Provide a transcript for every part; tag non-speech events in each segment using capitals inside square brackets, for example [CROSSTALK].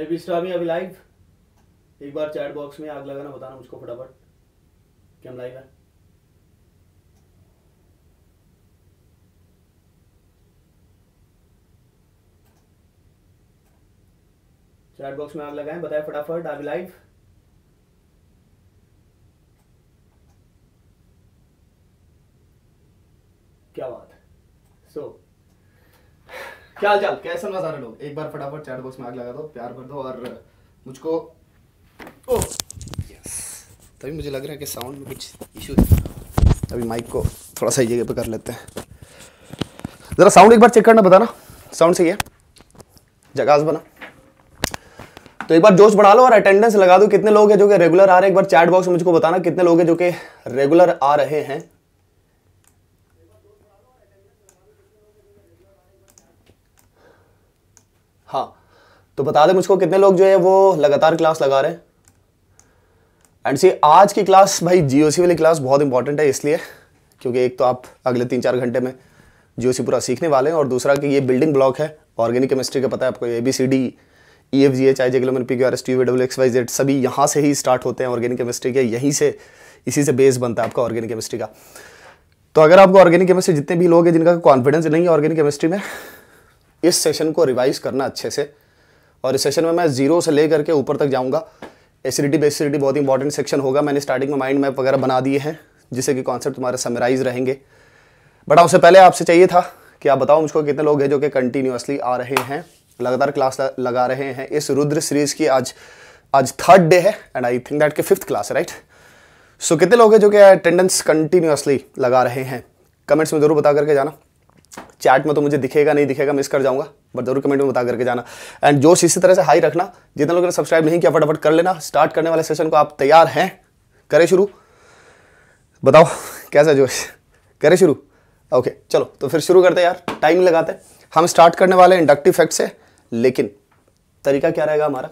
अभी लाइव एक बार chat box में आग लगाना बताना मुझको फटाफट क्या लाइव है चैट बॉक्स में आग लगाएं बताएं फटाफट आग लाइव क्या चाल कैसे ना सारे लोग एक बार फटाफट चैट बॉक्स में आग लगा दो प्यार भर दो और मुझको ओ यस तभी मुझे लग रहा है कि साउंड में कुछ इशू है अभी माइक को थोड़ा सा जगह पे कर लेते हैं ज़रा साउंड एक बार चेक करना बताना साउंड सही है जगास बना तो एक बार जोश बढ़ा लो और अटेंडेंस लगा दो कितने लोग हैं जो कि रेगुलर आ रहे हैं एक बार चैट बॉक्स में मुझको बताना कितने लोग हैं जो कि रेगुलर आ रहे हैं हाँ तो बता दें मुझको कितने लोग जो है वो लगातार क्लास लगा रहे हैं एंड सी आज की क्लास भाई जी वाली क्लास बहुत इंपॉर्टेंट है इसलिए क्योंकि एक तो आप अगले तीन चार घंटे में जी पूरा सीखने वाले हैं और दूसरा कि ये बिल्डिंग ब्लॉक है ऑर्गेनिक केमिस्ट्री का पता है आपको A B C D E F G H I J ग्लोमन P Q R S T W X Y Z सभी यहाँ से ही स्टार्ट होते हैं ऑर्गेनिक केमिस्ट्री के यहीं से इसी से बेस बनता है आपका ऑर्गेनिक केमिस्ट्री का तो अगर आपको ऑर्गेनिक केमिस्ट्री जितने भी लोग हैं जिनका कॉन्फिडेंस नहीं है ऑर्गेनिक केमिस्ट्री में इस सेशन को रिवाइज करना अच्छे से और इस सेशन में मैं जीरो से ले करके ऊपर तक जाऊंगा एसिडिटी बेसिडिटी बहुत इंपॉर्टेंट सेक्शन होगा मैंने स्टार्टिंग में माइंड मैप वगैरह बना दिए हैं जिससे कि कॉन्सेप्ट तुम्हारे समराइज रहेंगे बट उससे पहले आपसे चाहिए था कि आप बताओ मुझको कितने लोग हैं जो कि कंटिन्यूसली आ रहे हैं लगातार क्लास लगा रहे हैं इस रुद्र सीरीज की आज आज थर्ड डे है एंड आई थिंक दैट के फिफ्थ क्लास है राइट सो कितने लोग हैं जो कि अटेंडेंस कंटिन्यूसली लगा रहे हैं कमेंट्स में ज़रूर बता करके जाना चैट में तो मुझे दिखेगा नहीं दिखेगा मिस कर जाऊंगा बट जरूर कमेंट में बता करके जाना एंड जोश इसी तरह से हाई रखना जितने लोगों ने सब्सक्राइब नहीं किया फटाफट कर लेना स्टार्ट करने वाले सेशन को आप तैयार हैं करें शुरू बताओ कैसा जोश करें शुरू ओके चलो तो फिर शुरू करते यार टाइम लगाते हम स्टार्ट करने वाले इंडक्टिव फैक्ट से लेकिन तरीका क्या रहेगा हमारा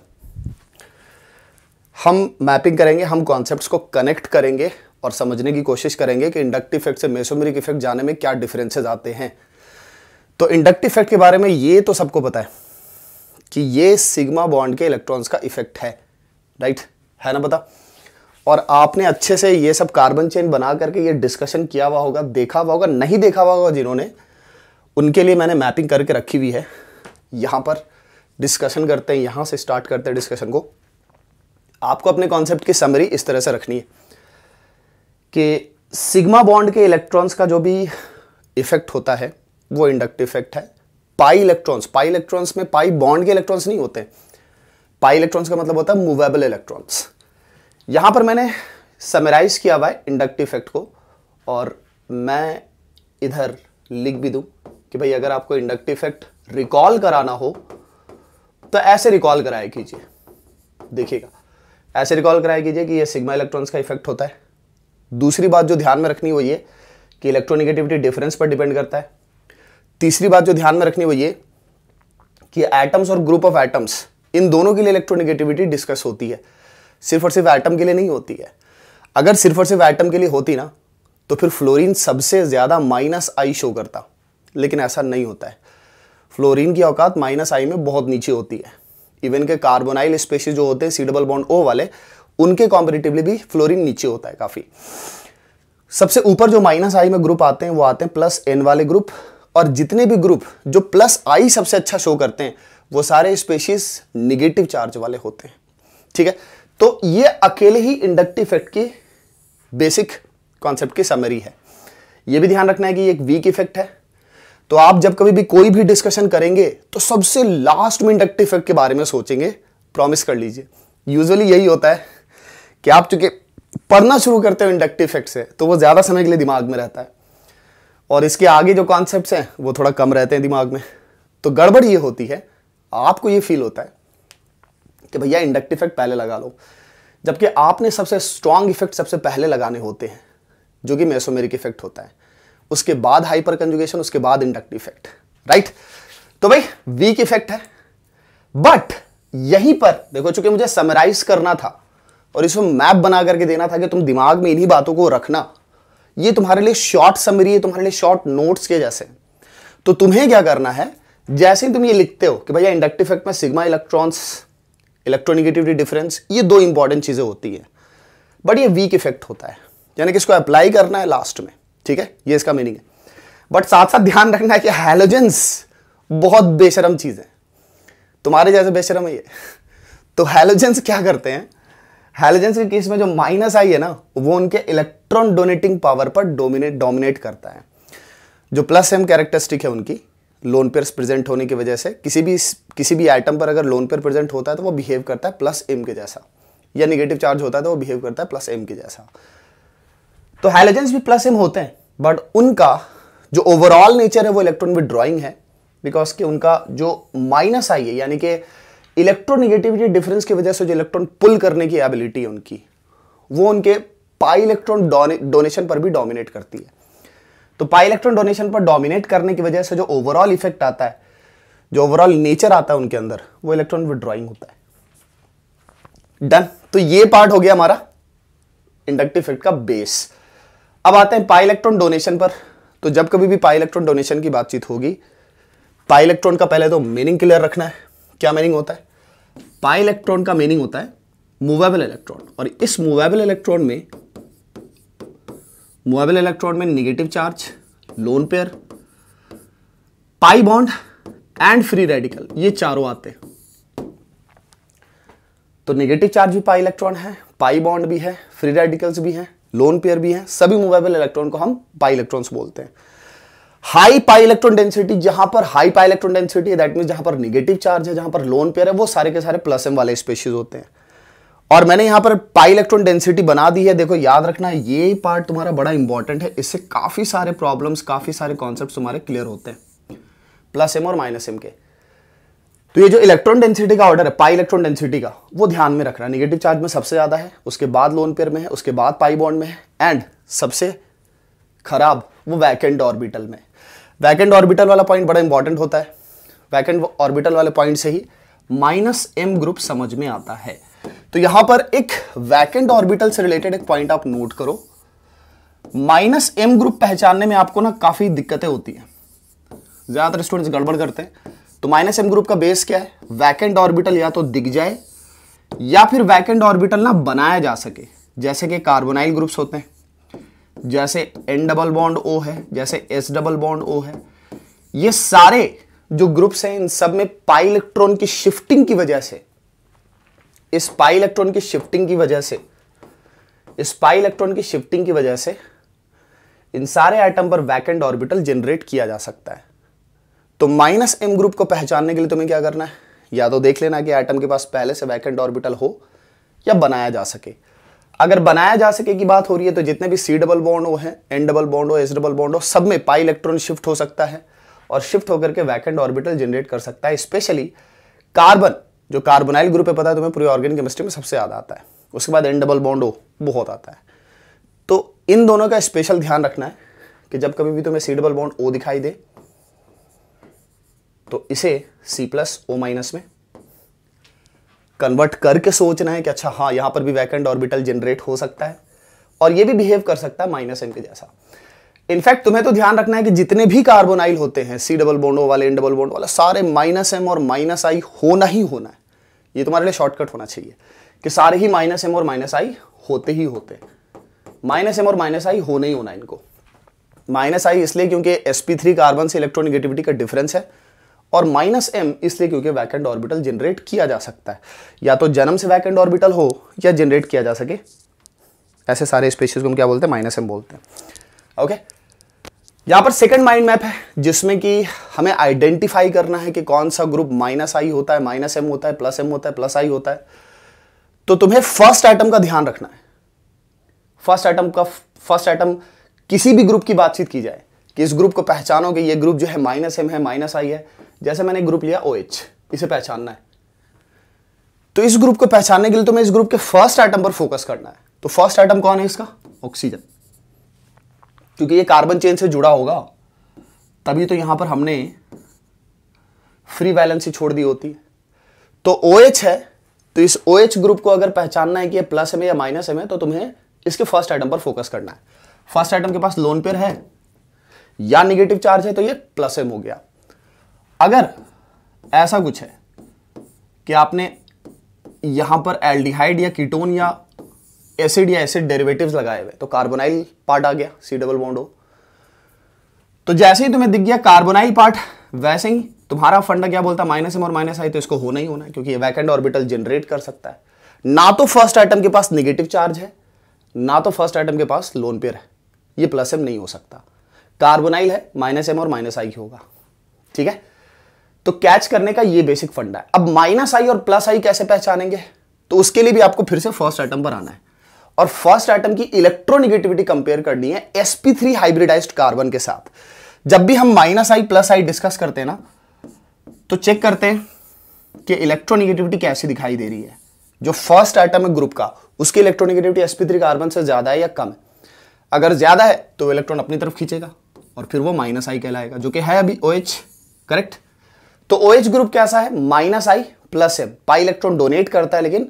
हम मैपिंग करेंगे हम कॉन्सेप्ट को कनेक्ट करेंगे और समझने की कोशिश करेंगे कि इंडक्टिव इफेक्ट से मेसोमेरिक इफेक्ट जाने में क्या डिफरेंसेस आते हैं तो इंडक्टिव इफेक्ट के बारे में ये तो सबको पता है कि ये सिग्मा बॉन्ड के इलेक्ट्रॉन्स का इफेक्ट है राइट है ना पता और आपने अच्छे से ये सब कार्बन चेन बना करके ये डिस्कशन किया हुआ होगा देखा हुआ होगा नहीं देखा हुआ होगा जिन्होंने उनके लिए मैंने मैपिंग करके रखी हुई है यहाँ पर डिस्कशन करते हैं यहाँ से स्टार्ट करते हैं डिस्कशन को आपको अपने कॉन्सेप्ट की समरी इस तरह से रखनी है कि सिग्मा बॉन्ड के इलेक्ट्रॉन्स का जो भी इफेक्ट होता है वो इंडक्टिव इफेक्ट है पाई इलेक्ट्रॉन्स पाई इलेक्ट्रॉन्स में पाई बॉन्ड के इलेक्ट्रॉन्स नहीं होते पाई इलेक्ट्रॉन्स का मतलब होता है मूवेबल इलेक्ट्रॉन्स यहां पर मैंने समराइज किया हुआ है इंडक्टिव इफेक्ट को और मैं इधर लिख भी दूं कि भाई अगर आपको इंडक्टिव इफेक्ट रिकॉल कराना हो तो ऐसे रिकॉल कराया कीजिए देखिएगा ऐसे रिकॉल कराया कीजिए कि ये सिग्मा इलेक्ट्रॉन्स का इफेक्ट होता है दूसरी बात जो ध्यान में रखनी वो ये कि इलेक्ट्रोनिगेटिविटी डिफरेंस पर डिपेंड करता है तीसरी बात जो ध्यान में रखनी वो ये कि एटम्स और ग्रुप ऑफ एटम्स इन दोनों के लिए इलेक्ट्रोनेगेटिविटी डिस्कस होती है सिर्फ और सिर्फ एटम के लिए नहीं होती है अगर सिर्फ और सिर्फ एटम के लिए होती ना तो फिर फ्लोरीन सबसे ज़्यादा माइनस आई शो करता लेकिन ऐसा नहीं होता है फ्लोरीन की औकात माइनस आई में बहुत नीचे होती है इवन के कार्बोनाइल स्पेशीज जो होते हैं सी डबल बॉन्ड ओ वाले उनके कॉम्पिटेटिवली भी फ्लोरीन नीचे होता है काफ़ी सबसे ऊपर जो माइनस आई में ग्रुप आते हैं वो आते हैं प्लस एन वाले ग्रुप और जितने भी ग्रुप जो प्लस आई सबसे अच्छा शो करते हैं वो सारे स्पेशीज निगेटिव चार्ज वाले होते हैं ठीक है तो ये अकेले ही इंडक्टिव इफेक्ट की बेसिक कॉन्सेप्ट की समरी है ये भी ध्यान रखना है कि ये एक वीक इफेक्ट है तो आप जब कभी भी कोई भी डिस्कशन करेंगे तो सबसे लास्ट में इंडक्टिव इफेक्ट के बारे में सोचेंगे प्रॉमिस कर लीजिए यूजुअली यही होता है कि आप चूंकि पढ़ना शुरू करते हो इंडक्टिव इफेक्ट से तो वो ज़्यादा समय के लिए दिमाग में रहता है और इसके आगे जो कॉन्सेप्ट हैं वो थोड़ा कम रहते हैं दिमाग में तो गड़बड़ ये होती है आपको ये फील होता है कि भैया इंडक्ट इफेक्ट पहले लगा लो जबकि आपने सबसे स्ट्रांग इफेक्ट सबसे पहले लगाने होते हैं जो कि मेसोमेरिक इफेक्ट होता है उसके बाद हाइपर कंजुगेशन उसके बाद इंडक्ट इफेक्ट राइट तो भाई वीक इफेक्ट है बट यहीं पर देखो चूंकि मुझे समराइज करना था और इसमें मैप बना करके देना था कि तुम दिमाग में इन्हीं बातों को रखना ये तुम्हारे लिए शॉर्ट समरी है तुम्हारे लिए शॉर्ट नोट्स के जैसे तो तुम्हें क्या करना है जैसे ही तुम ये लिखते हो कि भैया इंडक्टिव इफेक्ट में सिग्मा इलेक्ट्रॉन्स इलेक्ट्रोनिगेटिविटी डिफरेंस ये दो इंपॉर्टेंट चीज़ें होती है बट ये वीक इफेक्ट होता है यानी कि इसको अप्लाई करना है लास्ट में ठीक है ये इसका मीनिंग है बट साथ साथ ध्यान रखना है कि हेलोजेंस बहुत बेशरम चीज़ है तुम्हारे जैसे बेशरम है ये तो हेलोजेंस क्या करते हैं हेलोजेंस के केस में जो माइनस आई है ना वो उनके इलेक्ट इलेक्ट्रॉन डोनेटिंग पावर पर डोमिनेट डोमिनेट करता है जो प्लस एम कैरेक्टरिस्टिक है उनकी लोन पेयर प्रेजेंट होने की वजह से किसी भी किसी भी आइटम पर अगर लोन पेयर प्रेजेंट होता है तो वो बिहेव करता है प्लस एम के जैसा या निगेटिव चार्ज होता है तो वो बिहेव करता है प्लस एम के जैसा तो हाइलोजेंस भी प्लस एम होते हैं बट उनका जो ओवरऑल नेचर है वो इलेक्ट्रॉन विड्रॉइंग है बिकॉज कि उनका जो माइनस आई है यानी कि इलेक्ट्रोनिगेटिविटी डिफरेंस की वजह से जो इलेक्ट्रॉन पुल करने की एबिलिटी है उनकी वो उनके पाई इलेक्ट्रॉन डोनेशन पर भी डोमिनेट करती है तो पाई इलेक्ट्रॉन डोनेशन पर डोमिनेट करने की वजह से जो ओवरऑल इफेक्ट आता है जो ओवरऑल नेचर आता है उनके अंदर वो इलेक्ट्रॉन विड्रॉइंग होता है डन तो ये पार्ट हो गया हमारा इंडक्टिव इफेक्ट का बेस अब आते हैं पाई इलेक्ट्रॉन डोनेशन पर तो जब कभी भी पाई इलेक्ट्रॉन डोनेशन की बातचीत होगी पाई इलेक्ट्रॉन का पहले तो मीनिंग क्लियर रखना है क्या मीनिंग होता है पाई इलेक्ट्रॉन का मीनिंग होता है मूवेबल इलेक्ट्रॉन और इस मूवेबल इलेक्ट्रॉन में मोबाइल इलेक्ट्रॉन में negative charge lone pair pi bond and free radical ये चारों आते हैं तो नेगेटिव चार्ज भी पाई इलेक्ट्रॉन है पाई बॉन्ड भी है फ्री रेडिकल्स भी हैं लोन पेयर भी हैं सभी मोबाइल इलेक्ट्रॉन को हम पाई इलेक्ट्रॉन्स बोलते हैं हाई पाई इलेक्ट्रॉन डेंसिटी जहां पर हाई पाई इलेक्ट्रॉन डेंसिटी है दैट मीन जहां पर निगेटिव चार्ज है जहां पर लोन पेयर है वो सारे के सारे प्लस एम वाले स्पेशीज होते हैं और मैंने यहाँ पर पाई इलेक्ट्रॉन डेंसिटी बना दी है देखो याद रखना ये पार्ट तुम्हारा बड़ा इंपॉर्टेंट है इससे काफ़ी सारे प्रॉब्लम्स काफ़ी सारे कॉन्सेप्ट तुम्हारे क्लियर होते हैं प्लस एम और माइनस एम के तो ये जो इलेक्ट्रॉन डेंसिटी का ऑर्डर है पाई इलेक्ट्रॉन डेंसिटी का वो ध्यान में रखना नेगेटिव चार्ज में सबसे ज़्यादा है उसके बाद लोन पेयर में है उसके बाद पाई बॉन्ड में है एंड सबसे खराब वो वैकेंड ऑर्बिटल में वैकेंड ऑर्बिटल वाला पॉइंट बड़ा इंपॉर्टेंट होता है वैकेंड ऑर्बिटल वाले पॉइंट से ही माइनस एम ग्रुप समझ में आता है तो यहां पर एक वैकेंट ऑर्बिटल से रिलेटेड एक पॉइंट आप नोट करो माइनस एम ग्रुप पहचानने में आपको ना काफी दिक्कतें होती हैं ज्यादातर स्टूडेंट्स गड़बड़ करते हैं तो माइनस एम ग्रुप का बेस क्या है वैकेंट ऑर्बिटल या तो दिख जाए या फिर वैकेंट ऑर्बिटल ना बनाया जा सके जैसे कि कार्बोनाइल ग्रुप्स होते हैं जैसे एन डबल बॉन्ड ओ है जैसे एस डबल बॉन्ड ओ है ये सारे जो ग्रुप्स हैं इन सब में पाई इलेक्ट्रॉन की शिफ्टिंग की वजह से इस पाई इलेक्ट्रॉन की शिफ्टिंग की वजह से इस पाई इलेक्ट्रॉन की शिफ्टिंग की वजह से इन सारे आइटम पर वैकेंड ऑर्बिटल जनरेट किया जा सकता है तो माइनस एम ग्रुप को पहचानने के लिए तुम्हें क्या करना है या तो देख लेना कि आइटम के पास पहले से वैकेंड ऑर्बिटल हो या बनाया जा सके अगर बनाया जा सके की बात हो रही है तो जितने भी सी डबल बॉन्ड हो हैं एन डबल बॉन्ड हो एस डबल बॉन्ड हो सब में पाई इलेक्ट्रॉन शिफ्ट हो सकता है और शिफ्ट होकर के वैकेंड ऑर्बिटल जनरेट कर सकता है स्पेशली कार्बन जो कार्बोनाइल ग्रुप है पता है तुम्हें पूरी ऑर्गेनिक केमिस्ट्री में सबसे ज़्यादा आता है उसके बाद एन डबल बॉन्ड ओ बहुत आता है तो इन दोनों का स्पेशल ध्यान रखना है कि जब कभी भी तुम्हें सी डबल बॉन्ड ओ दिखाई दे तो इसे सी प्लस ओ माइनस में कन्वर्ट करके सोचना है कि अच्छा हाँ यहां पर भी वैकेंड ऑर्बिटल जनरेट हो सकता है और ये भी बिहेव कर सकता है माइनस एम के जैसा इनफैक्ट तुम्हें तो ध्यान रखना है कि जितने भी कार्बोनाइल होते हैं सी डबल बोंडो वाले एन डबल बोंडो वाले सारे माइनस एम और माइनस आई होना ही होना है ये तुम्हारे लिए शॉर्टकट होना चाहिए कि सारे ही माइनस एम और माइनस आई होते ही होते माइनस एम और माइनस आई होना ही होना इनको माइनस आई इसलिए क्योंकि sp3 कार्बन से इलेक्ट्रोनिगेटिविटी का डिफरेंस है और माइनस एम इसलिए क्योंकि वैकेंड ऑर्बिटल जनरेट किया जा सकता है या तो जन्म से वैकेंड ऑर्बिटल हो या जनरेट किया जा सके ऐसे सारे स्पेशियस को हम क्या बोलते हैं माइनस एम बोलते हैं ओके okay? यहाँ पर सेकंड माइंड मैप है जिसमें कि हमें आइडेंटिफाई करना है कि कौन सा ग्रुप माइनस आई होता है माइनस एम होता है प्लस एम होता है प्लस आई होता है तो तुम्हें फर्स्ट आइटम का ध्यान रखना है फर्स्ट आइटम का फर्स्ट आइटम किसी भी ग्रुप की बातचीत की जाए कि इस ग्रुप को पहचानो कि ये ग्रुप जो है माइनस एम है माइनस आई है जैसे मैंने ग्रुप लिया ओ OH, इसे पहचानना है तो इस ग्रुप को पहचानने के लिए तुम्हें इस ग्रुप के फर्स्ट आइटम पर फोकस करना है तो फर्स्ट आइटम कौन है इसका ऑक्सीजन क्योंकि ये कार्बन चेन से जुड़ा होगा तभी तो यहां पर हमने फ्री वैलेंसी छोड़ दी होती तो ओ OH है तो इस ओ OH ग्रुप को अगर पहचानना है कि ये प्लस एम या माइनस एम है तो तुम्हें इसके फर्स्ट आइटम पर फोकस करना है फर्स्ट आइटम के पास लोन पेयर है या निगेटिव चार्ज है तो ये प्लस एम हो गया अगर ऐसा कुछ है कि आपने यहां पर एल्डिहाइड या कीटोन या एसिड या एसिड डेरिवेटिव्स लगाए हुए तो कार्बोनाइल पार्ट आ गया सी डबल बॉन्ड हो तो जैसे ही तुम्हें दिख गया कार्बोनाइल पार्ट वैसे ही तुम्हारा फंडा क्या बोलता है माइनस एम और माइनस आई तो इसको होना ही होना है क्योंकि वैकेंड ऑर्बिटल जनरेट कर सकता है ना तो फर्स्ट आइटम के पास निगेटिव चार्ज है ना तो फर्स्ट आइटम के पास लोन पेयर है ये प्लस एम नहीं हो सकता कार्बोनाइल है माइनस एम और माइनस आई होगा ठीक है तो कैच करने का ये बेसिक फंडा है अब माइनस आई और प्लस आई कैसे पहचानेंगे तो उसके लिए भी आपको फिर से फर्स्ट आइटम पर आना है और फर्स्ट एटम की इलेक्ट्रोनिगेटिविटी कंपेयर करनी है sp3 हाइब्रिडाइज कार्बन के साथ जब भी हम minus I plus I discuss करते हैं ना तो चेक करते हैं कि इलेक्ट्रोनिगेटिविटी कैसी दिखाई दे रही है जो फर्स्ट आइटम है ग्रुप का उसकी इलेक्ट्रोनिगेटिविटी sp3 कार्बन से ज्यादा है या कम है अगर ज्यादा है तो इलेक्ट्रॉन अपनी तरफ खींचेगा और फिर वो माइनस आई कहलाएगा जो कि है अभी ओ OH, करेक्ट तो ओ OH ग्रुप कैसा है minus I plus M pi electron donate करता है लेकिन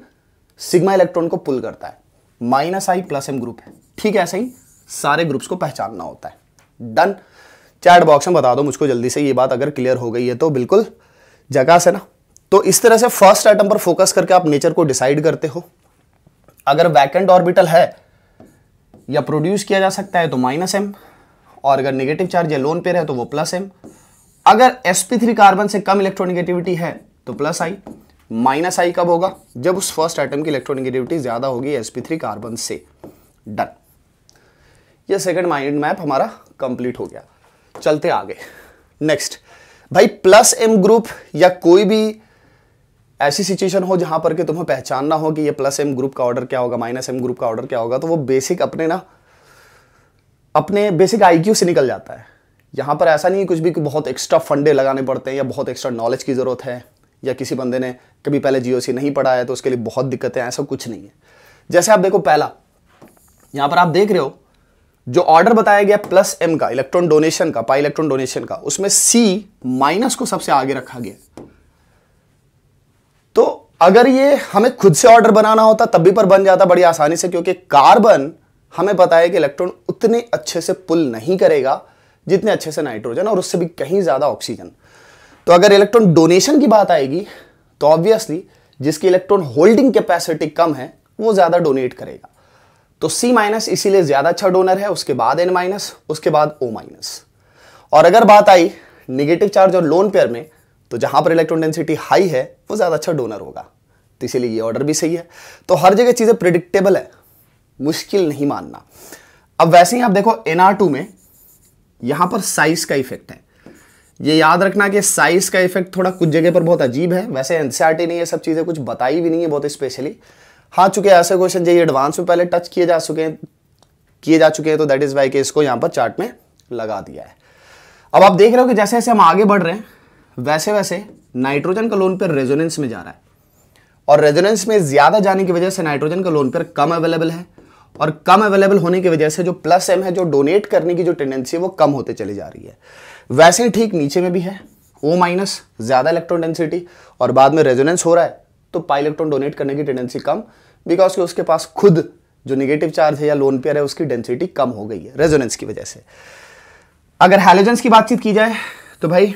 सिग्मा इलेक्ट्रॉन को पुल करता है minus I plus M group है ठीक है ऐसे ही सारे ग्रुप्स को पहचानना होता है डन चैट बॉक्स में बता दो मुझको जल्दी से ये बात अगर क्लियर हो गई है तो बिल्कुल जगह से ना तो इस तरह से फर्स्ट आइटम पर फोकस करके आप नेचर को डिसाइड करते हो अगर वैकेंट ऑर्बिटल है या प्रोड्यूस किया जा सकता है तो माइनस एम और अगर नेगेटिव चार्ज या लोन पेयर है तो वो प्लस एम अगर sp3 कार्बन से कम इलेक्ट्रोनिगेटिविटी है तो प्लस आई माइनस आई कब होगा जब उस फर्स्ट आइटम की इलेक्ट्रोनिगेटिविटी ज़्यादा होगी एस पी थ्री कार्बन से डन ये सेकंड माइंड मैप हमारा कंप्लीट हो गया चलते आगे नेक्स्ट भाई प्लस एम ग्रुप या कोई भी ऐसी सिचुएशन हो जहां पर कि तुम्हें पहचानना हो कि ये प्लस एम ग्रुप का ऑर्डर क्या होगा माइनस एम ग्रुप का ऑर्डर क्या होगा तो वो बेसिक अपने ना अपने बेसिक आईक्यू से निकल जाता है यहां पर ऐसा नहीं है कुछ भी कि बहुत एक्स्ट्रा फंडे लगाने पड़ते हैं या बहुत एक्स्ट्रा नॉलेज की ज़रूरत है या किसी बंदे ने कभी पहले जियो नहीं पढ़ा है तो उसके लिए बहुत दिक्कतें ऐसा कुछ नहीं है जैसे आप देखो पहला यहां पर आप देख रहे हो जो ऑर्डर बताया गया प्लस एम का इलेक्ट्रॉन डोनेशन का पाई इलेक्ट्रॉन डोनेशन का उसमें सी माइनस को सबसे आगे रखा गया तो अगर ये हमें खुद से ऑर्डर बनाना होता तब भी पर बन जाता बड़ी आसानी से क्योंकि कार्बन हमें पता है कि इलेक्ट्रॉन उतने अच्छे से पुल नहीं करेगा जितने अच्छे से नाइट्रोजन और उससे भी कहीं ज्यादा ऑक्सीजन तो अगर इलेक्ट्रॉन डोनेशन की बात आएगी तो ऑब्वियसली जिसकी इलेक्ट्रॉन होल्डिंग कैपेसिटी कम है वो ज़्यादा डोनेट करेगा तो C माइनस इसीलिए ज़्यादा अच्छा डोनर है उसके बाद N माइनस उसके बाद O माइनस और अगर बात आई निगेटिव चार्ज और लोन पेयर में तो जहाँ पर इलेक्ट्रॉन डेंसिटी हाई है वो ज़्यादा अच्छा डोनर होगा तो इसीलिए ये ऑर्डर भी सही है तो हर जगह चीज़ें प्रिडिक्टेबल है मुश्किल नहीं मानना अब वैसे ही आप देखो एन में यहाँ पर साइज का इफेक्ट है ये याद रखना कि साइज का इफेक्ट थोड़ा कुछ जगह पर बहुत अजीब है वैसे एनसीआरटी ने ये सब चीज़ें कुछ बताई भी नहीं है बहुत स्पेशली हाँ चूंकि ऐसे क्वेश्चन जो एडवांस में पहले टच किए जा चुके हैं किए जा चुके हैं तो दैट इज़ वाई के इसको यहां पर चार्ट में लगा दिया है अब आप देख रहे हो कि जैसे जैसे हम आगे बढ़ रहे हैं वैसे वैसे नाइट्रोजन का लोन पर रेजोनेंस में जा रहा है और रेजोनेंस में ज़्यादा जाने की वजह से नाइट्रोजन का लोन पर कम अवेलेबल है और कम अवेलेबल होने की वजह से जो प्लस एम है जो डोनेट करने की जो टेंडेंसी है वो कम होते चली जा रही है वैसे ही ठीक नीचे में भी है ओ माइनस ज़्यादा इलेक्ट्रॉन डेंसिटी और बाद में रेजोनेंस हो रहा है तो पाई इलेक्ट्रॉन डोनेट करने की टेंडेंसी कम बिकॉज कि उसके पास खुद जो निगेटिव चार्ज है या लोन पेयर है उसकी डेंसिटी कम हो गई है रेजोनेंस की वजह से अगर हेलोजेंस की बातचीत की जाए तो भाई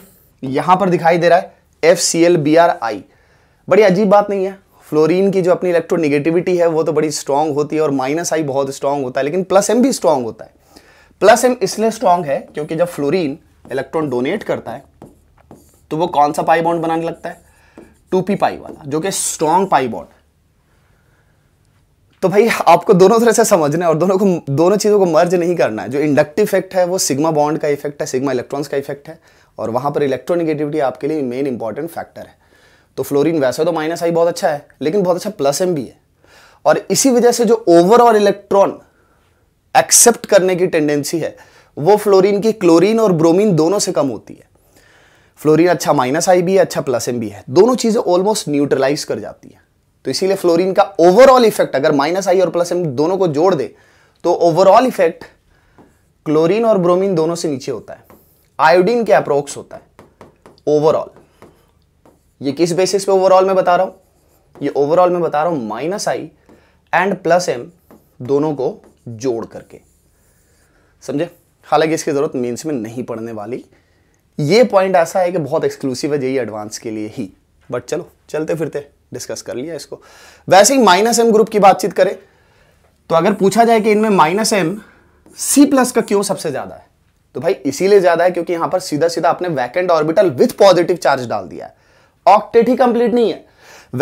यहां पर दिखाई दे रहा है F C L B R I बड़ी अजीब बात नहीं है फ्लोरीन की जो अपनी इलेक्ट्रोनिगेटिविटी है वो तो बड़ी स्ट्रांग होती है और माइनस आई बहुत स्ट्रांग होता है लेकिन प्लस एम भी स्ट्रांग होता है प्लस एम इसलिए स्ट्रांग है क्योंकि जब फ्लोरीन इलेक्ट्रॉन डोनेट करता है तो वो कौन सा पाई बॉन्ड बनाने लगता है टू पी पाई वाला जो कि स्ट्रॉन्ग पाई बॉन्ड तो भाई आपको दोनों तरह से समझना है और दोनों को दोनों चीज़ों को मर्ज नहीं करना है जो इंडक्टिव इफेक्ट है वो सिग्मा बॉन्ड का इफेक्ट है सिग्मा इलेक्ट्रॉन्स का इफेक्ट है और वहां पर इलेक्ट्रोनिगेटिविटी आपके लिए मेन इंपॉर्टेंट फैक्टर है तो फ्लोरीन वैसे तो माइनस आई बहुत अच्छा है लेकिन बहुत अच्छा प्लस एम भी है और इसी वजह से जो ओवरऑल इलेक्ट्रॉन एक्सेप्ट करने की टेंडेंसी है वो फ्लोरीन की क्लोरीन और ब्रोमीन दोनों से कम होती है फ्लोरीन अच्छा माइनस आई भी है अच्छा प्लस एम भी है दोनों चीज़ें ऑलमोस्ट न्यूट्रलाइज कर जाती है तो इसीलिए फ्लोरीन का ओवरऑल इफेक्ट अगर माइनस आई और प्लस एम दोनों को जोड़ दे तो ओवरऑल इफेक्ट क्लोरीन और ब्रोमीन दोनों से नीचे होता है आयोडीन के अप्रोक्स होता है ओवरऑल ये किस बेसिस पे ओवरऑल में बता रहा हूं ये ओवरऑल में बता रहा हूं minus I and plus M दोनों को जोड़ करके समझे हालांकि इसकी ज़रूरत मेंस में नहीं पड़ने वाली ये पॉइंट ऐसा है कि बहुत एक्सक्लूसिव है जेई एडवांस के लिए ही बट चलो चलते फिरते डिस्कस कर लिया इसको वैसे ही माइनस एम ग्रुप की बातचीत करें तो अगर पूछा जाए कि इनमें माइनस एम सी प्लस का क्यों सबसे ज़्यादा है तो भाई इसीलिए ज़्यादा है क्योंकि यहाँ पर सीधा सीधा आपने vacant orbital with positive charge डाल दिया है ऑक्टेट ही कंप्लीट नहीं है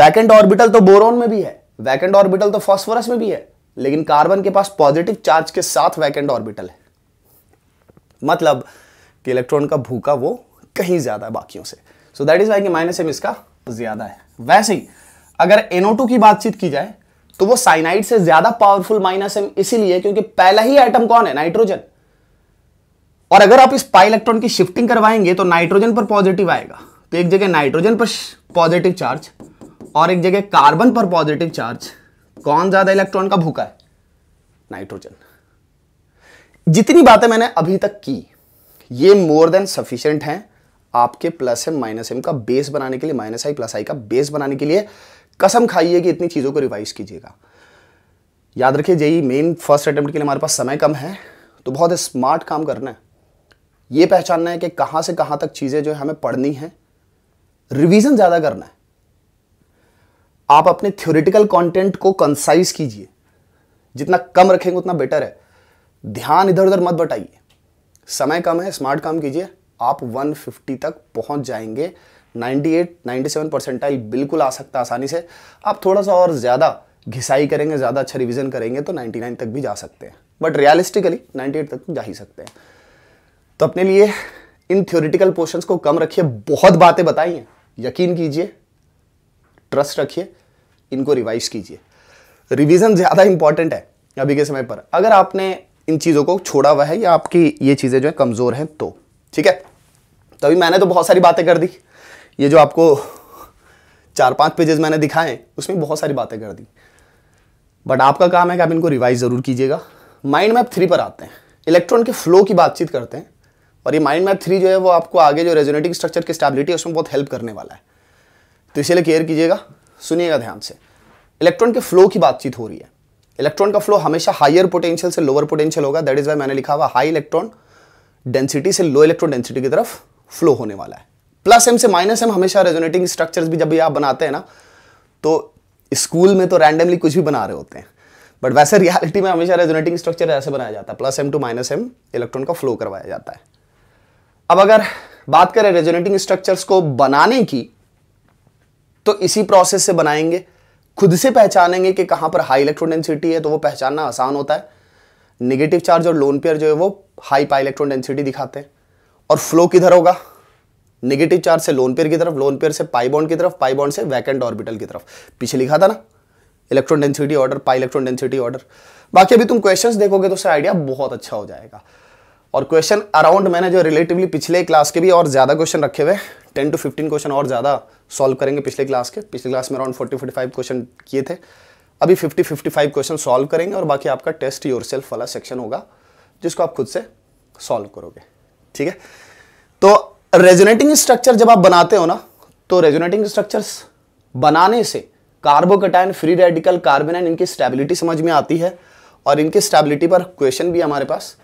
वैकेंड ऑर्बिटल तो बोरोन में भी है वैकेंड ऑर्बिटल तो फॉस्फोरस में भी है लेकिन कार्बन के पास पॉजिटिव चार्ज के साथ वैकेंड ऑर्बिटल है मतलब कि इलेक्ट्रॉन का भूखा वो कहीं ज़्यादा है बाकियों से सो दैट इज़ वाई कि माइनस एम इसका ज़्यादा है वैसे ही अगर एनओ की बातचीत की जाए तो वो साइनाइड से ज़्यादा पावरफुल माइनस एम इसीलिए क्योंकि पहला ही आइटम कौन है नाइट्रोजन और अगर आप इस पाई इलेक्ट्रॉन की शिफ्टिंग करवाएंगे तो नाइट्रोजन पर पॉजिटिव आएगा तो एक जगह नाइट्रोजन पर पॉजिटिव चार्ज और एक जगह कार्बन पर पॉजिटिव चार्ज कौन ज़्यादा इलेक्ट्रॉन का भूखा है नाइट्रोजन जितनी बातें मैंने अभी तक की ये मोर देन सफिशियंट हैं आपके प्लस एम माइनस एम का बेस बनाने के लिए माइनस आई प्लस आई का बेस बनाने के लिए कसम खाइए कि इतनी चीज़ों को रिवाइज कीजिएगा याद रखिए जेई मेन फर्स्ट अटेम्प्ट के लिए हमारे पास समय कम है तो बहुत स्मार्ट काम करना है ये पहचानना है कि कहां से कहां तक चीज़ें जो है हमें पढ़नी है रिविजन ज़्यादा करना है आप अपने थ्योरिटिकल कॉन्टेंट को कंसाइज कीजिए जितना कम रखेंगे उतना बेटर है ध्यान इधर उधर मत बटाइए समय कम है स्मार्ट काम कीजिए आप 150 तक पहुंच जाएंगे 98, 97 परसेंटाइल बिल्कुल आ सकता आसानी से आप थोड़ा सा और ज़्यादा घिसाई करेंगे ज़्यादा अच्छा रिविज़न करेंगे तो 99 तक भी जा सकते हैं बट रियलिस्टिकली 98 तक जा ही सकते हैं तो अपने लिए इन थ्योरिटिकल पोर्शंस को कम रखिए बहुत बातें बताइए यकीन कीजिए ट्रस्ट रखिए इनको रिवाइज कीजिए रिवीजन ज़्यादा इंपॉर्टेंट है अभी के समय पर अगर आपने इन चीज़ों को छोड़ा हुआ है या आपकी ये चीज़ें जो है कमज़ोर हैं तो ठीक है तभी मैंने तो बहुत सारी बातें कर दी ये जो आपको चार पांच पेजेस मैंने दिखाए उसमें बहुत सारी बातें कर दी बट आपका काम है कि आप इनको रिवाइज ज़रूर कीजिएगा माइंड मैप थ्री पर आते हैं इलेक्ट्रॉन के फ्लो की बातचीत करते हैं और ये माइंड मैप थ्री जो है वो आपको आगे जो रेजोनेटिंग स्ट्रक्चर की स्टेबिलिटी है उसमें बहुत हेल्प करने वाला है तो इसीलिए केयर कीजिएगा सुनिएगा ध्यान से इलेक्ट्रॉन के फ्लो की बातचीत हो रही है इलेक्ट्रॉन का फ्लो हमेशा हायर पोटेंशियल से लोअर पोटेंशियल होगा दैट इज वाई मैंने लिखा हुआ हाई इलेक्ट्रॉन डेंसिटी से लो इलेक्ट्रॉन डेंसिटी की तरफ फ्लो होने वाला है प्लस एम से माइनस एम हमेशा रेजोनेटिंग स्ट्रक्चर्स भी जब भी आप बनाते हैं ना तो स्कूल में तो रैंडमली कुछ भी बना रहे होते हैं बट वैसे रियलिटी में हमेशा रेजोनेटिंग स्ट्रक्चर ऐसे बनाया जाता है plus M to minus M electron का फ्लो करवाया जाता है अब अगर बात करें रेजोनेटिंग स्ट्रक्चर्स को बनाने की तो इसी प्रोसेस से बनाएंगे खुद से पहचानेंगे कि कहाँ पर हाई इलेक्ट्रोडेंसिटी है तो वो पहचानना आसान होता है निगेटिव चार्ज और लोन पेयर जो है वो हाई पाई इलेक्ट्रोडेंसिटी दिखाते हैं और फ्लो किधर होगा नेगेटिव चार्ज से लोन पेयर की तरफ लोन पेयर से पाई बॉन्ड की तरफ पाई बॉन्ड से वैकेंट ऑर्बिटल की तरफ पीछे लिखा था ना electron density order pi electron density order बाकी अभी तुम क्वेश्चन देखोगे तो उसका आइडिया बहुत अच्छा हो जाएगा और क्वेश्चन अराउंड मैंने जो रिलेटिवली पिछले क्लास के भी और ज़्यादा क्वेश्चन रखे हुए टेन टू फिफ्टीन क्वेश्चन और ज़्यादा सॉल्व करेंगे पिछले क्लास के पिछले क्लास में around forty forty five question किए थे अभी fifty fifty five question solve करेंगे और बाकी आपका टेस्ट योर सेल्फ वाला सेक्शन होगा जिसको आप खुद से सॉल्व करोगे ठीक है तो रेजोनेटिंग स्ट्रक्चर जब आप बनाते हो ना तो रेजोनेटिंग स्ट्रक्चर बनाने से कार्बोकटाइन फ्री रेडिकल कार्बन इनकी स्टेबिलिटी समझ में आती है और इनकी स्टेबिलिटी पर क्वेश्चन भी हमारे पास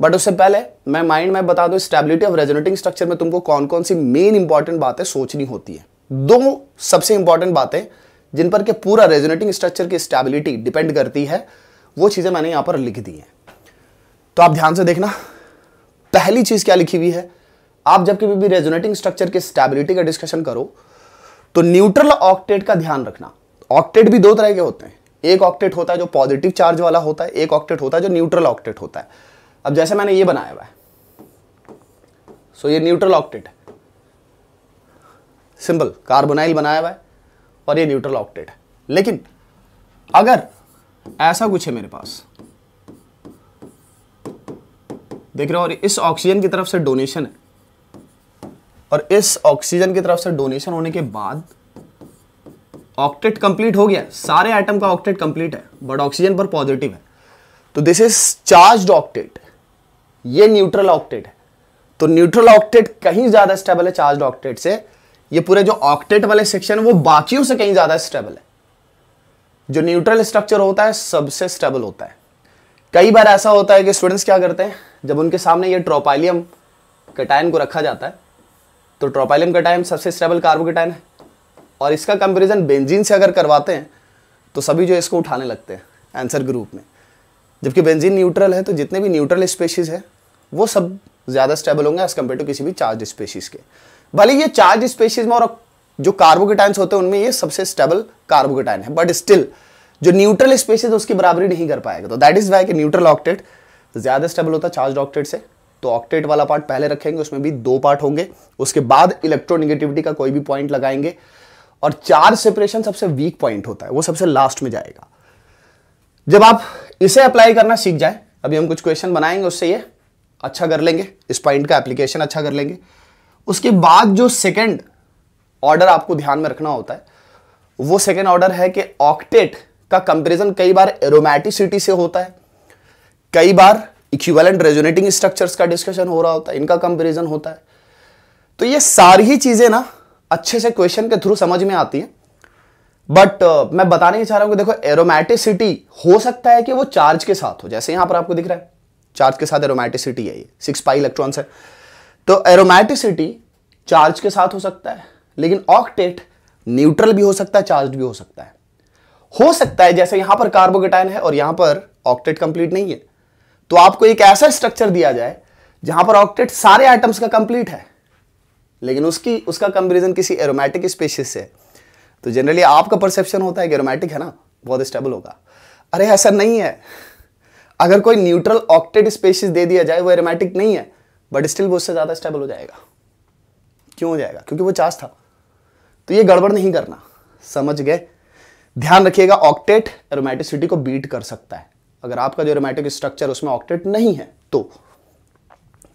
बट उससे पहले मैं माइंड में बता दूं स्टेबिलिटी ऑफ रेजोनेटिंग स्ट्रक्चर में तुमको कौन कौन सी मेन इंपॉर्टेंट बातें सोचनी होती है दो सबसे इंपॉर्टेंट बातें जिन पर के पूरा रेजोनेटिंग स्ट्रक्चर की स्टेबिलिटी डिपेंड करती है वो चीज़ें मैंने यहां पर लिख दी हैं तो आप ध्यान से देखना पहली चीज़ क्या लिखी हुई है आप जब कभी भी रेजोनेटिंग स्ट्रक्चर की स्टेबिलिटी का डिस्कशन करो तो न्यूट्रल ऑक्टेट का ध्यान रखना ऑक्टेट भी दो तरह के होते हैं एक ऑक्टेट होता है जो पॉजिटिव चार्ज वाला होता है एक ऑक्टेट होता है जो न्यूट्रल ऑक्टेट होता है अब जैसे मैंने ये बनाया हुआ है सो ये न्यूट्रल ऑक्टेट है सिंबल कार्बोनाइल बनाया हुआ है और ये न्यूट्रल ऑक्टेट है लेकिन अगर ऐसा कुछ है मेरे पास देख रहे हो और इस ऑक्सीजन की तरफ से डोनेशन है और इस ऑक्सीजन की तरफ से डोनेशन होने के बाद ऑक्टेट कंप्लीट हो गया सारे आइटम का ऑक्टेट कंप्लीट है बट ऑक्सीजन पर पॉजिटिव है तो दिस इज चार्ज ऑक्टेट ये न्यूट्रल ऑक्टेट है तो न्यूट्रल ऑक्टेट कहीं ज्यादा स्टेबल है चार्ज ऑक्टेट से ये पूरे जो ऑक्टेट वाले सेक्शन वो बाकियों से कहीं ज्यादा स्टेबल है जो न्यूट्रल स्ट्रक्चर होता है सबसे स्टेबल होता है कई बार ऐसा होता है कि स्टूडेंट्स क्या करते हैं जब उनके सामने ये ट्रोपाइलियम कटायन को रखा जाता है तो ट्रोपाइलियम कटायन सबसे स्टेबल कार्बोकेटायन है और इसका कंपेरिजन बेंजीन से अगर करवाते हैं तो सभी जो इसको उठाने लगते हैं आंसर ग्रुप में जबकि बेंजीन न्यूट्रल है तो जितने भी न्यूट्रल स्पेशीज़ है वो सब ज़्यादा स्टेबल होंगे एज कम्पेयर टू किसी भी चार्ज स्पेशीज़ के भले ये चार्ज स्पेशीज में और जो कार्बोकेटाइन्स होते हैं उनमें ये सबसे स्टेबल कार्बोकेटाइन है बट स्टिल जो न्यूट्रल स्पेशीज उसकी बराबरी नहीं कर पाएगा तो दैट इज वाई कि न्यूट्रल ऑक्टेट ज्यादा स्टेबल होता है चार्ज ऑक्टेट से तो ऑक्टेट वाला पार्ट पहले रखेंगे उसमें भी दो पार्ट होंगे उसके बाद इलेक्ट्रोनिगेटिविटी का कोई भी पॉइंट लगाएंगे और चार्ज सेपरेशन सबसे वीक पॉइंट होता है वो सबसे लास्ट में जाएगा जब आप इसे अप्लाई करना सीख जाए अभी हम कुछ क्वेश्चन बनाएंगे उससे ये अच्छा कर लेंगे इस पॉइंट का एप्लीकेशन अच्छा कर लेंगे उसके बाद जो सेकेंड ऑर्डर आपको ध्यान में रखना होता है वो सेकेंड ऑर्डर है कि ऑक्टेट का कंपेरिजन कई बार एरोमैटिसिटी से होता है कई बार इक्विवेलेंट रेजोनेटिंग स्ट्रक्चर्स का डिस्कशन हो रहा होता है इनका कंपेरिजन होता है तो ये सारी चीज़ें ना अच्छे से क्वेश्चन के थ्रू समझ में आती हैं बट uh, मैं बताने चाह रहा हूं कि देखो एरोमेटिसिटी हो सकता है कि वो चार्ज के साथ हो जैसे यहां पर आपको दिख रहा है चार्ज के साथ एरोमेटिसिटी है ये सिक्स पाई इलेक्ट्रॉन्स है तो एरोमैटिसिटी चार्ज के साथ हो सकता है लेकिन ऑक्टेट न्यूट्रल भी हो सकता है चार्ज भी हो सकता है हो सकता है जैसे यहां पर कार्बोकेटाइन है और यहां पर ऑक्टेट कंप्लीट नहीं है तो आपको एक ऐसा स्ट्रक्चर दिया जाए जहां पर ऑक्टेट सारे आइटम्स का कंप्लीट है लेकिन उसकी उसका कंपेरिजन किसी एरोमेटिक स्पेसिस से तो जनरली आपका परसेप्शन होता है कि एरोमेटिक है ना बहुत स्टेबल होगा अरे ऐसा नहीं है अगर कोई न्यूट्रल ऑक्टेट स्पेसिस दे दिया जाए वो एरोमेटिक नहीं है बट स्टिल वो उससे ज़्यादा स्टेबल हो जाएगा क्यों हो जाएगा क्योंकि वो चार्ज था तो ये गड़बड़ नहीं करना समझ गए ध्यान रखिएगा ऑक्टेट एरोमेटिसिटी को बीट कर सकता है अगर आपका जो एरोमेटिक स्ट्रक्चर उसमें ऑक्टेट नहीं है तो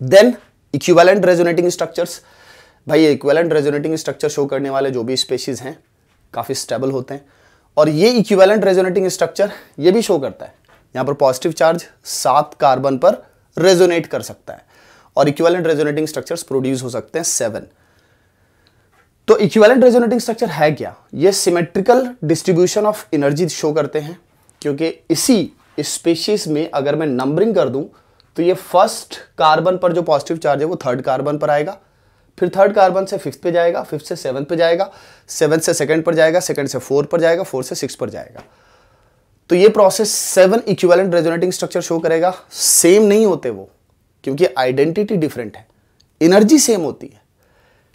देन इक्विवेलेंट रेजोनेटिंग स्ट्रक्चर्स भाई इक्वेलेंट रेजोनेटिंग स्ट्रक्चर शो करने वाले जो भी स्पेशीज हैं काफ़ी स्टेबल होते हैं और ये इक्विवेलेंट रेजोनेटिंग स्ट्रक्चर ये भी शो करता है यहां पर पॉजिटिव चार्ज सात कार्बन पर रेजोनेट कर सकता है और इक्वेलेंट रेजोनेटिंग स्ट्रक्चर प्रोड्यूस हो सकते हैं सेवन तो इक्वेलेंट रेजोनेटिंग स्ट्रक्चर है क्या ये symmetrical distribution of energy show करते हैं क्योंकि इसी स्पेशीज में अगर मैं नंबरिंग कर दूं तो ये फर्स्ट कार्बन पर जो पॉजिटिव चार्ज है वो थर्ड कार्बन पर आएगा फिर थर्ड कार्बन से फिफ्थ पे जाएगा फिफ्थ से सेवन पे जाएगा सेवन से सेकंड पर जाएगा सेकंड से फोर पर जाएगा फोर से सिक्स पर जाएगा तो ये process seven equivalent resonating structure show करेगा सेम नहीं होते वो क्योंकि आइडेंटिटी डिफरेंट है एनर्जी सेम होती है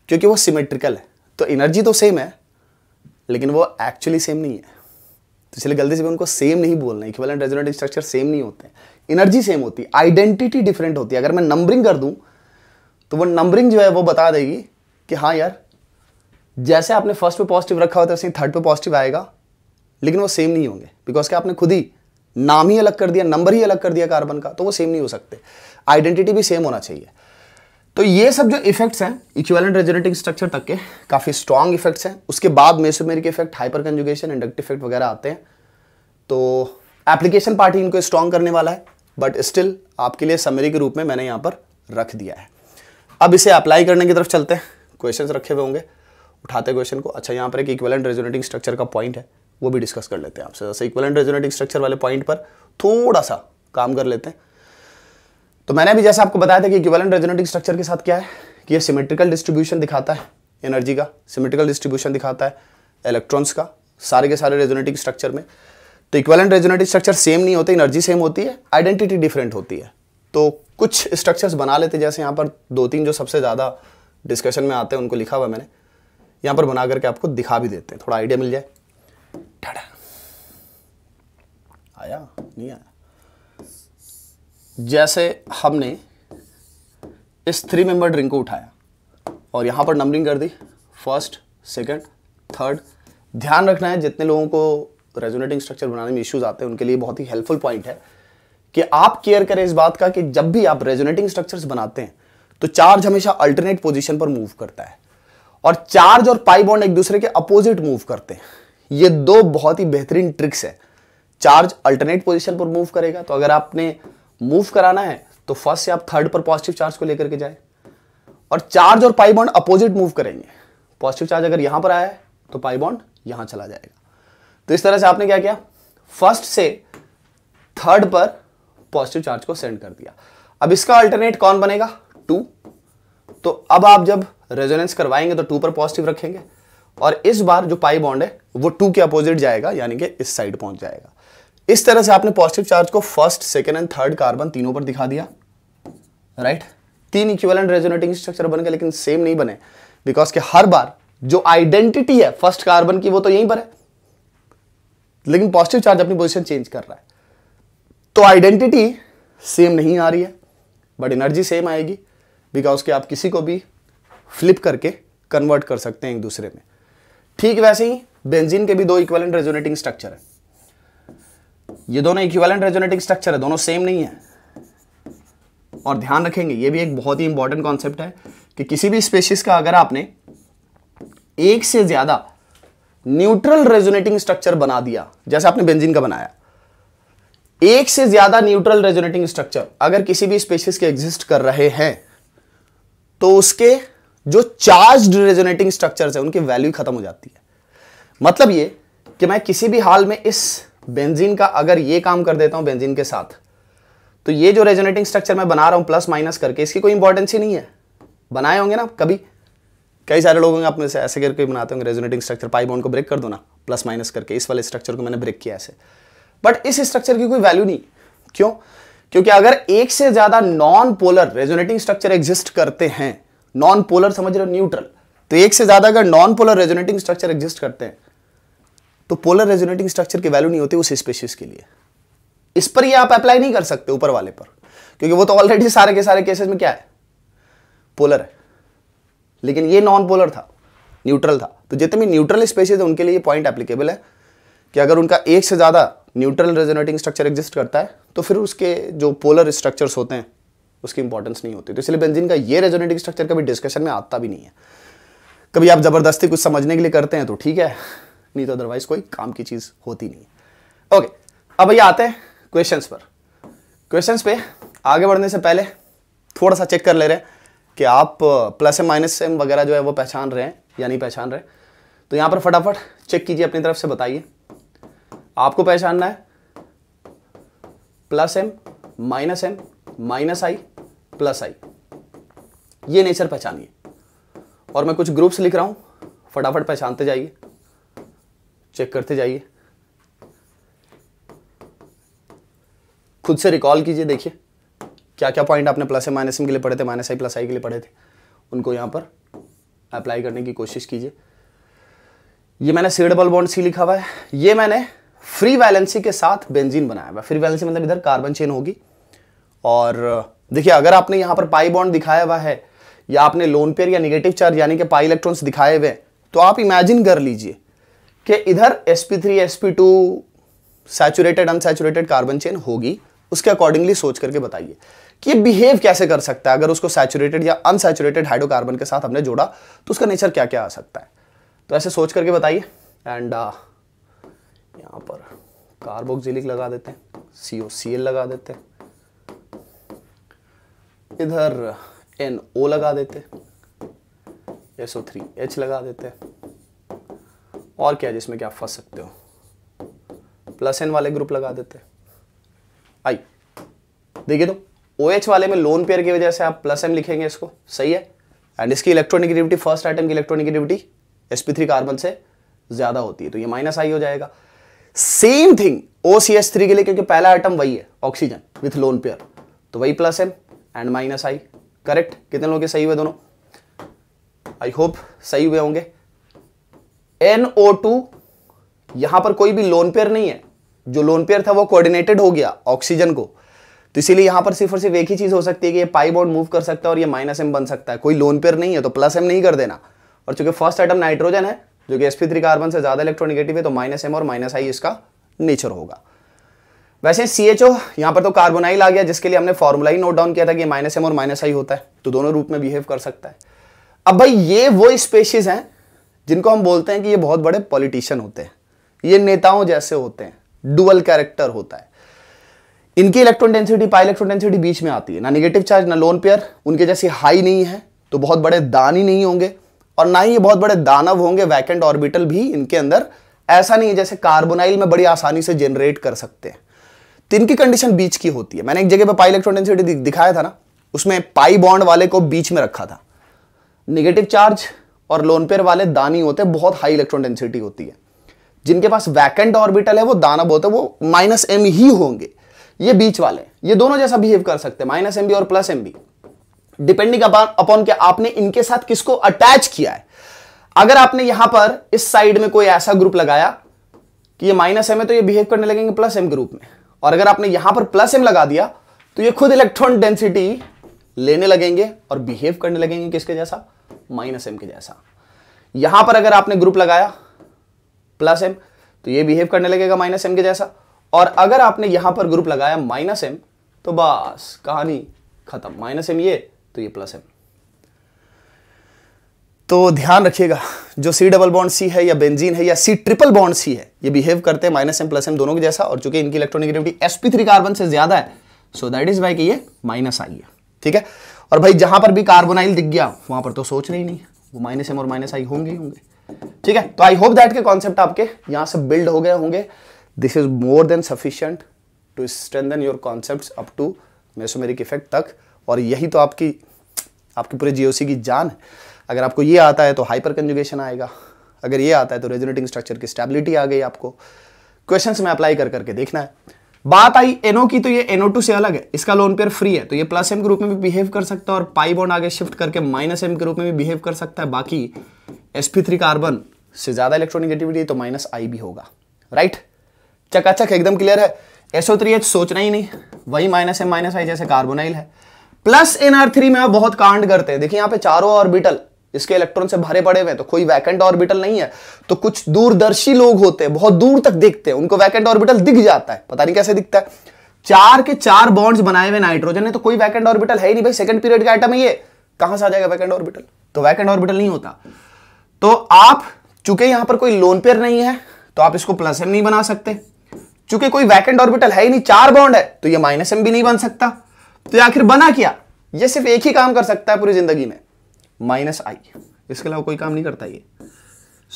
क्योंकि वो सिमेट्रिकल है तो एनर्जी तो सेम है लेकिन वो एक्चुअली सेम नहीं है तो इसलिए गलती से भी उनको सेम नहीं बोलना है इक्विवेलेंट रेजोनेंट स्ट्रक्चर सेम नहीं होते हैं एनर्जी सेम होती है आइडेंटिटी डिफरेंट होती है अगर मैं नंबरिंग कर दूं तो वो नंबरिंग जो है वो बता देगी कि हाँ यार जैसे आपने फर्स्ट पे पॉजिटिव रखा होता है वैसे थर्ड पे पॉजिटिव आएगा लेकिन वो सेम नहीं होंगे बिकॉज क्या आपने खुद ही नाम ही अलग कर दिया नंबर ही अलग कर दिया कार्बन का तो वो सेम नहीं हो सकते आइडेंटिटी भी सेम होना चाहिए तो ये सब जो इफेक्ट्स हैं इक्विवेलेंट रेजोनेटिंग स्ट्रक्चर तक के काफ़ी स्ट्रॉन्ग इफेक्ट्स हैं उसके बाद mesomeric effect hyperconjugation induct effect वगैरह आते हैं तो एप्लीकेशन पार्टी इनको स्ट्रॉन्ग करने वाला है बट स्टिल आपके लिए समरी के रूप में मैंने यहाँ पर रख दिया है अब इसे अप्लाई करने की तरफ चलते हैं क्वेश्चन रखे हुए होंगे उठाते क्वेश्चन को अच्छा यहाँ पर एक इक्वलेंट रेजोनेटिंग स्ट्रक्चर का पॉइंट है वो भी डिस्कस कर लेते हैं आपसे जैसे इक्वलेंट रेजोनेटिंग स्ट्रक्चर वाले पॉइंट पर थोड़ा सा काम कर लेते हैं तो मैंने अभी जैसे आपको बताया था कि इक्विवेलेंट रेजोनेटिक स्ट्रक्चर के साथ क्या है कि ये सिमेट्रिकल डिस्ट्रीब्यूशन दिखाता है एनर्जी का सिमेट्रिकल डिस्ट्रीब्यूशन दिखाता है इलेक्ट्रॉन्स का सारे के सारे रेजोनेटिक स्ट्रक्चर में तो इक्वेलेंट रेजोनेटिक स्ट्रक्चर सेम नहीं होते एनर्जी सेम होती है आइडेंटिटी डिफरेंट होती है तो कुछ स्ट्रक्चर्स बना लेते जैसे यहाँ पर दो तीन जो सबसे ज़्यादा डिस्कशन में आते हैं उनको लिखा हुआ मैंने यहाँ पर बना करके आपको दिखा भी देते हैं थोड़ा आइडिया मिल जाए आया नहीं आया जैसे हमने इस थ्री मेंबर रिंग को उठाया और यहाँ पर नंबरिंग कर दी फर्स्ट सेकंड थर्ड ध्यान रखना है जितने लोगों को रेजोनेटिंग स्ट्रक्चर बनाने में इश्यूज आते हैं उनके लिए बहुत ही हेल्पफुल पॉइंट है कि आप केयर करें इस बात का कि जब भी आप रेजोनेटिंग स्ट्रक्चर्स बनाते हैं तो चार्ज हमेशा अल्टरनेट पोजिशन पर मूव करता है और चार्ज और पाई बॉन्ड एक दूसरे के अपोजिट मूव करते हैं ये दो बहुत ही बेहतरीन ट्रिक्स है चार्ज अल्टरनेट पोजीशन पर मूव करेगा तो अगर आपने मूव कराना है तो फर्स्ट से आप थर्ड पर पॉजिटिव चार्ज को लेकर के जाए और चार्ज और पाई बॉन्ड अपोजिट मूव करेंगे पॉजिटिव चार्ज अगर यहां पर आया है तो पाई बॉन्ड यहां चला जाएगा तो इस तरह से आपने क्या किया फर्स्ट से थर्ड पर पॉजिटिव चार्ज को सेंड कर दिया अब इसका अल्टरनेट कौन बनेगा टू तो अब आप जब रेजोनेंस करवाएंगे तो टू पर पॉजिटिव रखेंगे और इस बार जो पाई बॉन्ड है वो टू के अपोजिट जाएगा यानी कि इस साइड पहुंच जाएगा इस तरह से आपने पॉजिटिव चार्ज को first second and third carbon तीनों पर दिखा दिया राइट right? तीन इक्वेलेंट रेजोनेटिंग स्ट्रक्चर बन गए लेकिन सेम नहीं बने बिकॉज के हर बार जो आइडेंटिटी है फर्स्ट कार्बन की वो तो यहीं पर है लेकिन पॉजिटिव चार्ज अपनी पोजिशन चेंज कर रहा है तो आइडेंटिटी सेम नहीं आ रही है बट एनर्जी सेम आएगी बिकॉज के आप किसी को भी फ्लिप करके कन्वर्ट कर सकते हैं एक दूसरे में ठीक वैसे ही बेंजीन के भी दो इक्वेलेंट रेजोनेटिंग स्ट्रक्चर है ये दोनों इक्विवेलेंट रेजोनेटिंग स्ट्रक्चर है दोनों सेम नहीं है और ध्यान रखेंगे ये भी एक बहुत ही इंपॉर्टेंट कॉन्सेप्ट है कि किसी भी स्पेशीज का अगर आपने एक से ज्यादा न्यूट्रल रेजोनेटिंग स्ट्रक्चर बना दिया जैसे आपने बेंजीन का बनाया एक से ज्यादा न्यूट्रल रेजोनेटिंग स्ट्रक्चर अगर किसी भी स्पेशीज के एग्जिस्ट कर रहे हैं तो उसके जो चार्ज रेजोनेटिंग स्ट्रक्चर्स है उनकी वैल्यू खत्म हो जाती है मतलब ये कि मैं किसी भी हाल में इस बेंजीन का अगर ये काम कर देता हूं बेंजीन के साथ तो ये जो रेजोनेटिंग स्ट्रक्चर मैं बना रहा हूं प्लस माइनस करके इसकी कोई इंपॉर्टेंस ही नहीं है बनाए होंगे ना कभी कई सारे लोग होंगे आप में से ऐसे करके बनाते होंगे रेजोनेटिंग स्ट्रक्चर पाई बॉन्ड को ब्रेक कर दो ना प्लस माइनस करके इस वाले स्ट्रक्चर को मैंने ब्रेक किया ऐसे बट इस स्ट्रक्चर की कोई वैल्यू नहीं क्यों क्योंकि अगर एक से ज्यादा non polar resonating structure exist करते हैं नॉन पोलर समझ रहे हो न्यूट्रल तो एक से ज्यादा अगर non polar resonating structure exist करते हैं तो पोलर रेजोनेटिंग स्ट्रक्चर की वैल्यू नहीं होती उस स्पेसिस के लिए इस पर ये आप अप्लाई नहीं कर सकते ऊपर वाले पर क्योंकि वो तो ऑलरेडी सारे के सारे केसेस में क्या है पोलर है लेकिन ये नॉन पोलर था न्यूट्रल था तो जितने भी न्यूट्रल स्पेसीज है उनके लिए पॉइंट एप्लीकेबल है कि अगर उनका एक से ज़्यादा न्यूट्रल रेजोनेटिंग स्ट्रक्चर एग्जिस्ट करता है तो फिर उसके जो पोलर स्ट्रक्चर्स होते हैं उसकी इंपॉर्टेंस नहीं होती तो इसलिए बेंजीन का ये रेजोनेटिंग स्ट्रक्चर कभी डिस्कशन में आता भी नहीं है कभी आप ज़बरदस्ती कुछ समझने के लिए करते हैं तो ठीक है नहीं तो अदरवाइज कोई काम की चीज़ होती नहीं ओके okay, अब भैया आते हैं क्वेश्चंस पर क्वेश्चंस पे आगे बढ़ने से पहले थोड़ा सा चेक कर ले रहे हैं कि आप प्लस एम माइनस एम वगैरह जो है वो पहचान रहे हैं या नहीं पहचान रहे तो यहां पर फटाफट चेक कीजिए अपनी तरफ से बताइए आपको पहचानना है plus M minus M minus I plus I ये नेचर पहचानिए और मैं कुछ ग्रुप्स लिख रहा हूं फटाफट पहचानते जाइए चेक करते जाइए खुद से रिकॉल कीजिए देखिए क्या क्या पॉइंट आपने प्लस ए माइनस एम के लिए पढ़े थे माइनस आई प्लस आई के लिए पढ़े थे उनको यहाँ पर अप्लाई करने की कोशिश कीजिए ये मैंने सी डबल बॉन्ड सी लिखा हुआ है ये मैंने फ्री वैलेंसी के साथ बेंजीन बनाया हुआ फ्री वैलेंसी मतलब इधर कार्बन चेन होगी और देखिए अगर आपने यहाँ पर पाई बॉन्ड दिखाया हुआ है या आपने लोन पेयर या निगेटिव चार्ज यानी कि पाई इलेक्ट्रॉन्स दिखाए हुए तो आप इमेजिन कर लीजिए कि इधर sp3 sp2 saturated unsaturated carbon chain होगी उसके अकॉर्डिंगली सोच करके बताइए कि ये बिहेव कैसे कर सकता है अगर उसको सैचुरेटेड या अनसेचुरेटेड हाइड्रोकार्बन के साथ हमने जोड़ा तो उसका नेचर क्या क्या आ सकता है तो ऐसे सोच करके बताइए एंड uh, यहाँ पर कार्बोक्सिलिक लगा देते हैं सी ओ सी एल लगा देते हैं इधर एन ओ लगा देते हैं थ्री एच लगा देते हैं और क्या है जिसमें क्या फंस सकते हो प्लस एन वाले ग्रुप लगा देते आई देखिए तो ओ OH वाले में लोन पेयर की वजह से आप प्लस एम लिखेंगे इसको सही है एंड इसकी इलेक्ट्रोनिगेटिविटी फर्स्ट आइटम की electronegativity S P three carbon से ज़्यादा होती है तो ये माइनस आई हो जाएगा same thing O C S three के लिए क्योंकि पहला आइटम वही है ऑक्सीजन विथ लोन पेयर तो वही plus M and minus I correct कितने लोग सही हुए दोनों आई होप सही हुए होंगे NO2 यहां पर कोई भी लोन पेयर नहीं है जो लोन पेयर था वो कोऑर्डिनेटेड हो गया ऑक्सीजन को तो इसीलिए यहां पर सिर्फ और सिर्फ एक ही चीज हो सकती है कि ये पाई बॉन्ड मूव कर सकता है और ये माइनस एम बन सकता है कोई लोन पेयर नहीं है तो प्लस एम नहीं कर देना और चूंकि फर्स्ट आइटम नाइट्रोजन है जो कि एसपी थ्री कार्बन से ज्यादा इलेक्ट्रोनिगेटिव है तो माइनस एम और माइनस आई इसका नेचर होगा वैसे सी एच ओ पर तो कार्बोनाइल आ गया जिसके लिए हमने फॉर्मुला ही नोट डाउन किया था कि माइनस एम और माइनस आई होता है तो दोनों रूप में बिहेव कर सकता है अब भाई ये वो स्पेशीज हैं जिनको हम बोलते हैं कि ये बहुत बड़े पॉलिटिशियन होते हैं ये नेताओं जैसे होते हैं डुअल कैरेक्टर होता है इनकी electron density pi electron density बीच में आती है ना नेगेटिव चार्ज ना लोन पेयर उनके जैसे हाई नहीं है तो बहुत बड़े दानी नहीं होंगे और ना ही ये बहुत बड़े दानव होंगे वैकेंट ऑर्बिटल भी इनके अंदर ऐसा नहीं है जैसे कार्बोनाइल में बड़ी आसानी से जनरेट कर सकते हैं तो इनकी कंडीशन बीच की होती है मैंने एक जगह पर पाई इलेक्ट्रॉन डेंसिटी दिखाया था ना उसमें पाई बॉन्ड वाले को बीच में रखा था निगेटिव चार्ज और लोन पेयर वाले दानी होते हैं बहुत हाई इलेक्ट्रॉन डेंसिटी होती है जिनके पास वैकेंट ऑर्बिटल है वो दाना बोलते हैं वो माइनस एम ही होंगे ये बीच वाले ये दोनों जैसा बिहेव कर सकते हैं माइनस एम और प्लस एम डिपेंडिंग अपॉन के आपने इनके साथ किसको अटैच किया है अगर आपने यहां पर इस साइड में कोई ऐसा ग्रुप लगाया कि ये माइनस एम है तो ये बिहेव करने लगेंगे प्लस एम ग्रुप में और अगर आपने यहां पर प्लस एम लगा दिया तो ये खुद इलेक्ट्रॉन डेंसिटी लेने लगेंगे और बिहेव करने लगेंगे किसके जैसा माइनस एम के जैसा यहां पर अगर आपने ग्रुप लगाया प्लस एम तो ये बिहेव करने लगेगा माइनस एम के जैसा और अगर आपने यहां पर ग्रुप लगाया माइनस एम तो बस कहानी खत्म माइनस एम ये तो ये प्लस एम तो ध्यान रखिएगा जो सी डबल बॉन्ड सी है या बेंजीन है या सी ट्रिपल बॉन्ड सी है ये बिहेव करते हैं माइनस एम प्लस एम दोनों के जैसा और चूंकि इनकी इलेक्ट्रोनिगेटिविटी एसपी थ्री कार्बन से ज्यादा है सो दैट इज वाई कि ये माइनस आई है ठीक है और भाई जहां पर भी कार्बोनाइल दिख गया वहां पर तो सोच रही नहीं वो माइनस एम और माइनस आई होंगे होंगे ठीक है तो आई होप दैट के कॉन्सेप्ट आपके यहां से बिल्ड हो गए होंगे this is more than sufficient to strengthen your concept up to mesomeric effect तक और यही तो आपकी आपकी पूरे जीओसी की जान है अगर आपको ये आता है तो हाइपर कंजुगेशन आएगा अगर ये आता है तो रेजोनेटिंग स्ट्रक्चर की स्टेबिलिटी आ गई आपको क्वेश्चन में अप्लाई कर करके देखना है बात आई एनओ की तो ये एनओ टू से अलग है इसका लोन पेयर फ्री है तो ये प्लस एम के रूप में भी बिहेव कर सकता है और पाई बॉन्ड आगे शिफ्ट करके माइनस एम के रूप में भी बिहेव कर सकता है बाकी एस थ्री कार्बन से ज़्यादा इलेक्ट्रोनिगेटिविटी है तो माइनस आई भी होगा राइट चकाचक एकदम क्लियर है एसओ थ्री एच सोचना ही नहीं वही माइनस एम माइनस आई जैसे कार्बोनाइल है प्लस एनआर थ्री में आप बहुत कांड करते हैं देखिए यहाँ पे चारों और बीटल इसके इलेक्ट्रॉन से भरे पड़े हुए हैं तो कोई वैकेंट ऑर्बिटल नहीं है तो कुछ दूरदर्शी लोग होते हैं बहुत दूर तक देखते हैं उनको वैकेंट ऑर्बिटल दिख जाता है पता नहीं कैसे दिखता है चार के चार बॉन्ड्स बनाए हुए नाइट्रोजन है तो कोई वैकेंट ऑर्बिटल है ही नहीं भाई सेकंड पीरियड का आइटम है ये कहां से आ जाएगा वैकेंट ऑर्बिटल तो वैकेंट ऑर्बिटल नहीं होता तो आप चूंकि यहां पर कोई लोन पेयर नहीं है तो आप इसको प्लस एम नहीं बना सकते चूंकि कोई वैकेंट ऑर्बिटल है ही नहीं चार बॉन्ड है तो ये माइनस एम भी नहीं बन सकता तो आखिर बना क्या ये सिर्फ एक ही काम कर सकता है पूरी जिंदगी में माइनस आई इसके अलावा कोई काम नहीं करता ये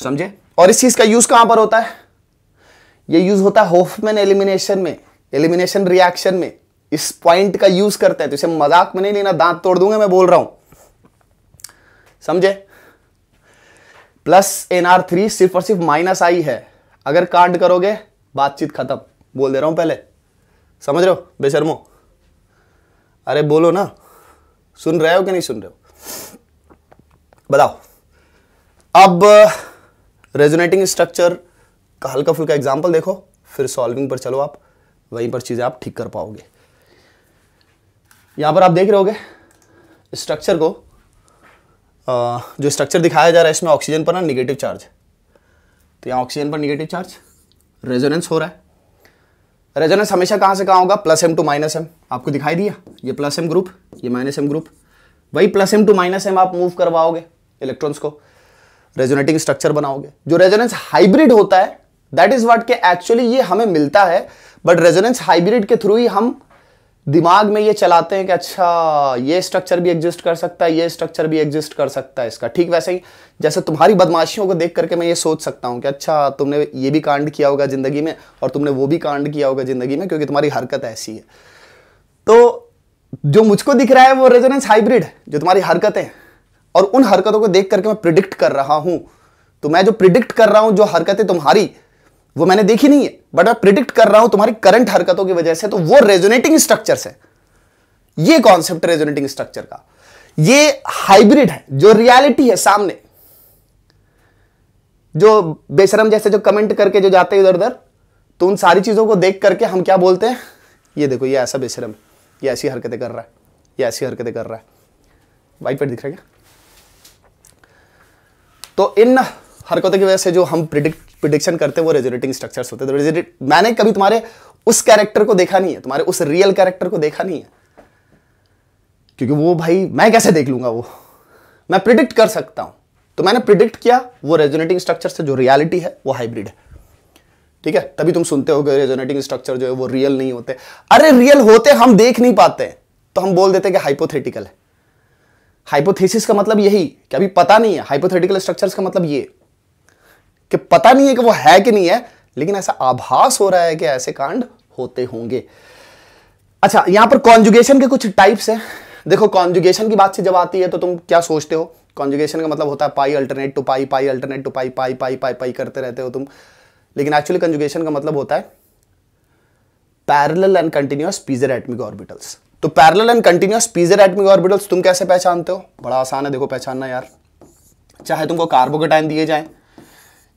समझे और इस चीज का यूज कहां पर होता है ये यूज होता है होफमैन एलिमिनेशन में एलिमिनेशन रिएक्शन में इस पॉइंट का यूज करते हैं तो इसे मजाक में नहीं लेना दांत तोड़ दूंगा मैं बोल रहा हूं समझे प्लस एन आर थ्री सिर्फ और सिर्फ माइनस आई है अगर कांड करोगे बातचीत खत्म बोल दे रहा हूं पहले समझ रहे हो बेशर्मो अरे बोलो ना सुन रहे हो कि नहीं सुन रहे हो बताओ अब रेजोनेटिंग स्ट्रक्चर का हल्का फुल्का एग्जाम्पल देखो फिर सॉल्विंग पर चलो आप वहीं पर चीज़ें आप ठीक कर पाओगे यहां पर आप देख रहे होगे स्ट्रक्चर को आ, जो स्ट्रक्चर दिखाया जा रहा है इसमें ऑक्सीजन पर ना निगेटिव चार्ज तो यहाँ ऑक्सीजन पर निगेटिव चार्ज रेजोनेंस हो रहा है रेजोनेंस हमेशा कहां से कहाँ होगा plus M to minus M आपको दिखाई दिया ये प्लस एम ग्रुप ये माइनस एम ग्रुप वही plus M to minus M आप मूव करवाओगे इलेक्ट्रॉन्स को रेजोनेटिंग स्ट्रक्चर बनाओगे जो रेजोनेंस हाइब्रिड होता है दैट इज वॉट के एक्चुअली ये हमें मिलता है बट रेजोनेंस हाइब्रिड के थ्रू ही हम दिमाग में ये चलाते हैं कि अच्छा ये स्ट्रक्चर भी एग्जिस्ट कर सकता है ये स्ट्रक्चर भी एग्जिस्ट कर सकता है इसका ठीक वैसे ही जैसे तुम्हारी बदमाशियों को देख करके मैं ये सोच सकता हूँ कि अच्छा तुमने ये भी कांड किया होगा ज़िंदगी में और तुमने वो भी कांड किया होगा ज़िंदगी में क्योंकि तुम्हारी हरकत ऐसी है तो जो मुझको दिख रहा है वो रेजोनेंस हाइब्रिड जो तुम्हारी हरकतें और उन हरकतों को देख करके मैं प्रिडिक्ट कर रहा हूं तो मैं जो प्रिडिक्ट कर रहा हूं जो हरकतें तुम्हारी वो मैंने देखी नहीं है बट मैं प्रिडिक्ट कर रहा हूं तुम्हारी करंट हरकतों की वजह से तो वो रेजोनेटिंग स्ट्रक्चर है ये कॉन्सेप्ट रेजोनेटिंग स्ट्रक्चर का ये हाइब्रिड है जो रियलिटी है सामने जो बेशरम जैसे जो कमेंट करके जो जाते हैं इधर उधर तो उन सारी चीजों को देख करके हम क्या बोलते हैं ये देखो ये ऐसा बेशरम है ये ऐसी हरकतें कर रहा है ये ऐसी हरकतें कर रहा है वाइट पर दिख रहा है क्या तो इन हरकतों की वजह से जो हम प्रिडिक्ट प्रिडिक्शन करते हैं वो रेजोनेटिंग स्ट्रक्चर्स होते हैं तो मैंने कभी तुम्हारे उस कैरेक्टर को देखा नहीं है तुम्हारे उस रियल कैरेक्टर को देखा नहीं है क्योंकि वो भाई मैं कैसे देख लूंगा वो मैं प्रिडिक्ट कर सकता हूं तो मैंने प्रिडिक्ट किया वो रेजोनेटिंग स्ट्रक्चर से जो रियलिटी है वो हाइब्रिड है ठीक है तभी तुम सुनते हो रेजोनेटिंग स्ट्रक्चर जो है वो रियल नहीं होते अरे रियल होते हम देख नहीं पाते तो हम बोल देते कि हाइपोथेटिकल है हाइपोथेसिस का मतलब यही कि अभी पता नहीं है हाइपोथेटिकल स्ट्रक्चर्स का मतलब ये कि पता नहीं है कि वो है कि नहीं है लेकिन ऐसा आभास हो रहा है कि ऐसे कांड होते होंगे अच्छा यहां पर कॉन्जुगेशन के कुछ टाइप्स हैं देखो कॉन्जुगेशन की बात से जब आती है तो तुम क्या सोचते हो कॉन्जुगेशन का मतलब होता है pi alternate to pi pi alternate to pi pi pi pi pi करते रहते हो तुम लेकिन एक्चुअली कंजुगेशन का मतलब होता है parallel and continuous P Z atomic orbitals तो parallel and continuous P Z atomic orbitals तुम कैसे पहचानते हो बड़ा आसान है देखो पहचानना यार चाहे तुमको कार्बोकेटाइन दिए जाए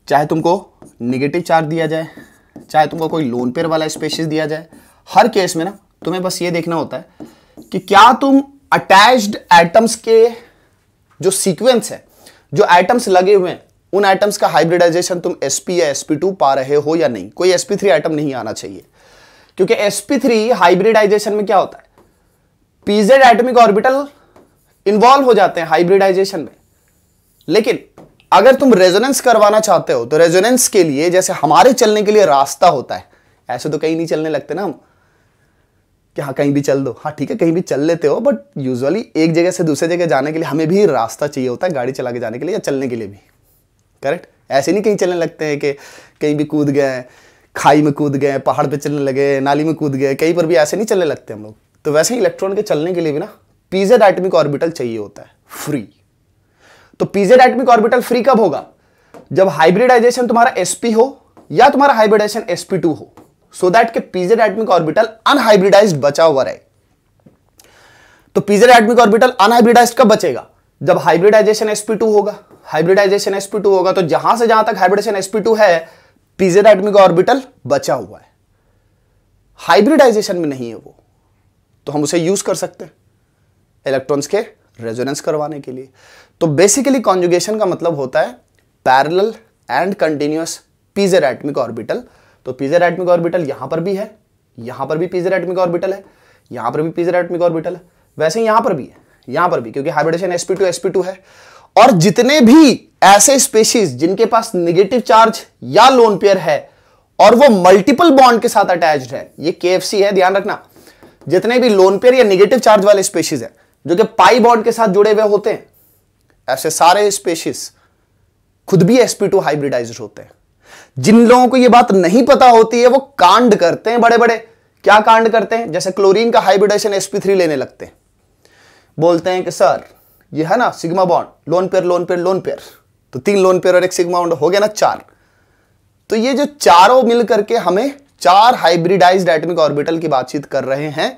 चाहे तुमको निगेटिव चार्ज दिया जाए चाहे तुमको कोई लोन पेयर वाला स्पेशीज दिया जाए हर केस में ना तुम्हें बस ये देखना होता है कि क्या तुम अटैच्ड एटम्स के जो सीक्वेंस है जो एटम्स लगे हुए हैं उन आइटम्स का हाइब्रिडाइजेशन तुम एस या एस पा रहे हो या नहीं कोई एस थ्री आइटम नहीं आना चाहिए क्योंकि एस थ्री हाइब्रिडाइजेशन में क्या होता है पीजेड एटमिक ऑर्बिटल इन्वॉल्व हो जाते हैं हाइब्रिडाइजेशन में लेकिन अगर तुम रेजोनेंस करवाना चाहते हो तो रेजोनेंस के लिए जैसे हमारे चलने के लिए रास्ता होता है ऐसे तो कहीं नहीं चलने लगते ना हम कि हाँ कहीं भी चल दो हाँ ठीक है कहीं भी चल लेते हो बट यूजुअली एक जगह से दूसरे जगह जाने के लिए हमें भी रास्ता चाहिए होता है गाड़ी चला के जाने के लिए या चलने के लिए भी करेक्ट ऐसे नहीं कहीं चलने लगते हैं कि कहीं भी कूद गए खाई में कूद गए पहाड़ पे चलने लगे नाली में कूद गए कहीं पर भी ऐसे नहीं चलने लगते हम लोग तो वैसे ही इलेक्ट्रॉन के चलने के लिए भी ना पीजेड एटमिक ऑर्बिटल चाहिए होता है फ्री तो पीजेड एटमिक ऑर्बिटल फ्री कब होगा जब हाइब्रिडाइजेशन तुम्हारा sp हो या तुम्हारा हाइब्रिडाइजेशन sp2 हो सो दैट के पीजेड एटमिक ऑर्बिटल अनहाइब्रिडाइज बचा हुआ रहे तो पीजेड एटमिक ऑर्बिटल अनहाइब्रिडाइज कब बचेगा जब हाइब्रिडाइजेशन sp2 होगा हाइब्रिडाइजेशन sp2 होगा तो जहां से जहां तक हाइब्रिडेशन sp2 है पीजेड का ऑर्बिटल बचा हुआ है हाइब्रिडाइजेशन में नहीं है वो तो हम उसे यूज कर सकते हैं इलेक्ट्रॉन्स के रेजोनेंस करवाने के लिए तो बेसिकली कॉन्जुगेशन का मतलब होता है parallel and continuous P Z atomic orbital तो पीजेड एटमिक ऑर्बिटल यहां पर भी है यहां पर भी पीजेड एटमिक ऑर्बिटल है यहां पर भी पीजेड एटमिक ऑर्बिटल है वैसे यहां पर भी है यहां पर भी क्योंकि हाइब्रिडेशन sp2 sp2 है और जितने भी ऐसे स्पेशीज जिनके पास निगेटिव चार्ज या लोन पेयर है और वो मल्टीपल बॉन्ड के साथ अटैच है ये के है ध्यान रखना जितने भी लोन पेयर या निगेटिव चार्ज वाले स्पेशीज है जो कि पाई बॉन्ड के साथ जुड़े हुए होते हैं ऐसे सारे स्पेशीज खुद भी sp2 हाइब्रिडाइज होते हैं जिन लोगों को यह बात नहीं पता होती है वो कांड करते हैं बड़े बड़े क्या कांड करते हैं जैसे क्लोरीन का हाइब्रिडाइजेशन sp3 लेने लगते हैं बोलते हैं कि सर ये है ना sigma bond lone pair lone pair lone pair तो तीन लोन पेयर और एक सिग्मा बॉन्ड हो गया ना चार तो ये जो चारों मिल करके हमें चार हाइब्रिडाइज्ड एटमिक ऑर्बिटल की बातचीत कर रहे हैं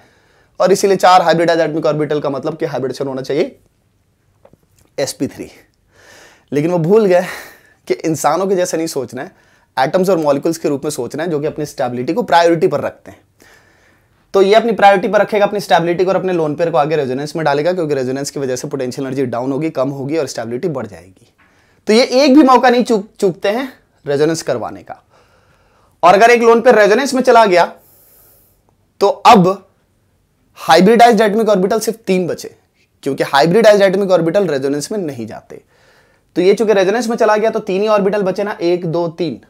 और इसीलिए चार हाइब्रिडाइज एटमिक ऑर्बिटल का मतलब कि हाइब्रिडेशन होना चाहिए sp3 लेकिन वो भूल गए कि इंसानों के जैसे नहीं सोचना है एटम्स और मॉलिक्यूल्स के रूप में सोचना है जो कि अपनी स्टेबिलिटी को प्रायोरिटी पर रखते हैं तो ये अपनी प्रायोरिटी पर रखेगा अपनी स्टेबिलिटी को और अपने लोन पेयर को आगे रेजोनेंस में डालेगा क्योंकि रेजोनेंस की वजह से पोटेंशियल एनर्जी डाउन होगी कम होगी और स्टेबिलिटी बढ़ जाएगी तो ये एक भी मौका नहीं चूक चूकते हैं रेजोनेंस करवाने का और अगर एक लोन पेयर रेजोनेंस में चला गया तो अब हाइब्रिडाइज एटमिक ऑर्बिटल सिर्फ तीन बचे क्योंकि हाइब्रिडाइज एटमिक ऑर्बिटल रेजोनेंस में नहीं जाते तो ये चूंकि रेजोनेंस में चला गया तो तीन ही ऑर्बिटल बचे ना एक दो तीन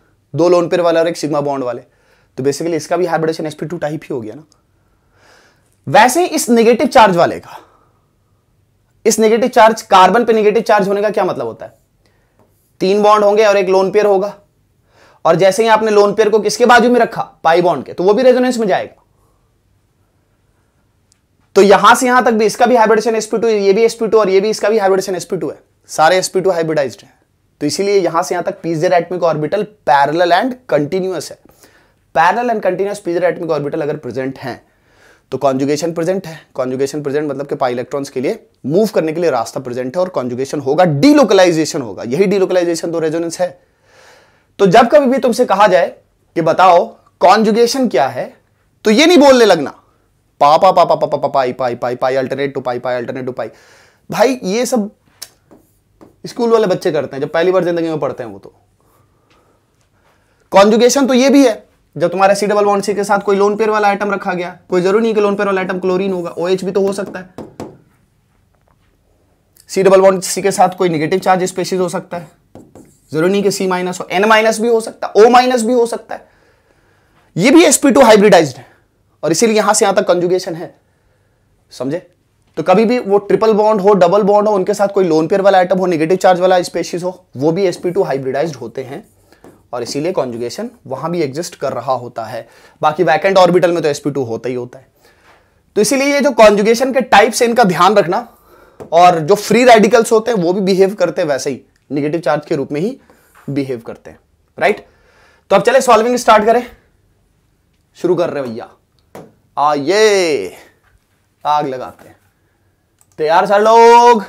दो लोन पेयर वाले और एक सिग्मा बॉन्ड वाले तो बेसिकली इसका भी हाइब्रिडेशन एसपी टू टाइप ही हो गया ना वैसे इस नेगेटिव चार्ज वाले का इस नेगेटिव चार्ज कार्बन पे नेगेटिव चार्ज होने का क्या मतलब होता है तीन बॉन्ड होंगे और एक लोन पेयर होगा और जैसे ही आपने लोन पेयर को किसके बाजू में रखा पाई बॉन्ड के तो वो भी रेजोनेंस में जाएगा तो यहां से यहां तक भी इसका भी हाइब्रिडेशन sp2 ये भी sp2 और ये भी इसका भी हाइब्रिडेशन sp2 है सारे sp2 हाइब्रिडाइज है तो इसीलिए यहां से यहां तक P Z atomic orbital parallel and continuous है parallel and continuous P Z atomic orbital अगर प्रेजेंट हैं तो कॉन्जुगेशन प्रेजेंट है कॉन्जुगेशन प्रेजेंट मतलब कि पाई इलेक्ट्रॉन्स के लिए मूव करने के लिए रास्ता प्रेजेंट है और कॉन्जुगेशन होगा डीलोकलाइजेशन होगा यही डीलोकलाइजेशन तो रेजोनेंस है तो जब कभी भी तुमसे कहा जाए कि बताओ कॉन्जुगेशन क्या है तो ये नहीं बोलने लगना पापा पापा पापा पापा pi pi pi pi alternate to pi pi alternate to pi भाई ये सब स्कूल वाले बच्चे करते हैं जब पहली बार जिंदगी में पढ़ते हैं वो तो कॉन्जुगेशन तो ये भी है जब तुम्हारा सी डबल बॉन्ड सी के साथ कोई लोन पेयर वाला आइटम रखा गया कोई जरूरी नहीं कि लोन पेयर वाला आइटम क्लोरीन होगा ओ एच भी तो हो सकता है सी डबल बॉन्ड सी के साथ कोई नेगेटिव चार्ज स्पेसिस हो सकता है जरूरी नहीं कि सी माइनस हो एन माइनस भी हो सकता है ओ माइनस भी हो सकता है ये भी एसपी टू हाइब्रिडाइज है और इसीलिए यहां से यहां तक कंजुगेशन है समझे तो कभी भी वो ट्रिपल बॉन्ड हो डबल बॉन्ड हो उनके साथ कोई लोन पेयर वाला आइटम हो निगेटिव चार्ज वाला स्पेशीज हो वो भी एसपी टू हाइब्रिडाइज होते हैं और इसीलिए कॉन्जुगेशन वहां भी एग्जिस्ट कर रहा होता है बाकी वैकेंट ऑर्बिटल में तो टू होता ही होता है तो इसीलिए ये जो कॉन्जुगेशन के टाइप से इनका ध्यान रखना और जो फ्री रेडिकल्स होते हैं वो भी बिहेव करते हैं वैसे ही निगेटिव चार्ज के रूप में ही बिहेव करते हैं राइट तो अब चले सॉल्विंग स्टार्ट करें शुरू कर रहे भैया आइए आग लगाते हैं तैयार सर लोग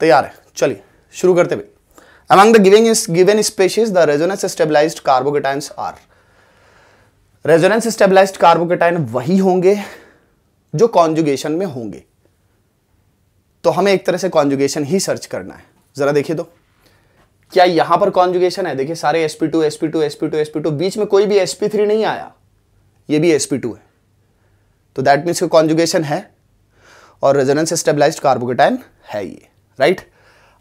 तैयार है चलिए शुरू करते भाई Among the given, given species, the resonance stabilized carbocations are. Resonance stabilized carbocation वही होंगे जो कॉन्जुगेशन में होंगे तो हमें एक तरह से कॉन्जुगेशन ही सर्च करना है जरा देखिए तो क्या यहां पर कॉन्जुगेशन है देखिए सारे sp2 sp2 sp2 sp2 बीच में कोई भी sp3 नहीं आया ये भी sp2 है तो दैट मीन्स कॉन्जुगेशन है और रेजोनेंस स्टेबलाइज्ड कार्बोकेटाइन है ये राइट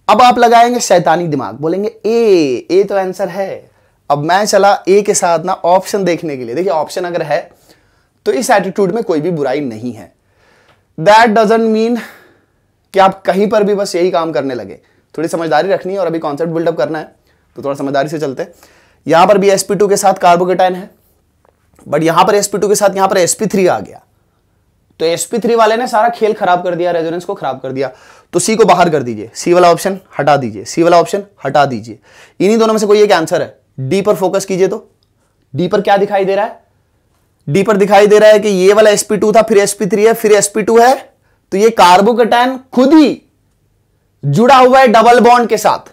अब आप लगाएंगे शैतानी दिमाग बोलेंगे ए ए तो आंसर है अब मैं चला ए के साथ ना ऑप्शन देखने के लिए देखिए ऑप्शन अगर है तो इस एटीट्यूड में कोई भी बुराई नहीं है दैट डजेंट मीन कि आप कहीं पर भी बस यही काम करने लगे थोड़ी समझदारी रखनी है और अभी कॉन्सेप्ट बिल्डअप करना है तो थोड़ा समझदारी से चलते यहां पर भी एसपी के साथ कार्बोकेटाइन है बट यहां पर एसपी के साथ यहां पर एसपी आ गया तो एसपी वाले ने सारा खेल खराब कर दिया रेजोरेंस को खराब कर दिया तो सी को बाहर कर दीजिए सी वाला ऑप्शन हटा दीजिए सी वाला ऑप्शन हटा दीजिए इन्हीं दोनों में से कोई एक आंसर है डी पर फोकस कीजिए तो डी पर क्या दिखाई दे रहा है डी पर दिखाई दे रहा है कि ये वाला टू था फिर थ्री है फिर टू है तो ये कार्बोकटैन खुद ही जुड़ा हुआ है डबल बॉन्ड के साथ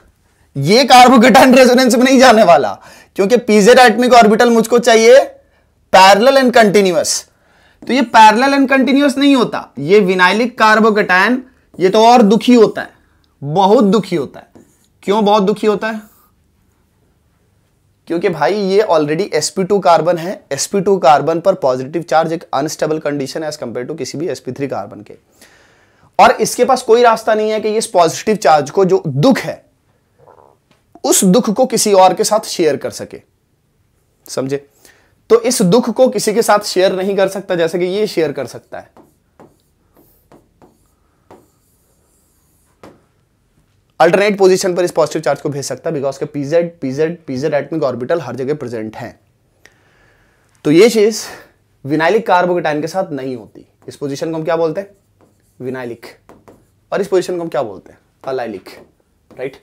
ये कार्बोकटैन रेजोनेंस में नहीं जाने वाला क्योंकि पीजेड एटमिक ऑर्बिटल मुझको चाहिए पैरेलल एंड कंटिन्यूस तो ये पैरेलल एंड कंटिन्यूस नहीं होता ये विनाइलिक कार्बोकटैन ये तो और दुखी होता है बहुत दुखी होता है क्यों बहुत दुखी होता है क्योंकि भाई ये ऑलरेडी sp2 कार्बन है sp2 कार्बन पर पॉजिटिव चार्ज एक अनस्टेबल कंडीशन है एज कंपेयर टू किसी भी sp3 कार्बन के और इसके पास कोई रास्ता नहीं है कि इस पॉजिटिव चार्ज को जो दुख है उस दुख को किसी और के साथ शेयर कर सके समझे तो इस दुख को किसी के साथ शेयर नहीं कर सकता जैसे कि ये शेयर कर सकता है अल्टरनेट पोजिशन पर इस पॉजिटिव चार्ज को भेज सकता है बिकॉज के P Z P Z P Z atomic orbital हर जगह प्रेजेंट है तो ये चीज विनाइलिक कार्बोकेटाइन के साथ नहीं होती इस पोजिशन को हम क्या बोलते हैं विनाइलिक और इस पोजिशन को हम क्या बोलते हैं अलाइलिक राइट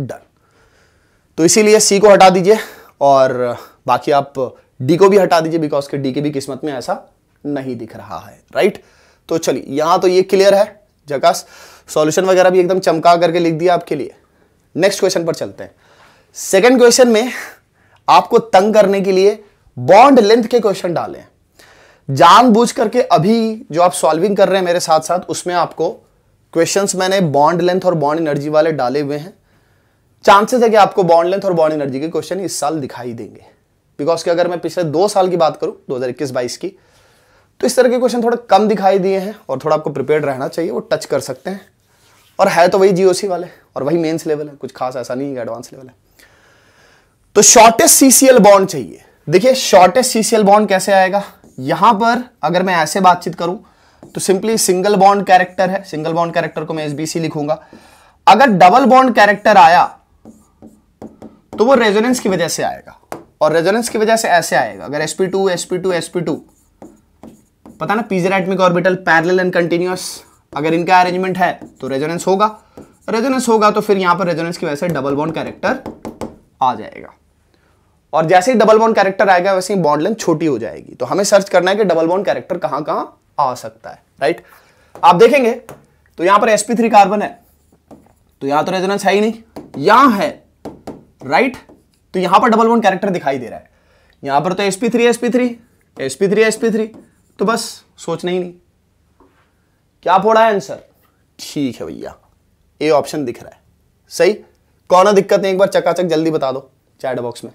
डन तो इसीलिए सी को हटा दीजिए और बाकी आप डी को भी हटा दीजिए बिकॉज के डी के भी किस्मत में ऐसा नहीं दिख रहा है राइट right? तो चलिए यहां तो ये क्लियर है जकास सॉल्यूशन वगैरह भी एकदम चमका करके लिख दिया आपके लिए नेक्स्ट क्वेश्चन पर चलते हैं सेकेंड क्वेश्चन में आपको तंग करने के लिए बॉन्ड लेंथ के क्वेश्चन डाले बुझ करके अभी जो आप सॉल्विंग कर रहे हैं मेरे साथ साथ उसमें आपको क्वेश्चन मैंने बॉन्ड लेंथ और बॉन्ड एनर्जी वाले डाले हुए हैं चांसेस है कि आपको बॉन्ड लेंथ और बॉन्ड एनर्जी के क्वेश्चन इस साल दिखाई देंगे बिकॉज अगर मैं पिछले दो साल की बात करूं 2021-22 की तो इस तरह के क्वेश्चन थोड़े कम दिखाई दिए हैं और थोड़ा आपको प्रिपेयर रहना चाहिए वो टच कर सकते हैं और है तो वही जीओसी वाले और वही मेंस लेवल है कुछ खास ऐसा नहीं है एडवांस लेवल है तो शॉर्टेस्ट सीसीएल बॉन्ड चाहिए देखिए शॉर्टेस्ट सीसीएल बॉन्ड कैसे आएगा यहां पर अगर मैं ऐसे बातचीत करूं तो सिंपली सिंगल बॉन्ड कैरेक्टर है सिंगल बॉन्ड कैरेक्टर को मैं एसबीसी लिखूंगा अगर डबल बॉन्ड कैरेक्टर आया तो वो रेजोनेंस की वजह से आएगा और रेजोनेंस की वजह से ऐसे आएगा अगर एसपी टू एसपी टू पता ना P Z atomic orbital parallel and continuous अगर इनका अरेंजमेंट है तो रेजोनेंस होगा रेजोनेंस होगा तो फिर यहां पर रेजोनेंस की वजह से डबल बॉन्ड कैरेक्टर आ जाएगा और जैसे ही डबल बॉन्ड कैरेक्टर आएगा वैसे ही बॉन्ड लेंथ छोटी हो जाएगी तो हमें सर्च करना है कि डबल बॉन्ड कैरेक्टर कहां कहां आ सकता है राइट आप देखेंगे तो यहां पर sp3 कार्बन है तो यहां तो रेजोनेंस है ही नहीं यहां है राइट तो यहां पर डबल बॉन्ड कैरेक्टर दिखाई दे रहा है यहां पर तो sp3 sp3 sp3 sp3 तो बस सोचना ही नहीं क्या फोड़ा है आंसर ठीक है भैया ए ऑप्शन दिख रहा है सही कौन दिक्कत नहीं एक बार चकाचक जल्दी बता दो चैट बॉक्स में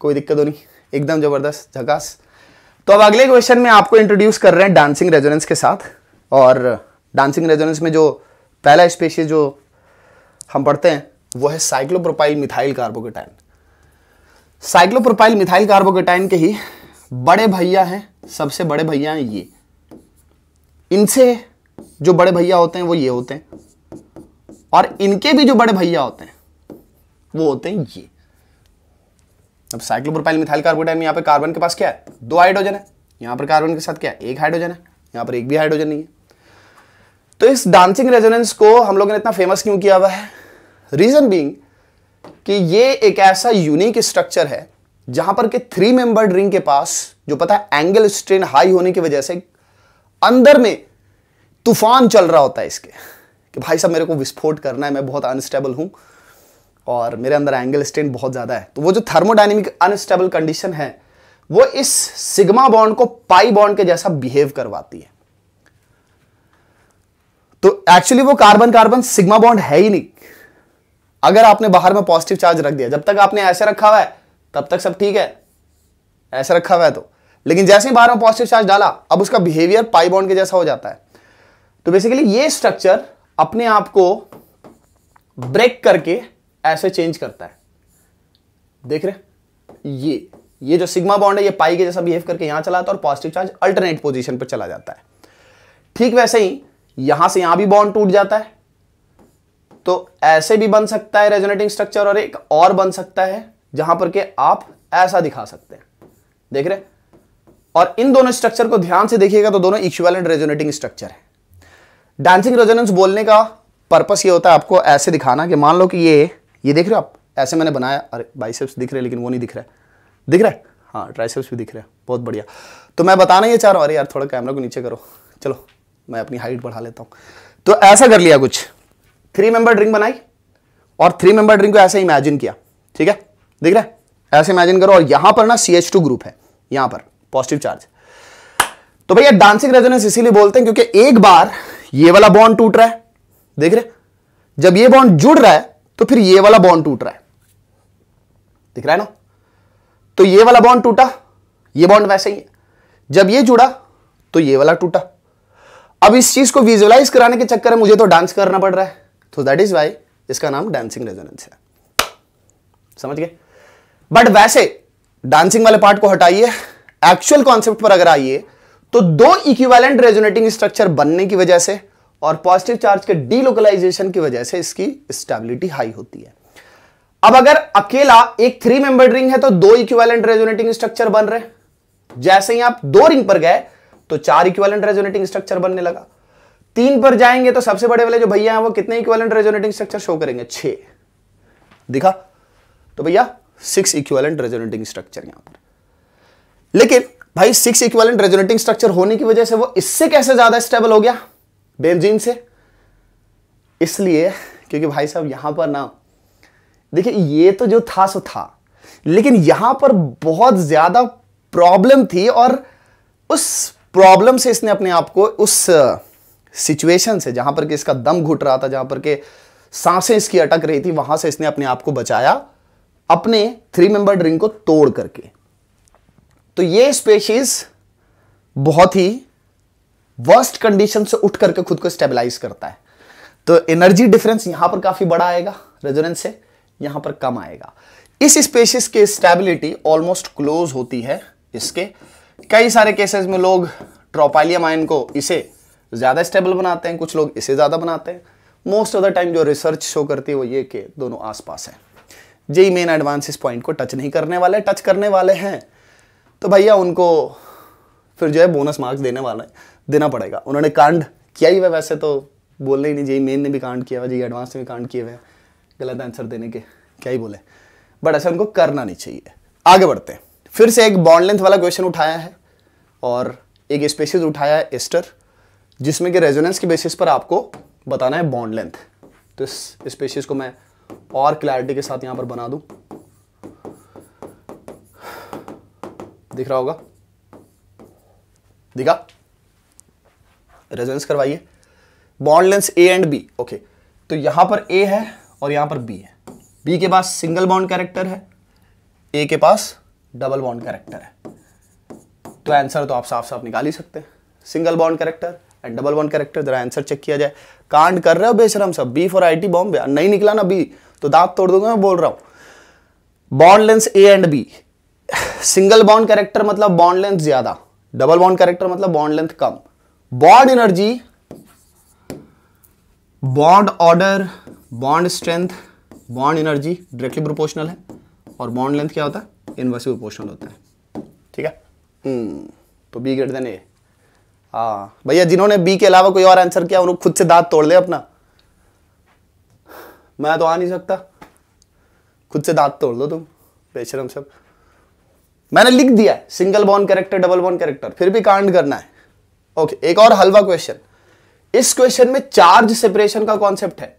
कोई दिक्कत हो तो नहीं एकदम जबरदस्त झकास तो अब अगले क्वेश्चन में आपको इंट्रोड्यूस कर रहे हैं डांसिंग रेजोनेंस के साथ और डांसिंग रेजोनेंस में जो पहला स्पेशीज जो हम पढ़ते हैं वो है cyclopropyl methyl carbocation cyclopropyl methyl carbocation के ही बड़े भैया हैं सबसे बड़े भैया हैं ये इनसे जो बड़े भैया होते हैं वो ये होते हैं और इनके भी जो बड़े भैया होते हैं वो होते हैं ये अब साइक्लोप्रोपाइल मिथाइल कार्बोडाइन यहां पे कार्बन के पास क्या है दो हाइड्रोजन है यहां पर कार्बन के साथ क्या है एक हाइड्रोजन है यहां पर एक भी हाइड्रोजन नहीं है तो इस डांसिंग रेजोनेंस को हम लोगों ने इतना फेमस क्यों किया हुआ है रीजन बींग कि ये एक ऐसा यूनिक स्ट्रक्चर है जहां पर के थ्री मेंबर रिंग के पास जो पता है एंगल स्ट्रेन हाई होने की वजह से अंदर में तूफान चल रहा होता है इसके कि भाई साहब मेरे को विस्फोट करना है मैं बहुत अनस्टेबल हूं और मेरे अंदर एंगल स्ट्रेन बहुत ज़्यादा है तो वो जो थर्मोडाइनमिक अनस्टेबल कंडीशन है वो इस सिग्मा बॉन्ड को पाई बॉन्ड के जैसा बिहेव करवाती है तो एक्चुअली वो कार्बन कार्बन सिग्मा बॉन्ड है ही नहीं अगर आपने बाहर में पॉजिटिव चार्ज रख दिया जब तक आपने ऐसे रखा हुआ है तब तक सब ठीक है ऐसा रखा हुआ है तो लेकिन जैसे ही बाहर में पॉजिटिव चार्ज डाला अब उसका बिहेवियर पाई बॉन्ड के जैसा हो जाता है तो बेसिकली ये स्ट्रक्चर अपने आप को ब्रेक करके ऐसे चेंज करता है देख रहे ये ये जो सिग्मा बॉन्ड है ये पाई के जैसा बिहेव करके यहां चला है और पॉजिटिव चार्ज अल्टरनेट पोजिशन पर चला जाता है ठीक वैसे ही यहां से यहां भी बॉन्ड टूट जाता है तो ऐसे भी बन सकता है रेजोनेटिंग स्ट्रक्चर और एक और बन सकता है जहां पर के आप ऐसा दिखा सकते हैं देख रहे और इन दोनों स्ट्रक्चर को ध्यान से देखिएगा तो दोनों इक्वेलेंट रेजोनेटिंग स्ट्रक्चर है डांसिंग रेजोनेंस बोलने का पर्पस ये होता है आपको ऐसे दिखाना कि मान लो कि ये ये देख रहे हो आप ऐसे मैंने बनाया अरे बाइसेप्स दिख रहे लेकिन वो नहीं दिख रहा है दिख रहा है हाँ ट्राइसेप्स भी दिख रहे हैं बहुत बढ़िया तो मैं बताना ये चाह रहा हूँ अरे यार थोड़ा कैमरा को नीचे करो चलो मैं अपनी हाइट बढ़ा लेता हूँ तो ऐसा कर लिया कुछ थ्री मेंबर ड्रिंक बनाई और थ्री मेंबर ड्रिंक को ऐसे इमेजिन किया ठीक है दिख रहा है ऐसे इमेजिन करो और यहां पर ना सी एच टू ग्रुप है यहां पर पॉजिटिव चार्ज तो भैया डांसिंग रेजोनेंस इसीलिए बोलते हैं क्योंकि एक बार ये वाला बॉन्ड टूट रहा है देख रहे जब ये बॉन्ड जुड़ रहा है तो फिर ये वाला बॉन्ड टूट रहा है दिख रहा है ना तो ये वाला बॉन्ड टूटा ये बॉन्ड वैसे ही है जब ये जुड़ा तो ये वाला टूटा अब इस चीज को विजुअलाइज कराने के चक्कर में मुझे तो डांस करना पड़ रहा है तो दैट इज वाई इसका नाम डांसिंग रेजोनेंस है समझ गए बट वैसे डांसिंग वाले पार्ट को हटाइए एक्चुअल कॉन्सेप्ट पर अगर आइए तो दो इक्विवेलेंट रेजोनेटिंग स्ट्रक्चर बनने की वजह से और पॉजिटिव चार्ज के डीलोकलाइजेशन की वजह से इसकी स्टेबिलिटी हाई होती है अब अगर अकेला एक थ्री मेंबर रिंग है तो दो इक्विवेलेंट रेजोनेटिंग स्ट्रक्चर बन रहे जैसे ही आप दो रिंग पर गए तो चार इक्विवेलेंट रेजोनेटिंग स्ट्रक्चर बनने लगा तीन पर जाएंगे तो सबसे बड़े वाले जो भैया हैं वो कितने इक्विवेलेंट रेजोनेटिंग स्ट्रक्चर शो करेंगे छह दिखा तो भैया सिक्स इक्वेलेंट रेजोनेटिंग स्ट्रक्चर यहां पर लेकिन भाई सिक्स इक्वेलेंट रेजोनेटिंग स्ट्रक्चर होने की वजह से वो इससे कैसे ज्यादा स्टेबल हो गया बेंजीन से इसलिए क्योंकि भाई साहब यहां पर ना देखिए ये तो जो था सो था लेकिन यहां पर बहुत ज्यादा प्रॉब्लम थी और उस प्रॉब्लम से इसने अपने आप को उस सिचुएशन से जहां पर कि इसका दम घुट रहा था जहां पर के सांसें इसकी अटक रही थी वहां से इसने अपने आप को बचाया अपने थ्री मेंबर रिंग को तोड़ करके तो ये स्पेशीज बहुत ही वर्स्ट कंडीशन से उठ करके खुद को स्टेबलाइज करता है तो एनर्जी डिफरेंस यहां पर काफी बड़ा आएगा रेजोनेंस से यहां पर कम आएगा इस स्पेशीज की स्टेबिलिटी ऑलमोस्ट क्लोज होती है इसके कई सारे केसेस में लोग ट्रोपाइलियम आयन को इसे ज़्यादा स्टेबल बनाते हैं कुछ लोग इसे ज़्यादा बनाते हैं मोस्ट ऑफ द टाइम जो रिसर्च शो करती है वो ये कि दोनों आसपास है जेई मेन एडवांस इस पॉइंट को टच नहीं करने वाले टच करने वाले हैं तो भैया उनको फिर जो है बोनस मार्क्स देने वाला है देना पड़ेगा उन्होंने कांड किया ही हुआ वैसे तो बोलने ही नहीं जेई मेन ने भी कांड किया हुआ जेई एडवांस ने भी कांड किए हुए गलत आंसर देने के क्या ही बोले बट ऐसा उनको करना नहीं चाहिए आगे बढ़ते हैं फिर से एक बॉन्ड लेंथ वाला क्वेश्चन उठाया है और एक स्पेसिस उठाया है एस्टर जिसमें कि रेजोनेंस के बेसिस पर आपको बताना है बॉन्ड लेंथ तो इस स्पेसिस को मैं और क्लैरिटी के साथ यहां पर बना दू दिख रहा होगा दिखा रेजेंस करवाइए bond length A and B okay तो यहां पर ए है और यहां पर बी है बी के पास सिंगल बॉन्ड कैरेक्टर है ए के पास डबल बॉन्ड कैरेक्टर है तो आंसर तो आप साफ साफ निकाल ही सकते हैं single bond character and double one character जरा आंसर चेक किया जाए कांड कर रहे हो बेशरम सब B for I T Bombay नहीं निकला ना बी तो दांत तोड़ दूंगा मैं बोल रहा हूँ bond length A and B single bond character मतलब बॉन्ड लेंथ ज्यादा डबल बॉन्ड करेक्टर मतलब बॉन्ड लेंथ कम bond energy bond order bond strength bond energy directly proportional है और बॉन्ड लेंथ क्या होता है इनवर्सिव प्रोपोर्शनल होता है ठीक है हम्म, तो बी ग्रेटर देन ए हाँ भैया जिन्होंने बी के अलावा कोई और आंसर किया उन्होंने खुद से दांत तोड़ दे अपना मैं तो आ नहीं सकता खुद से दांत तोड़ दो तुम बेशरम सब मैंने लिख दिया single bond character double bond character फिर भी कांड करना है ओके एक और हलवा क्वेश्चन इस क्वेश्चन में चार्ज सेपरेशन का कॉन्सेप्ट है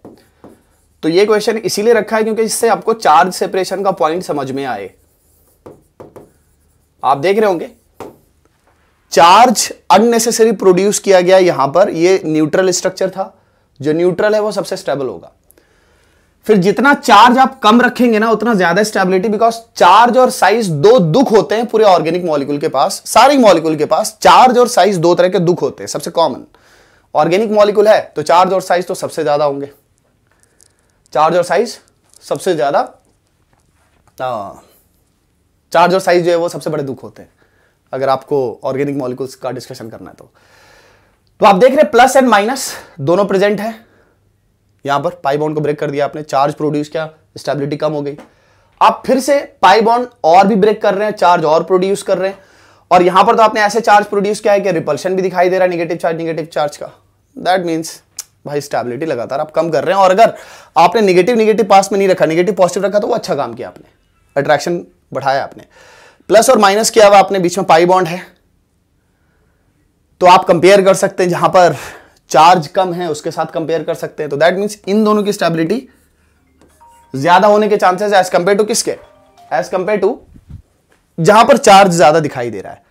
तो ये क्वेश्चन इसीलिए रखा है क्योंकि इससे आपको चार्ज सेपरेशन का पॉइंट समझ में आए आप देख रहे होंगे चार्ज अननेसेसरी प्रोड्यूस किया गया यहां पर ये न्यूट्रल स्ट्रक्चर था जो न्यूट्रल है वो सबसे स्टेबल होगा फिर जितना चार्ज आप कम रखेंगे ना उतना ज्यादा स्टेबिलिटी बिकॉज चार्ज और साइज दो दुख होते हैं पूरे ऑर्गेनिक मॉलिक्यूल के पास सारे मॉलिक्यूल के पास चार्ज और साइज दो तरह के दुख होते हैं सबसे कॉमन ऑर्गेनिक मॉलिक्यूल है तो चार्ज और साइज तो सबसे ज्यादा होंगे चार्ज और साइज सबसे ज्यादा हाँ, चार्ज और साइज जो है वो सबसे बड़े दुख होते हैं अगर आपको ऑर्गेनिक मॉलिकुल्स का डिस्कशन करना है तो तो आप देख रहे हैं प्लस एंड माइनस दोनों प्रेजेंट है यहां पर पाई बॉन्ड को ब्रेक कर दिया आपने चार्ज प्रोड्यूस किया स्टेबिलिटी कम हो गई आप फिर से पाई बॉन्ड और भी ब्रेक कर रहे हैं चार्ज और प्रोड्यूस कर रहे हैं और यहां पर तो आपने ऐसे चार्ज प्रोड्यूस किया है कि रिपल्शन भी दिखाई दे रहा है निगेटिव चार्ज निगेटिव चार्ज का दैट मीन्स भाई स्टेबिलिटी लगातार आप कम कर रहे हैं और अगर आपने निगेटिव निगेटिव पास में नहीं रखा निगेटिव पॉजिटिव रखा तो वो अच्छा काम किया आपने अट्रैक्शन बढ़ाया आपने प्लस और माइनस किया हुआ आपने बीच में पाई बॉन्ड है तो आप कंपेयर कर सकते हैं जहां पर चार्ज कम है उसके साथ कंपेयर कर सकते हैं तो दैट मीन्स इन दोनों की स्टेबिलिटी ज्यादा होने के चांसेस एज कंपेयर टू किसके एज कंपेयर टू जहां पर चार्ज ज्यादा दिखाई दे रहा है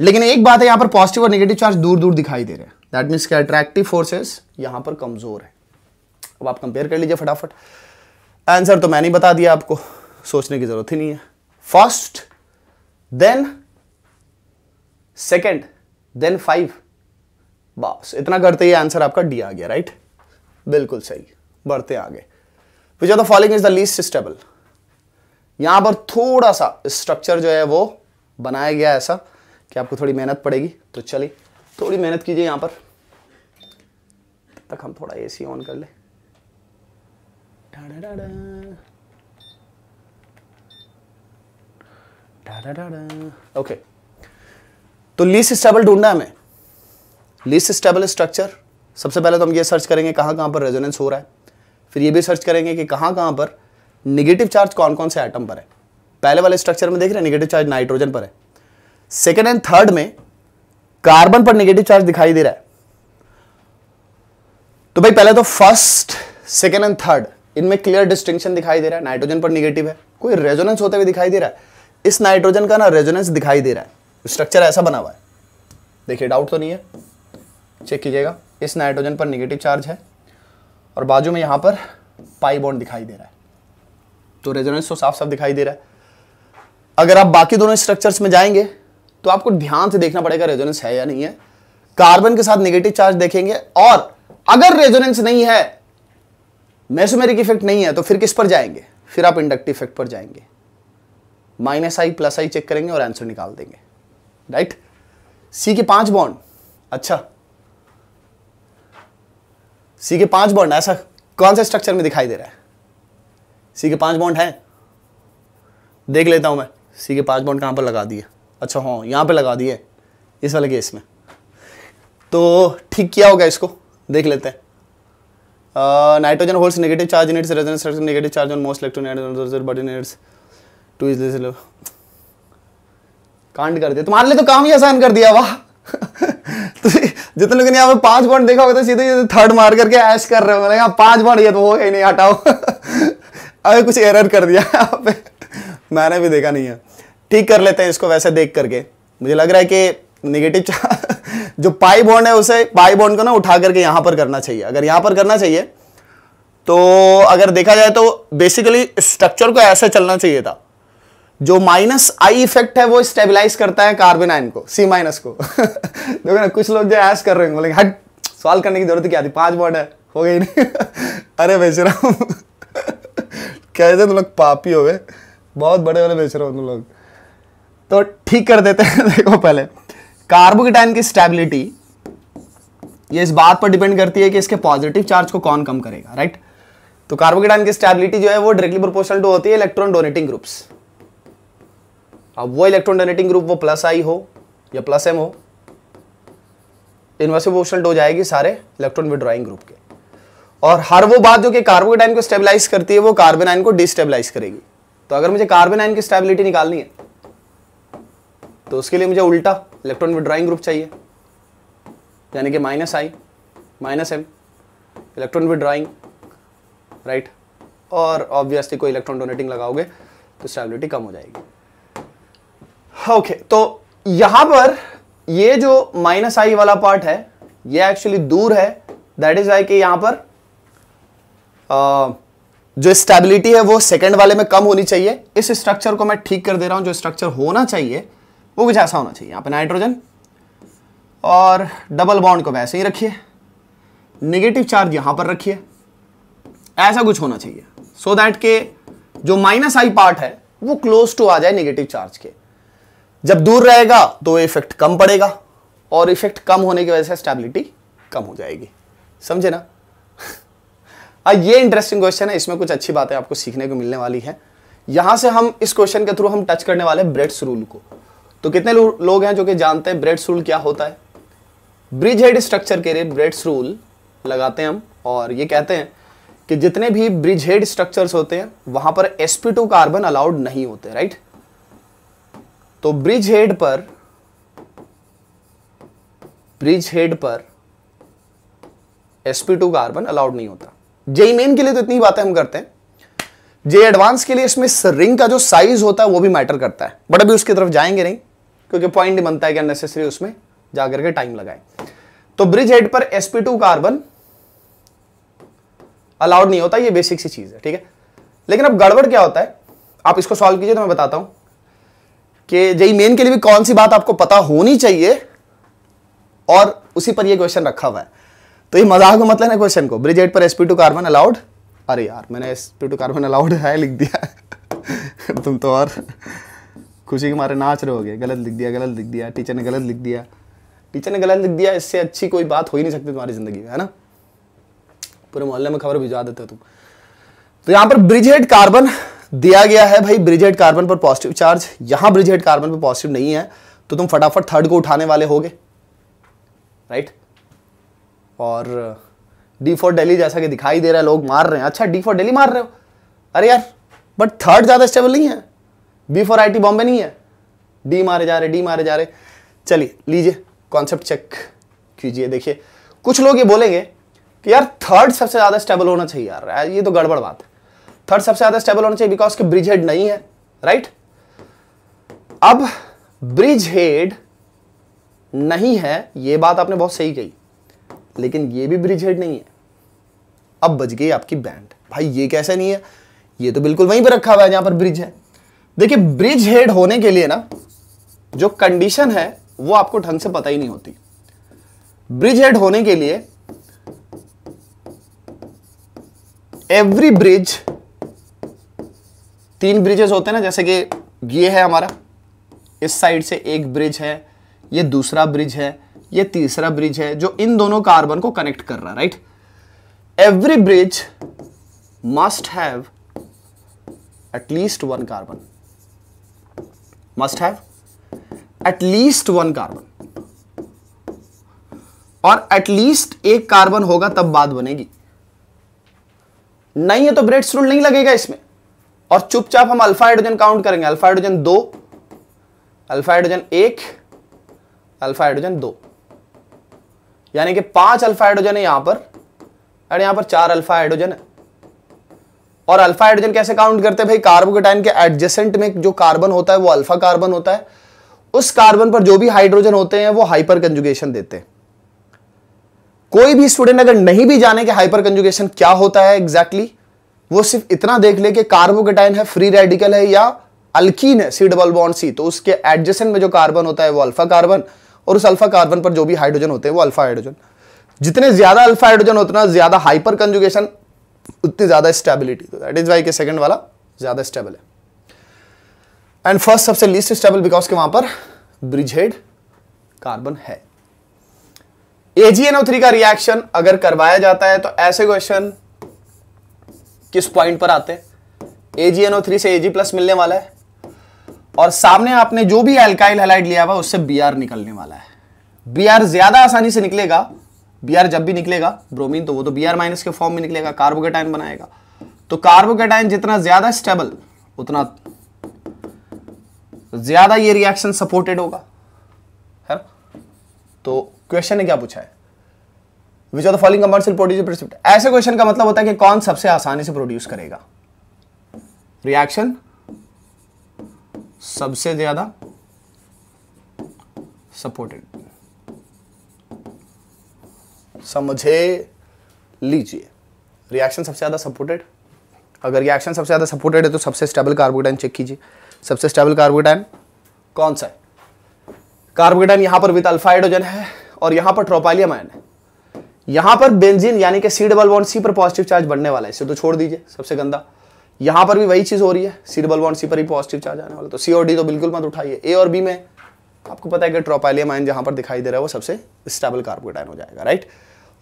लेकिन एक बात है यहां पर पॉजिटिव और नेगेटिव चार्ज दूर दूर दिखाई दे रहे हैं दैट मीन्स के अट्रैक्टिव फोर्सेस यहां पर कमजोर है अब आप कंपेयर कर लीजिए फटाफट आंसर तो मैंने बता दिया आपको सोचने की जरूरत ही नहीं है first then second then five बस इतना करते ही आंसर आपका डी आ गया राइट बिल्कुल सही बढ़ते आगे which are the following is the least stable यहां पर थोड़ा सा स्ट्रक्चर जो है वो बनाया गया ऐसा कि आपको थोड़ी मेहनत पड़ेगी तो चलिए थोड़ी मेहनत कीजिए यहां पर तक हम थोड़ा एसी ऑन कर ले ओके तो लीस स्टेबल ढूंढना हमें लीस स्टेबल स्ट्रक्चर सबसे पहले तो हम ये सर्च करेंगे कहां कहां पर रेजोनेंस हो रहा है फिर ये भी सर्च करेंगे कि कहां कहां पर निगेटिव चार्ज कौन कौन से आइटम पर है पहले वाले स्ट्रक्चर में देख रहे हैं निगेटिव चार्ज नाइट्रोजन पर है सेकेंड एंड थर्ड में कार्बन पर निगेटिव चार्ज दिखाई दे रहा है तो भाई पहले तो फर्स्ट सेकेंड एंड थर्ड इनमें क्लियर डिस्टिंक्शन दिखाई दे रहा है नाइट्रोजन पर निगेटिव है कोई रेजोनेंस होते हुए दिखाई दे रहा है इस नाइट्रोजन का ना रेजोनेंस दिखाई दे रहा है स्ट्रक्चर ऐसा बना हुआ है देखिए डाउट तो नहीं है चेक कीजिएगा इस नाइट्रोजन पर निगेटिव चार्ज है और बाजू में यहाँ पर पाई बॉन्ड दिखाई दे रहा है तो रेजोनेंस तो साफ साफ दिखाई दे रहा है अगर आप बाकी दोनों स्ट्रक्चर्स में जाएंगे तो आपको ध्यान से देखना पड़ेगा रेजोनेंस है या नहीं है कार्बन के साथ नेगेटिव चार्ज देखेंगे और अगर रेजोनेंस नहीं है मैसोमेरिक इफेक्ट नहीं है तो फिर किस पर जाएंगे फिर आप इंडक्टिव इफेक्ट पर जाएंगे minus I plus I check करेंगे और आंसर निकाल देंगे राइट सी के पांच बॉन्ड अच्छा सी के पांच बॉन्ड ऐसा कौन सा स्ट्रक्चर में दिखाई दे रहा है सी के पांच बॉन्ड हैं देख लेता हूं मैं सी के पांच बॉन्ड कहां पर लगा दिए अच्छा हाँ यहां पर लगा दिए इस वाले केस में तो ठीक किया होगा इसको देख लेते हैं nitrogen holds negative charge units resonance negative charge on most electron button units to is low कांड कर दिया तुम्हारे लिए तो काम ही आसान कर दिया वाह [LAUGHS] तो जितने लोगों ने यहाँ पे पांच पॉइंट देखा होगा तो सीधे थर्ड मार करके ऐश कर रहे होंगे यहाँ पांच पॉइंट ये तो हो गई नहीं हटाओ [LAUGHS] अरे कुछ एरर कर दिया [LAUGHS] यहाँ पे मैंने भी देखा नहीं है ठीक कर लेते हैं इसको वैसे देख करके मुझे लग रहा है कि निगेटिव जो पाई बॉन्ड है उसे पाई बॉन्ड को ना उठा करके यहाँ पर करना चाहिए अगर यहाँ पर करना चाहिए तो अगर देखा जाए तो बेसिकली स्ट्रक्चर को ऐसे चलना चाहिए था जो माइनस आई इफेक्ट है वो स्टेबिलाईज करता है कार्बन आयन को सी माइनस को [LAUGHS] देखो ना कुछ लोग जो ऐस कर रहे हैं बोले हट सॉल्व करने की जरूरत क्या थी पांच वर्ड है हो गई नहीं [LAUGHS] अरे बेच रहा हूँ [LAUGHS] कैसे तुम तो लोग पापी हो गए बहुत बड़े बड़े बेच रहे हो तुम लोग तो ठीक कर देते हैं देखो पहले कार्बोकेटाइन की स्टेबिलिटी ये इस बात पर डिपेंड करती है कि इसके पॉजिटिव चार्ज को कौन कम करेगा राइट तो कार्बोकेटाइन की स्टेबिलिटी जो है वो डायरेक्टली प्रोपोर्शनल टू होती है इलेक्ट्रॉन डोनेटिंग ग्रुप्स अब वो इलेक्ट्रॉन डोनेटिंग ग्रुप वो प्लस आई हो या प्लस एम हो इन्वर्सिव ऑप्शन डोज आएगी सारे इलेक्ट्रॉन विड्रॉइंग ग्रुप के और हर वो बात जो कि कार्बोन को स्टेबलाइज करती है वो कार्बन आइन को डिस्टेबलाइज करेगी तो अगर मुझे कार्बन आइन की स्टेबिलिटी निकालनी है तो उसके लिए मुझे उल्टा इलेक्ट्रॉन विड्रॉइंग ग्रुप चाहिए यानी कि minus I minus M electron withdrawing right और ऑब्वियसली कोई इलेक्ट्रॉन डोनेटिंग लगाओगे तो स्टेबिलिटी कम हो जाएगी ओके okay, तो यहां पर ये जो माइनस आई वाला पार्ट है ये एक्चुअली दूर है दैट इज आई कि यहां पर आ, जो स्टेबिलिटी है वो सेकंड वाले में कम होनी चाहिए इस स्ट्रक्चर को मैं ठीक कर दे रहा हूं जो स्ट्रक्चर होना चाहिए वो कुछ ऐसा होना चाहिए यहाँ पर नाइट्रोजन और डबल बॉन्ड को वैसे ही रखिए नेगेटिव चार्ज यहाँ पर रखिए ऐसा कुछ होना चाहिए सो so दैट के जो माइनस आई पार्ट है वो क्लोज टू आ जाए नेगेटिव चार्ज के जब दूर रहेगा तो इफेक्ट कम पड़ेगा और इफेक्ट कम होने की वजह से स्टेबिलिटी कम हो जाएगी समझे ना [LAUGHS] अब ये इंटरेस्टिंग क्वेश्चन है इसमें कुछ अच्छी बातें आपको सीखने को मिलने वाली है यहां से हम इस क्वेश्चन के थ्रू हम टच करने वाले ब्रेड्स रूल को तो कितने लो, लोग हैं जो कि जानते हैं ब्रेड्स रूल क्या होता है ब्रिज हेड स्ट्रक्चर के लिए ब्रेड्स रूल लगाते हैं हम और ये कहते हैं कि जितने भी ब्रिज हेड स्ट्रक्चर्स होते हैं वहां पर टू कार्बन अलाउड नहीं होते राइट तो ब्रिज हेड पर ब्रिज हेड पर sp2 कार्बन अलाउड नहीं होता जेई मेन के लिए तो इतनी बातें हम करते हैं जे एडवांस के लिए इसमें रिंग का जो साइज होता है वो भी मैटर करता है बट अभी उसकी तरफ जाएंगे नहीं क्योंकि पॉइंट बनता है कि अननेसेसरी उसमें जाकर के टाइम लगाए तो ब्रिज हेड पर sp2 कार्बन अलाउड नहीं होता ये बेसिक सी चीज है ठीक है लेकिन अब गड़बड़ क्या होता है आप इसको सॉल्व कीजिए तो मैं बताता हूं कि जई मेन के लिए भी कौन सी बात आपको पता होनी चाहिए और उसी पर ये क्वेश्चन रखा हुआ है तो ये मजाक मत लेना क्वेश्चन को ब्रिज एट पर एसपी टू कार्बन अलाउड अरे यार मैंने एसपी टू कार्बन अलाउड है लिख दिया [LAUGHS] तुम तो और खुशी के मारे नाच रहे हो गए गलत लिख दिया गलत लिख दिया टीचर ने गलत लिख दिया टीचर ने गलत लिख दिया इससे अच्छी कोई बात हो ही नहीं सकती तुम्हारी ज़िंदगी में है ना पूरे मोहल्ले में खबर भिजवा देते हो तुम तो यहाँ पर ब्रिज हेड कार्बन दिया गया है भाई ब्रिजेड कार्बन पर पॉजिटिव चार्ज यहां ब्रिजेड कार्बन पर पॉजिटिव नहीं है तो तुम फटाफट थर्ड को उठाने वाले होगे राइट और डी फॉर डेली जैसा कि दिखाई दे रहा है लोग मार रहे हैं अच्छा डी फॉर डेली मार रहे हो अरे यार बट थर्ड ज़्यादा स्टेबल नहीं है बी फॉर आई बॉम्बे नहीं है डी मारे जा रहे डी मारे जा रहे चलिए लीजिए कॉन्सेप्ट चेक कीजिए देखिए कुछ लोग ये बोलेंगे कि यार थर्ड सबसे ज़्यादा स्टेबल होना चाहिए यार ये तो गड़बड़ बात है थर्ड सबसे ज्यादा स्टेबल होना चाहिए बिकॉज के ब्रिज हेड नहीं है राइट अब ब्रिज हेड नहीं है यह बात आपने बहुत सही कही लेकिन यह भी ब्रिज हेड नहीं है अब बज गई आपकी बैंड भाई ये कैसे नहीं है ये तो बिल्कुल वहीं पर रखा हुआ है जहां पर ब्रिज है देखिए ब्रिज हेड होने के लिए ना जो कंडीशन है वो आपको ढंग से पता ही नहीं होती ब्रिज हेड होने के लिए एवरी ब्रिज तीन ब्रिजेस होते हैं ना जैसे कि ये है हमारा इस साइड से एक ब्रिज है ये दूसरा ब्रिज है ये तीसरा ब्रिज है जो इन दोनों कार्बन को कनेक्ट कर रहा है right every bridge must have at least one carbon must have at least one carbon और एटलीस्ट एक कार्बन होगा तब बात बनेगी नहीं है तो ब्रेड रूल नहीं लगेगा इसमें और चुपचाप हम अल्फा हाइड्रोजन काउंट करेंगे अल्फा हाइड्रोजन दो अल्फा हाइड्रोजन एक अल्फा हाइड्रोजन दो यानी कि पांच अल्फा हाइड्रोजन है यहां पर और यहां पर चार अल्फा हाइड्रोजन है और अल्फा हाइड्रोजन कैसे काउंट करते हैं भाई कार्बोकेटाइन के एडजेसेंट में जो कार्बन होता है वो अल्फा कार्बन होता है उस कार्बन पर जो भी हाइड्रोजन होते हैं वो हाइपर कंजुगेशन देते हैं कोई भी स्टूडेंट अगर नहीं भी जाने के हाइपर कंजुगेशन क्या होता है एग्जैक्टली exactly, वो सिर्फ इतना देख ले कि कार्बोकेटाइन है फ्री रेडिकल है या अल्कीन है सी डबल बॉन्ड सी तो उसके एडजेसेंट में जो कार्बन होता है वो अल्फा कार्बन और उस अल्फा कार्बन पर जो भी हाइड्रोजन होते हैं वो अल्फा हाइड्रोजन जितने ज्यादा अल्फा हाइड्रोजन उतना ज्यादा हाइपर कंजुगेशन उतनी ज्यादा स्टेबिलिटी तो दैट इज वाई के सेकंड वाला ज्यादा स्टेबल है एंड फर्स्ट सबसे लीस्ट स्टेबल बिकॉज के वहां पर ब्रिजेड कार्बन है AgNO3 थ्री का रिएक्शन अगर करवाया जाता है तो ऐसे क्वेश्चन किस पॉइंट पर आते हैं एजीएनओ थ्री से एजी प्लस मिलने वाला है और सामने आपने जो भी एल्काइल हेलाइड लिया हुआ उससे बी आर निकलने वाला है बी आर ज्यादा आसानी से निकलेगा बी आर जब भी निकलेगा ब्रोमीन तो वो तो बी आर माइनस के फॉर्म में निकलेगा कार्बोकेटाइन बनाएगा तो कार्बोकेटाइन जितना ज्यादा स्टेबल उतना ज्यादा ये रिएक्शन सपोर्टेड होगा है तो क्वेश्चन ने क्या पूछा है which of the following compounds produce precipitate ऐसे क्वेश्चन का मतलब होता है कि कौन सबसे आसानी से प्रोड्यूस करेगा रिएक्शन सबसे ज्यादा सपोर्टेड समझे लीजिए रिएक्शन सबसे ज़्यादा सपोर्टेड अगर रिएक्शन सबसे ज़्यादा सपोर्टेड है तो सबसे स्टेबल कार्बोडाइन चेक कीजिए सबसे स्टेबल कार्बोडाइन कौन सा है कार्बोडाइन यहां पर विथ अल्फाइड्रोजन है और यहां पर ट्रोपालियम आयन है यहां पर बेंजीन यानी कि सी डबल बॉन्ड सी पर पॉजिटिव चार्ज बढ़ने वाला है इसे तो छोड़ दीजिए सबसे गंदा यहां पर भी वही चीज हो रही है सी डबल बॉन्ड सी पर ही पॉजिटिव चार्ज आने वाला तो सी और डी तो बिल्कुल मत उठाइए ए और बी में आपको पता है कि ट्रोपाइलियम आयन जहां पर दिखाई दे रहा है वो सबसे स्टेबल कार्बोकेटाइन हो जाएगा राइट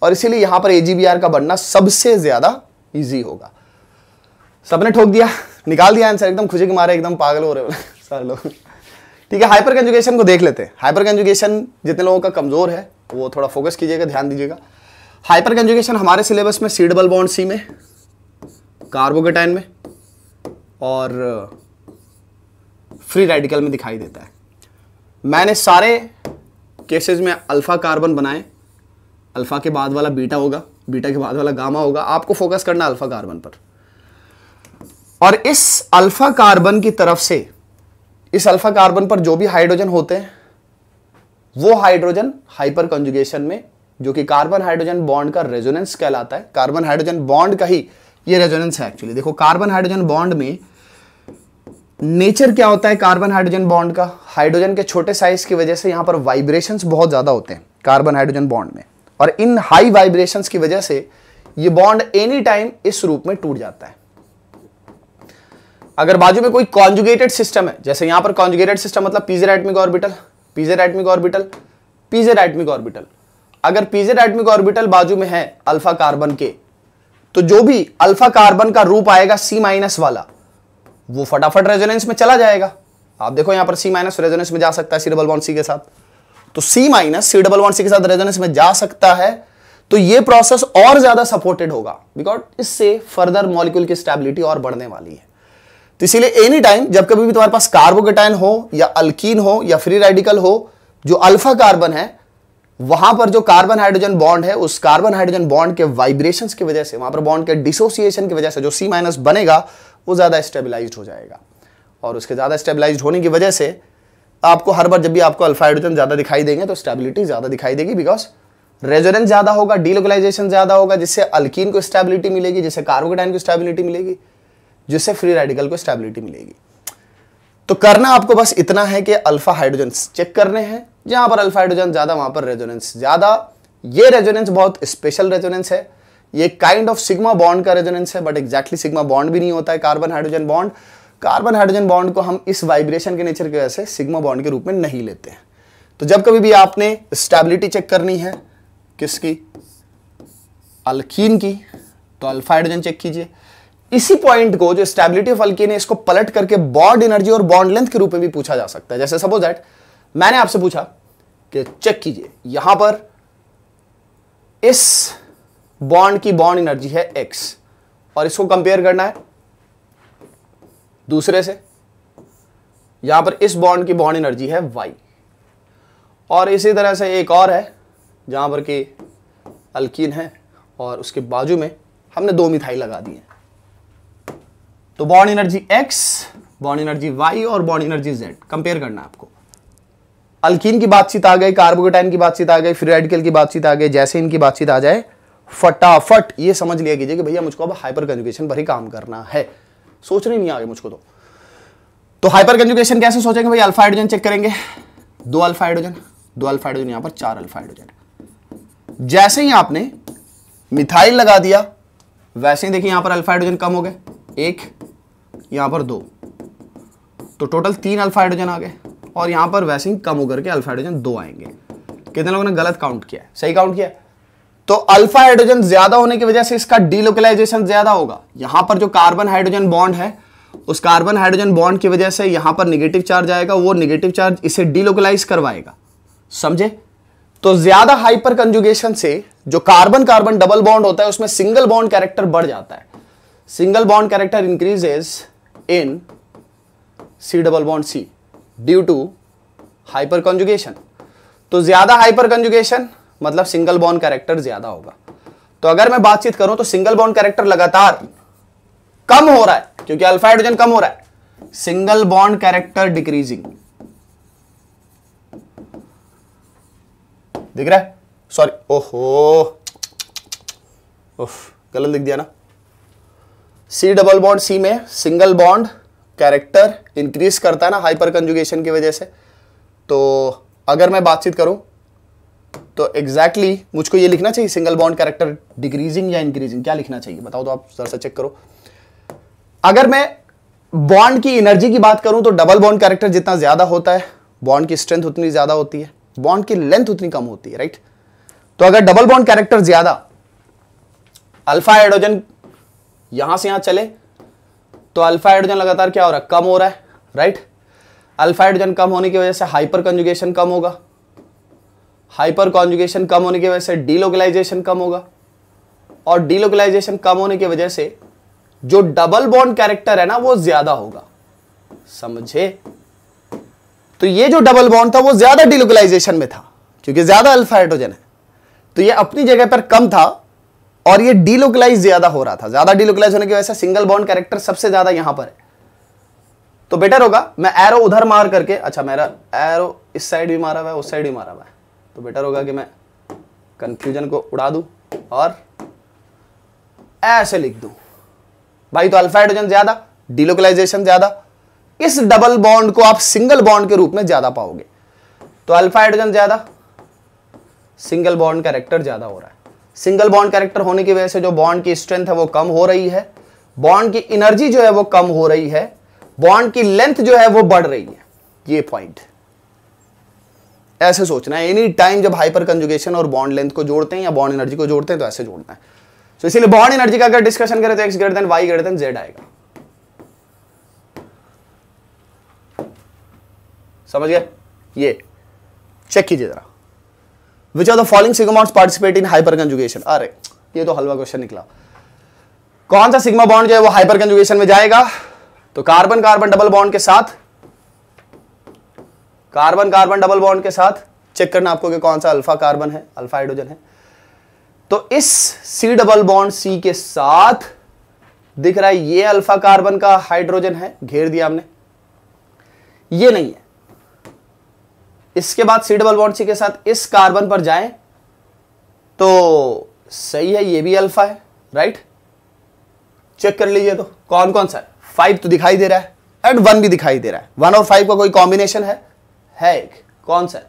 और इसीलिए यहां पर एजीबीआर का बनना सबसे ज्यादा ईजी होगा सबने ठोक दिया निकाल दिया आंसर एकदम खुशी के मारे एकदम पागल हो रहे हो [LAUGHS] सारे लोग ठीक है हाइपर कंजुगेशन को देख लेते हैं हाइपर कंजुगेशन जितने लोगों का कमजोर है वो थोड़ा फोकस कीजिएगा ध्यान दीजिएगा हाइपर कंजुगेशन हमारे सिलेबस में सी डबल बॉन्ड सी में कार्बोकेटाइन में और फ्री रेडिकल में दिखाई देता है मैंने सारे केसेस में अल्फ़ा कार्बन बनाए अल्फ़ा के बाद वाला बीटा होगा बीटा के बाद वाला गामा होगा आपको फोकस करना अल्फ़ा कार्बन पर और इस अल्फ़ा कार्बन की तरफ से इस अल्फ़ा कार्बन पर जो भी हाइड्रोजन होते हैं वो हाइड्रोजन हाइपर कंजुगेशन में जो कि कार्बन हाइड्रोजन बॉन्ड का रेजोनेंस कहलाता है कार्बन हाइड्रोजन बॉन्ड का ही ये रेजोनेंस है एक्चुअली देखो कार्बन हाइड्रोजन बॉन्ड में नेचर क्या होता है कार्बन हाइड्रोजन बॉन्ड का हाइड्रोजन के छोटे साइज की वजह से यहां पर वाइब्रेशंस बहुत ज़्यादा होते हैं कार्बन हाइड्रोजन बॉन्ड में और इन हाई वाइब्रेशंस की वजह से ये बॉन्ड एनी टाइम इस रूप में टूट जाता है अगर बाजू में कोई कॉन्जुगेटेड सिस्टम है जैसे यहां पर कॉन्जुगेटेड सिस्टम मतलब P Z atomic orbital P Z atomic orbital P Z atomic orbital अगर पीजेड एटमिक ऑर्बिटल बाजू में है अल्फा कार्बन के तो जो भी अल्फा कार्बन का रूप आएगा सी माइनस वाला वो फटाफट रेजोनेंस में चला जाएगा आप देखो यहां पर सी माइनस रेजोनेंस में जा सकता है सी डबल वन सी के साथ तो सी माइनस सी डबल वन सी के साथ रेजोनेंस में जा सकता है तो ये प्रोसेस और ज्यादा सपोर्टेड होगा बिकॉज इससे फर्दर मॉलिक्यूल की स्टेबिलिटी और बढ़ने वाली है तो इसीलिए एनी टाइम जब कभी भी तुम्हारे पास कार्बोकेटाइन हो या अल्कीन हो या फ्री रेडिकल हो जो अल्फा कार्बन है वहां पर जो कार्बन हाइड्रोजन बॉन्ड है उस कार्बन हाइड्रोजन बॉन्ड के वाइब्रेशंस की वजह से वहां पर बॉन्ड के डिसोसिएशन की वजह से जो सी माइनस बनेगा वो ज़्यादा स्टेबलाइज हो जाएगा और उसके ज़्यादा स्टेबलाइज होने की वजह से आपको हर बार जब भी आपको अल्फा हाइड्रोजन ज़्यादा दिखाई देंगे तो स्टेबिलिटी ज़्यादा दिखाई देगी बिकॉज रेजोनेंस ज़्यादा होगा डीलोकलाइजेशन ज़्यादा होगा जिससे अल्किन को स्टेबिलिटी मिलेगी जिससे कार्बोकटाइन को स्टेबिलिटी मिलेगी जिससे फ्री रेडिकल को स्टेबिलिटी मिलेगी तो करना आपको बस इतना है कि अल्फा हाइड्रोजन चेक करने हैं जहां पर अल्फा हाइड्रोजन ज्यादा वहां पर रेजोनेंस ज्यादा ये रेजोनेंस बहुत स्पेशल रेजोनेंस है ये काइंड ऑफ सिग्मा बॉन्ड का रेजोनेंस है बट एक्जैक्टली सिग्मा बॉन्ड भी नहीं होता है carbon hydrogen bond carbon hydrogen bond को हम इस वाइब्रेशन के नेचर की वजह से सिग्मा बॉन्ड के रूप में नहीं लेते हैं तो जब कभी भी आपने स्टेबिलिटी चेक करनी है किसकी अल्कीन की तो अल्फा हाइड्रोजन चेक कीजिए इसी पॉइंट को जो स्टेबिलिटी ऑफ अल्कीन है इसको पलट करके बॉन्ड एनर्जी और बॉन्ड लेंथ के रूप में भी पूछा जा सकता है जैसे सपोज दैट मैंने आपसे पूछा कि चेक कीजिए यहां पर इस बॉन्ड की बॉन्ड एनर्जी है एक्स और इसको कंपेयर करना है दूसरे से यहां पर इस बॉन्ड की बॉन्ड एनर्जी है वाई और इसी तरह से एक और है जहां पर कि अल्किन है और उसके बाजू में हमने दो मिठाई लगा दी है तो bond energy X bond energy Y और बॉन्ड एनर्जी जेड कंपेयर करना है आपको अल्किन की बातचीत आ गई कार्बोकेटाइन की बातचीत आ गई फ्री रेडिकल की बातचीत आ गई जैसे इनकी बातचीत आ जाए फटाफट ये समझ लिया कीजिए कि भैया मुझको अब हाइपर कंजुकेशन पर ही काम करना है सोच नहीं आगे मुझको तो तो हाइपर कंजुकेशन कैसे सोचेंगे भाई अल्फा हाइड्रोजन चेक करेंगे दो अल्फा हाइड्रोजन दो अल्फा हाइड्रोजन यहां पर चार अल्फा हाइड्रोजन जैसे ही आपने मिथाइल लगा दिया वैसे ही देखिए यहां पर अल्फा हाइड्रोजन कम हो गए एक यहां पर दो तो टोटल तीन अल्फा हाइड्रोजन आ गए और यहां पर वैसे ही कम होकर के अल्फा हाइड्रोजन दो आएंगे कितने लोगों ने गलत काउंट किया सही काउंट किया तो अल्फा हाइड्रोजन ज्यादा होने की वजह से इसका डीलोकलाइजेशन ज्यादा होगा यहां पर जो कार्बन हाइड्रोजन बॉन्ड है उस कार्बन हाइड्रोजन बॉन्ड की वजह से यहां पर निगेटिव चार्ज आएगा वो निगेटिव चार्ज इसे डीलोकलाइज करवाएगा समझे तो ज्यादा हाइपर कंजुगेशन से जो कार्बन कार्बन डबल बॉन्ड होता है उसमें सिंगल बॉन्ड कैरेक्टर बढ़ जाता है single bond character increases in C double bond C due to hyperconjugation तो ज्यादा हाइपर कंजुगेशन मतलब सिंगल बॉन्ड कैरेक्टर ज्यादा होगा तो अगर मैं बातचीत करूं तो सिंगल बॉन्ड कैरेक्टर लगातार कम हो रहा है क्योंकि अल्फा हाइड्रोजन कम हो रहा है सिंगल बॉन्ड कैरेक्टर डिक्रीजिंग दिख रहा है सॉरी ओहो उफ गलत लिख दिया ना सी डबल बॉन्ड सी में सिंगल बॉन्ड कैरेक्टर इंक्रीज करता है ना हाइपर कंजुगेशन की वजह से तो अगर मैं बातचीत करूं तो एग्जैक्टली exactly मुझको ये लिखना चाहिए सिंगल बॉन्ड कैरेक्टर डिक्रीजिंग या इंक्रीजिंग क्या लिखना चाहिए बताओ तो आप सर से चेक करो अगर मैं बॉन्ड की एनर्जी की बात करूं तो डबल बॉन्ड कैरेक्टर जितना ज्यादा होता है बॉन्ड की स्ट्रेंथ उतनी ज्यादा होती है बॉन्ड की लेंथ उतनी कम होती है राइट तो अगर डबल बॉन्ड कैरेक्टर ज्यादा अल्फा हाइड्रोजन यहां से यहां चले तो अल्फा हाइड्रोजन लगातार क्या हो रहा है कम हो रहा है राइट अल्फा हाइड्रोजन कम होने की वजह से हाइपर कंजुगेशन कम होगा हाइपर कॉन्जुगेशन कम होने की वजह से डीलोकलाइजेशन कम होगा और डीलोकलाइजेशन कम होने की वजह से जो डबल बॉन्ड कैरेक्टर है ना वो ज्यादा होगा समझे तो ये जो डबल बॉन्ड था वो ज्यादा डीलोकलाइजेशन में था क्योंकि ज्यादा अल्फा हाइड्रोजन है तो ये अपनी जगह पर कम था और ये डीलोकलाइज ज्यादा हो रहा था ज्यादा डीलोकलाइज होने की वजह से सिंगल बॉन्ड कैरेक्टर सबसे ज्यादा यहां पर है तो बेटर होगा मैं एरो उधर मार करके अच्छा मेरा एरो इस साइड भी मारा हुआ है उस साइड भी मारा हुआ है तो बेटर होगा कि मैं कंफ्यूजन को उड़ा दूं और ऐसे लिख दूं भाई तो अल्फा हाइड्रोजन ज्यादा डिलोकलाइजेशन ज्यादा इस डबल बॉन्ड को आप सिंगल बॉन्ड के रूप में ज्यादा पाओगे तो अल्फा हाइड्रोजन ज्यादा सिंगल बॉन्ड का रेक्टर ज्यादा हो रहा है सिंगल बॉन्ड कैरेक्टर होने की वजह से जो बॉन्ड की स्ट्रेंथ है वो कम हो रही है बॉन्ड की एनर्जी जो है वो कम हो रही है बॉन्ड की लेंथ जो है वो बढ़ रही है ये पॉइंट ऐसे सोचना है एनी टाइम जब हाइपर कंजुगेशन और बॉन्ड लेंथ को जोड़ते हैं या बॉन्ड एनर्जी को जोड़ते हैं तो ऐसे जोड़ना है तो इसीलिए बॉन्ड एनर्जी का अगर डिस्कशन करें तो X greater than Y greater than Z आएगा समझ गए ये चेक कीजिए जरा which are the following sigma bonds participate in hyperconjugation अरे ये तो हलवा क्वेश्चन निकला कौन सा सिग्मा बॉन्ड जो है वो हाइपर कंजुगेशन में जाएगा तो कार्बन कार्बन डबल बॉन्ड के साथ कार्बन कार्बन डबल बॉन्ड के साथ चेक करना आपको कि कौन सा अल्फा कार्बन है अल्फा हाइड्रोजन है तो इस सी डबल बॉन्ड सी के साथ दिख रहा है ये अल्फा कार्बन का हाइड्रोजन है घेर दिया हमने ये नहीं है इसके बाद सी डबल बॉन्ड सी के साथ इस कार्बन पर जाएं तो सही है ये भी अल्फा है राइट चेक कर लीजिए तो कौन कौन सा फाइव तो दिखाई दे रहा है एंड वन भी दिखाई दे रहा है वन और फाइव का कोई कॉम्बिनेशन है है एक कौन सा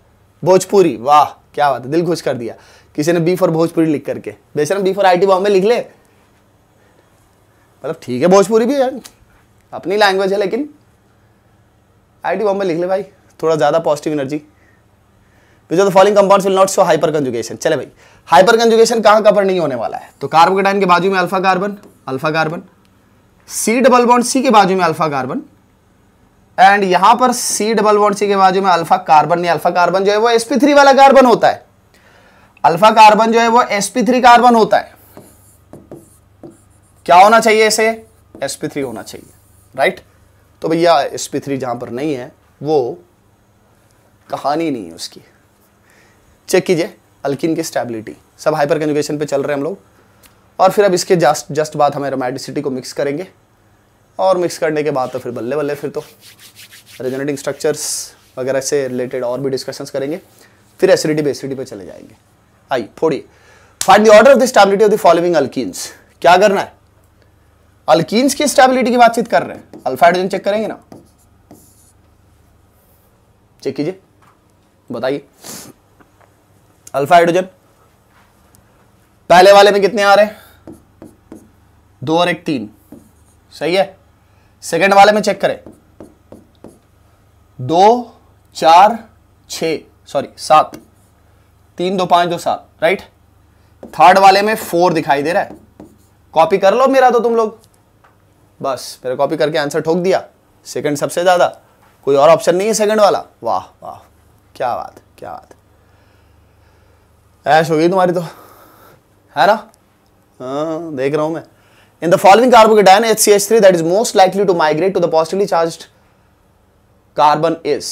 भोजपुरी वाह क्या बात है दिल खुश कर दिया किसी ने बी फॉर भोजपुरी लिख करके बेचर B for I T Bombay लिख ले मतलब ठीक है भोजपुरी भी है अपनी लैंग्वेज है लेकिन आई टी बॉम्बे लिख ले भाई थोड़ा ज़्यादा positive energy which of the following compound will not show hyperconjugation चले भाई हाइपर कंजुगेशन कहां का पर नहीं होने वाला है तो कार्बोकेटाइन के बाजू में alpha carbon alpha carbon C double bond C के बाजू में अल्फा कार्बन एंड यहां पर सी डबल बॉन्ड सी के बाजू में अल्फा कार्बन नहीं अल्फा कार्बन जो है वो sp3 वाला कार्बन होता है अल्फा कार्बन जो है वो sp3 कार्बन होता है क्या होना चाहिए इसे sp3 होना चाहिए राइट तो भैया sp3 जहां पर नहीं है वो कहानी नहीं है उसकी चेक कीजिए अल्किन की स्टेबिलिटी सब हाइपर कंजुगेशन पे चल रहे हैं हम लोग और फिर अब इसके जस्ट जस्ट बाद हम एरोमेटिसिटी को मिक्स करेंगे और मिक्स करने के बाद तो फिर बल्ले बल्ले फिर तो रेजोनेटिंग स्ट्रक्चर्स वगैरह से रिलेटेड और भी डिस्कशंस करेंगे फिर एसिडिटी बेसिडिटी पे चले जाएंगे आइए फोड़िए find the order of the stability of the following alkenes क्या करना है अल्किन्स की स्टेबिलिटी की बातचीत कर रहे हैं अल्फाइड्रोजन चेक करेंगे ना चेक कीजिए बताइए अल्फा हाइड्रोजन पहले वाले में कितने आ रहे हैं दो और एक तीन सही है सेकंड वाले में चेक करें दो चार छ सॉरी सात तीन दो पांच दो सात राइट थर्ड वाले में फोर दिखाई दे रहा है कॉपी कर लो मेरा तो तुम लोग बस मेरे कॉपी करके आंसर ठोक दिया सेकंड सबसे ज़्यादा कोई और ऑप्शन नहीं है सेकंड वाला वाह वाह क्या बात क्या बात ऐश होगी तुम्हारी तो है ना हाँ देख रहा हूँ मैं in the following diene H C H three that is most likely to migrate to the positively charge carbon is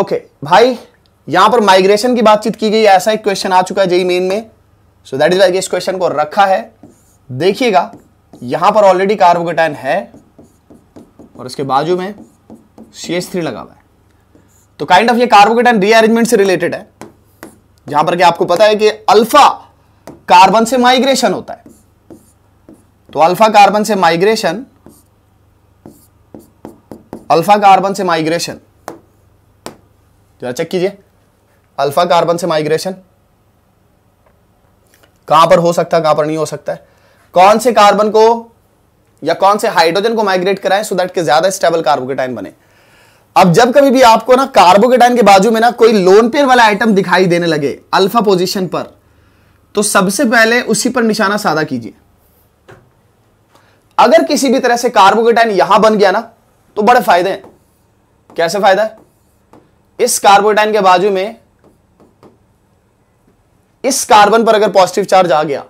okay भाई यहां पर माइग्रेशन की बातचीत की गई ऐसा एक क्वेश्चन आ चुका है जेई मेन में सो दैट इज वाई इस क्वेश्चन को रखा है देखिएगा यहां पर ऑलरेडी कार्बोकेटाइन है और उसके बाजू में सी एच थ्री लगा हुआ है तो काइंड ऑफ ये कार्बोकेटाइन रीअरेंजमेंट से रिलेटेड है जहां पर कि आपको पता है कि अल्फा कार्बन से माइग्रेशन होता है तो अल्फा कार्बन से माइग्रेशन अल्फा कार्बन से माइग्रेशन जरा चेक कीजिए अल्फा कार्बन से माइग्रेशन कहां पर हो सकता है कहां पर नहीं हो सकता है कौन से कार्बन को या कौन से हाइड्रोजन को माइग्रेट कराएं सो दैट के ज्यादा स्टेबल कार्बोकेटाइन बने अब जब कभी भी आपको ना कार्बोकेटाइन के बाजू में ना कोई लोन पेयर वाला आइटम दिखाई देने लगे अल्फा पोजीशन पर तो सबसे पहले उसी पर निशाना साधा कीजिए अगर किसी भी तरह से कार्बोकेटाइन यहां बन गया ना तो बड़े फायदे हैं कैसे फायदा है इस कार्बोकेटाइन के बाजू में इस कार्बन पर अगर पॉजिटिव चार्ज आ गया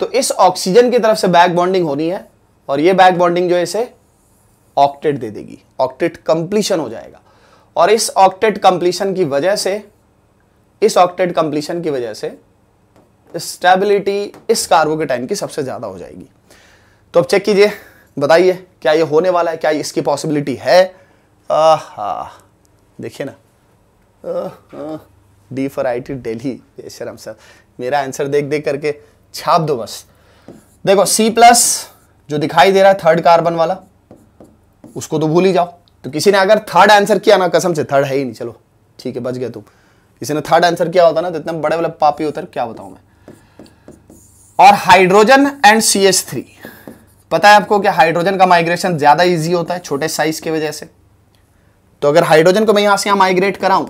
तो इस ऑक्सीजन की तरफ से बैक बॉन्डिंग होनी है और ये बैक बॉन्डिंग जो है इसे ऑक्टेट दे देगी ऑक्टेट कंप्लीशन हो जाएगा और इस ऑक्टेट कंप्लीशन की वजह से इस ऑक्टेट कंप्लीशन की वजह से स्टेबिलिटी इस कार्बोकेटाइन की सबसे ज़्यादा हो जाएगी तो अब चेक कीजिए बताइए क्या ये होने वाला है क्या इसकी पॉसिबिलिटी है देखिए ना D for I T Delhi शर्म सर मेरा आंसर देख देख करके छाप दो बस देखो सी प्लस जो दिखाई दे रहा है थर्ड कार्बन वाला उसको तो भूल ही जाओ तो किसी ने अगर थर्ड आंसर किया ना कसम से थर्ड है ही नहीं चलो ठीक है बच गया तुम किसी ने थर्ड आंसर किया होता ना तो इतना बड़े वाला पापी होता क्या बताऊं मैं और hydrogen and C S three पता है आपको कि हाइड्रोजन का माइग्रेशन ज़्यादा इजी होता है छोटे साइज की वजह से तो अगर हाइड्रोजन को मैं यहां से यहां माइग्रेट कराऊं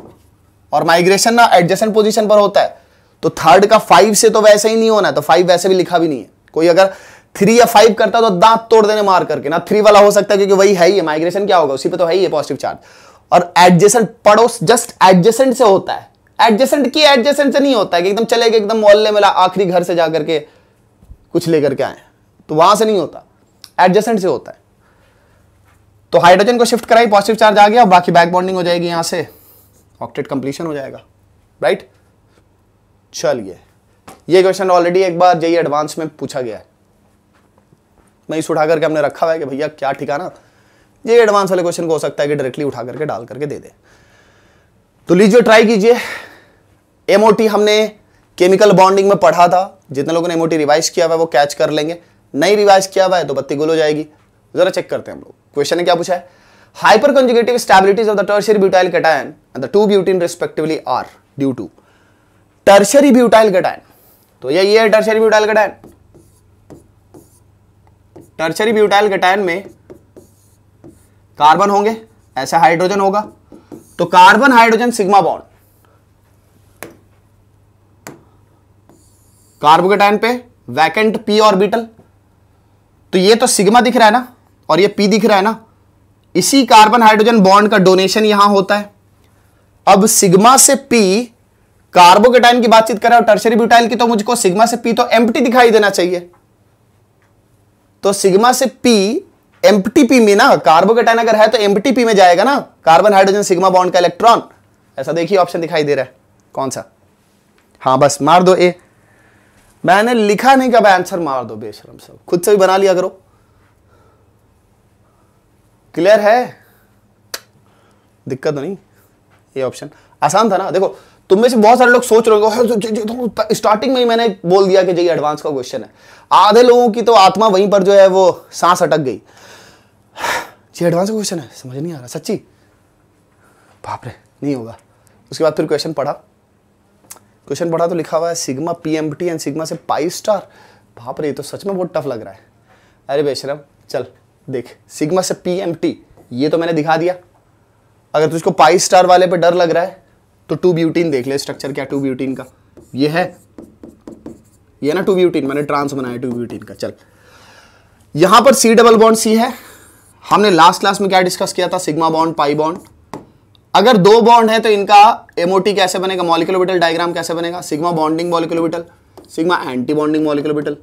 और माइग्रेशन ना एडजस्टेंट पोजिशन पर होता है तो थर्ड का फाइव से तो वैसे ही नहीं होना तो फाइव वैसे भी लिखा भी नहीं है कोई अगर थ्री या फाइव करता तो दांत तोड़ देने मार करके ना थ्री वाला हो सकता है क्योंकि वही है ही माइग्रेशन क्या होगा उसी पे तो है ही पॉजिटिव चार्ज और एडजेसेंट पड़ोस जस्ट एडजेसेंट से होता है एडजेसेंट की एडजेसेंट से नहीं होता है कि एकदम चले गए एकदम मोहल्ले मिला आखिरी घर से जा करके कुछ लेकर के आए तो वहां से नहीं होता एडजेसेंट से होता है तो हाइड्रोजन को शिफ्ट कराई पॉजिटिव चार्ज आ गया और बाकी बैक बॉन्डिंग हो जाएगी यहां से ऑक्टेट कंप्लीशन हो जाएगा राइट चलिए ये क्वेश्चन ऑलरेडी एक बार जय एडवांस में पूछा गया है मैं इस उठा करके हमने रखा हुआ है कि भैया क्या ठिकाना ये एडवांस वाले क्वेश्चन को हो सकता है कि डायरेक्टली उठा करके डाल करके दे दे तो लीजिए ट्राई कीजिए एमओटी हमने केमिकल बॉन्डिंग में पढ़ा था जितने लोगों ने एमओटी रिवाइज किया हुआ है वो कैच कर लेंगे नहीं रिवाइज किया हुआ है तो बत्ती गुल हो जाएगी जरा चेक करते हैं हम लोग क्वेश्चन ने क्या पूछा है hyper conjugative stabilities of the tertiary butyl cation and the two butene respectively are due to tertiary butyl cation तो यही है tertiary butyl cation tertiary butyl cation में कार्बन होंगे ऐसा हाइड्रोजन होगा तो carbon hydrogen sigma bond carbocation पे vacant P orbital तो ये तो सिग्मा दिख रहा है ना और ये पी दिख रहा है ना इसी कार्बन हाइड्रोजन बॉन्ड का डोनेशन यहां होता है अब सिग्मा से पी कार्बोकेटाइन की बातचीत कर रहा टर्शरी ब्यूटाइल की तो मुझको सिग्मा से पी तो एम्प्टी दिखाई देना चाहिए तो सिग्मा से पी टीपी में ना कार्बोकेटाइन अगर है तो एम्पटीपी में जाएगा ना कार्बन हाइड्रोजन सिग्मा बॉन्ड का इलेक्ट्रॉन ऐसा देखिए ऑप्शन दिखाई दे रहा है कौन सा हाँ बस मार दो ए मैंने लिखा नहीं कब आंसर मार दो बेशरम सब खुद से भी बना लिया करो क्लियर है दिक्कत तो नहीं ये ऑप्शन आसान था ना देखो तुम में से बहुत सारे लोग सोच रहे हो स्टार्टिंग तो तो में ही मैंने बोल दिया कि जी एडवांस का क्वेश्चन है आधे लोगों की तो आत्मा वहीं पर जो है वो सांस अटक गई जी एडवांस का क्वेश्चन है समझ नहीं आ रहा सच्ची बाप रे नहीं होगा उसके बाद फिर क्वेश्चन पढ़ा क्वेश्चन पढ़ा तो लिखा हुआ है sigma P M T and sigma से पाई स्टार बाप रे तो सच में बहुत टफ लग रहा है अरे बेशरम चल देख सिग्मा से पी एम टी ये तो मैंने दिखा दिया अगर तुझको पाई स्टार वाले पे डर लग रहा है तो टू ब्यूटीन देख ले स्ट्रक्चर क्या टू ब्यूटीन का ये है ये ना टू ब्यूटीन मैंने ट्रांस बनाया टू ब्यूटीन का चल यहां पर सी डबल बॉन्ड सी है हमने लास्ट क्लास में क्या डिस्कस किया था सिग्मा बॉन्ड पाई बॉन्ड अगर दो बॉन्ड है तो इनका एमओटी कैसे बनेगा मॉलिकुलोबिटल डायग्राम कैसे बनेगा sigma bonding molecular orbital sigma antibonding molecular orbital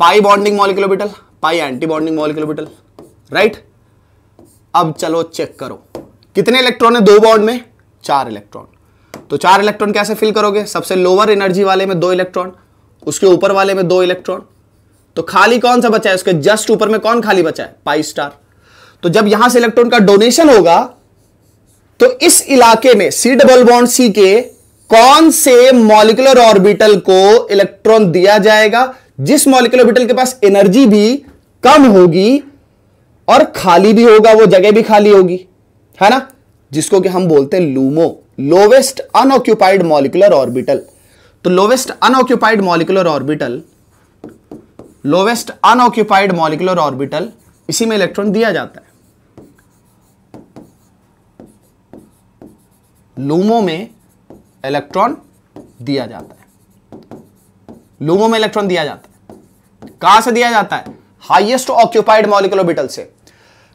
pi bonding molecular orbital pi antibonding molecular orbital right अब चलो चेक करो कितने इलेक्ट्रॉन है दो बॉन्ड में चार इलेक्ट्रॉन तो चार इलेक्ट्रॉन कैसे फिल करोगे सबसे लोअर एनर्जी वाले में दो इलेक्ट्रॉन उसके ऊपर वाले में दो इलेक्ट्रॉन तो खाली कौन सा बचा है उसके जस्ट ऊपर में कौन खाली बचा है पाई स्टार तो जब यहां से इलेक्ट्रॉन का डोनेशन होगा तो इस इलाके में सी डबल बॉन्ड सी के कौन से मॉलिकुलर ऑर्बिटल को इलेक्ट्रॉन दिया जाएगा जिस मॉलिकुलर ऑर्बिटल के पास एनर्जी भी कम होगी और खाली भी होगा वो जगह भी खाली होगी है ना जिसको कि हम बोलते हैं LUMO lowest unoccupied molecular orbital तो lowest unoccupied molecular orbital lowest unoccupied molecular orbital इसी में इलेक्ट्रॉन दिया जाता है लूमो में इलेक्ट्रॉन दिया जाता है लूमो में इलेक्ट्रॉन दिया जाता है कहां से दिया जाता है हाइएस्ट ऑक्यूपाइड मॉलिकुलर ऑर्बिटल से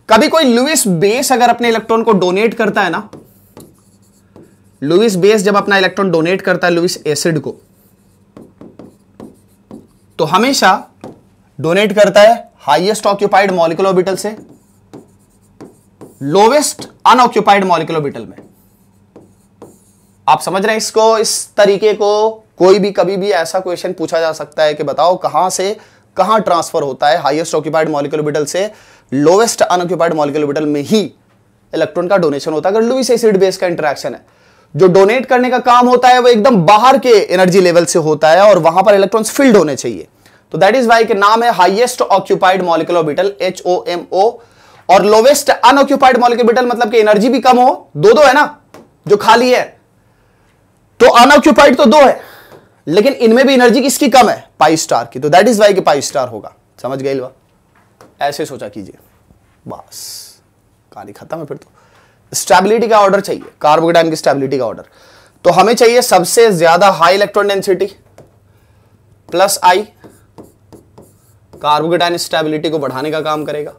कभी कोई लुइस बेस अगर अपने इलेक्ट्रॉन को डोनेट करता है ना लुइस बेस जब अपना इलेक्ट्रॉन डोनेट करता है लुइस एसिड को तो हमेशा डोनेट करता है हाईएस्ट ऑक्यूपाइड मॉलिकुलर ऑर्बिटल से लोवेस्ट अनऑक्यूपाइड मॉलिकुलर ऑर्बिटल में आप समझ रहे हैं इसको इस तरीके को कोई भी कभी भी ऐसा क्वेश्चन पूछा जा सकता है कि बताओ कहां से कहां ट्रांसफर होता है हाईएस्ट ऑक्यूपाइड मॉलिकुलर ऑर्बिटल से लोवेस्ट अनऑक्यूपाइड मॉलिकुलर ऑर्बिटल में ही इलेक्ट्रॉन का डोनेशन होता है अगर लुइस एसिड बेस का इंटरेक्शन है जो डोनेट करने का काम होता है वो एकदम बाहर के एनर्जी लेवल से होता है और वहां पर इलेक्ट्रॉन्स फिल्ड होने चाहिए तो दैट इज वाई के नाम है highest occupied molecular orbital H O M O और लोवेस्ट अनऑक्यूपाइड मॉलिकुलर ऑर्बिटल मतलब कि एनर्जी भी कम हो दो दो है ना जो खाली है तो अनऑक्यूपाइड तो दो है लेकिन इनमें भी एनर्जी किसकी कम है पाई स्टार की तो दैट इज वाई के पाई स्टार होगा समझ गए ऐसे सोचा कीजिए बस कहानी खत्म है फिर तो स्टेबिलिटी का ऑर्डर चाहिए कार्बोग्राम की स्टेबिलिटी का ऑर्डर तो हमें चाहिए सबसे ज्यादा high electron density plus I carbocation stability को बढ़ाने का काम करेगा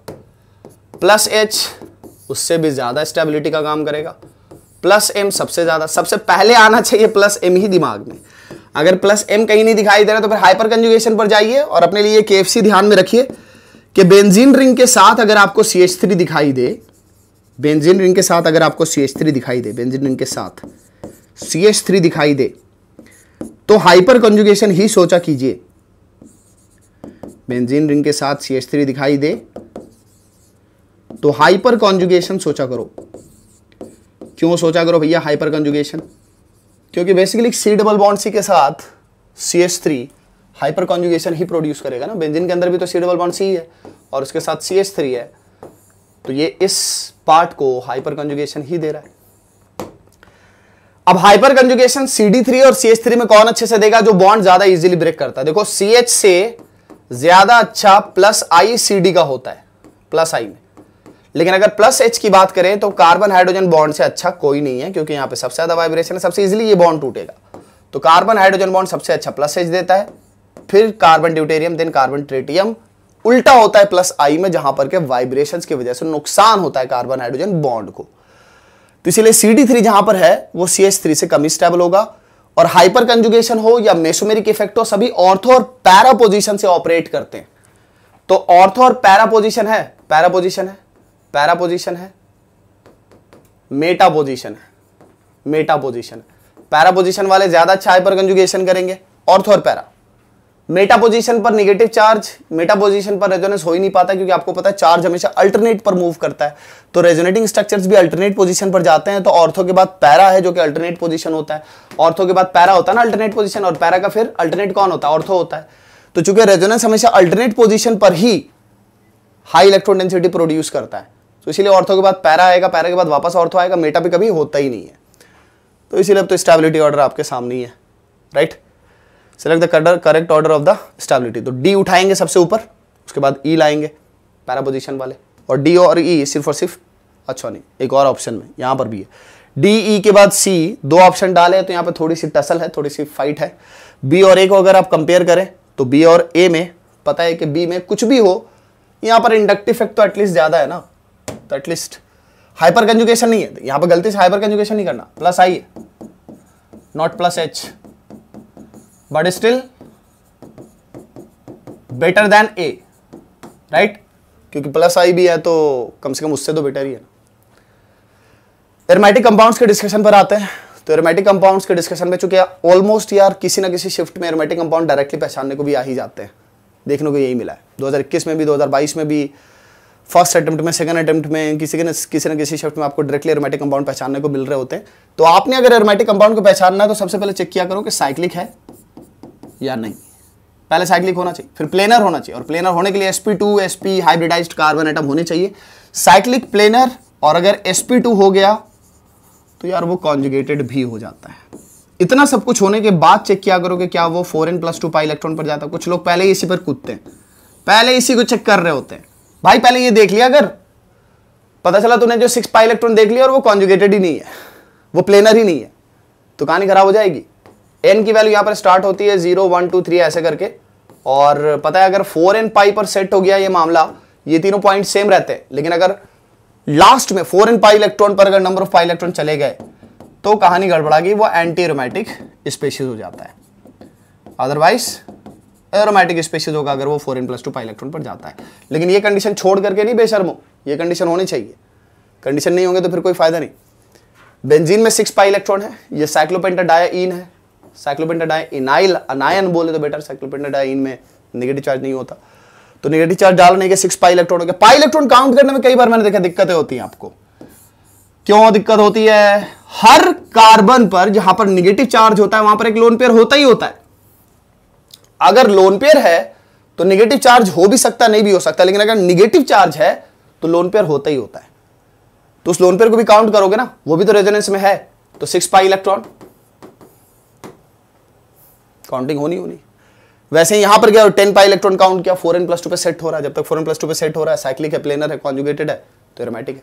प्लस एच उससे भी ज्यादा स्टेबिलिटी का काम करेगा प्लस एम सबसे ज्यादा सबसे पहले आना चाहिए प्लस एम ही दिमाग में अगर प्लस एम कहीं नहीं दिखाई दे रहा तो फिर हाइपर कंजुगेशन पर जाइए और अपने लिए के ध्यान में रखिए कि बेंजीन रिंग के साथ अगर आपको सी थ्री दिखाई दे बेंजीन रिंग के साथ अगर आपको सी थ्री दिखाई दे बेंजीन रिंग के साथ सी थ्री दिखाई दे तो हाइपर कंजुगेशन ही सोचा कीजिए बेंजीन रिंग के साथ सी थ्री दिखाई दे तो हाइपर कॉन्जुगेशन सोचा करो क्यों सोचा करो भैया हाइपर कंजुगेशन क्योंकि basically C double bond C के साथ C S three hyper conjugation ही प्रोड्यूस करेगा ना बेंजिन के अंदर भी तो सी डबल बॉन्ड सी है और उसके साथ सी एच थ्री है तो ये इस पार्ट को हाइपर कॉन्जुगेशन ही दे रहा है अब हाइपर कंजुगेशन सी थ्री और सी थ्री में कौन अच्छे से देगा जो बॉन्ड ज्यादा इजीली ब्रेक करता है देखो CH से ज्यादा अच्छा प्लस आई सी डी का होता है प्लस आई में लेकिन अगर प्लस एच की बात करें तो कार्बन हाइड्रोजन बॉन्ड से अच्छा कोई नहीं है क्योंकि यहां पे सबसे ज्यादा वाइब्रेशन है सबसे इजिली ये बॉन्ड टूटेगा तो कार्बन हाइड्रोजन बॉन्ड सबसे अच्छा प्लस एच देता है फिर carbon deuterium then carbon tritium उल्टा होता है प्लस आई में जहां पर के वाइब्रेशंस की वजह से नुकसान होता है कार्बन हाइड्रोजन बॉन्ड को तो इसीलिए सी डी थ्री जहां पर है वो सी एच थ्री से कम स्टेबल होगा और हाइपर कंजुगेशन हो या मेसोमेरिक इफेक्ट हो सभी ऑर्थो और पैरा पोजिशन से ऑपरेट करते हैं तो ऑर्थो और पैरा पोजिशन है पैरा पोजिशन है पैरा पोजिशन है मेटा पोजिशन है मेटा पोजिशन पैरा पोजिशन वाले ज्यादा अच्छा हाइपर कंजुगेशन करेंगे ऑर्थो और पैरा मेटा पोजीशन पर नेगेटिव चार्ज मेटा पोजीशन पर रेजोनेंस हो ही नहीं पाता क्योंकि आपको पता है चार्ज हमेशा अल्टरनेट पर मूव करता है तो रेजोनेटिंग स्ट्रक्चर्स भी अल्टरनेट पोजीशन पर जाते हैं तो ऑर्थो के बाद पैरा है जो कि अल्टरनेट पोजीशन होता है ऑर्थो के बाद पैरा होता है ना अल्टरनेट पोजिशन और पैरा का फिर अल्टरनेट कौन होता है ऑर्थो होता है तो चूंकि रेजोनेंस हमेशा अल्टरनेट पोजिशन पर ही हाई इलेक्ट्रॉन डेंसिटी प्रोड्यूस करता है तो इसीलिए ऑर्थो के बाद पैरा आएगा पैरा के बाद वापस ऑर्थो आएगा मेटा भी कभी होता ही नहीं है तो इसीलिए अब तो स्टेबिलिटी ऑर्डर आपके सामने ही है right select the correct order of the stability तो डी उठाएंगे सबसे ऊपर उसके बाद ई e लाएंगे पैरा पोजिशन वाले और डी और ई e, सिर्फ और सिर्फ अच्छा नहीं एक और ऑप्शन में यहाँ पर भी है डी ई e के बाद सी दो ऑप्शन डाले तो यहाँ पर थोड़ी सी टसल है थोड़ी सी फाइट है बी और ए को अगर आप कंपेयर करें तो बी और ए में पता है कि बी में कुछ भी हो यहाँ पर इंडक्टिव इफेक्ट तो एटलीस्ट ज़्यादा है ना तो एटलीस्ट हाइपर कंजुकेशन नहीं है यहाँ पर गलती से हाइपर कंजुकेशन नहीं करना प्लस आई है not plus H but still better than A right क्योंकि प्लस आई भी है तो कम से कम उससे तो बेटर ही है एरोमेटिक कंपाउंड्स के डिस्कशन पर आते हैं तो एरोमेटिक कंपाउंड्स के डिस्कशन में चूंकि ऑलमोस्ट यार किसी ना किसी शिफ्ट में एरोमेटिक कंपाउंड डायरेक्टली पहचानने को भी आ ही जाते हैं देखने को यही मिला है 2021 में भी 2022 में भी फर्स्ट अटैम्प्ट में सेकंड अटैम्प्ट में किसी न किसी ना किसी शिफ्ट में आपको डायरेक्टली एरोमेटिक कंपाउंड पहचानने को मिल रहे होते हैं तो आपने अगर एरोमेटिक कंपाउंड को पहचानना है तो सबसे पहले चेक किया करो कि साइक्लिक है या नहीं पहले साइक्लिक होना चाहिए फिर प्लेनर होना चाहिए और प्लेनर होने के लिए sp two sp hybridize carbon atom होने चाहिए साइक्लिक प्लेनर और अगर टू हो गया तो यार वो कॉन्जुगेटेड भी हो जाता है इतना सब कुछ होने के बाद चेक किया करो कि क्या वो four n plus two pi electron पर जाता है कुछ लोग पहले ही इसी पर कूदते हैं पहले इसी को चेक कर रहे होते हैं भाई पहले ये देख लिया अगर पता चला तूने जो सिक्स पाई इलेक्ट्रॉन देख लिया और वो कॉन्जुगेटेड ही नहीं है वो प्लेनर ही नहीं है तो कहानी खराब हो जाएगी एन की वैल्यू यहाँ पर स्टार्ट होती है जीरो वन टू थ्री ऐसे करके और पता है अगर फोर एन पाई पर सेट हो गया ये मामला ये तीनों पॉइंट सेम रहते हैं लेकिन अगर लास्ट में फोर एन पाई इलेक्ट्रॉन पर अगर नंबर ऑफ पाई इलेक्ट्रॉन चले गए तो कहानी गड़बड़ा गई वो एंटी एरोमेटिक स्पेशीज हो जाता है अदरवाइज एरोमेटिक स्पेशीज होगा अगर वो four n plus two pi electron पर जाता है लेकिन ये कंडीशन छोड़ करके नहीं बेशर्मो ये कंडीशन होनी चाहिए कंडीशन नहीं होंगे तो फिर कोई फायदा नहीं बेंजीन में सिक्स पाई इलेक्ट्रॉन है ये साइक्लोपेंटा है साइक्लोपेंटाडाइन अनायन बोले तो बेटर साइक्लोपेंटाडाइन में निगेटिव चार्ज नहीं होता तो निगेटिव चार्ज डालने के सिक्स पाई इलेक्ट्रॉन हो गया पाई इलेक्ट्रॉन काउंट करने में कई बार मैंने देखा दिक्कतें होती हैं आपको क्यों दिक्कत होती है हर कार्बन पर जहां पर निगेटिव चार्ज होता है वहां पर एक लोन पेयर होता ही होता है अगर लोन पेयर है तो निगेटिव चार्ज हो भी सकता नहीं भी हो सकता लेकिन अगर निगेटिव चार्ज है तो लोन पेयर होता ही होता है तो उस लोन पेयर को भी काउंट करोगे ना वो भी तो रेजोनेंस में है तो सिक्स पाई इलेक्ट्रॉन काउंटिंग होनी होनी वैसे यहां पर क्या टेन पाई इलेक्ट्रॉन काउंट किया फोर एन प्लस टू पे सेट हो रहा है जब तक फोर एन प्लस टू पे सेट हो रहा है साइक्लिक है प्लेनर है कॉन्जुगेटेड है तो एरोमेटिक है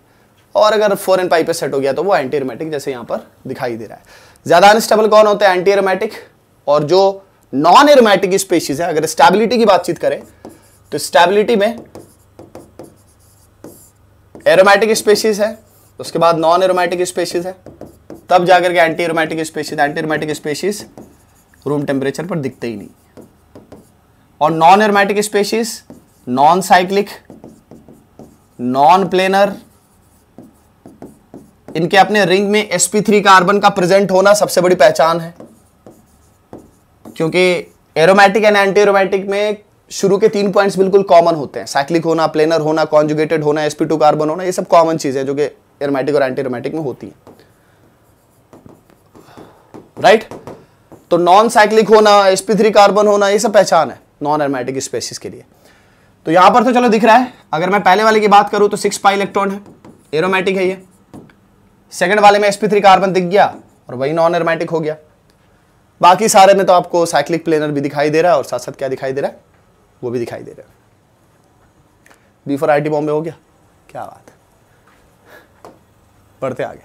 और अगर फोर एन पाई पे सेट हो गया तो वो एंटी एरोमेटिक जैसे यहां पर दिखाई दे रहा है ज्यादा अनस्टेबल कौन होता है एंटी एरोमेटिक और जो नॉन एरोमेटिक स्पेशीज है अगर स्टेबिलिटी की बातचीत करें तो स्टेबिलिटी में एरोमेटिक स्पेशीज है उसके बाद नॉन एरोमेटिक स्पेशीज है तब जाकर के anti aromatic species anti aromatic species room temperature पर दिखते ही नहीं और non aromatic species non cyclic non planar इनके अपने रिंग में sp3 कार्बन का प्रेजेंट होना सबसे बड़ी पहचान है क्योंकि एरोमेटिक एंड एंटी एरोमेटिक में शुरू के तीन पॉइंट्स बिल्कुल कॉमन होते हैं साइक्लिक होना प्लेनर होना कॉन्जुगेटेड होना sp2 कार्बन होना ये सब कॉमन चीज़ है जो कि एरोमेटिक और एंटी एरोमेटिक में होती है राइट right? तो नॉन साइक्लिक होना एसपी थ्री कार्बन होना ये सब पहचान है नॉन एरोमेटिक स्पेसिस के लिए तो यहां पर तो चलो दिख रहा है अगर मैं पहले वाले की बात करूं तो सिक्स पाई इलेक्ट्रॉन है एरोमेटिक है ये सेकेंड वाले में एसपी थ्री कार्बन दिख गया और वही नॉन एरोमेटिक हो गया बाकी सारे में तो आपको साइक्लिक प्लेनर भी दिखाई दे रहा है और साथ साथ क्या दिखाई दे रहा है वो भी दिखाई दे रहा है बी फॉर आई बॉम्बे हो गया क्या बात है बढ़ते आगे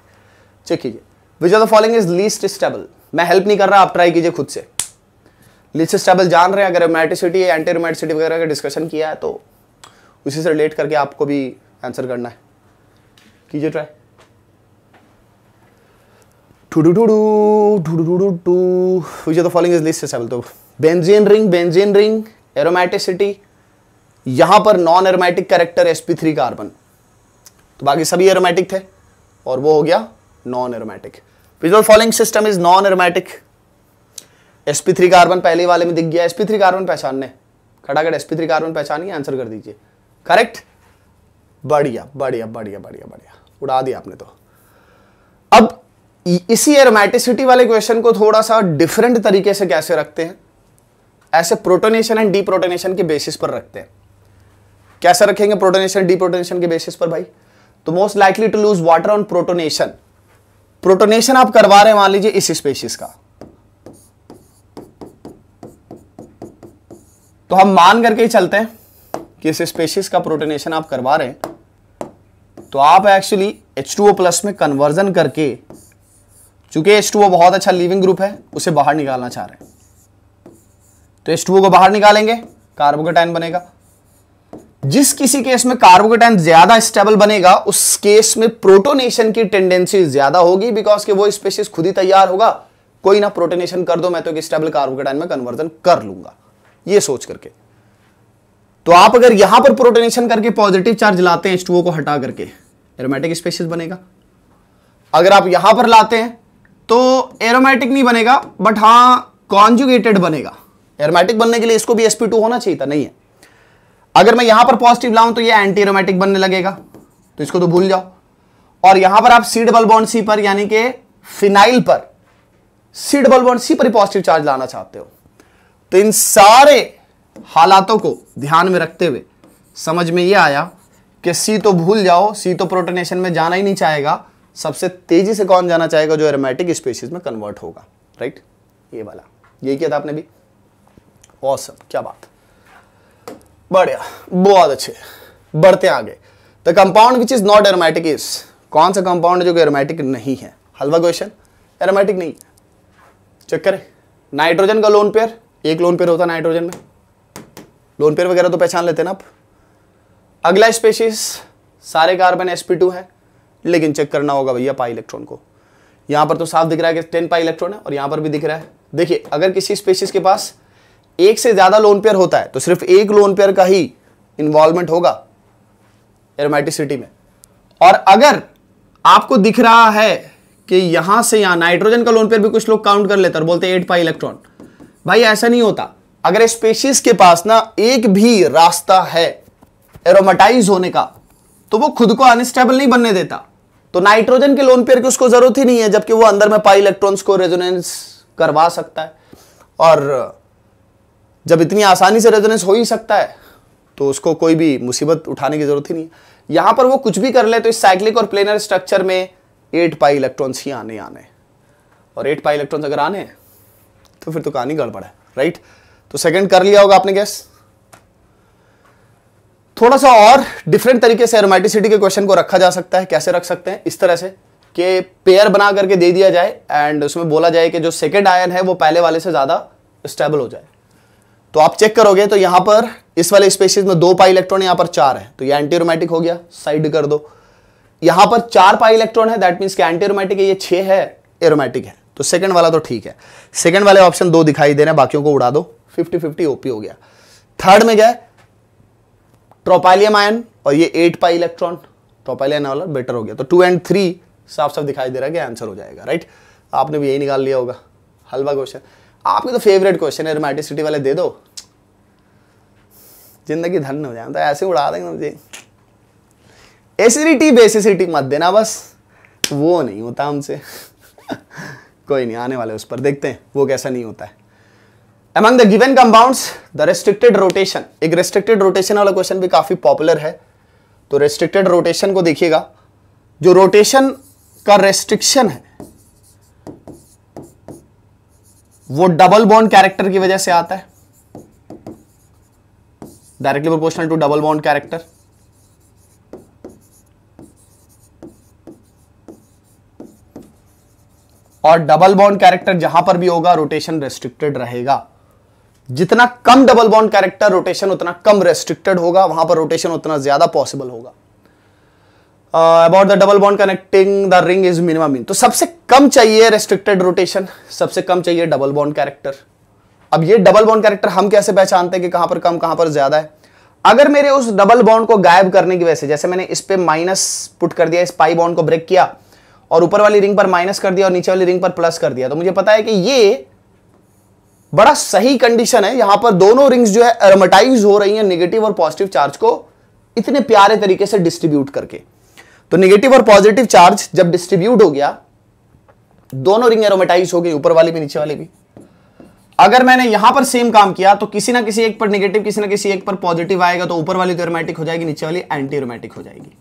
चेक कीजिए which are the following is least stable मैं हेल्प नहीं कर रहा आप ट्राई कीजिए खुद से लिस्ट स्टेबल जान रहे हैं अगर रोमेटिसिटी एंटी रोमेटिसिटी वगैरह का डिस्कशन किया है तो उसी से रिलेट करके आपको भी आंसर करना है कीजिए try to to to to which the following is least stable तो benzene ring benzene ring aromaticity यहाँ पर non aromatic character sp three carbon तो बाकी सभी एरोमेटिक थे और वो हो गया non aromatic which of following system is non aromatic sp three carbon पहले वाले में दिख गया एसपी थ्री कार्बन पहचानने खटाखट एसपी थ्री कार्बन पहचान के आंसर कर दीजिए करेक्ट बढ़िया बढ़िया बढ़िया बढ़िया बढ़िया उड़ा दिया आपने तो अब इसी एरोमेटिसिटी वाले क्वेश्चन को थोड़ा सा डिफरेंट तरीके से कैसे रखते हैं ऐसे प्रोटोनेशन एंड डीप्रोटोनेशन के बेसिस पर रखते हैं कैसे रखेंगे प्रोटोनेशन डीप्रोटोनेशन के बेसिस पर भाई तो most likely to lose water on protonation protonation आप करवा रहे हैं मान लीजिए इस स्पेसिस का तो हम मान करके ही चलते हैं कि इस स्पेसिस का प्रोटोनेशन आप करवा रहे हैं तो आप एक्चुअली H2O प्लस में कन्वर्जन करके चूंकि H2O बहुत अच्छा लिविंग ग्रुप है उसे बाहर निकालना चाह रहे हैं तो H2O को बाहर निकालेंगे कार्बोकेटाइन बनेगा जिस किसी केस में कार्बोकेटाइन ज्यादा स्टेबल बनेगा उस केस में प्रोटोनेशन की टेंडेंसी ज्यादा होगी बिकॉज के वो स्पेसिस खुद ही तैयार होगा कोई ना प्रोटोनेशन कर दो मैं तो स्टेबल कार्बोकेटाइन में कन्वर्जन कर लूंगा ये सोच करके तो आप अगर यहां पर प्रोटोनेशन करके पॉजिटिव चार्ज लाते हैं स्टूओ को हटा करके एरोमेटिक स्पेसिस बनेगा अगर आप यहां पर लाते हैं तो एरोमेटिक नहीं बनेगा बट हां कॉन्जुगेटेड बनेगा एरोमेटिक बनने के लिए इसको भी एसपी होना चाहिए था नहीं है अगर मैं यहां पर पॉजिटिव लाऊं तो ये एंटी एरोमेटिक बनने लगेगा तो इसको तो भूल जाओ और यहां पर आप सी डबल बॉन्ड सी पर यानी कि फिनाइल पर सी डबल बॉन्ड सी पर ही पॉजिटिव चार्ज लाना चाहते हो तो इन सारे हालातों को ध्यान में रखते हुए समझ में ये आया कि सी तो भूल जाओ सी तो प्रोटोनेशन में जाना ही नहीं चाहेगा सबसे तेजी से कौन जाना चाहेगा जो एरोमेटिक स्पेसीज में कन्वर्ट होगा राइट ये वाला यही किया था आपने भी ऑसम awesome, क्या बात बढ़िया बहुत अच्छे बढ़ते हैं आगे the compound which is not aromatic is कौन सा कंपाउंड जो कि एरोमेटिक नहीं है हलवा क्वेश्चन एरोमेटिक नहीं चेक करें नाइट्रोजन का लोन पेयर एक लोन पेयर होता है नाइट्रोजन में लोन पेयर वगैरह तो पहचान लेते ना आप अगला स्पेशीज सारे कार्बन टू है लेकिन चेक करना होगा भैया पाई इलेक्ट्रॉन को यहां पर तो साफ दिख रहा है कि टेन पाई इलेक्ट्रॉन है और यहां पर भी दिख रहा है देखिए अगर किसी स्पेशीज के पास एक से ज़्यादा लोन पेयर होता है तो सिर्फ एक लोन पेयर का ही इन्वॉल्वमेंट होगा एरोमेटिसिटी में और अगर आपको दिख रहा है कि यहां से यहां नाइट्रोजन का लोन पेयर भी कुछ लोग काउंट कर लेते हैं बोलते हैं एट पाई इलेक्ट्रॉन भाई ऐसा नहीं होता अगर स्पेशीज के पास ना एक भी रास्ता है एरोमेटाइज होने का तो वो खुद को अनस्टेबल नहीं बनने देता तो नाइट्रोजन के लोन पेयर की उसको जरूरत ही नहीं है जबकि वो अंदर में पाई इलेक्ट्रॉन्स को रेजोनेंस करवा सकता है और जब इतनी आसानी से रेजोनेंस हो ही सकता है तो उसको कोई भी मुसीबत उठाने की जरूरत ही नहीं है यहां पर वो कुछ भी कर ले तो इस साइक्लिक और प्लेनर स्ट्रक्चर में एट पाई इलेक्ट्रॉन्स ही आने आने और एट पाई इलेक्ट्रॉन्स अगर आने तो फिर तो कहानी गड़बड़ है राइट तो सेकंड कर लिया होगा आपने गैस थोड़ा सा और डिफरेंट तरीके से एरोमेटिसिटी के क्वेश्चन को रखा जा सकता है कैसे रख सकते हैं इस तरह से कि पेयर बना करके दे दिया जाए एंड उसमें बोला जाए कि जो सेकेंड आयन है वो पहले वाले से ज़्यादा स्टेबल हो जाए तो आप चेक करोगे तो यहां पर इस वाले स्पेसिस में दो पाई इलेक्ट्रॉन यहां पर चार है तो ये एंटीरोमेटिक हो गया साइड कर दो यहां पर चार पाई इलेक्ट्रॉन है दैट मीन्स के एंटीरोमेटिक है ये छह है एरोमेटिक है तो सेकंड वाला तो ठीक है सेकंड वाले ऑप्शन दो दिखाई दे रहे हैं बाकियों को उड़ा दो फिफ्टी फिफ्टी ओपी हो गया थर्ड में क्या ट्रोपालियम आयन और ये एट पाई इलेक्ट्रॉन ट्रोपालियन वाला बेटर हो गया तो टू एंड थ्री साफ साफ दिखाई दे रहा है कि आंसर हो जाएगा राइट आपने भी यही निकाल लिया होगा हलवा क्वेश्चन आपके तो फेवरेट क्वेश्चन है रोमांटिसिटी वाले दे दो जिंदगी धन हो जाए तो ऐसे उड़ा देंगे मुझे एसिडिटी बेसिसिटी मत देना बस वो नहीं होता हमसे कोई नहीं आने वाले उस पर देखते हैं वो कैसा नहीं होता है among the given compounds the restricted rotation एक रेस्ट्रिक्टेड रोटेशन वाला क्वेश्चन भी काफ़ी पॉपुलर है तो रेस्ट्रिक्टेड रोटेशन को देखिएगा जो रोटेशन का रेस्ट्रिक्शन है वो डबल बॉन्ड कैरेक्टर की वजह से आता है directly proportional to double bond character और डबल बॉन्ड कैरेक्टर जहां पर भी होगा रोटेशन रेस्ट्रिक्टेड रहेगा जितना कम डबल बॉन्ड कैरेक्टर रोटेशन उतना कम रेस्ट्रिक्टेड होगा वहां पर रोटेशन उतना ज्यादा पॉसिबल होगा about the double bond connecting the ring is minimum mean तो सबसे कम चाहिए रेस्ट्रिक्टेड रोटेशन सबसे कम चाहिए डबल बॉन्ड कैरेक्टर अब ये डबल बॉन्ड कैरेक्टर हम कैसे पहचानते हैं कि कहां पर कम कहां पर ज्यादा है अगर मेरे उस डबल बॉन्ड को गायब करने की वजह से जैसे मैंने इस पर माइनस पुट कर दिया इस पाई बॉन्ड को ब्रेक किया और ऊपर वाली रिंग पर माइनस कर दिया और नीचे वाली रिंग पर प्लस कर दिया तो मुझे पता है कि ये बड़ा सही कंडीशन है यहां पर दोनों रिंग्स जो है एरोमेटाइज हो रही हैं नेगेटिव और पॉजिटिव चार्ज को इतने प्यारे तरीके से डिस्ट्रीब्यूट करके तो निगेटिव और पॉजिटिव चार्ज जब डिस्ट्रीब्यूट हो गया दोनों रिंग एरोमेटाइज हो गई ऊपर वाली भी नीचे वाली भी अगर मैंने यहां पर सेम काम किया तो किसी ना किसी एक पर निगेटिव किसी ना किसी एक पर पॉजिटिव आएगा तो ऊपर वाली तो एरोमेटिक हो जाएगी नीचे वाली एंटी एरोमेटिक हो जाएगी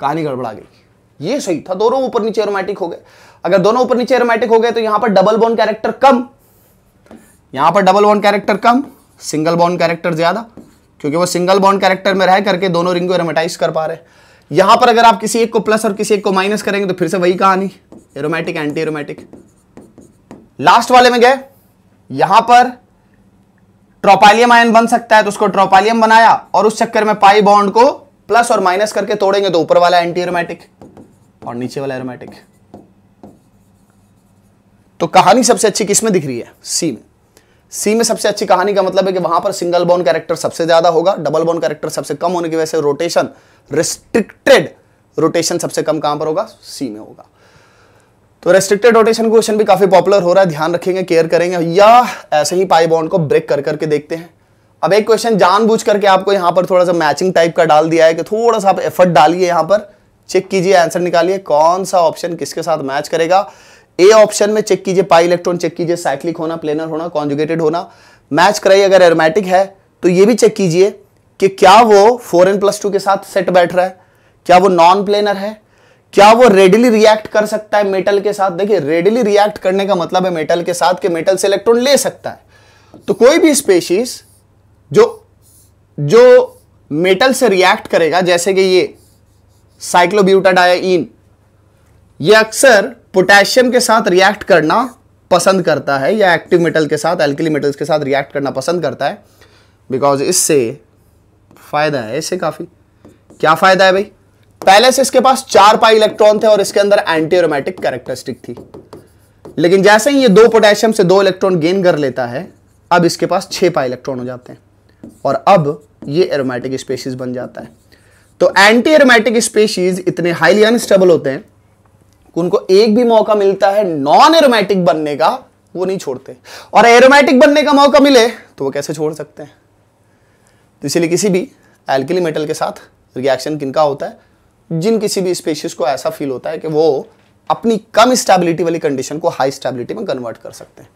कहानी गड़बड़ा गई ये सही था दोनों ऊपर नीचे एरोमेटिक हो गए अगर दोनों ऊपर नीचे एरोमेटिक हो गए तो यहां पर डबल बॉन्ड कैरेक्टर कम यहां पर डबल बॉन्ड कैरेक्टर कम सिंगल बॉन्ड कैरेक्टर ज्यादा क्योंकि वो सिंगल बॉन्ड कैरेक्टर में रह करके दोनों रिंग को एरोमेटाइज कर पा रहे हैं यहां पर अगर आप किसी एक को प्लस और किसी एक को माइनस करेंगे तो फिर से वही कहानी एरोमेटिक एंटी एरोमेटिक लास्ट वाले में गए यहां पर ट्रोपालियम आयन बन सकता है तो उसको ट्रोपालियम बनाया और उस चक्कर में पाई बॉन्ड को प्लस और माइनस करके तोड़ेंगे तो ऊपर वाला एंटी एरोमेटिक और नीचे वाला एरोमेटिक तो कहानी सबसे अच्छी किसमें दिख रही है सी में सी में सबसे अच्छी कहानी का मतलब है कि वहां पर सिंगल बोन कैरेक्टर सबसे ज्यादा होगा डबल बोन कैरेक्टर सबसे कम होने की वजह से रोटेशन रिस्ट्रिक्टेड रोटेशन सबसे कम कहां पर होगा सी में होगा तो रेस्ट्रिक्टेड रोटेशन क्वेश्चन भी काफी पॉपुलर हो रहा है ध्यान रखेंगे केयर करेंगे या ऐसे ही पाई बॉन्ड को ब्रेक कर करके देखते हैं अब एक क्वेश्चन जानबूझ करके आपको यहां पर थोड़ा सा मैचिंग टाइप का डाल दिया है कि थोड़ा सा आप एफर्ट डालिए यहां पर चेक कीजिए आंसर निकालिए कौन सा ऑप्शन किसके साथ मैच करेगा ए ऑप्शन में चेक कीजिए पाई इलेक्ट्रॉन चेक कीजिए साइक्लिक होना प्लेनर होना कॉन्जुगेटेड होना मैच कराइए अगर एरोमेटिक है तो ये भी चेक कीजिए कि क्या वो फोर एन प्लस टू के साथ सेट बैठ रहा है क्या वो नॉन प्लेनर है क्या वो रेडिली रिएक्ट कर सकता है मेटल के साथ देखिए रेडिली रिएक्ट करने का मतलब है मेटल के साथ कि मेटल से इलेक्ट्रॉन ले सकता है तो कोई भी स्पेशीज जो जो मेटल से रिएक्ट करेगा जैसे कि ये साइक्लोब्यूटाडाइन ये अक्सर पोटेशियम के साथ रिएक्ट करना पसंद करता है या एक्टिव मेटल के साथ एल्किली मेटल्स के साथ रिएक्ट करना पसंद करता है बिकॉज इससे फ़ायदा है इससे काफ़ी क्या फ़ायदा है भाई पहले से इसके पास चार पाई इलेक्ट्रॉन थे और इसके अंदर एंटीरोमेटिक कैरेक्टरिस्टिक थी लेकिन जैसे ही ये दो पोटेशियम से दो इलेक्ट्रॉन गेन कर लेता है अब इसके पास छह पाई इलेक्ट्रॉन हो जाते हैं और अब ये एरोमेटिक स्पेशीज बन जाता है तो एंटी एरोमेटिक स्पेशीज इतने हाईली अनस्टेबल होते हैं उनको एक भी मौका मिलता है नॉन एरोमेटिक बनने का वो नहीं छोड़ते और एरोमेटिक बनने का मौका मिले तो वो कैसे छोड़ सकते हैं तो इसीलिए किसी भी एल्किली मेटल के साथ रिएक्शन किनका होता है जिन किसी भी स्पेशीज को ऐसा फील होता है कि वो अपनी कम स्टेबिलिटी वाली कंडीशन को हाई स्टेबिलिटी में कन्वर्ट कर सकते हैं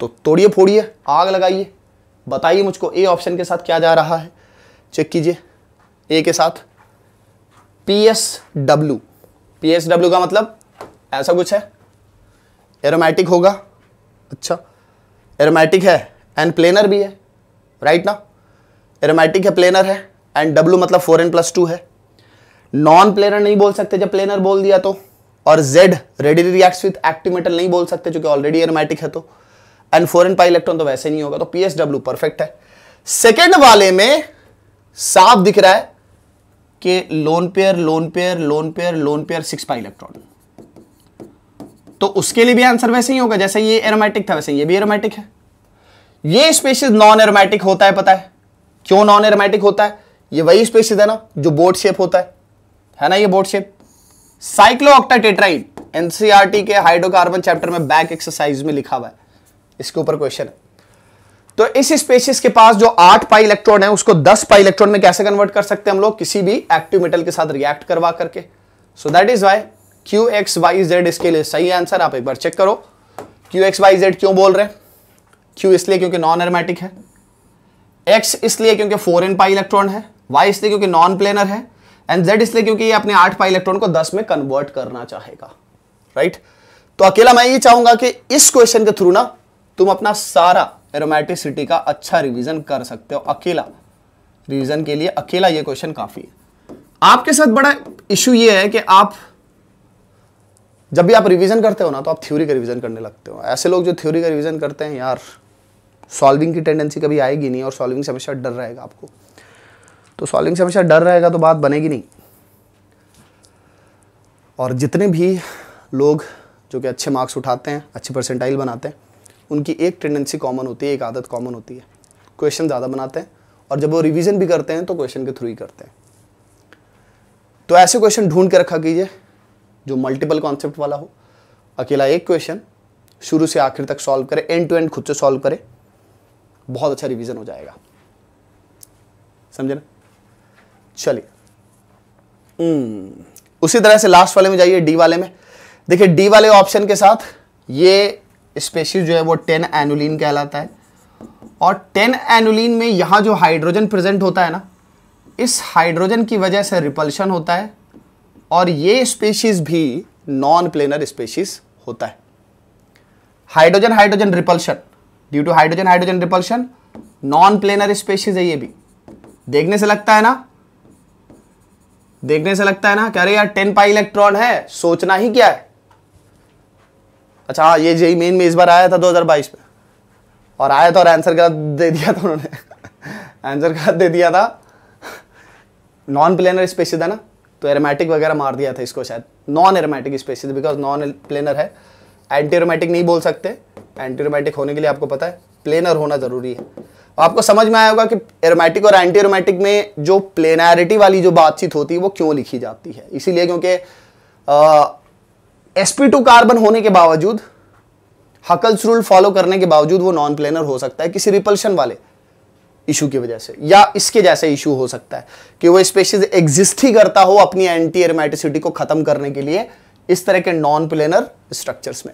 तो तोड़िए फोड़िए आग लगाइए बताइए मुझको ए ऑप्शन के साथ क्या जा रहा है चेक कीजिए ए के साथ पी एस डब्ल्यू पी का मतलब ऐसा कुछ है एरोमेटिक होगा अच्छा एरोमेटिक है एंड प्लेनर भी है राइट ना एरोमेटिक है प्लेनर है एंड डब्ल्यू मतलब फोर एन प्लस टू है नॉन प्लेनर नहीं बोल सकते जब प्लेनर बोल दिया तो और Z ready react with active metal नहीं बोल सकते क्योंकि ऑलरेडी एरोमेटिक है तो एंड एन पाई इलेक्ट्रॉन तो वैसे नहीं होगा तो पीएसडब्ल्यू परफेक्ट है सेकेंड वाले में साफ दिख रहा है कि lone pair lone pair lone pair lone pair six pi electron तो उसके लिए भी आंसर वैसे ही होगा जैसे ये एरोमेटिक था वैसे ये भी एरोमेटिक है ये स्पेशल नॉन एरोमेटिक होता है पता है क्यों नॉन एरोमेटिक होता है ये वही स्पेशल है ना जो बोट शेप होता है है ना ये boat shape cyclo tetraene NCERT के हाइड्रोकार्बन चैप्टर में बैक एक्सरसाइज में लिखा हुआ है इसके ऊपर क्वेश्चन है तो इस स्पेसिस के पास जो आठ पाई इलेक्ट्रॉन है उसको दस पाई इलेक्ट्रॉन में कैसे कन्वर्ट कर सकते हैं हम लोग किसी भी एक्टिव मेटल के साथ रिएक्ट करवा करके so that is Y Q X Y Z इसके लिए सही आंसर आप एक बार चेक करो क्यू एक्स वाई जेड क्यों बोल रहे हैं क्यू इसलिए क्योंकि नॉन एरोमेटिक है एक्स इसलिए क्योंकि फोर एन पाई इलेक्ट्रॉन है वाई इसलिए क्योंकि नॉन प्लेनर है एंड जेड इसलिए क्योंकि ये अपने आठ पाई इलेक्ट्रॉन को दस में कन्वर्ट करना चाहेगा राइट right? तो अकेला मैं ये चाहूंगा कि इस क्वेश्चन के थ्रू ना तुम अपना सारा एरोमेटिसिटी का अच्छा रिवीजन कर सकते हो अकेला रिवीजन के लिए अकेला ये क्वेश्चन काफ़ी है आपके साथ बड़ा इशू ये है कि आप जब भी आप रिवीजन करते हो ना तो आप थ्योरी का रिवीजन करने लगते हो ऐसे लोग जो थ्योरी का रिवीजन करते हैं यार सॉल्विंग की टेंडेंसी कभी आएगी नहीं और सॉल्विंग से हमेशा डर रहेगा आपको तो सॉल्विंग से हमेशा डर रहेगा तो बात बनेगी नहीं और जितने भी लोग जो कि अच्छे मार्क्स उठाते हैं अच्छी परसेंटाइल बनाते हैं उनकी एक टेंडेंसी कॉमन होती है एक आदत कॉमन होती है क्वेश्चन ज़्यादा बनाते हैं और जब वो रिवीजन भी करते हैं तो क्वेश्चन के थ्रू ही करते हैं तो ऐसे क्वेश्चन ढूंढ के रखा कीजिए जो मल्टीपल कॉन्सेप्ट वाला हो अकेला एक क्वेश्चन शुरू से आखिर तक सॉल्व करें एंड टू एंड खुद से सॉल्व करें बहुत अच्छा रिवीजन हो जाएगा समझे ना चलिए हम्म, उसी तरह से लास्ट वाले में जाइए डी वाले में देखिए डी वाले ऑप्शन के साथ ये स्पेशीज जो है वो टेन एनुलिन कहलाता है और टेन एनुलिन में यहाँ जो हाइड्रोजन प्रेजेंट होता है ना इस हाइड्रोजन की वजह से रिपल्शन होता है और ये स्पेशीज भी नॉन प्लेनर स्पेशीज होता है hydrogen hydrogen repulsion due to hydrogen hydrogen repulsion non planar species है ये भी देखने से लगता है ना देखने से लगता है ना कह रहे यार टेन पाई इलेक्ट्रॉन है सोचना ही क्या है अच्छा हाँ ये जेई मेन में इस बार आया था 2022 में और आया था और आंसर गलत दे दिया था उन्होंने आंसर गलत दे दिया था नॉन प्लेनर स्पेसिस है ना तो एरोमेटिक वगैरह मार दिया था इसको शायद non aromatic species because non planar है एंटी एरोमेटिक नहीं बोल सकते एंटी एरोमेटिक होने के लिए आपको पता है प्लेनर होना ज़रूरी है आपको समझ में आया होगा कि एरोमेटिक और एंटी एरोमेटिक में जो प्लेनैरिटी वाली जो बातचीत होती है वो क्यों लिखी जाती है इसीलिए क्योंकि sp2 कार्बन होने के बावजूद हकल्स रूल फॉलो करने के बावजूद वो नॉन प्लेनर हो सकता है किसी रिपल्शन वाले इशू की वजह से या इसके जैसे इशू हो सकता है कि वो स्पेशीज एग्जिस्ट ही करता हो अपनी एंटी एरोमेटिसिटी को खत्म करने के लिए इस तरह के नॉन प्लेनर स्ट्रक्चर्स में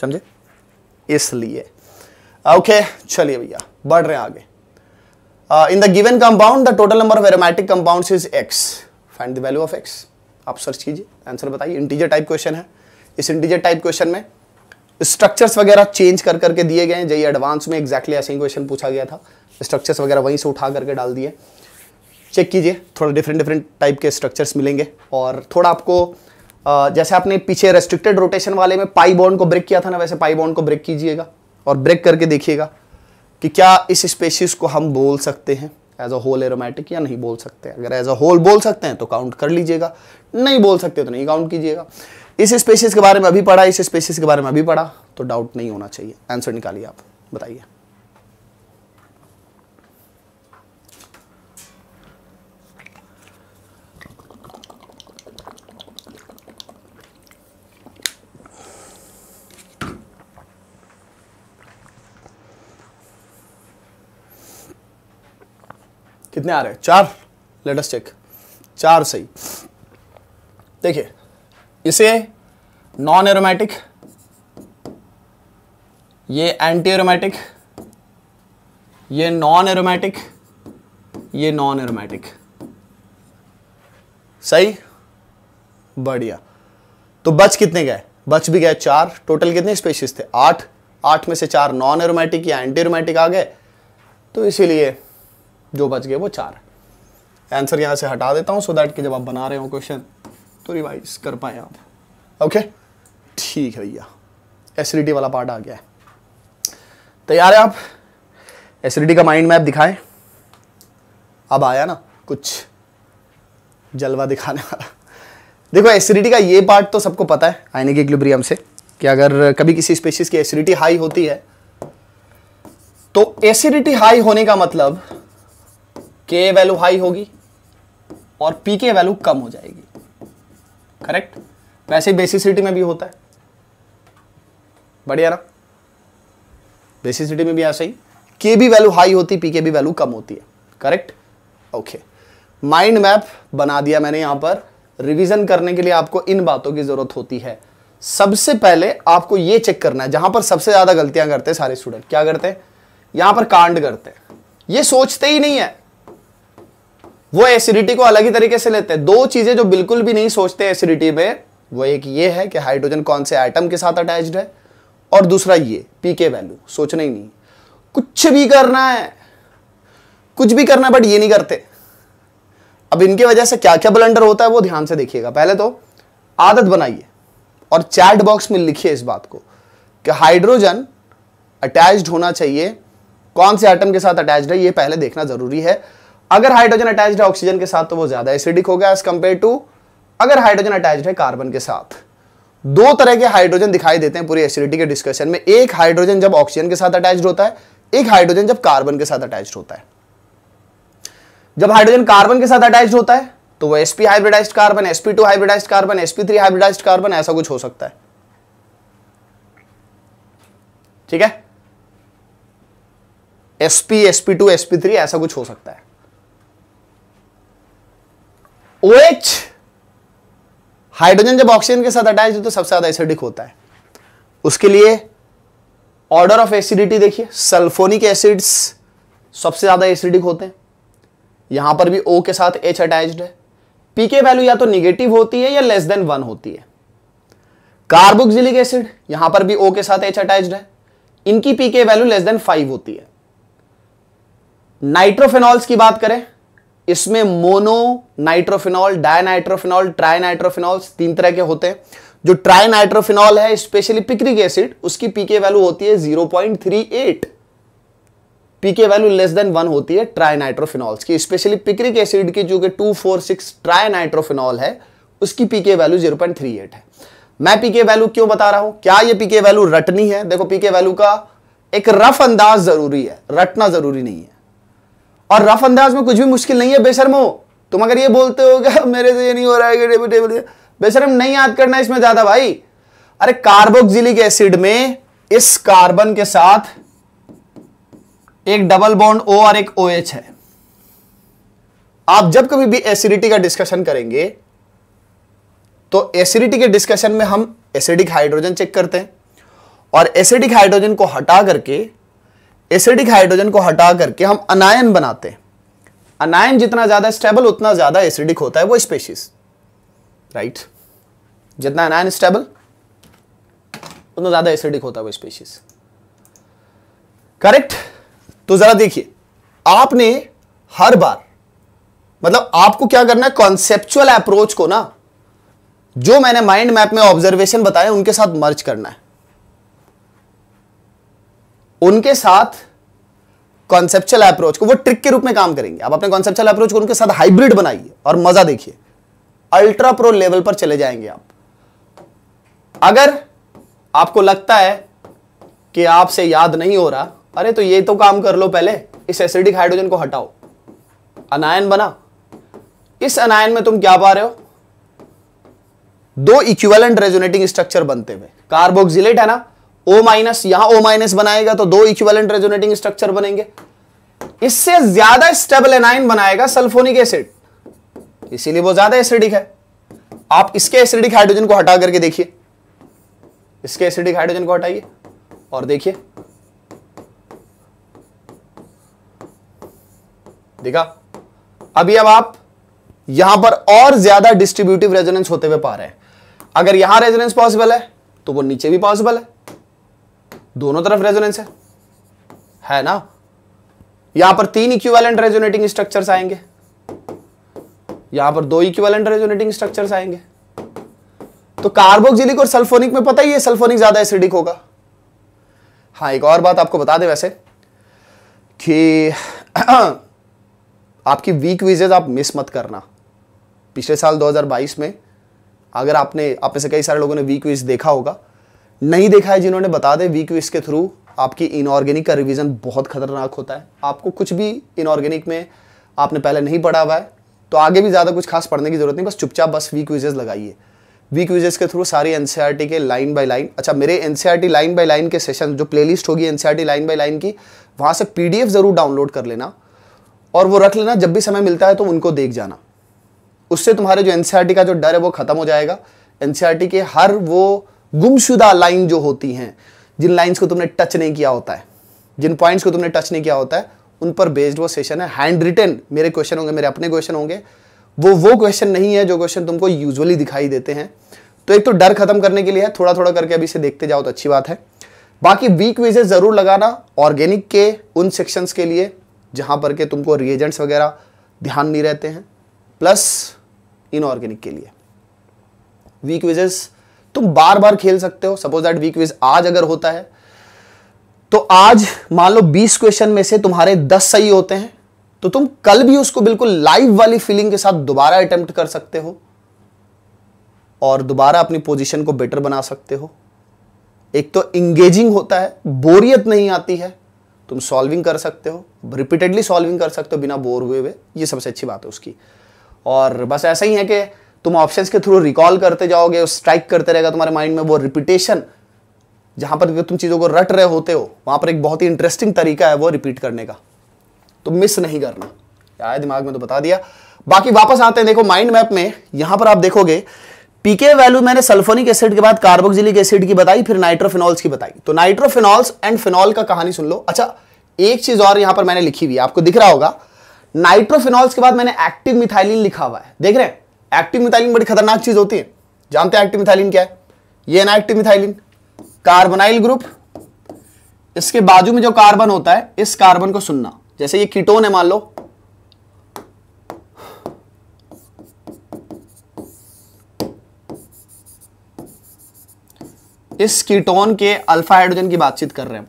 समझे इसलिए ओके चलिए भैया बढ़ रहे हैं आगे in the given compound the total number of aromatic compound is X find the value of X आप सर्च कीजिए आंसर बताइए इंटीजर टाइप क्वेश्चन है इस इंटीजर टाइप क्वेश्चन में स्ट्रक्चर्स वगैरह चेंज कर करके दिए गए हैं जई एडवांस में एक्जैक्टली ऐसे ही क्वेश्चन पूछा गया था स्ट्रक्चर्स वगैरह वहीं से उठा करके डाल दिए चेक कीजिए थोड़ा डिफरेंट डिफरेंट टाइप के स्ट्रक्चर्स मिलेंगे और थोड़ा आपको जैसे आपने पीछे रेस्ट्रिक्टेड रोटेशन वाले में पाई बॉन्ड को ब्रेक किया था ना वैसे पाई बॉन्ड को ब्रेक कीजिएगा और ब्रेक करके देखिएगा कि क्या इस स्पेशीज को हम बोल सकते हैं एज अ होल एरोमेटिक या नहीं बोल सकते अगर एज अ होल बोल सकते हैं तो काउंट कर लीजिएगा नहीं बोल सकते तो नहीं काउंट कीजिएगा इस स्पेसिस के बारे में अभी पढ़ा इस स्पेसिस के बारे में अभी पढ़ा तो डाउट नहीं होना चाहिए आंसर निकालिए आप बताइए कितने आ रहे हैं चार लेटस चेक चार सही देखिए इसे नॉन एरोमेटिक ये एंटी एरोमेटिक ये नॉन एरोमेटिक ये नॉन एरोमेटिक सही बढ़िया तो बच कितने गए बच भी गए चार टोटल कितने स्पेशीज थे आठ आठ में से चार नॉन एरोमेटिक या एंटी एरोमेटिक आ गए तो इसीलिए जो बच गए वो चार आंसर यहां से हटा देता हूं सो so दैट कि जब आप बना रहे हो क्वेश्चन तो रिवाइज कर पाए आप ओके ठीक है भैया एसिडिटी वाला पार्ट आ गया है तैयार है आप एसिडिटी का माइंड मैप दिखाएं अब आया ना कुछ जलवा दिखाने वाला देखो एसिडिटी का ये पार्ट तो सबको पता है के इक्लिब्रियम से कि अगर कभी किसी स्पेशीज की एसिडिटी हाई होती है तो एसिडिटी हाई होने का मतलब के वैल्यू हाई होगी और पी के वैल्यू कम हो जाएगी करेक्ट वैसे बेसिसिटी में भी होता है बढ़िया ना बेसिसिटी में भी ऐसा ही के भी वैल्यू हाई होती पी के भी वैल्यू कम होती है करेक्ट ओके माइंड मैप बना दिया मैंने यहां पर रिवीजन करने के लिए आपको इन बातों की जरूरत होती है सबसे पहले आपको यह चेक करना है जहां पर सबसे ज्यादा गलतियां करते हैं सारे स्टूडेंट क्या करते हैं यहां पर कांड करते हैं ये सोचते ही नहीं है वो एसिडिटी को अलग ही तरीके से लेते हैं दो चीजें जो बिल्कुल भी नहीं सोचते एसिडिटी में वो एक ये है कि हाइड्रोजन कौन से आइटम के साथ अटैच्ड है और दूसरा ये पी के वैल्यू सोचना ही नहीं कुछ भी करना है कुछ भी करना है बट ये नहीं करते अब इनकी वजह से क्या क्या ब्लंडर होता है वो ध्यान से देखिएगा पहले तो आदत बनाइए और चैट बॉक्स में लिखिए इस बात को कि हाइड्रोजन अटैच्ड होना चाहिए कौन से आइटम के साथ अटैच्ड है ये पहले देखना जरूरी है अगर हाइड्रोजन अटैच है ऑक्सीजन के साथ तो वो ज्यादा एसिडिक होगा एज कंपेयर टू अगर हाइड्रोजन अटैच है कार्बन के साथ दो तरह के हाइड्रोजन दिखाई देते हैं पूरी एसिडिटी के डिस्कशन में एक हाइड्रोजन जब ऑक्सीजन के साथ अटैच होता है एक हाइड्रोजन जब कार्बन के साथ अटैच होता है जब हाइड्रोजन कार्बन के साथ अटैच्ड होता है तो वो sp hybridized carbon sp2 hybridized carbon sp3 hybridized carbon ऐसा कुछ हो सकता है ठीक है sp sp2 sp3 ऐसा कुछ हो सकता है ओ हाइड्रोजन जब ऑक्सीजन के साथ अटैच हो तो सबसे ज्यादा एसिडिक होता है उसके लिए ऑर्डर ऑफ एसिडिटी देखिए सल्फोनिक एसिड्स सबसे ज्यादा एसिडिक होते हैं यहां पर भी ओ के साथ एच अटैच्ड है पी के वैल्यू या तो निगेटिव होती है या लेस देन वन होती है कार्बोक्सिलिक एसिड यहां पर भी ओ के साथ एच अटैच्ड है इनकी pK value less than five होती है नाइट्रोफेनॉल्स की बात करें इसमें मोनो नाइट्रोफिनॉल डायनाइट्रोफिनॉल ट्राइनाइट्रोफिनॉल तीन तरह के होते हैं जो ट्राइनाइट्रोफिनॉल है स्पेशली पिक्रिक एसिड उसकी पीके वैल्यू होती है 0.38 pK value less than one होती है ट्राइनाइट्रोफिनॉल्स की स्पेशली पिक्रिक एसिड की जो कि 246 ट्राइनाइट्रोफिनॉल है उसकी पीके वैल्यू 0.38 है मैं पीके वैल्यू क्यों बता रहा हूं क्या ये पीके वैल्यू रटनी है देखो पीके वैल्यू का एक रफ अंदाज जरूरी है रटना जरूरी नहीं है और रफ अंदाज में कुछ भी मुश्किल नहीं है हो तुम अगर ये बोलते हो क्या [LAUGHS] मेरे से ये नहीं हो रहा है टेबल टेबल बेशर्म नहीं याद करना इसमें ज्यादा भाई अरे कार्बोक्सिलिक एसिड में इस कार्बन के साथ एक डबल बॉन्ड ओ और एक ओ OH एच है आप जब कभी भी एसिडिटी का डिस्कशन करेंगे तो एसिडिटी के डिस्कशन में हम एसिडिक हाइड्रोजन चेक करते हैं और एसिडिक हाइड्रोजन को हटा करके एसिडिक हाइड्रोजन को हटा करके हम अनायन बनाते हैं अनायन जितना ज़्यादा स्टेबल उतना ज़्यादा एसिडिक होता है वो स्पेशीज राइट जितना अनायन स्टेबल उतना ज़्यादा एसिडिक होता है वो स्पेशीज करेक्ट तो ज़रा देखिए आपने हर बार मतलब आपको क्या करना है कॉन्सेप्चुअल अप्रोच को ना जो मैंने माइंड मैप में ऑब्जर्वेशन बताए उनके साथ मर्ज करना है उनके साथ कॉन्सेप्चुअल अप्रोच को वो ट्रिक के रूप में काम करेंगे आप अपने कॉन्सेप्चुअल अप्रोच को उनके साथ हाइब्रिड बनाइए और मजा देखिए अल्ट्रा प्रो लेवल पर चले जाएंगे आप अगर आपको लगता है कि आपसे याद नहीं हो रहा अरे तो ये तो काम कर लो पहले इस एसिडिक हाइड्रोजन को हटाओ अनायन बना इस अनायन में तुम क्या पा रहे हो दो इक्विवेलेंट रेजोनेटिंग स्ट्रक्चर बनते हुए कार्बोक्सिलेट है ना O माइनस यहां ओ माइनस बनाएगा तो दो इक्विवेलेंट रेजोनेटिंग स्ट्रक्चर बनेंगे इससे ज्यादा स्टेबल एनाइन बनाएगा सल्फोनिक एसिड इसीलिए वो ज्यादा एसिडिक है आप इसके एसिडिक हाइड्रोजन को हटा करके देखिए इसके एसिडिक हाइड्रोजन को हटाइए और देखिए देखा अभी अब आप यहां पर और ज्यादा डिस्ट्रीब्यूटिव रेजोनेंस होते हुए पा रहे हैं अगर यहां रेजोनेंस पॉसिबल है तो वो नीचे भी पॉसिबल है दोनों तरफ रेजोनेंस है है ना यहां पर तीन इक्विवेलेंट रेजोनेटिंग स्ट्रक्चर्स आएंगे यहां पर दो इक्विवेलेंट रेजोनेटिंग स्ट्रक्चर्स आएंगे तो कार्बोक्सिलिक और सल्फोनिक में पता ही है सल्फोनिक ज्यादा एसिडिक होगा हाँ एक और बात आपको बता दें वैसे कि [CLEARS THROAT] आपकी वीक विजेज आप मिस मत करना पिछले साल 2022 में अगर आपने आप में से कई सारे लोगों ने वीक विज देखा होगा नहीं देखा है जिन्होंने बता दे वीक क्विज के थ्रू आपकी इनऑर्गेनिक का रिवीजन बहुत खतरनाक होता है आपको कुछ भी इनऑर्गेनिक में आपने पहले नहीं पढ़ा हुआ है तो आगे भी ज़्यादा कुछ खास पढ़ने की ज़रूरत नहीं बस चुपचाप बस वीक विजेस लगाइए वीक विजेस के थ्रू सारी एन e के लाइन बाय लाइन अच्छा मेरे एन लाइन बाय लाइन के सेशन जो प्ले होगी एन लाइन बाई लाइन की वहाँ से पी ज़रूर डाउनलोड कर लेना और वो रख लेना जब भी समय मिलता है तो उनको देख जाना उससे तुम्हारे जो एन e का जो डर है वो ख़त्म हो जाएगा एन e के हर वो गुमशुदा लाइन जो होती हैं जिन लाइंस को तुमने टच नहीं किया होता है जिन पॉइंट्स को तुमने टच नहीं किया होता है उन पर बेस्ड वो सेशन है हैंड रिटन मेरे क्वेश्चन होंगे मेरे अपने क्वेश्चन होंगे वो वो क्वेश्चन नहीं है जो क्वेश्चन तुमको यूजुअली दिखाई देते हैं तो एक तो डर खत्म करने के लिए है थोड़ा थोड़ा करके अभी से देखते जाओ तो अच्छी बात है बाकी वीक वीजे ज़रूर लगाना ऑर्गेनिक के उन सेक्शंस के लिए जहां पर के तुमको रिएजेंट्स वगैरह ध्यान नहीं रहते हैं प्लस इनऑर्गेनिक के लिए वीक वेजेस तुम बार बार खेल सकते हो सपोज दैट वीक वीज आज अगर होता है तो आज मान लो 20 क्वेश्चन में से तुम्हारे 10 सही होते हैं तो तुम कल भी उसको बिल्कुल लाइव वाली फीलिंग के साथ दोबारा अटेम्प्ट कर सकते हो और दोबारा अपनी पोजीशन को बेटर बना सकते हो एक तो इंगेजिंग होता है बोरियत नहीं आती है तुम सॉल्विंग कर सकते हो रिपीटेडली सॉल्विंग कर सकते हो बिना बोर हुए हुए ये सबसे अच्छी बात है उसकी और बस ऐसा ही है कि तुम ऑप्शन के थ्रू रिकॉल करते जाओगे स्ट्राइक करते रहेगा तुम्हारे माइंड में वो रिपीटेशन जहां पर तुम चीज़ों को रट रहे होते हो वहां पर एक बहुत ही इंटरेस्टिंग तरीका है वो रिपीट करने का तो मिस नहीं करना आया दिमाग में तो बता दिया बाकी वापस आते हैं देखो माइंड मैप में यहां पर आप देखोगे पीके वैल्यू मैंने सल्फोनिक एसिड के बाद कार्बोक्सिलिक एसिड की बताई फिर नाइट्रोफिनॉल्स की बताई तो नाइट्रोफिनॉल्स एंड फिनॉल का कहानी सुन लो अच्छा एक चीज और यहां पर मैंने लिखी हुई आपको दिख रहा होगा नाइट्रोफिनॉल्स के बाद मैंने एक्टिव मिथाइलिन लिखा हुआ है देख रहे हैं एक्टिव मिथाइलिन बड़ी खतरनाक चीज होती है जानते हैं एक्टिव मिथाइलिन क्या है ये ना एक्टिव मिथाइलिन कार्बोनाइल ग्रुप इसके बाजू में जो कार्बन होता है इस कार्बन को सुनना जैसे ये कीटोन है मान लो इस कीटोन के अल्फा हाइड्रोजन की बातचीत कर रहे हैं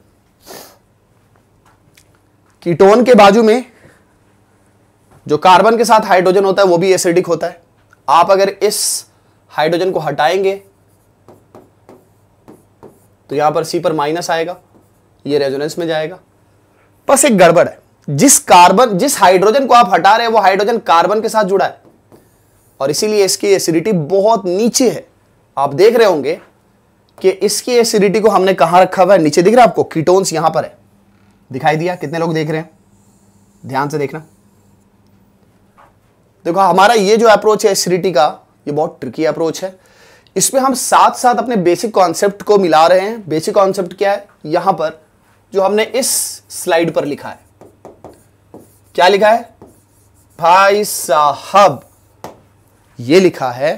कीटोन के बाजू में जो कार्बन के साथ हाइड्रोजन होता है वो भी एसिडिक होता है आप अगर इस हाइड्रोजन को हटाएंगे तो यहां पर सी पर माइनस आएगा ये रेजोनेंस में जाएगा बस एक गड़बड़ है जिस कार्बन जिस हाइड्रोजन को आप हटा रहे हैं वो हाइड्रोजन कार्बन के साथ जुड़ा है और इसीलिए इसकी एसिडिटी बहुत नीचे है आप देख रहे होंगे कि इसकी एसिडिटी को हमने कहां रखा हुआ है नीचे दिख रहा है आपको कीटोन्स यहां पर है दिखाई दिया कितने लोग देख रहे हैं ध्यान से देखना देखो हमारा ये जो अप्रोच है एसिडिटी का ये बहुत ट्रिकी अप्रोच है इसमें हम साथ साथ अपने बेसिक कॉन्सेप्ट को मिला रहे हैं बेसिक कॉन्सेप्ट क्या है यहां पर जो हमने इस स्लाइड पर लिखा है क्या लिखा है भाई साहब ये लिखा है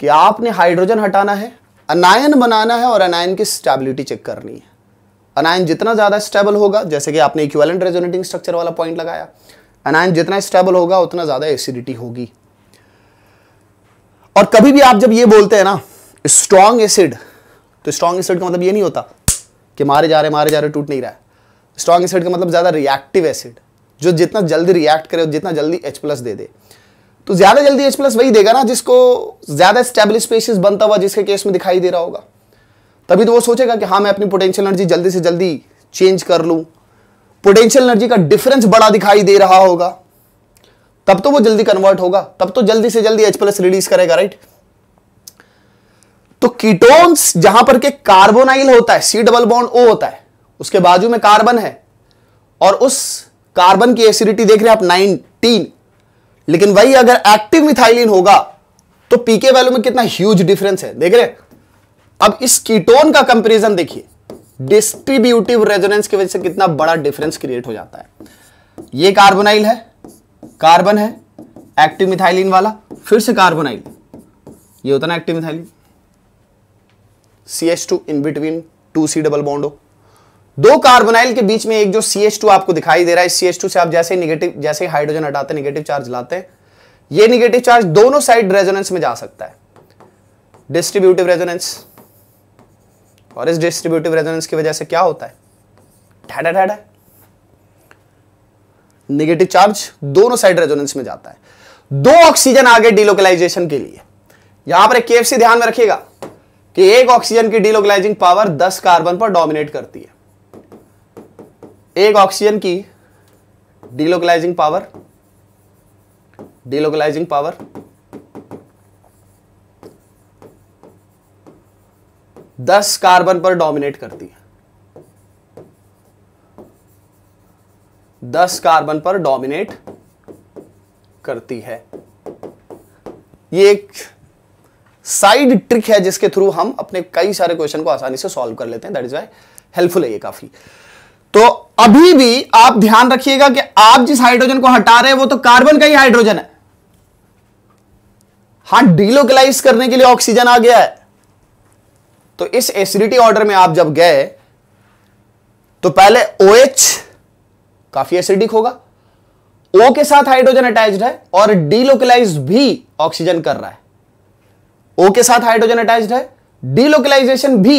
कि आपने हाइड्रोजन हटाना है अनायन बनाना है और अनायन की स्टेबिलिटी चेक करनी है अनायन जितना ज़्यादा स्टेबल होगा जैसे कि आपने इक्वेलेंट रेजोनेटिंग स्ट्रक्चर वाला पॉइंट लगाया एनायन जितना स्टेबल होगा उतना ज़्यादा एसिडिटी होगी और कभी भी आप जब ये बोलते हैं ना स्ट्रॉन्ग एसिड तो स्ट्रॉन्ग एसिड का मतलब ये नहीं होता कि मारे जा रहे मारे जा रहे टूट नहीं रहा है स्ट्रॉन्ग एसिड का मतलब ज़्यादा रिएक्टिव एसिड जो जितना जल्दी रिएक्ट करे जितना जल्दी एच प्लस दे दे तो ज़्यादा जल्दी एच प्लस वही देगा ना जिसको ज़्यादा स्टेबल स्पेसिस बनता हुआ जिसके केस में दिखाई दे रहा होगा तभी तो वो सोचेगा कि हाँ मैं अपनी पोटेंशियल एनर्जी जल्दी से जल्दी चेंज कर लूँ पोटेंशियल एनर्जी का डिफरेंस बड़ा दिखाई दे रहा होगा तब तो वो जल्दी कन्वर्ट होगा तब तो जल्दी से जल्दी एच प्लस रिलीज करेगा राइट तो कीटोन्स जहां पर के कार्बोनाइल होता है सी डबल बॉन्ड ओ होता है उसके बाजू में कार्बन है और उस कार्बन की एसिडिटी देख रहे हैं आप नाइनटीन लेकिन वही अगर एक्टिव मिथाइलिन होगा तो पीके वैल्यू में कितना ह्यूज डिफरेंस है देख रहे हैं अब इस कीटोन का कंपेरिजन देखिए डिस्ट्रीब्यूटिव रेजोनेंस की वजह से कितना बड़ा डिफरेंस क्रिएट हो जाता है ये कार्बोनाइल है कार्बन है एक्टिव मिथाइलिन वाला फिर से कार्बोनाइल ये होता ना active methylene C H two in between two C double बॉन्डो दो कार्बोनाइल के बीच में एक जो सी एच टू आपको दिखाई दे रहा है सी एच टू से आप जैसे निगेटिव जैसे हाइड्रोजन हटाते हैं निगेटिव चार्ज लाते हैं ये निगेटिव चार्ज दोनों साइड रेजोनेंस में जा सकता है डिस्ट्रीब्यूटिव रेजोनेंस और इस डिस्ट्रीब्यूटिव रेजोनेंस की वजह से क्या होता है ठाडा ठाडा नेगेटिव चार्ज दोनों साइड रेजोनेंस में जाता है दो ऑक्सीजन आगे डिलोकलाइजेशन के लिए यहां पर एक केएफसी ध्यान में रखिएगा कि एक ऑक्सीजन की डिलोकलाइजिंग पावर 10 कार्बन पर डोमिनेट करती है एक ऑक्सीजन की डिलोकलाइजिंग पावर डिलोकलाइजिंग पावर दस कार्बन पर डोमिनेट करती है दस कार्बन पर डोमिनेट करती है ये एक साइड ट्रिक है जिसके थ्रू हम अपने कई सारे क्वेश्चन को आसानी से सॉल्व कर लेते हैं दैट इज वाई हेल्पफुल है ये काफी तो अभी भी आप ध्यान रखिएगा कि आप जिस हाइड्रोजन को हटा रहे हैं वो तो कार्बन का ही हाइड्रोजन है हाँ डीलोकलाइज करने के लिए ऑक्सीजन आ गया है तो इस एसिडिटी ऑर्डर में आप जब गए तो पहले ओ OH काफी एसिडिक होगा ओ के साथ हाइड्रोजन अटैच्ड है और डीलोकलाइज भी ऑक्सीजन कर रहा है ओ के साथ हाइड्रोजन अटैच्ड है डीलोकलाइजेशन भी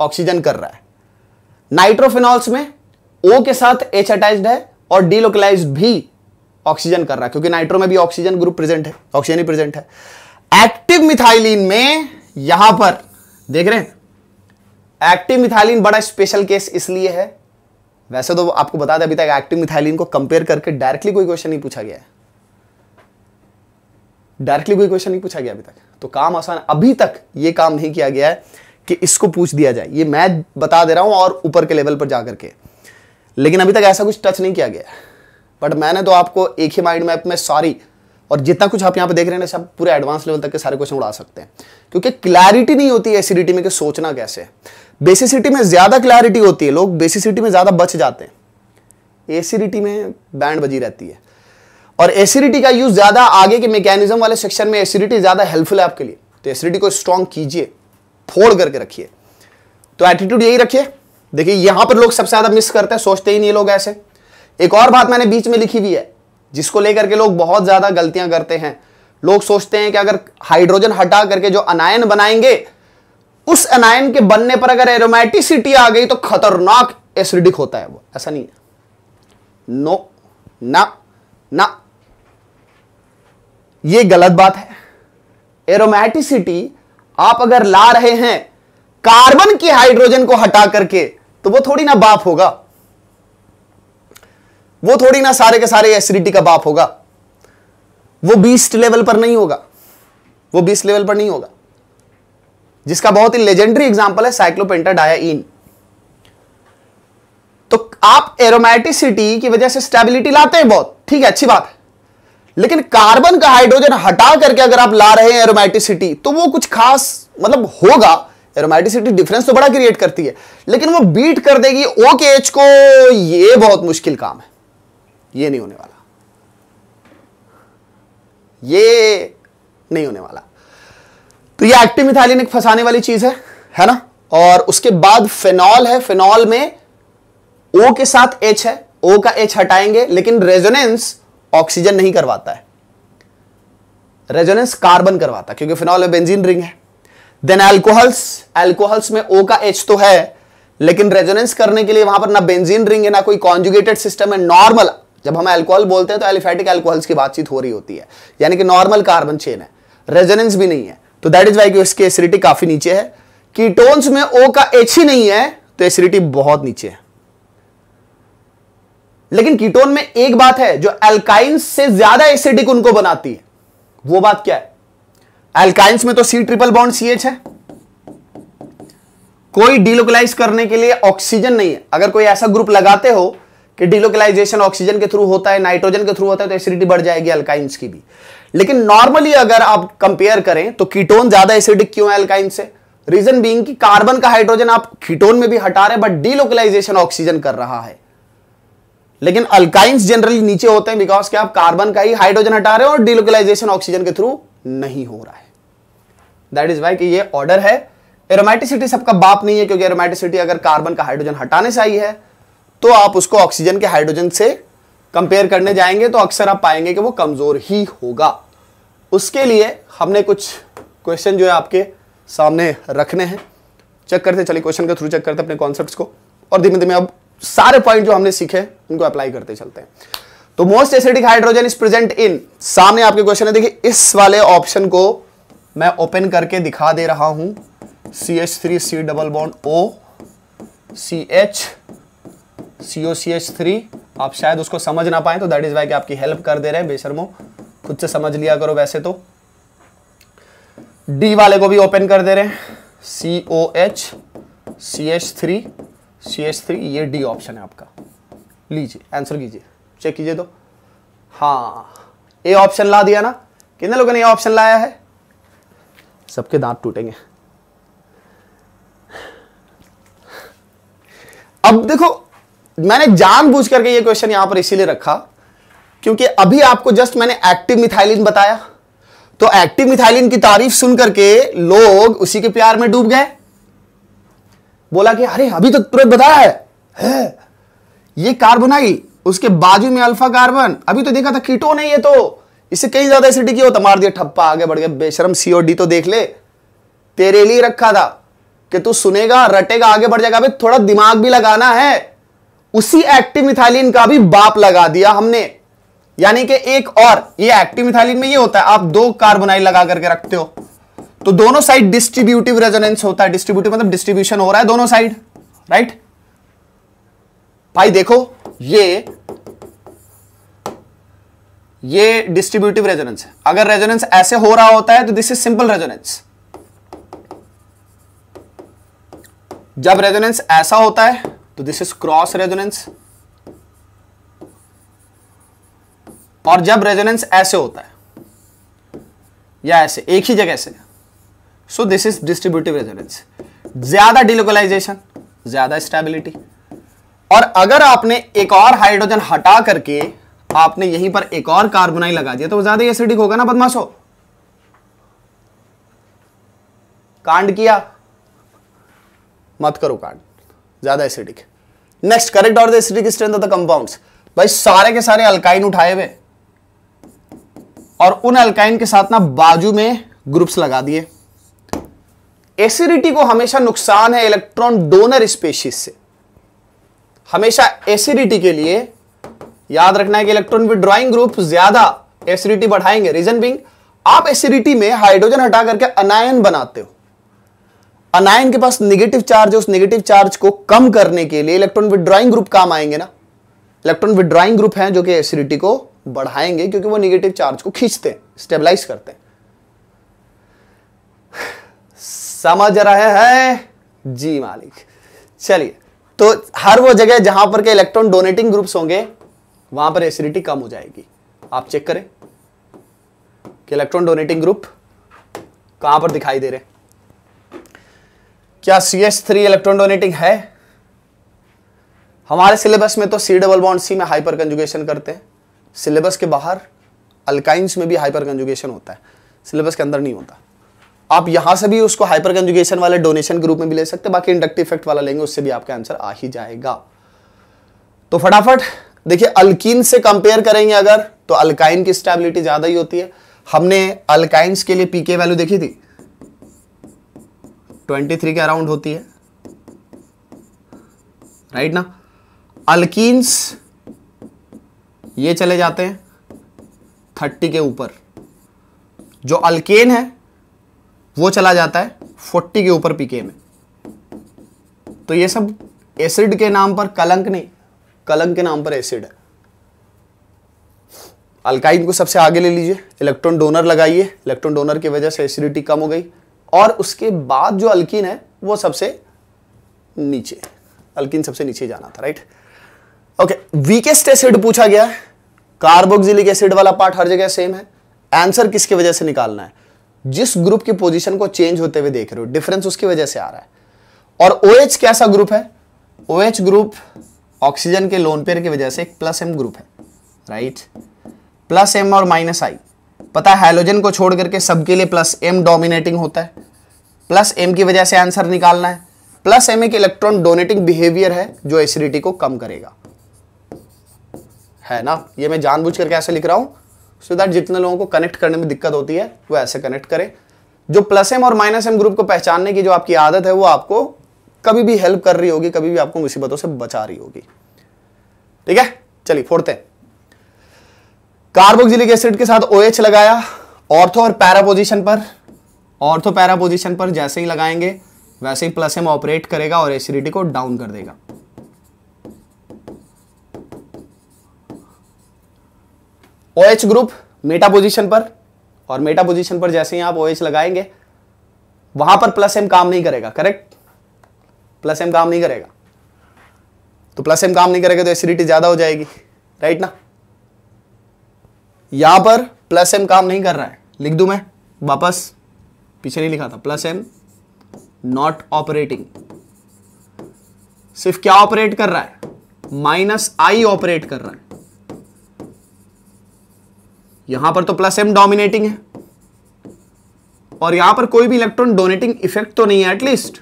ऑक्सीजन कर रहा है नाइट्रोफिनॉल्स में ओ के साथ एच अटैच्ड है और डीलोकलाइज भी ऑक्सीजन कर रहा है क्योंकि नाइट्रो में भी ऑक्सीजन ग्रुप प्रेजेंट है ऑक्सीजन ही प्रेजेंट है एक्टिव मिथाइलिन में यहां पर देख रहे हैं एक्टिव मिथाइलिन बड़ा स्पेशल केस इसलिए है वैसे तो आपको बता दें अभी तक एक्टिव मिथाइलिन को कंपेयर करके डायरेक्टली कोई क्वेश्चन नहीं पूछा गया है डायरेक्टली कोई क्वेश्चन नहीं पूछा गया अभी तक तो काम आसान अभी तक ये काम नहीं किया गया है कि इसको पूछ दिया जाए ये मैं बता दे रहा हूं और ऊपर के लेवल पर जाकर के लेकिन अभी तक ऐसा कुछ टच नहीं किया गया बट मैंने तो आपको एक ही माइंड मैप में सॉरी और जितना कुछ आप यहां पे देख रहे हैं सब पूरे एडवांस लेवल तक के सारे क्वेश्चन उड़ा सकते हैं क्योंकि क्लैरिटी नहीं होती है एसिडिटी में कि सोचना कैसे बेसिसिटी में ज़्यादा क्लैरिटी होती है लोग बेसिसिटी में ज़्यादा बच जाते हैं एसिडिटी में बैंड बजी रहती है और एसिडिटी का यूज़ ज़्यादा आगे के मैकेनिज्म वाले सेक्शन में एसिडिटी ज़्यादा हेल्पफुल है आपके लिए तो एसिडिटी को स्ट्रॉन्ग कीजिए फोड़ करके रखिए तो एटीट्यूड यही रखिए देखिए यहां पर लोग सबसे ज़्यादा मिस करते हैं सोचते ही नहीं लोग ऐसे एक और बात मैंने बीच में लिखी हुई है जिसको लेकर के लोग बहुत ज़्यादा गलतियां करते हैं लोग सोचते हैं कि अगर हाइड्रोजन हटा करके जो अनायन बनाएंगे उस एनायन के बनने पर अगर एरोमेटिसिटी आ गई तो खतरनाक एसिडिक होता है वो ऐसा नहीं है नो ना ना ये गलत बात है एरोमेटिसिटी आप अगर ला रहे हैं कार्बन के हाइड्रोजन को हटा करके तो वो थोड़ी ना बाप होगा वो थोड़ी ना सारे के सारे एसिडिटी का बाप होगा वो बीस्ट लेवल पर नहीं होगा वो बीस्ट लेवल पर नहीं होगा जिसका बहुत ही लेजेंडरी एग्जाम्पल है साइक्लोपेंटाडायाइन तो आप एरोमैटिसिटी की वजह से स्टेबिलिटी लाते हैं बहुत ठीक है अच्छी बात है लेकिन कार्बन का हाइड्रोजन हटा करके अगर आप ला रहे हैं एरोमैटिसिटी तो वो कुछ खास मतलब होगा एरोमैटिसिटी डिफरेंस तो बड़ा क्रिएट करती है लेकिन वो बीट कर देगी ओ के एच को ये बहुत मुश्किल काम है ये नहीं होने वाला ये नहीं होने वाला तो ये एक्टिव मिथाइलिन एक फंसाने वाली चीज है है ना और उसके बाद फेनॉल है फेनॉल में ओ के साथ एच है ओ का एच हटाएंगे लेकिन रेजोनेंस ऑक्सीजन नहीं करवाता है रेजोनेंस कार्बन करवाता है क्योंकि फिनॉल में बेंजीन रिंग है देन एल्कोहल्स एल्कोहल्स में ओ का एच तो है लेकिन रेजोनेंस करने के लिए वहां पर ना बेंजीन रिंग है ना कोई कॉन्जुगेटेड सिस्टम है नॉर्मल जब हम एल्कोहल बोलते हैं तो एलिफेटिक एल्कोहल्स की बातचीत हो रही होती है यानी कि नॉर्मल कार्बन चेन है रेजोनेंस भी नहीं है तो दैट इज वाई की उसकी एसिडिटी काफी नीचे है कीटोन्स में ओ का एच ही नहीं है तो एसिडिटी बहुत नीचे है लेकिन कीटोन में एक बात है जो एल्काइंस से ज्यादा एसिडिक उनको बनाती है वो बात क्या है एल्काइंस में तो C triple bond C H है कोई डिलोकलाइज करने के लिए ऑक्सीजन नहीं है अगर कोई ऐसा ग्रुप लगाते हो कि डिलोकलाइजेशन ऑक्सीजन के थ्रू होता है नाइट्रोजन के थ्रू होता है तो एसिडिटी बढ़ जाएगी अल्काइंस की भी लेकिन नॉर्मली अगर आप कंपेयर करें तो कीटोन ज्यादा एसिडिक क्यों है एल्काइन से रीजन बीइंग कि कार्बन का हाइड्रोजन आप कीटोन में भी हटा रहे हैं बट डीलोकलाइजेशन ऑक्सीजन कर रहा है लेकिन अल्काइंस जनरली नीचे होते हैं बिकॉज क्या आप कार्बन का ही हाइड्रोजन हटा रहे हो और डीलोकलाइजेशन ऑक्सीजन के थ्रू नहीं हो रहा है दैट इज वाई कि ये ऑर्डर है एरोमेटिसिटी सबका बाप नहीं है क्योंकि एरोमेटिसिटी अगर कार्बन का हाइड्रोजन हटाने से आई है तो आप उसको ऑक्सीजन के हाइड्रोजन से कंपेयर करने जाएंगे तो अक्सर आप पाएंगे कि वो कमज़ोर ही होगा उसके लिए हमने कुछ क्वेश्चन जो है आपके सामने रखने हैं चेक करते चलिए क्वेश्चन के थ्रू चेक करते अपने कॉन्सेप्ट को और धीमे धीमे अब सारे पॉइंट जो हमने सीखे उनको अप्लाई करते चलते हैं तो most acidic hydrogen is present in सामने आपके क्वेश्चन है देखिए इस वाले ऑप्शन को मैं ओपन करके दिखा दे रहा हूं C H three C double bond O C H C O C H three आप शायद उसको समझ ना पाए तो दैट इज़ वाई कि आपकी हेल्प कर दे रहे हैं बेशर्मो खुद से समझ लिया करो वैसे तो डी वाले को भी ओपन कर दे रहे हैं C O H C H three C H three ये डी ऑप्शन है आपका लीजिए आंसर कीजिए चेक कीजिए तो हाँ ए ऑप्शन ला दिया ना कितने लोगों ने ये ऑप्शन लाया है सबके दांत टूटेंगे अब देखो मैंने जानबूझ करके ये क्वेश्चन यहां पर इसीलिए रखा क्योंकि अभी आपको जस्ट मैंने एक्टिव मिथाइलिन बताया तो एक्टिव मिथाइलिन की तारीफ सुन करके लोग उसी के प्यार में डूब गए बोला कि अरे अभी तो तुरंत बताया है, है। ये कार्बोनाइल उसके बाजू में अल्फा कार्बन अभी तो देखा था कीटो नहीं है तो इससे कहीं ज्यादा एसिडिटी होता मार दिया ठप्पा आगे बढ़ गया बेशरम सीओडी तो देख ले तेरे लिए रखा था कि तू सुनेगा रटेगा आगे बढ़ जाएगा अभी थोड़ा दिमाग भी लगाना है उसी एक्टिव मिथाइलिन का भी बाप लगा दिया हमने यानी कि एक और ये एक्टिव मिथाइलिन में ये होता है आप दो कार्बोनाइल लगा करके रखते हो तो दोनों साइड डिस्ट्रीब्यूटिव रेजोनेंस होता है डिस्ट्रीब्यूटिव मतलब डिस्ट्रीब्यूशन हो रहा है दोनों साइड राइट भाई देखो ये ये डिस्ट्रीब्यूटिव रेजोनेंस है अगर रेजोनेंस ऐसे हो रहा होता है तो दिस इज सिंपल रेजोनेंस जब रेजोनेंस ऐसा होता है तो दिस इज क्रॉस रेजोनेंस और जब रेजोनेंस ऐसे होता है या ऐसे एक ही जगह से so this is distributive resonance ज्यादा डिलोकलाइजेशन ज्यादा स्टेबिलिटी और अगर आपने एक और हाइड्रोजन हटा करके आपने यहीं पर एक और कार्बोनाइल लगा दिया तो वो ज्यादा एसिडिक होगा ना बदमाशो कांड किया मत करो कांड ज्यादा एसिडिक नेक्स्ट करेक्ट और acidic strength of the compound भाई सारे के सारे अल्काइन उठाए हुए और उन अल्काइन के साथ ना बाजू में ग्रुप्स लगा दिए एसिडिटी को हमेशा नुकसान है इलेक्ट्रॉन डोनर स्पेशीज से हमेशा एसिडिटी के लिए याद रखना है कि इलेक्ट्रॉन विड्रॉइंग ग्रुप ज्यादा एसिडिटी बढ़ाएंगे रीजन बिंग आप एसिडिटी में हाइड्रोजन हटा करके अनायन बनाते हो अनायन के पास निगेटिव चार्ज है उस निगेटिव चार्ज को कम करने के लिए इलेक्ट्रॉन विड्रॉइंग ग्रुप काम आएंगे ना इलेक्ट्रॉन विड्रॉइंग ग्रुप हैं जो कि एसिडिटी को बढ़ाएंगे क्योंकि वो निगेटिव चार्ज को खींचते हैं स्टेबलाइज करते हैं समझ रहे हैं जी मालिक चलिए तो हर वो जगह जहां पर के इलेक्ट्रॉन डोनेटिंग ग्रुप्स होंगे वहां पर एसिडिटी कम हो जाएगी आप चेक करें कि इलेक्ट्रॉन डोनेटिंग ग्रुप कहां पर दिखाई दे रहे हैं क्या C H three electron donating है हमारे सिलेबस में तो सी डबल बॉन्ड सी में हाइपर कंजुगेशन करते हैं सिलेबस के बाहर अल्काइंस में भी हाइपर कंजुगेशन होता है सिलेबस के अंदर नहीं होता आप यहां से भी उसको हाइपर कंजुगेशन वाले डोनेशन के रूप में भी ले सकते बाकी इंडक्टिव इफेक्ट वाला लेंगे उससे भी आपका आंसर आ ही जाएगा तो फटाफट देखिए अल्किन से कंपेयर करेंगे अगर तो अल्काइन की स्टेबिलिटी ज्यादा ही होती है हमने अल्काइंस के लिए पीके वैल्यू देखी थी ट्वेंटी थ्री के अराउंड होती है राइट ना अल्किस ये चले जाते हैं थर्टी के ऊपर जो अल्केन है वो चला जाता है फोर्टी के ऊपर पीके में तो ये सब एसिड के नाम पर कलंक नहीं कलंक के नाम पर एसिड है अल्काइन को सबसे आगे ले लीजिए इलेक्ट्रॉन डोनर लगाइए इलेक्ट्रॉन डोनर की वजह से एसिडिटी कम हो गई और उसके बाद जो अल्किन है वो सबसे नीचे अल्किन सबसे नीचे जाना था राइट ओके वीकेस्ट एसिड पूछा गया है कार्बोक्सिलिक एसिड वाला पार्ट हर जगह सेम है आंसर किसकी वजह से निकालना है जिस ग्रुप की पोजीशन को चेंज होते हुए देख रहे हो डिफरेंस उसकी वजह से आ रहा है और ओ OH कैसा ग्रुप है ओ OH ग्रुप ऑक्सीजन के लोन पेयर की वजह से एक प्लस एम ग्रुप है राइट प्लस एम और माइनस आई पता है हेलोजन को छोड़ करके सबके लिए प्लस एम डोमिनेटिंग होता है प्लस एम की वजह से आंसर निकालना है प्लस एम एक इलेक्ट्रॉन डोनेटिंग बिहेवियर है जो एसिडिटी को कम करेगा है ना ये मैं जानबूझ करके ऐसे लिख रहा हूं सो दैट जितने लोगों को कनेक्ट करने में दिक्कत होती है वो ऐसे कनेक्ट करें जो प्लस एम और माइनस एम ग्रुप को पहचानने की जो आपकी आदत है वो आपको कभी भी हेल्प कर रही होगी कभी भी आपको मुसीबतों से बचा रही होगी ठीक है चलिए फोड़ते हैं कार्बोक्सिलिक एसिड के साथ ओएच OH लगाया ऑर्थो और पैरा पोजीशन पर ऑर्थो पैरा पोजीशन पर जैसे ही लगाएंगे वैसे ही प्लस एम ऑपरेट करेगा और एसिडिटी को डाउन कर देगा O OH group meta position पर और मेटा पोजीशन पर जैसे ही आप ओ OH लगाएंगे वहां पर प्लस एम काम नहीं करेगा करेक्ट प्लस एम काम नहीं करेगा तो प्लस एम काम नहीं करेगा तो एसिडिटी ज्यादा हो जाएगी राइट ना यहां पर प्लस एम काम नहीं कर रहा है लिख दू मैं वापस पीछे नहीं लिखा था प्लस एम नॉट ऑपरेटिंग सिर्फ क्या ऑपरेट कर रहा है माइनस आई ऑपरेट कर रहा है यहां पर तो प्लस एम डोमिनेटिंग है और यहां पर कोई भी इलेक्ट्रॉन डोनेटिंग इफेक्ट तो नहीं है एटलीस्ट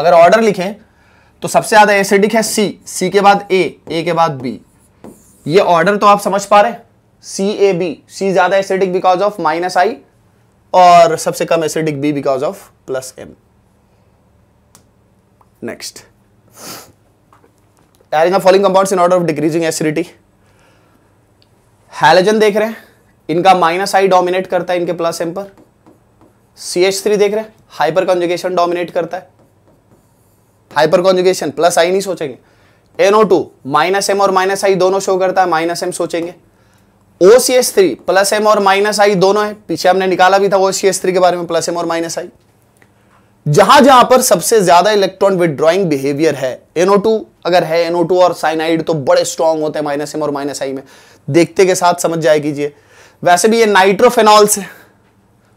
अगर ऑर्डर लिखें तो सबसे ज्यादा एसिडिक है सी सी के बाद ए ए के बाद बी ये ऑर्डर तो आप समझ पा रहे हैं सी ए बी सी ज़्यादा acidic because of minus I और सबसे कम acidic B because of plus M next adding following following compounds in order of decreasing halogen देख रहे हैं इनका माइनस आई डोमिनेट करता है इनके प्लस एम पर सी एच थ्री देख रहे हैं हाइपर कॉन्जुगेशन डोमिनेट करता है हाइपर कॉन्जुगेशन प्लस आई नहीं सोचेंगे एनओ टू माइनस एम और माइनस आई दोनों शो करता है माइनस एम सोचेंगे O C S three plus M और माइनस आई दोनों है पीछे हमने निकाला भी था ओ सी एस थ्री के बारे में प्लस एम और माइनस आई जहां जहां पर सबसे ज्यादा इलेक्ट्रॉन विदड्रॉइंग बिहेवियर है NO2 अगर है NO2 और साइनाइड तो बड़े स्ट्रॉन्ग होते हैं माइनस एम और माइनस आई में देखते के साथ समझ जाए कीजिए वैसे भी ये नाइट्रोफेनॉल्स है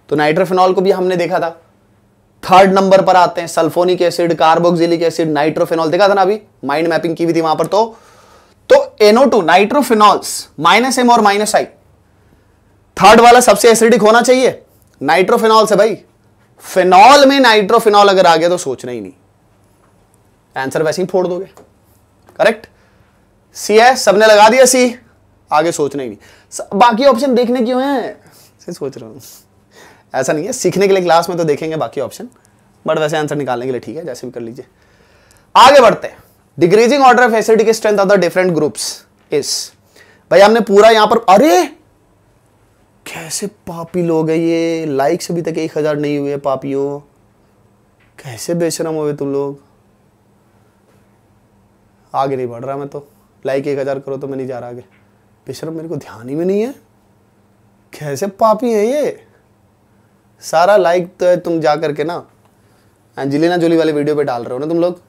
तो नाइट्रोफेनॉल को भी हमने देखा था थर्ड नंबर पर आते हैं sulphonic acid carboxylic acid nitrophenol देखा था ना अभी माइंड मैपिंग की भी थी वहां पर तो तो NO2 नाइट्रोफिनॉल्स माइनस एम और माइनस आई थर्ड वाला सबसे एसिडिक होना चाहिए नाइट्रोफिनॉल से भाई फिनॉल में नाइट्रोफिनॉल अगर आ गया तो सोचना ही नहीं आंसर वैसे ही फोड़ दोगे करेक्ट सी है सबने लगा दिया सी आगे सोचना ही नहीं बाकी ऑप्शन देखने क्यों है सोच रहा हूं ऐसा नहीं है सीखने के लिए क्लास में तो देखेंगे बाकी ऑप्शन बट वैसे आंसर निकालने के लिए ठीक है जैसे भी कर लीजिए आगे बढ़ते हैं decreasing order of acidic strength of the different groups इस भाई हमने पूरा यहां पर अरे कैसे पापी लोग है ये लाइक्स अभी तक एक हजार नहीं हुए पापियों कैसे बेशरम हुए तुम लोग आगे नहीं बढ़ रहा मैं तो लाइक एक हजार करो तो मैं नहीं जा रहा आगे बेशरम मेरे को ध्यान ही में नहीं है कैसे पापी है ये सारा लाइक तो तुम जा करके ना एंजेलिना जोली वाले वीडियो पे डाल रहे हो ना तुम लोग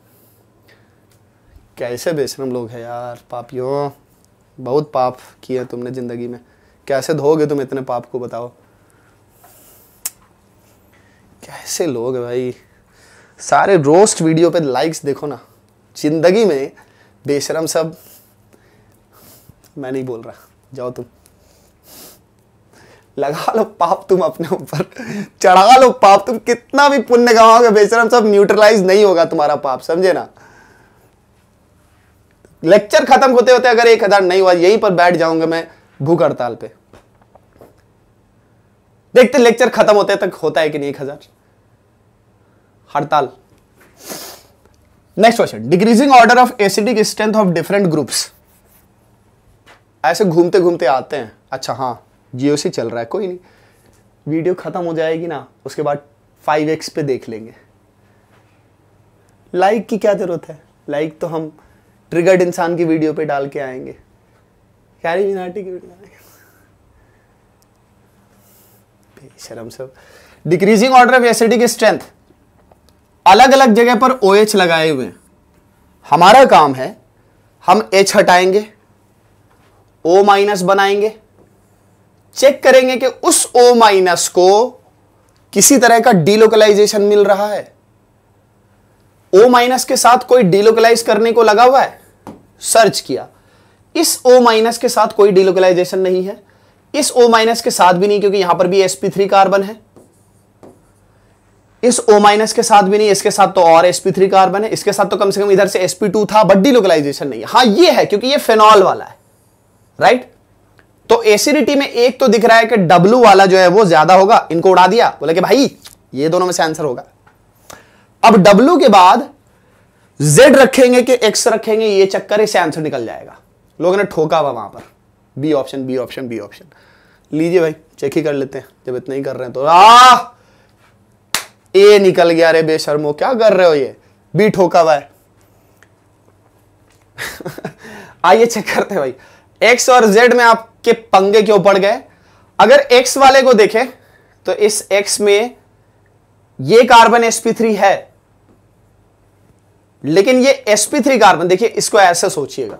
कैसे बेशरम लोग हैं यार पापियों बहुत पाप किए तुमने ज़िंदगी में कैसे धोगे तुम इतने पाप को बताओ कैसे लोग भाई सारे रोस्ट वीडियो पे लाइक्स देखो ना ज़िंदगी में बेशरम सब मैं नहीं बोल रहा जाओ तुम लगा लो पाप तुम अपने ऊपर चढ़ा लो पाप तुम कितना भी पुण्य कमाओगे बेशरम सब न्यूट्रलाइज नहीं होगा तुम्हारा पाप समझे ना लेक्चर खत्म होते होते अगर एक हजार नहीं हुआ यहीं पर बैठ जाऊंगा मैं भूख हड़ताल पे देखते लेक्चर खत्म होते तक होता है कि नहीं एक हजार हड़ताल next question decreasing order of acidic strength of different groups ऐसे घूमते घूमते आते हैं अच्छा हाँ जियो से चल रहा है कोई नहीं वीडियो खत्म हो जाएगी ना उसके बाद फाइव एक्स पे देख लेंगे लाइक की क्या जरूरत है लाइक तो हम ट्रिगर्ड इंसान की वीडियो पे डाल के आएंगे कैरी मिनाटी की वीडियो शर्म सब decreasing order of acidic strength अलग अलग जगह पर ओ OH लगाए हुए हैं हमारा काम है हम एच हटाएंगे ओ माइनस बनाएंगे चेक करेंगे कि उस ओ माइनस को किसी तरह का डीलोकलाइजेशन मिल रहा है ओ माइनस के साथ कोई डीलोकलाइज करने को लगा हुआ है सर्च किया इस ओ माइनस के साथ कोई डिलोकलाइजेशन नहीं है इस ओ माइनस के साथ भी नहीं क्योंकि यहां पर भी sp3 कार्बन है इस ओ माइनस के साथ भी नहीं इसके साथ तो और sp3 कार्बन है इसके साथ तो कम से कम इधर से sp2 था बट डिलोकलाइजेशन नहीं हां हाँ ये है क्योंकि ये फेनॉल वाला है राइट तो एसिडिटी में एक तो दिख रहा है कि W वाला जो है वो ज्यादा होगा इनको उड़ा दिया बोले कि भाई ये दोनों में से आंसर होगा अब W के बाद जेड रखेंगे कि एक्स रखेंगे ये चक्कर इसे आंसर निकल जाएगा लोगों ने ठोका हुआ वहां पर B option B option B option लीजिए भाई चेक ही कर लेते हैं जब इतना ही कर रहे हैं तो आ ए निकल गया रे बेशर्मो क्या कर रहे हो ये बी ठोका हुआ है [LAUGHS] आइए चेक करते हैं भाई एक्स और जेड में आपके पंगे क्यों पड़ गए अगर एक्स वाले को देखें तो इस एक्स में ये कार्बन sp3 है लेकिन ये sp3 कार्बन देखिए इसको ऐसे सोचिएगा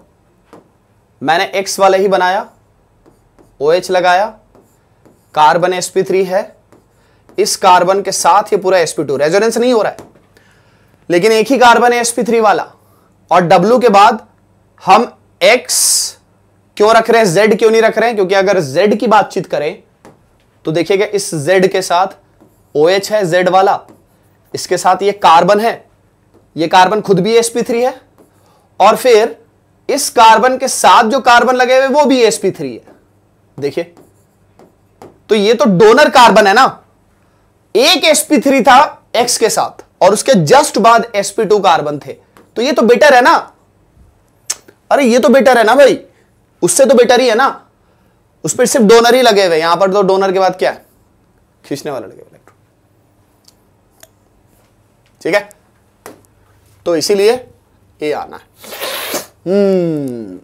मैंने x वाले ही बनाया OH लगाया कार्बन sp3 है इस कार्बन के साथ ये पूरा sp2 रेजोनेंस नहीं हो रहा है लेकिन एक ही कार्बन है sp3 वाला और W के बाद हम X क्यों रख रहे हैं Z क्यों नहीं रख रहे हैं क्योंकि अगर Z की बातचीत करें तो देखिएगा इस Z के साथ OH है Z वाला इसके साथ ये कार्बन है ये कार्बन खुद भी sp3 है और फिर इस कार्बन के साथ जो कार्बन लगे हुए वो भी sp3 है देखिए तो ये तो डोनर कार्बन है ना एक sp3 था x के साथ और उसके जस्ट बाद sp2 कार्बन थे तो ये तो बेटर है ना अरे ये तो बेटर है ना भाई उससे तो बेटर ही है ना उस पर सिर्फ डोनर ही लगे हुए यहां पर तो डोनर के बाद क्या है खींचने वाला लगे इलेक्ट्रॉन ठीक है तो इसीलिए ए आना है हम्म,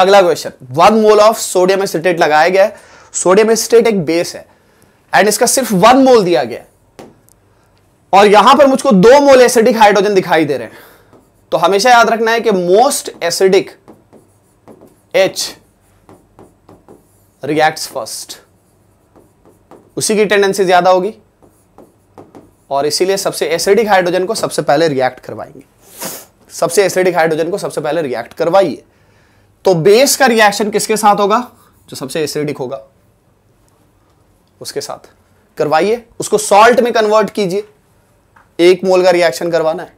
अगला question one mole of sodium acetate लगाया गया है सोडियम एसिटेट एक बेस है एंड इसका सिर्फ वन मोल दिया गया और यहां पर मुझको दो मोल एसिडिक हाइड्रोजन दिखाई दे रहे हैं तो हमेशा याद रखना है कि most acidic H reacts first उसी की टेंडेंसी ज्यादा होगी और इसीलिए सबसे एसिडिक हाइड्रोजन को सबसे पहले रिएक्ट करवाएंगे सबसे एसिडिक हाइड्रोजन को सबसे पहले रिएक्ट करवाइए तो बेस का रिएक्शन किसके साथ होगा जो सबसे एसिडिक होगा उसके साथ करवाइए उसको सॉल्ट में कन्वर्ट कीजिए एक मोल का रिएक्शन करवाना है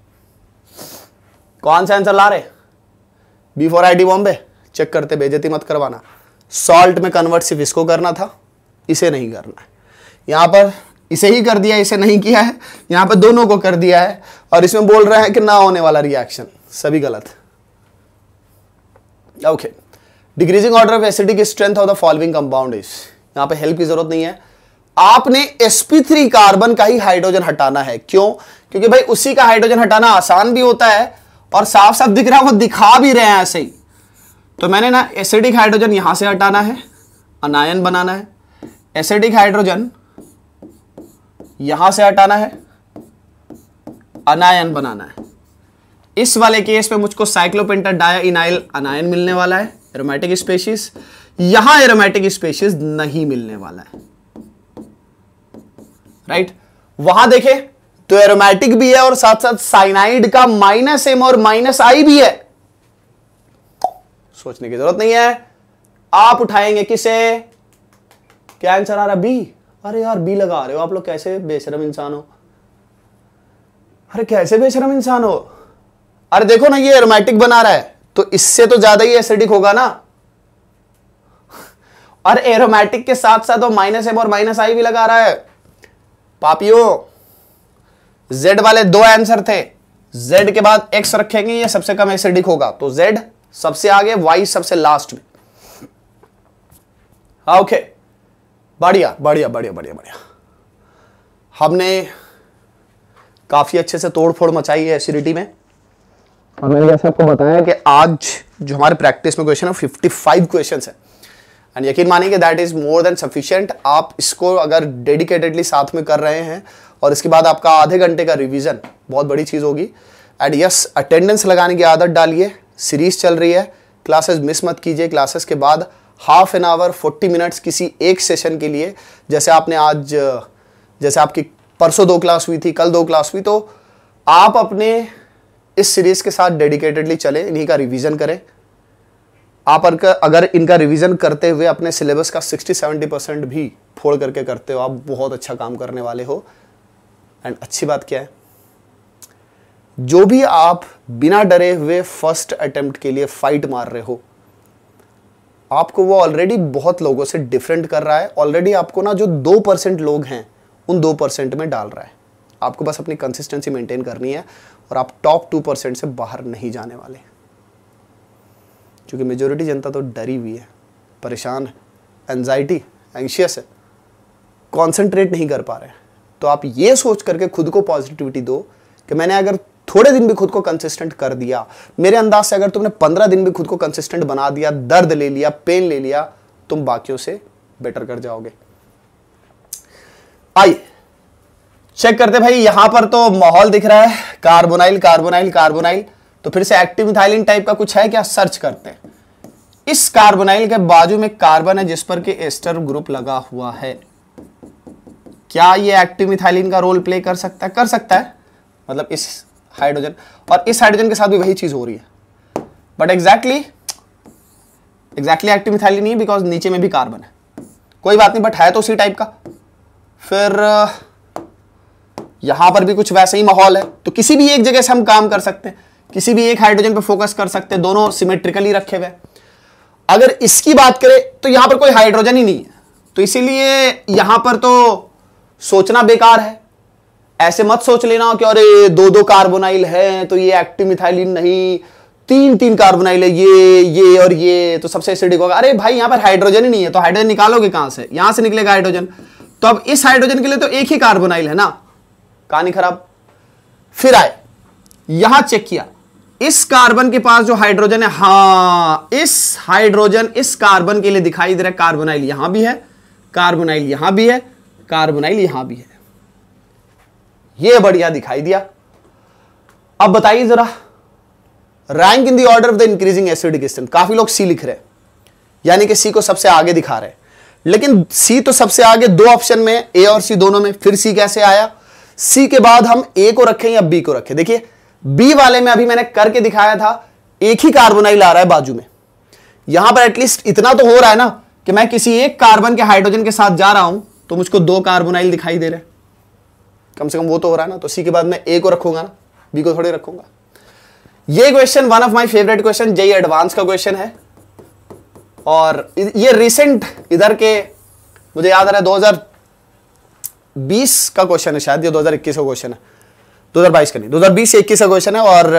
कौन सा आंसर ला रहे बी फोर आई डी बॉम्बे चेक करते बेजती मत करवाना सॉल्ट में कन्वर्ट सिर्फ इसको करना था इसे नहीं करना है यहां पर इसे ही कर दिया इसे नहीं किया है यहां पर दोनों को कर दिया है और इसमें बोल रहे हैं कि ना होने वाला रिएक्शन सभी गलत okay decreasing order of acidic strength of the following compound is यहां पे हेल्प की जरूरत नहीं है आपने sp3 कार्बन का ही हाइड्रोजन हटाना है क्यों क्योंकि भाई उसी का हाइड्रोजन हटाना आसान भी होता है और साफ साफ दिख रहा है वो दिखा भी रहे हैं ऐसे ही तो मैंने ना एसिडिक हाइड्रोजन यहां से हटाना है अनायन बनाना है एसिडिक हाइड्रोजन यहां से हटाना है अनायन बनाना है इस वाले केस में मुझको साइक्लोपेंटा डाया इनाइल अनायन मिलने वाला है एरोमेटिक स्पेशीज यहां एरोमेटिक स्पेशीज नहीं मिलने वाला है राइट वहां देखे तो एरोमेटिक भी है और साथ साथ साइनाइड का माइनस एम और माइनस आई भी है सोचने की जरूरत नहीं है आप उठाएंगे किसे क्या आंसर आ रहा बी अरे यार बी लगा रहे हो आप लोग कैसे बेशरम इंसान हो अरे कैसे बेशरम इंसान हो अरे देखो ना ये एरोमेटिक बना रहा है तो इससे तो ज्यादा ही एसिडिक होगा ना और एरोमेटिक के साथ साथ वो माइनस एम और माइनस आई भी लगा रहा है पापियो जेड वाले दो आंसर थे जेड के बाद एक्स रखेंगे ये सबसे कम एसिडिक होगा तो जेड सबसे आगे वाई सबसे लास्ट में ओके हाँ, okay. बढ़िया बढ़िया बढ़िया बढ़िया बढ़िया हमने काफ़ी अच्छे से तोड़ फोड़ मचाई है एसिडिटी में और मैंने जैसे आपको बताया कि आज जो हमारे प्रैक्टिस में क्वेश्चन है फिफ्टी फाइव क्वेश्चन है एंड यकीन मानिए that is more than sufficient आप इसको अगर डेडिकेटेडली साथ में कर रहे हैं और इसके बाद आपका आधे घंटे का रिविज़न बहुत बड़ी चीज़ होगी एंड यस अटेंडेंस लगाने की आदत डालिए सीरीज़ चल रही है क्लासेस मिस मत कीजिए क्लासेस के बाद half an hour forty minutes किसी एक सेशन के लिए जैसे आपने आज जैसे आपकी परसों दो क्लास हुई थी कल दो क्लास हुई तो आप अपने इस सीरीज़ के साथ डेडिकेटेडली चलें इन्हीं का रिवीजन करें आप अगर इनका रिवीजन करते हुए अपने सिलेबस का 60-70 परसेंट भी फोड़ करके करते हो आप बहुत अच्छा काम करने वाले हो एंड अच्छी बात क्या है जो भी आप बिना डरे हुए फर्स्ट अटेम्प्ट के लिए फाइट मार रहे हो आपको वो ऑलरेडी बहुत लोगों से डिफरेंट कर रहा है ऑलरेडी आपको ना जो दो परसेंट लोग हैं उन दो परसेंट में डाल रहा है आपको बस अपनी कंसिस्टेंसी मेंटेन करनी है और आप टॉप टू परसेंट से बाहर नहीं जाने वाले क्योंकि मेजोरिटी जनता तो डरी हुई है परेशान है एनजाइटी एंशियस है कॉन्सेंट्रेट नहीं कर पा रहे तो आप ये सोच करके खुद को पॉजिटिविटी दो कि मैंने अगर थोड़े दिन भी खुद को कंसिस्टेंट कर दिया मेरे अंदाज से अगर तुमने पंद्रह दिन भी खुद को कंसिस्टेंट बना दिया दर्द ले लिया पेन ले लिया तुम बाकियों से बेटर कर जाओगे आइए चेक करते भाई यहां पर तो माहौल दिख रहा है कार्बोनाइल कार्बोनाइल कार्बोनाइल तो फिर से एक्टिव मिथाइलिन टाइप का कुछ है क्या सर्च करते हैं इस कार्बोनाइल के बाजू में कार्बन है जिस पर के एस्टर ग्रुप लगा हुआ है क्या ये एक्टिव मिथाइलिन का रोल प्ले कर सकता है कर सकता है मतलब इस हाइड्रोजन और इस हाइड्रोजन के साथ भी वही चीज़ हो रही है but exactly exactly active methylene नहीं है बिकॉज नीचे में भी कार्बन है कोई बात नहीं बट है तो उसी टाइप का फिर यहां पर भी कुछ वैसे ही माहौल है तो किसी भी एक जगह से हम काम कर सकते हैं किसी भी एक हाइड्रोजन पर फोकस कर सकते हैं दोनों सिमेट्रिकली रखे हुए अगर इसकी बात करें तो यहां पर कोई हाइड्रोजन ही नहीं है तो इसीलिए यहां पर तो सोचना बेकार है ऐसे मत सोच लेना कि अरे दो दो कार्बोनाइल है तो ये एक्टिव मिथाइलिन नहीं तीन तीन कार्बोनाइल है ये ये और ये तो सबसे एसिडिक होगा अरे भाई यहां पर हाइड्रोजन ही नहीं है तो हाइड्रोजन निकालोगे कहां से यहां से निकलेगा हाइड्रोजन तो अब इस हाइड्रोजन के लिए तो एक ही कार्बोनाइल है ना कहानी खराब फिर आए यहां चेक किया इस कार्बन के पास जो हाइड्रोजन है हा इस हाइड्रोजन इस कार्बन के लिए दिखाई दे रहा है कार्बोनाइल यहां भी है कार्बोनाइल यहां भी है कार्बोनाइल यहां भी है ये बढ़िया दिखाई दिया अब बताइए जरा रैंक इन दर्डर order of the increasing acidic strength काफी लोग सी लिख रहे हैं यानी कि सी को सबसे आगे दिखा रहे लेकिन सी तो सबसे आगे दो ऑप्शन में ए और सी दोनों में फिर सी कैसे आया सी के बाद हम ए को रखें या बी को रखें देखिए बी वाले में अभी मैंने करके दिखाया था एक ही कार्बोनाइल आ रहा है बाजू में यहां पर एटलीस्ट इतना तो हो रहा है ना कि मैं किसी एक कार्बन के हाइड्रोजन के साथ जा रहा हूं तो मुझको दो कार्बोनाइल दिखाई दे रहे हैं कम से कम वो तो हो रहा है ना तो सी के बाद मैं ए को रखूंगा ना बी को थोड़ी रखूंगा ये question one of my favourite question JEE advance का क्वेश्चन है और ये रिसेंट इधर के मुझे याद आ रहा है 2020 का क्वेश्चन है शायद ये 2021 का क्वेश्चन है 2022 का नहीं 2020 से 21 का क्वेश्चन है और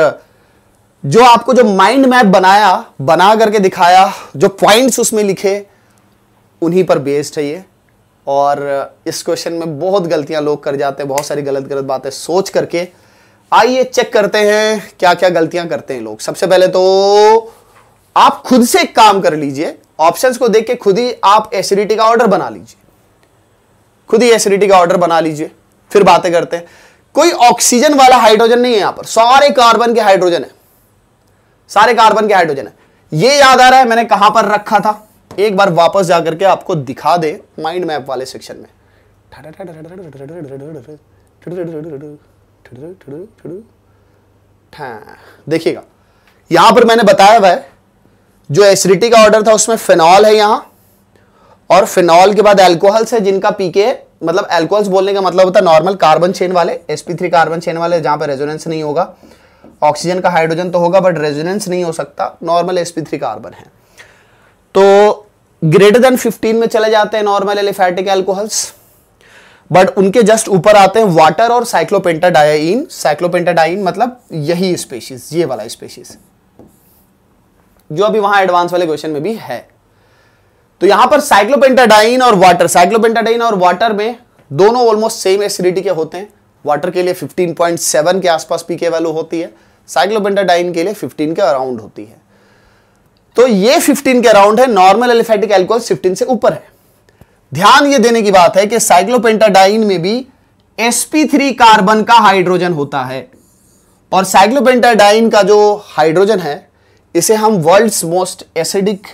जो आपको जो माइंड मैप बनाया बना करके दिखाया जो पॉइंट्स उसमें लिखे उन्हीं पर बेस्ड है ये और इस क्वेश्चन में बहुत गलतियां लोग कर जाते हैं बहुत सारी गलत गलत बातें सोच करके आइए चेक करते हैं क्या क्या गलतियां करते हैं लोग सबसे पहले तो आप खुद से एक काम कर लीजिए ऑप्शंस को देख के खुद ही आप एसिडिटी का ऑर्डर बना लीजिए खुद ही एसिडिटी का ऑर्डर बना लीजिए फिर बातें करते हैं कोई ऑक्सीजन वाला हाइड्रोजन नहीं है यहां पर सारे कार्बन के हाइड्रोजन है सारे कार्बन के हाइड्रोजन है ये याद आ रहा है मैंने कहां पर रखा था एक बार वापस जा करके आपको दिखा दे माइंड मैप वाले सेक्शन में हाँ, देखिएगा यहां पर मैंने बताया हुआ जो एसिडिटी का ऑर्डर था उसमें फिनॉल है यहां और फिनॉल के बाद एल्कोहल्स है जिनका पीके मतलब एल्कोहल्स बोलने का मतलब होता है नॉर्मल कार्बन चेन वाले sp3 कार्बन चेन वाले जहां पर रेजोनेंस नहीं होगा ऑक्सीजन का हाइड्रोजन तो होगा बट रेजोनेंस नहीं हो सकता नॉर्मल sp3 कार्बन है तो ग्रेटर देन 15 में चले जाते हैं नॉर्मल एलिफैटिक एल्कोहल्स बट उनके जस्ट ऊपर आते हैं वाटर और साइक्लोपेंटाडाइन साइक्लोपेंटाडाइन मतलब यही स्पेशीज ये वाला स्पेशीज जो अभी वहां एडवांस वाले क्वेश्चन में भी है तो यहां पर साइक्लोपेंटाडाइन और वाटर साइक्लोपेंटाडाइन और वाटर में दोनों ऑलमोस्ट सेम एसिडिटी के होते हैं वाटर के लिए 15.7 के आसपास पीके वैल्यू होती है साइक्लोपेंटाडाइन के लिए 15 के अराउंड होती है तो ये 15 के अराउंड है नॉर्मल एलिफेटिक एल्कोहल 15 से ऊपर है ध्यान ये देने की बात है कि साइक्लोपेंटाडाइन में भी sp3 कार्बन का हाइड्रोजन होता है और साइक्लोपेंटाडाइन का जो हाइड्रोजन है इसे हम वर्ल्ड मोस्ट एसिडिक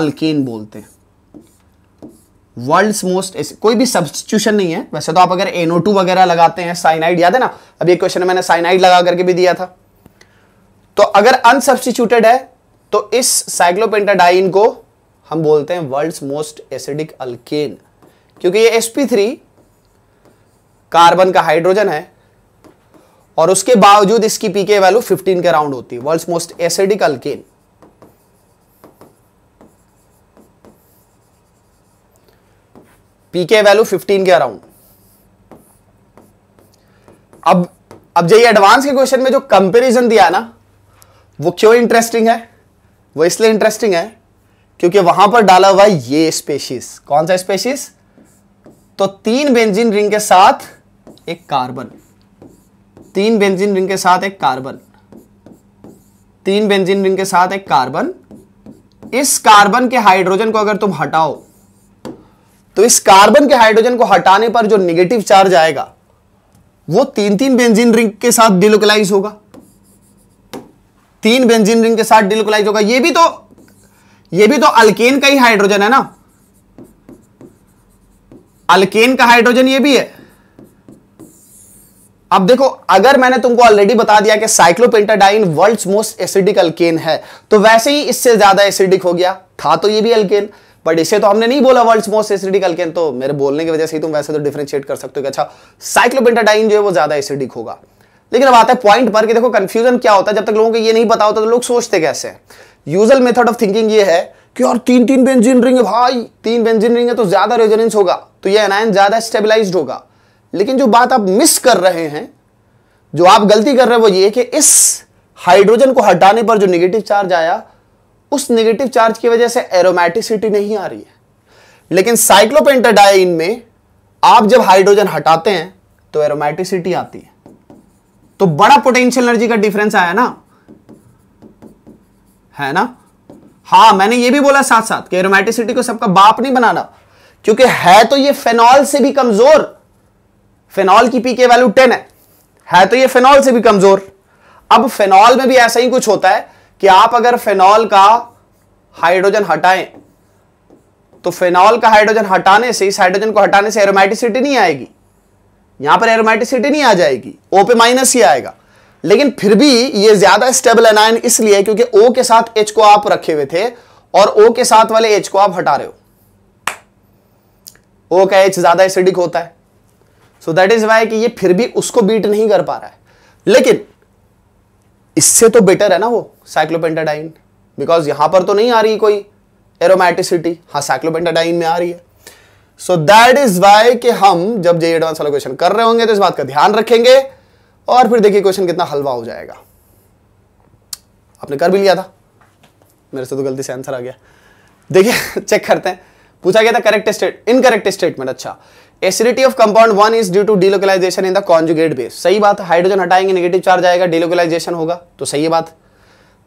अल्केन बोलते हैं वर्ल्ड मोस्ट कोई भी सब्सटीट्यूशन नहीं है वैसे तो आप अगर NO2 वगैरह लगाते हैं साइनाइड याद है ना अभी क्वेश्चन मैंने साइनाइड लगा करके भी दिया था तो अगर अनसब्सटीट्यूटेड है तो इस साइक्लोपेंटाडाइन को हम बोलते हैं वर्ल्ड्स मोस्ट एसिडिक अल्केन क्योंकि ये sp3 कार्बन का हाइड्रोजन है और उसके बावजूद इसकी पीके वैल्यू 15 के अराउंड होती है world's most acidic alkane pK value 15 के अराउंड अब अब जो ये एडवांस के क्वेश्चन में जो कंपैरिजन दिया ना वो क्यों इंटरेस्टिंग है वो इसलिए इंटरेस्टिंग है क्योंकि वहां पर डाला हुआ है ये स्पेशीज कौन सा स्पेशीज तो तीन बेंजीन रिंग के साथ एक कार्बन तीन बेंजीन रिंग के साथ एक कार्बन तीन बेंजीन रिंग के साथ एक कार्बन इस कार्बन के हाइड्रोजन को अगर तुम हटाओ तो इस कार्बन के हाइड्रोजन को हटाने पर जो निगेटिव चार्ज आएगा वो तीन तीन बेंजीन रिंग के साथ डिलोकलाइज होगा तीन बेंजीन रिंग के साथ डिलोकलाइज होगा ये भी तो ये भी तो अल्केन का ही हाइड्रोजन है ना अल्केन का हाइड्रोजन ये भी है अब देखो अगर मैंने तुमको ऑलरेडी बता दिया कि cyclopentadiene world's most acidic alkane है तो वैसे ही इससे ज्यादा एसिडिक हो गया था तो ये भी अल्केन बट इसे तो हमने नहीं बोला वर्ल्ड्स मोस्ट एसिडिक अल्केन तो मेरे बोलने की वजह से ही तुम वैसे तो डिफ्रेंशिएट कर सकते हो कि अच्छा साइक्लोपेंटाडाइन जो है वो ज्यादा एसिडिक होगा लेकिन अब आता है पॉइंट पर कि देखो कंफ्यूजन क्या होता है जब तक लोगों को ये नहीं पता होता तो लोग सोचते कैसे यूजल मेथड ऑफ थिंकिंग ये है कि और तीन तीन बेंजीन रिंग है भाई तीन बेंजीन रिंग है तो ज्यादा रेजोनेंस होगा तो ये एनायन ज्यादा स्टेबिलाईज होगा लेकिन जो बात आप मिस कर रहे हैं जो आप गलती कर रहे हैं वो ये कि इस हाइड्रोजन को हटाने पर जो निगेटिव चार्ज आया उस निगेटिव चार्ज की वजह से एरोमेटिसिटी नहीं आ रही है लेकिन साइक्लोपेंटाडाइन में आप जब हाइड्रोजन हटाते हैं तो एरोमेटिसिटी आती है तो बड़ा पोटेंशियल एनर्जी का डिफरेंस आया ना है ना हाँ मैंने ये भी बोला साथ साथ कि एरोमेटिसिटी को सबका बाप नहीं बनाना क्योंकि है तो ये फेनॉल से भी कमजोर फेनॉल की पीके वैल्यू टेन है है तो ये फेनॉल से भी कमजोर अब फेनॉल में भी ऐसा ही कुछ होता है कि आप अगर फेनॉल का हाइड्रोजन हटाएं तो फेनॉल का हाइड्रोजन हटाने से इस हाइड्रोजन को हटाने से एरोमेटिसिटी नहीं आएगी यहां पर एरोमेटिसिटी नहीं आ जाएगी ओ पे माइनस ही आएगा लेकिन फिर भी ये ज्यादा स्टेबल एनायन इसलिए क्योंकि ओ के साथ एच को आप रखे हुए थे और ओ के साथ वाले एच को आप हटा रहे हो ओ का एच ज्यादा एसिडिक होता है सो दैट इज वाई कि ये फिर भी उसको बीट नहीं कर पा रहा है लेकिन इससे तो बेटर है ना वो साइक्लोपेंटाडाइन बिकॉज यहां पर तो नहीं आ रही कोई एरोमैटिसिटी हाँ साइक्लोपेंटाडाइन में आ रही है सो दैट इज वाई कि हम जब जे एडवांस वाला क्वेश्चन कर रहे होंगे तो इस बात का ध्यान रखेंगे और फिर देखिए क्वेश्चन कितना हलवा हो जाएगा आपने कर भी लिया था मेरे से तो गलती से आंसर आ गया देखिए चेक [LAUGHS] करते हैं पूछा गया था करेक्ट स्टेट इनकरेक्ट स्टेटमेंट अच्छा acidity of compound one is due to delocalization in the conjugate base सही बात हाइड्रोजन हटाएंगे नेगेटिव चार्ज आएगा डिलोकलाइजेशन होगा तो सही बात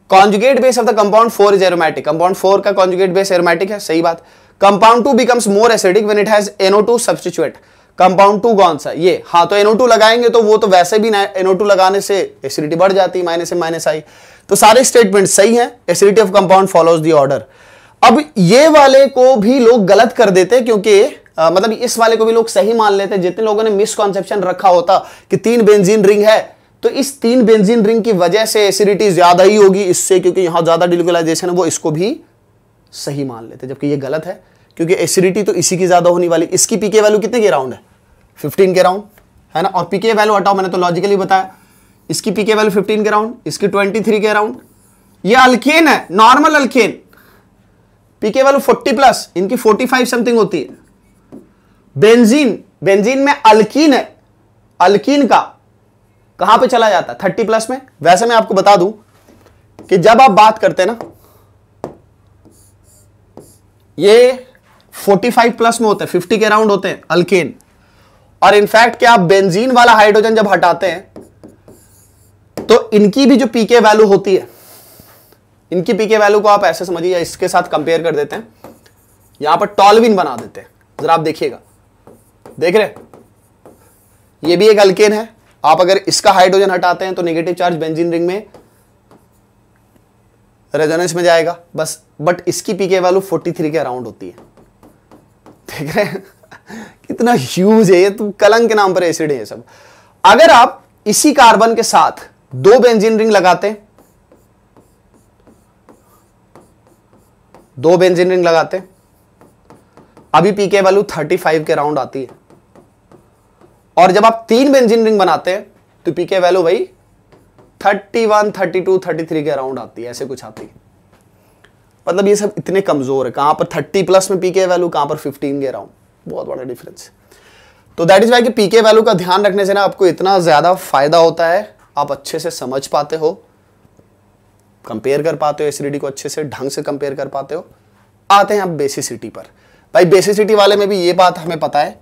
conjugate base of the compound four is aromatic compound four का कॉन्जुगेट बेस एरोमेटिक है सही बात compound two becomes more acidic when it has two substituent compound two कौन सा ये हाँ तो टू लगाएंगे तो वो तो वैसे भी टू लगाने से एसिडिटी बढ़ जाती है माइनस से माइनस आई तो सारे स्टेटमेंट सही हैं acidity of compound follows the order अब ये वाले को भी लोग गलत कर देते क्योंकि आ, मतलब इस वाले को भी लोग सही मान लेते जितने लोगों ने मिसकॉन्सेप्शन रखा होता कि तीन बेंजीन रिंग है तो इस तीन बेंजीन रिंग की वजह से एसिडिटी ज्यादा ही होगी इससे क्योंकि यहां ज्यादा डिलिकुलाइजेशन है वो इसको भी सही मान लेते जबकि ये गलत है क्योंकि एसिडिटी तो इसी की ज़्यादा होने वाली इसकी पीके वैल्यू कितने के राउंड है फिफ्टीन के राउंड है ना और पीके वैल्यू हटाओ मैंने तो लॉजिकली बताया इसकी पीके वैल्यू फिफ्टीन के राउंड इसकी ट्वेंटी थ्री के राउंड ये अल्केन है normal alkane pK value forty plus इनकी फोर्टी फाइव समथिंग होती है बेंजीन बेंजीन में अल्कीन है अल्कीन का कहां पे चला जाता है थर्टी प्लस में वैसे मैं आपको बता दूं कि जब आप बात करते हैं ना ये 45 प्लस में होते हैं 50 के राउंड होते हैं अल्केन और इनफैक्ट क्या आप बेंजीन वाला हाइड्रोजन जब हटाते हैं तो इनकी भी जो पीके वैल्यू होती है इनकी पीके वैल्यू को आप ऐसे समझिए इसके साथ कंपेयर कर देते हैं यहां पर टॉलविन बना देते हैं जरा आप देखिएगा देख रहे ये भी एक अल्केन है आप अगर इसका हाइड्रोजन हटाते हैं तो नेगेटिव चार्ज बेंजीन रिंग में रेजोनेंस में जाएगा बस बट इसकी पीके के वैल्यू 43 के अराउंड होती है देख रहे हैं कितना ह्यूज है ये तुम कलंग के नाम पर एसिड है ये सब अगर आप इसी कार्बन के साथ दो बेंजीन रिंग लगाते दो बेंजीन रिंग लगाते अभी पीके के वैल्यू 35 के अराउंड आती है और जब आप तीन बेंजीन रिंग बनाते हैं तो पीके वैल्यू वही thirty one thirty two thirty three के अराउंड आती है ऐसे कुछ आती है मतलब ये सब इतने कमज़ोर है कहां पर थर्टी प्लस में पीके वैल्यू कहां पर फिफ्टीन के अराउंड बहुत बड़ा डिफरेंस तो दैट इज़ वाई कि पीके वैल्यू का ध्यान रखने से ना आपको इतना ज़्यादा फायदा होता है आप अच्छे से समझ पाते हो कंपेयर कर पाते हो एसिडिटी को अच्छे से ढंग से कंपेयर कर पाते हो आते हैं आप बेसिसिटी पर भाई बेसिसिटी वाले में भी ये बात हमें पता है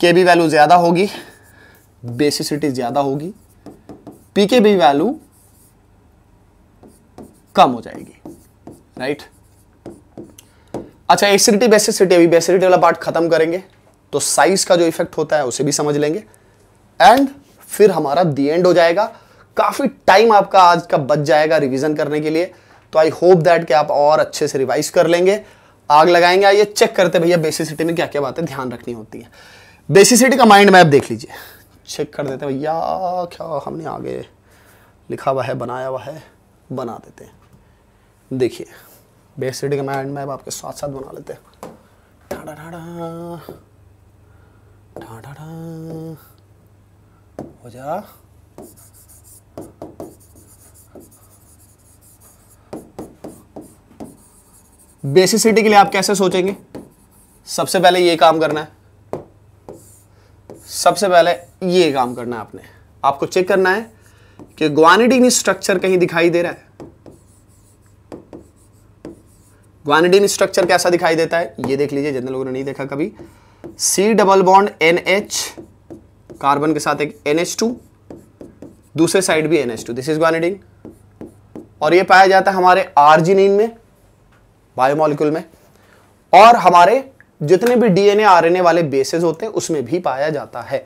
के बी वैल्यू ज़्यादा होगी बेसिसिटी ज़्यादा होगी पी के बी वैल्यू कम हो जाएगी राइट अच्छा एसिडिटी बेसिसिटी अभी बेसिडिटी वाला पार्ट खत्म करेंगे तो साइज का जो इफेक्ट होता है उसे भी समझ लेंगे एंड फिर हमारा दी एंड हो जाएगा काफ़ी टाइम आपका आज का बच जाएगा रिवीजन करने के लिए तो आई होप दैट कि आप और अच्छे से रिवाइज कर लेंगे आग लगाएंगे आइए चेक करते भैया बेसिसिटी में क्या क्या बातें ध्यान रखनी होती है बेसिसिटी का माइंड मैप देख लीजिए चेक कर देते हैं भैया क्या हमने आगे लिखा हुआ है बनाया हुआ है बना देते हैं देखिए बेसिडी कमांड मैप आपके साथ साथ बना लेते हैं ढाड़ा ढाड़ा हो जा बेसिसिटी के लिए आप कैसे सोचेंगे सबसे पहले ये काम करना है सबसे पहले ये काम करना है आपने आपको चेक करना है कि ग्वानिडीन स्ट्रक्चर कहीं दिखाई दे रहा है ग्वानिडीन स्ट्रक्चर कैसा दिखाई देता है ये देख लीजिए जितने लोगों ने नहीं देखा कभी C double bond N H carbon के साथ एक एन एच टू दूसरे साइड भी N H two this is guanidine और ये पाया जाता है हमारे आर्जिनिन में बायोमोलिक्यूल में और हमारे जितने भी डीएनए आरएनए वाले बेसिस होते हैं उसमें भी पाया जाता है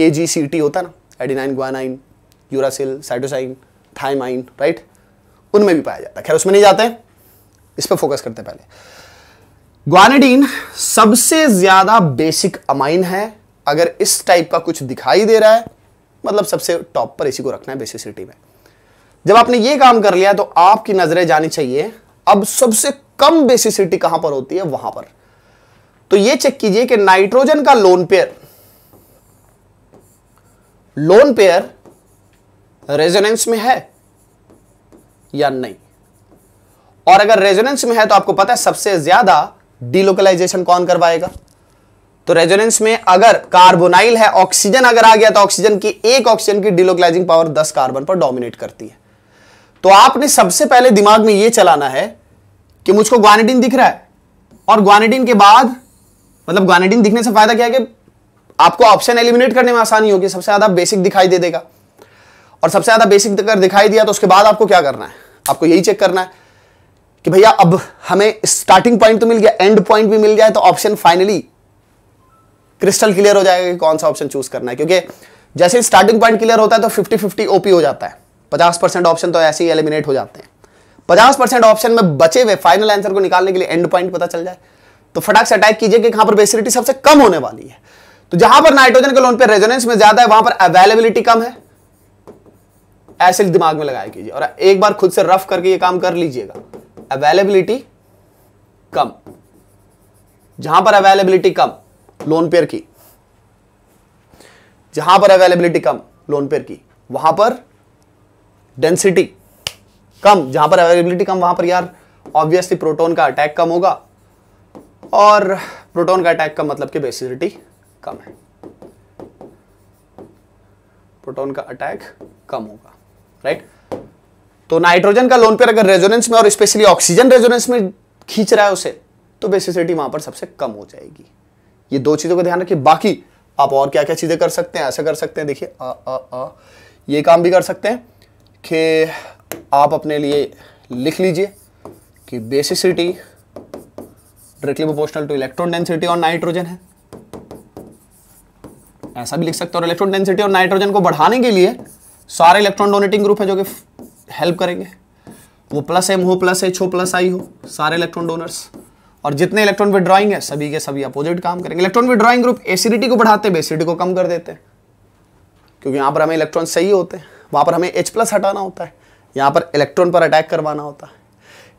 ए जी सी टी होता ना adenine guanine uracil cytosine thymine right उनमें भी पाया जाता है खैर उसमें नहीं जाते इस पर फोकस करते पहले ग्वानिडीन सबसे ज्यादा बेसिक अमाइन है अगर इस टाइप का कुछ दिखाई दे रहा है मतलब सबसे टॉप पर इसी को रखना है बेसिसिटी में जब आपने ये काम कर लिया तो आपकी नजरें जानी चाहिए अब सबसे कम बेसिसिटी कहां पर होती है वहां पर तो ये चेक कीजिए कि नाइट्रोजन का lone pair lone pair resonance में है या नहीं और अगर रेजोनेंस में है तो आपको पता है सबसे ज्यादा डिलोकलाइजेशन कौन करवाएगा तो रेजोनेंस में अगर कार्बोनाइल है ऑक्सीजन अगर आ गया तो ऑक्सीजन की एक ऑक्सीजन की डिलोकलाइजिंग पावर 10 कार्बन पर डोमिनेट करती है तो आपने सबसे पहले दिमाग में यह चलाना है कि मुझको ग्वानिडिन दिख रहा है और ग्वानिडिन के बाद मतलब ग्वानिडिन दिखने से फायदा क्या है कि आपको ऑप्शन एलिमिनेट करने में आसानी होगी सबसे ज्यादा बेसिक दिखाई दे देगा और सबसे ज्यादा बेसिक अगर दिखाई दिया तो उसके बाद आपको क्या करना है आपको यही चेक करना है कि भैया अब हमें स्टार्टिंग पॉइंट तो मिल गया एंड पॉइंट भी मिल गया है तो ऑप्शन फाइनली क्रिस्टल क्लियर हो जाएगा कि कौन सा ऑप्शन चूज करना है क्योंकि जैसे स्टार्टिंग पॉइंट क्लियर होता है तो फिफ्टी फिफ्टी ओपी हो जाता है पचास परसेंट ऑप्शन तो ऐसे ही एलिमिनेट हो जाते हैं पचास परसेंट ऑप्शन में बचे हुए फाइनल आंसर को निकालने के लिए एंड पॉइंट पता चल जाए तो फटाक से अटैक कीजिए कि कहां पर बेसिलिटी सबसे कम होने वाली है तो जहां पर नाइट्रोजन के लोन पर रेजोनेंस में ज्यादा है वहां पर अवेलेबिलिटी कम है ऐसे दिमाग में लगाया कीजिए और एक बार खुद से रफ करके ये काम कर लीजिएगा अवेलेबिलिटी कम जहां पर अवेलेबिलिटी कम लोन पेयर की जहां पर अवेलेबिलिटी कम लोन पेयर की वहां पर डेंसिटी कम जहां पर अवेलेबिलिटी कम वहां पर यार ऑब्वियसली प्रोटोन का अटैक कम होगा और प्रोटोन का अटैक कम मतलब कि बेसिडिटी कम है प्रोटोन का अटैक कम होगा राइट तो नाइट्रोजन का लोन पेयर अगर रेजोनेंस में और स्पेशली ऑक्सीजन रेजोनेंस में खींच रहा है उसे तो बेसिसिटी वहां पर सबसे कम हो जाएगी ये दो चीजों का ध्यान रखिए बाकी आप और क्या क्या चीजें कर सकते हैं ऐसा कर सकते हैं देखिए ये काम भी कर सकते हैं कि आप अपने लिए लिख लीजिए कि basicity directly proportional to electron density और नाइट्रोजन है ऐसा भी लिख सकते हो इलेक्ट्रॉन डेंसिटी और नाइट्रोजन को बढ़ाने के लिए सारे इलेक्ट्रॉन डोनेटिंग ग्रुप है जो कि हेल्प करेंगे वो प्लस एम हो प्लस एच हो प्लस आई हो सारे इलेक्ट्रॉन डोनर्स और जितने इलेक्ट्रॉन विड्रॉइंग है सभी के सभी अपोजिट काम करेंगे इलेक्ट्रॉन विड्रॉइंग ग्रुप एसिडिटी को बढ़ाते बेसिडिटी को कम कर देते हैं क्योंकि यहां पर हमें इलेक्ट्रॉन सही होते हैं वहां पर हमें एच प्लस हटाना होता है यहाँ पर इलेक्ट्रॉन पर अटैक करवाना होता है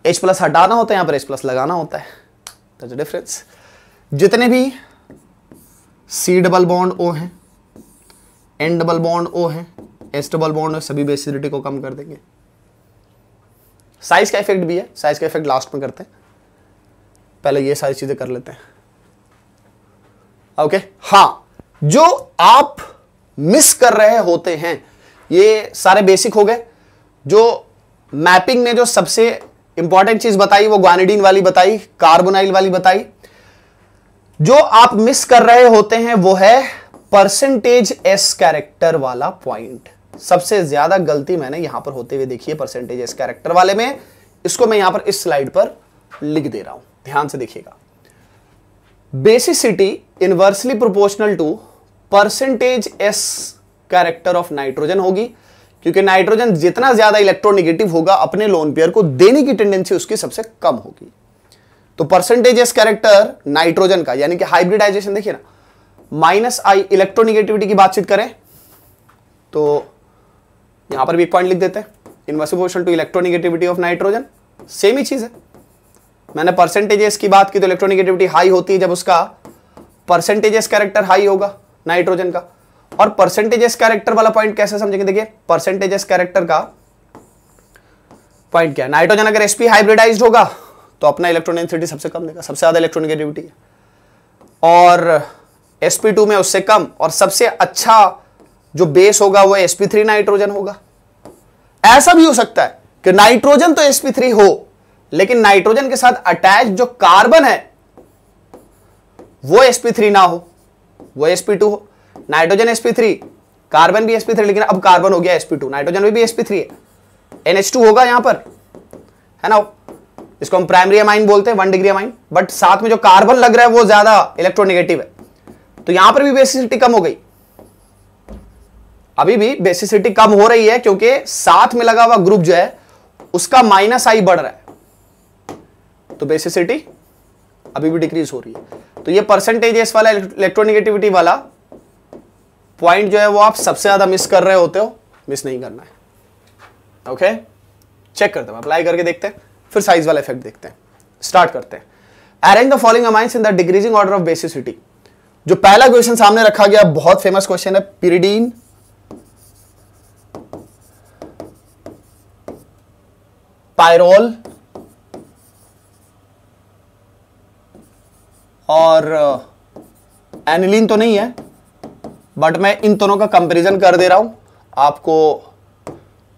एच प्लस हटाना होता है यहाँ पर एच प्लस लगाना होता है डिफरेंस जितने भी सी डबल बॉन्ड ओ हैं एन डबल बॉन्ड ओ है एस डबल बॉन्ड सभी बेसिडिटी को कम कर देंगे साइज का इफेक्ट भी है साइज का इफेक्ट लास्ट में करते हैं पहले ये सारी चीजें कर लेते हैं ओके हाँ जो आप मिस कर रहे होते हैं ये सारे बेसिक हो गए जो मैपिंग ने जो सबसे इंपॉर्टेंट चीज बताई वो ग्वानिडीन वाली बताई कार्बोनाइल वाली बताई जो आप मिस कर रहे होते हैं वो है परसेंटेज एस कैरेक्टर वाला पॉइंट सबसे ज्यादा गलती मैंने यहां पर होते हुए देखी है परसेंटेज एस कैरेक्टर वाले में इसको मैं यहां पर इस स्लाइड पर लिख दे रहा हूं ध्यान से देखिएगा basicity inversely proportional to percentage S character of nitrogen होगी क्योंकि नाइट्रोजन जितना ज्यादा इलेक्ट्रोनिगेटिव होगा अपने लोन पेयर को देने की टेंडेंसी उसकी सबसे कम होगी तो परसेंटेज कैरेक्टर नाइट्रोजन का यानी कि हाइब्रिडाइजेशन देखिए ना माइनस आई इलेक्ट्रोनिगेटिविटी की बातचीत करें तो यहां पर भी पॉइंट लिख देते हैं inverse proportion to electronegativity of nitrogen same ही चीज है मैंने परसेंटेजेस की बात की तो इलेक्ट्रोनिगेटिविटी हाई होती है जब उसका परसेंटेजेस कैरेक्टर हाई होगा नाइट्रोजन का और परसेंटेजेस कैरेक्टर वाला पॉइंट कैसे समझेंगे देखिए परसेंटेजेस कैरेक्टर का पॉइंट क्या नाइट्रोजन अगर एसपी हाइब्रिडाइज्ड होगा तो अपना इलेक्ट्रॉन एनसीटी सबसे कम देगा सबसे ज्यादा इलेक्ट्रोनिगेटिविटी है और एसपी टू में उससे कम और सबसे अच्छा जो बेस होगा वो एसपी थ्री नाइट्रोजन होगा ऐसा भी हो सकता है कि नाइट्रोजन तो एसपी थ्री हो लेकिन नाइट्रोजन के साथ अटैच जो कार्बन है वो sp3 ना हो वो sp2 हो नाइट्रोजन sp3 कार्बन भी sp3 लेकिन अब कार्बन हो गया sp2 नाइट्रोजन में भी sp3 है nh2 होगा यहां पर है ना इसको हम प्राइमरी अमाइन बोलते हैं वन डिग्री अमाइन बट साथ में जो कार्बन लग रहा है वो ज्यादा इलेक्ट्रोनेगेटिव है तो यहां पर भी बेसिसिटी कम हो गई अभी भी बेसिसिटी कम हो रही है क्योंकि साथ में लगा हुआ ग्रुप जो है उसका माइनस आई बढ़ रहा है तो बेसिसिटी अभी भी डिक्रीज हो रही है तो ये परसेंटेज इस वाला इलेक्ट्रोनिगेटिविटी वाला पॉइंट जो है वो आप सबसे ज़्यादा मिस कर रहे होते हो मिस नहीं करना है ओके चेक करते हैं अप्लाई करके देखते हैं फिर साइज वाला इफेक्ट देखते हैं स्टार्ट करते हैं arrange the following amines in the decreasing order of basicity जो पहला क्वेश्चन सामने रखा गया बहुत फेमस क्वेश्चन है पीरिडीन पायरोल और एनिलीन uh, तो नहीं है बट मैं इन दोनों का कंपेरिजन कर दे रहा हूं आपको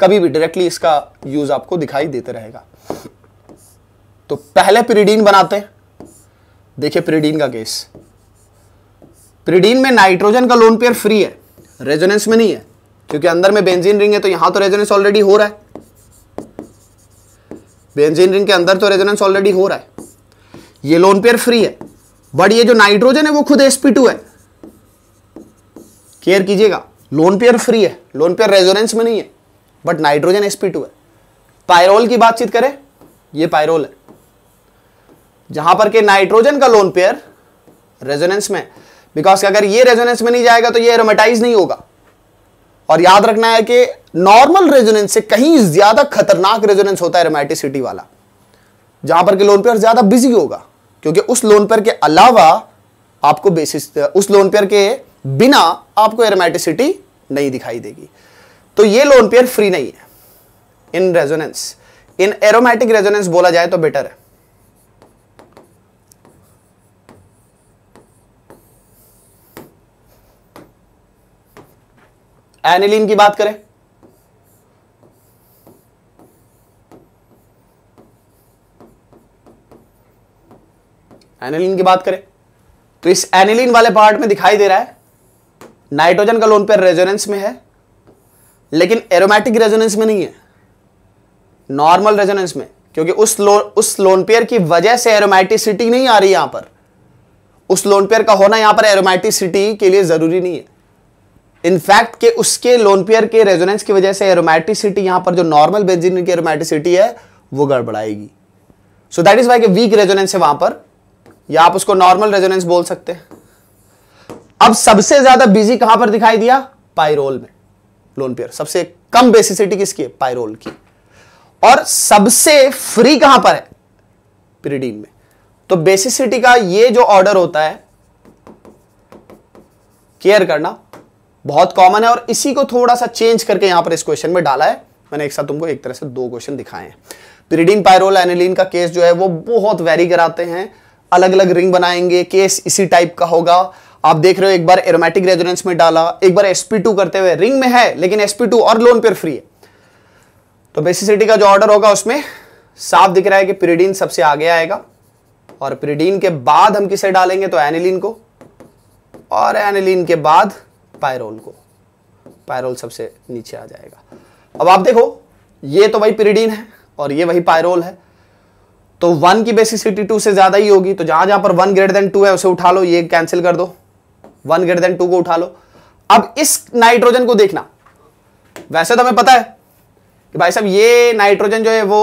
कभी भी डायरेक्टली इसका यूज आपको दिखाई देते रहेगा तो पहले प्रिडीन बनाते हैं देखिए प्रिडीन का केस प्रिडीन में नाइट्रोजन का लोन पेयर फ्री है रेजोनेंस में नहीं है क्योंकि अंदर में बेंजीन रिंग है तो यहां तो रेजोनेंस ऑलरेडी हो रहा है बेंजीन रिंग के अंदर तो रेजोनेंस ऑलरेडी हो रहा है ये लोन पेयर फ्री है बट ये जो नाइट्रोजन है वो खुद एसपी है शेयर कीजिएगा लोन पेयर फ्री है लोन पेयर रेजोरेंस में नहीं है बट नाइट्रोजन एस है पायरोल की बातचीत करें ये पायरोल है जहां पर के नाइट्रोजन का लोन पेयर रेजोनेंस में बिकॉज अगर ये रेजोनेंस में नहीं जाएगा तो ये एरोमेटाइज नहीं होगा और याद रखना है कि नॉर्मल रेजोनेंस से कहीं ज्यादा खतरनाक रेजोनेंस होता है एरोमेटिसिटी वाला जहां पर के लोन पेयर ज्यादा बिजी होगा क्योंकि उस लोन पेयर के अलावा आपको बेसिस उस लोन पेयर के बिना आपको एरोमेटिसिटी नहीं दिखाई देगी तो ये लोन पेयर फ्री नहीं है in resonance in aromatic resonance बोला जाए तो बेटर है एनिलीन की बात करें एनिलीन की बात करें तो इस एनिलीन वाले पार्ट में दिखाई दे रहा है नाइट्रोजन का लोन पेयर रेजोनेंस में है लेकिन एरोमेटिक रेजोनेंस में नहीं है नॉर्मल रेजोनेंस में क्योंकि उस लो उस लोन पेयर की वजह से एरोमेटिसिटी नहीं आ रही यहां पर उस लोन पेयर का होना यहां पर एरोमेटिसिटी के लिए जरूरी नहीं है इनफैक्ट के उसके लोन पेयर के रेजोनेंस की वजह से एरोमेटिसिटी यहां पर जो नॉर्मल बेंजीन की एरोमेटिसिटी है वो गड़बड़ाएगी सो दैट इज वाई के वीक रेजोनेंस है वहां पर या आप उसको नॉर्मल रेजोनेंस बोल सकते हैं अब सबसे ज्यादा बिजी कहां पर दिखाई दिया पायरोल में लोन पेयर सबसे कम बेसिसिटी किसकी है पायरोल की और सबसे फ्री कहां पर है पिरीडीन में तो बेसिसिटी का ये जो ऑर्डर होता है केयर करना बहुत कॉमन है और इसी को थोड़ा सा चेंज करके यहां पर इस क्वेश्चन में डाला है मैंने एक साथ तुमको एक तरह से दो क्वेश्चन दिखाए हैं पिरीडीन पायरोल एनिलीन का केस जो है वो बहुत वेरी कराते हैं अलग अलग रिंग बनाएंगे केस इसी टाइप का होगा आप देख रहे हो एक बार एरोमेटिक रेजोनेंस में डाला एक बार टू करते हुए रिंग में है लेकिन टू और लोन पेयर फ्री है तो बेसिसिटी का जो ऑर्डर होगा उसमें साफ दिख रहा है कि पिरीडीन सबसे आगे आएगा और पिरीडीन के बाद हम किसे डालेंगे तो एनिलीन को और एनिलीन के बाद पायरोल को पायरोल सबसे नीचे आ जाएगा अब आप देखो ये तो वही पिरीडीन है और ये वही पायरोल है तो वन की बेसिसिटी टू से ज्यादा ही होगी तो जहां जहां पर वन ग्रेटर देन टू है उसे उठा लो ये कैंसिल कर दो वन ग्रेटर देन टू को उठा लो अब इस नाइट्रोजन को देखना वैसे तो हमें पता है कि भाई साहब ये नाइट्रोजन जो है वो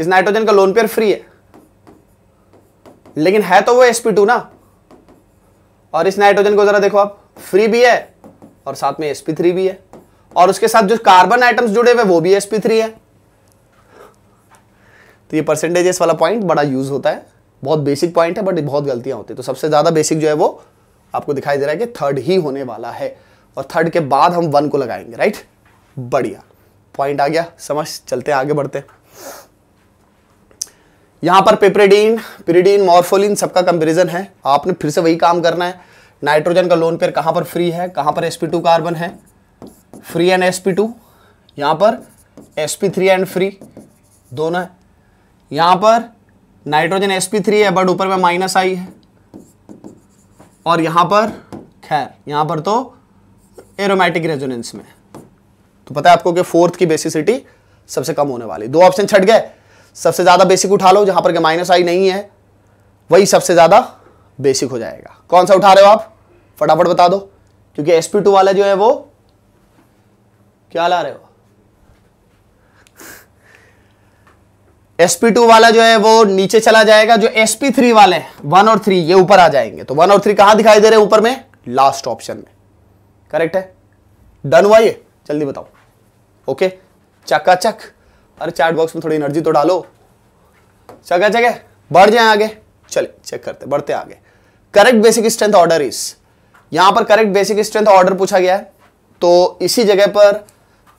इस नाइट्रोजन का लोन पेयर फ्री है लेकिन है तो वो sp2 ना और इस नाइट्रोजन को जरा देखो आप फ्री भी है और साथ में sp3 भी है और उसके साथ जो कार्बन आइटम्स जुड़े हुए वो भी sp3 है तो ये परसेंटेज वाला पॉइंट बड़ा यूज होता है बहुत बेसिक पॉइंट है बट बहुत गलतियां होती है तो सबसे ज्यादा बेसिक जो है वो आपको दिखाई दे रहा है कि थर्ड ही होने वाला है और थर्ड के बाद हम वन को लगाएंगे राइट बढ़िया पॉइंट आ गया समझ चलते हैं आगे बढ़ते यहां पर पेपरेडीन पिरीडीन मॉर्फोलिन सबका कंपेरिजन है आपने फिर से वही काम करना है नाइट्रोजन का लोन पेयर कहां पर फ्री है कहां पर एसपी कार्बन है फ्री एंड एसपी टू यहां पर एसपी थ्री एंड फ्री दोनों यहां पर नाइट्रोजन एसपी थ्री है बट ऊपर में माइनस आई है और यहां पर खैर यहां पर तो एरोमेटिक रेजोनेंस में तो पता है आपको कि फोर्थ की बेसिसिटी सबसे कम होने वाली दो ऑप्शन छट गए सबसे ज़्यादा बेसिक उठा लो जहां पर माइनस आई नहीं है वही सबसे ज़्यादा बेसिक हो जाएगा कौन सा उठा रहे हो आप फटाफट बता दो क्योंकि एस वाला जो है वो क्या ला रहे हो sp2 वाला जो है वो नीचे चला जाएगा जो sp3 वाले वन और थ्री ये ऊपर आ जाएंगे तो वन और थ्री कहां दिखाई दे रहे हैं ऊपर में लास्ट ऑप्शन में करेक्ट है डन हुआ ये जल्दी बताओ ओके चकाचक अरे चैट बॉक्स में थोड़ी एनर्जी तो डालो चकाचक है बढ़ जाए आगे चले चेक करते बढ़ते आगे correct basic strength order is यहां पर करेक्ट बेसिक स्ट्रेंथ ऑर्डर पूछा गया है तो इसी जगह पर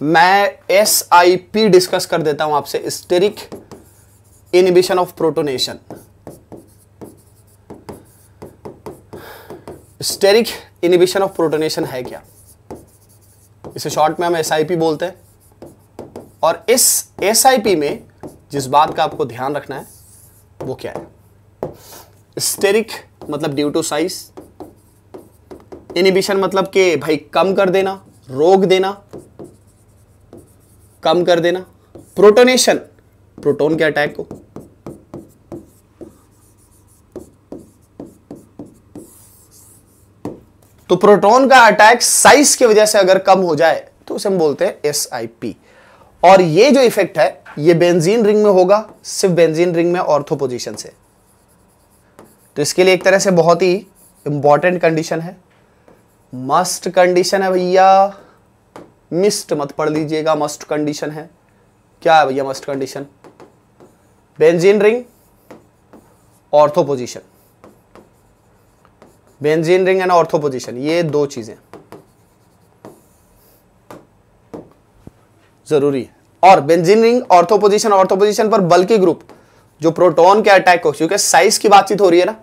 मैं एस आई पी डिस्कस कर देता हूं आपसे steric inhibition of protonation steric inhibition of protonation है क्या इसे शॉर्ट में हम एस बोलते हैं और इस एस में जिस बात का आपको ध्यान रखना है वो क्या है स्टेरिक मतलब ड्यू टू साइज इनिबिशन मतलब के भाई कम कर देना रोक देना कम कर देना प्रोटोनेशन प्रोटोन के अटैक को तो प्रोटॉन का अटैक साइज की वजह से अगर कम हो जाए तो उसे हम बोलते हैं एस आई पी और ये जो इफेक्ट है ये बेंजीन रिंग में होगा सिर्फ बेंजीन रिंग में ऑर्थो पोजीशन से तो इसके लिए एक तरह से बहुत ही इंपॉर्टेंट कंडीशन है मस्ट कंडीशन है भैया मिस्ट मत पढ़ लीजिएगा मस्ट कंडीशन है क्या है भैया must condition benzene ring ortho position benzene ring and ortho position ये दो चीजें जरूरी है और benzene ring ortho position ortho position पर बल्कि ग्रुप जो प्रोटॉन के अटैक को क्योंकि साइज की बातचीत हो रही है ना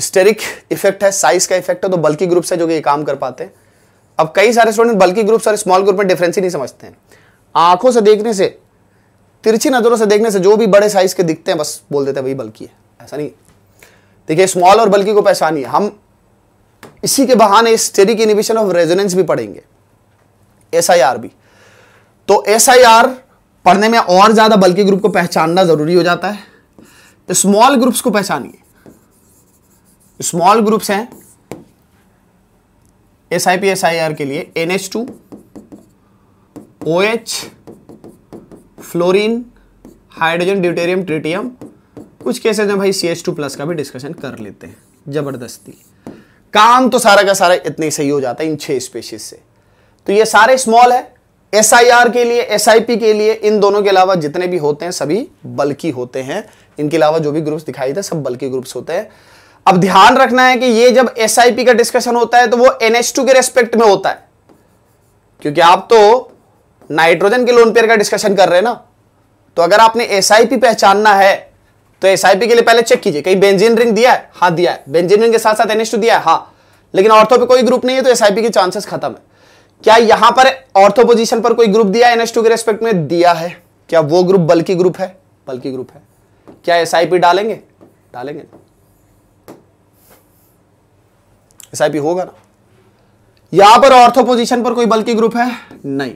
स्टेरिक इफेक्ट है साइज का इफेक्ट है तो बल्कि ग्रुप से जो ये काम कर पाते हैं अब कई सारे स्टूडेंट बल्कि ग्रुप और स्मॉल ग्रुप में डिफरेंस ही नहीं समझते हैं आंखों से देखने से तिरछी नजरों से देखने से जो भी बड़े साइज के दिखते हैं बस बोल देते हैं भाई बल्कि है ऐसा नहीं देखिए स्मॉल और बल्कि को पहचानिए हम इसी के बहाने स्टेरिक इनिबिशन ऑफ रेजोनेंस भी पढ़ेंगे एस आई आर भी तो एस आई आर पढ़ने में और ज़्यादा बल्कि ग्रुप को पहचानना ज़रूरी हो जाता है तो स्मॉल ग्रुप्स को पहचानिए स्मॉल ग्रुप्स हैं S I P S I R के लिए N H two O H fluorine hydrogen deuterium tritium कुछ केसेज में भाई सी एच टू प्लस का भी डिस्कशन कर लेते हैं जबरदस्ती काम तो सारा का सारा इतने ही सही हो जाता है इन छह स्पेशीज से तो ये सारे स्मॉल है एस के लिए एस के लिए इन दोनों के अलावा जितने भी होते हैं सभी बल्कि होते हैं इनके अलावा जो भी ग्रुप्स दिखाई दे सब बल्कि ग्रुप्स होते हैं अब ध्यान रखना है कि ये जब एस का डिस्कशन होता है तो वो एन के रेस्पेक्ट में होता है क्योंकि आप तो नाइट्रोजन के लोन पेयर का डिस्कशन कर रहे हैं ना तो अगर आपने एस पहचानना है तो एस के लिए पहले चेक कीजिए कहीं बेंजिन रिंग दिया है हाँ दिया है बेंजिन रिंग के साथ साथ एनएच दिया है हाँ लेकिन ऑर्थो पे कोई ग्रुप नहीं है तो एस के चांसेस खत्म है क्या यहां पर ऑर्थो पोजिशन पर कोई ग्रुप दिया एनएस एनएच के रेस्पेक्ट में दिया है क्या वो ग्रुप बल्कि ग्रुप है बल्कि ग्रुप है क्या एस डालेंगे डालेंगे एस होगा ना यहां पर ऑर्थो पोजिशन पर कोई बल्कि ग्रुप है नहीं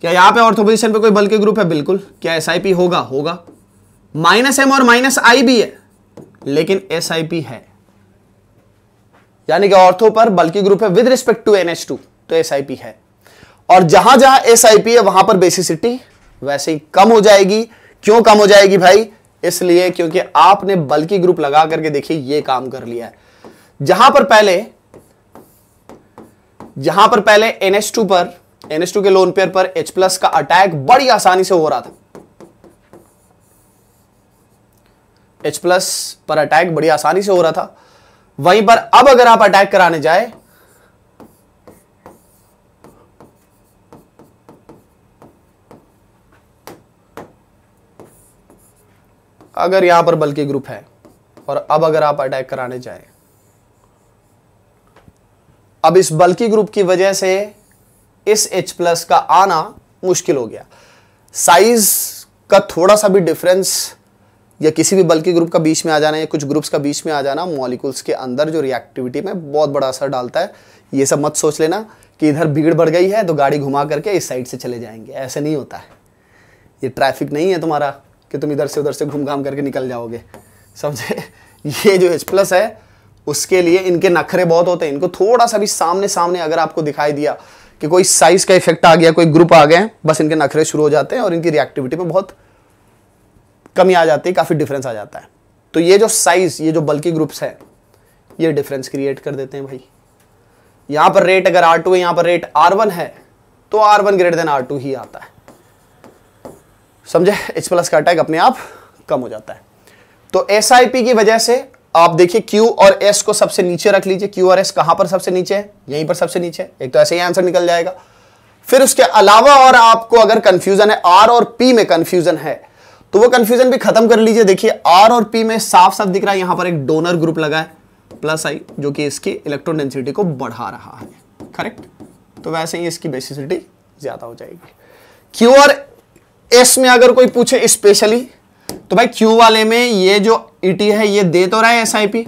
क्या यहां पे ऑर्थो पोजिशन पर कोई बल्कि ग्रुप है बिल्कुल क्या एस होगा होगा माइनस एम और माइनस आई भी है लेकिन एस आई पी है यानी कि ऑर्थो पर बल्कि ग्रुप है with respect to N H two तो एस आई पी है और जहां जहां एस आई पी है वहां पर बेसिसिटी वैसे ही कम हो जाएगी क्यों कम हो जाएगी भाई इसलिए क्योंकि आपने बल्कि ग्रुप लगा करके देखिए ये काम कर लिया है जहां पर पहले जहां पर पहले एनएस टू पर एनएस टू के लोन पेयर पर एच प्लस का अटैक बड़ी आसानी से हो रहा था एच प्लस पर अटैक बड़ी आसानी से हो रहा था वहीं पर अब अगर आप अटैक कराने जाए अगर यहां पर बल्कि ग्रुप है और अब अगर आप अटैक कराने जाए अब इस बल्कि ग्रुप की वजह से इस H प्लस का आना मुश्किल हो गया साइज का थोड़ा सा भी डिफरेंस या किसी भी बल्कि ग्रुप का बीच में आ जाना या कुछ ग्रुप्स का बीच में आ जाना मॉलिकुल्स के अंदर जो रिएक्टिविटी में बहुत बड़ा असर डालता है ये सब मत सोच लेना कि इधर भीड़ बढ़ गई है तो गाड़ी घुमा करके इस साइड से चले जाएंगे ऐसे नहीं होता है ये ट्रैफिक नहीं है तुम्हारा कि तुम इधर से उधर से घूम घाम करके निकल जाओगे समझे [LAUGHS] ये जो एच प्लस है उसके लिए इनके नखरे बहुत होते हैं इनको थोड़ा सा भी सामने सामने अगर आपको दिखाई दिया कि कोई साइज का इफेक्ट आ गया कोई ग्रुप आ गए बस इनके नखरे शुरू हो जाते हैं और इनकी रिएक्टिविटी में बहुत कमी आ जाती है काफ़ी डिफरेंस आ जाता है तो ये जो साइज़ ये जो बल्कि ग्रुप्स हैं ये डिफरेंस क्रिएट कर देते हैं भाई यहाँ पर रेट अगर आर टू है यहाँ पर रेट आर वन है तो R one greater than R two ही आता है समझे एच प्लस का अटैक अपने आप कम हो जाता है तो एस आई पी की वजह से आप देखिए Q और S को सबसे नीचे रख लीजिए Q और S कहां पर सबसे नीचे है यहीं पर सबसे नीचे है एक तो ऐसे ही आंसर निकल जाएगा फिर उसके अलावा और आपको अगर कंफ्यूजन है R और P में कंफ्यूजन है तो वो कंफ्यूजन भी खत्म कर लीजिए देखिए आर और पी में साफ साफ दिख रहा है यहां पर एक डोनर ग्रुप लगा है प्लस आई जो कि इसकी इलेक्ट्रॉन डेंसिटी को बढ़ा रहा है करेक्ट तो वैसे ही इसकी बेसिसिटी ज्यादा हो जाएगी क्यू और एस में अगर कोई पूछे स्पेशली तो भाई क्यू वाले में ये जो ईटी e है ये दे तो रहा है एस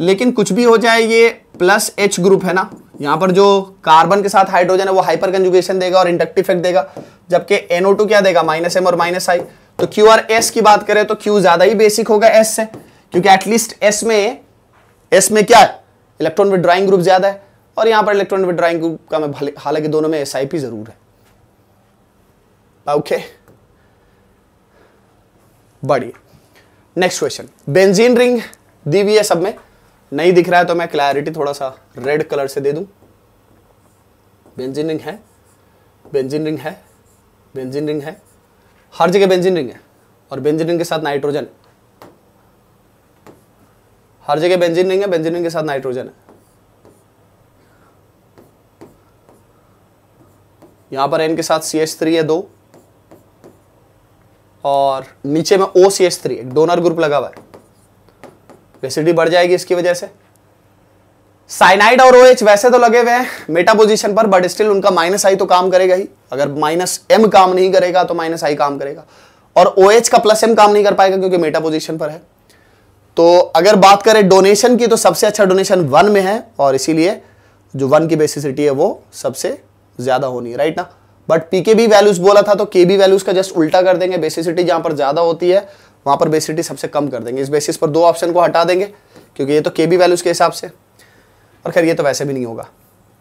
लेकिन कुछ भी हो जाए ये प्लस एच ग्रुप है ना यहां पर जो कार्बन के साथ हाइड्रोजन है वो हाइपर कंजुगेशन देगा और इंडक्टिव इफेक्ट देगा जबकि NO2 क्या देगा माइनस एम और माइनस आई तो क्यू और एस की बात करें तो क्यू ज्यादा ही बेसिक होगा एस से क्योंकि एटलीस्ट एस में एस में क्या है इलेक्ट्रॉन विड्राइंग ग्रुप ज्यादा है और यहां पर इलेक्ट्रॉन विड्राइंग ग्रुप का मैं हालांकि दोनों में एस जरूर है ओके बढ़िए नेक्स्ट क्वेश्चन बेंजीन रिंग दी हुई है सब में नहीं दिख रहा है तो मैं क्लैरिटी थोड़ा सा रेड कलर से दे दूं बेंजीन रिंग है बेंजीन रिंग है बेंजीन रिंग है हर जगह बेंजिन रिंग है और बेंजिन रिंग के साथ नाइट्रोजन हर जगह बेंजिन रिंग है बेंजिन रिंग के साथ नाइट्रोजन है यहां पर एन के साथ सी एच थ्री है दो और नीचे में O C H three donor group लगा हुआ है एसिडिटी बढ़ जाएगी इसकी वजह से साइनाइड और ओएच वैसे तो लगे हुए हैं मेटा पोजिशन पर बट स्टिल उनका माइनस आई तो काम करेगा ही अगर माइनस एम काम नहीं करेगा तो माइनस आई काम करेगा और ओएच का प्लस एम काम नहीं कर पाएगा क्योंकि मेटा पोजिशन पर है तो अगर बात करें डोनेशन की तो सबसे अच्छा डोनेशन वन में है और इसीलिए जो वन की बेसिसिटी है वो सबसे ज़्यादा होनी है राइट ना but P K B values बोला था तो के बी वैल्यूज का जस्ट उल्टा कर देंगे बेसिसिटी जहां पर ज़्यादा होती है वहां पर बेसिसिटी सबसे कम कर देंगे इस बेसिस पर दो ऑप्शन को हटा देंगे क्योंकि ये तो के बी वैल्यूज के हिसाब से और खैर ये तो वैसे भी नहीं होगा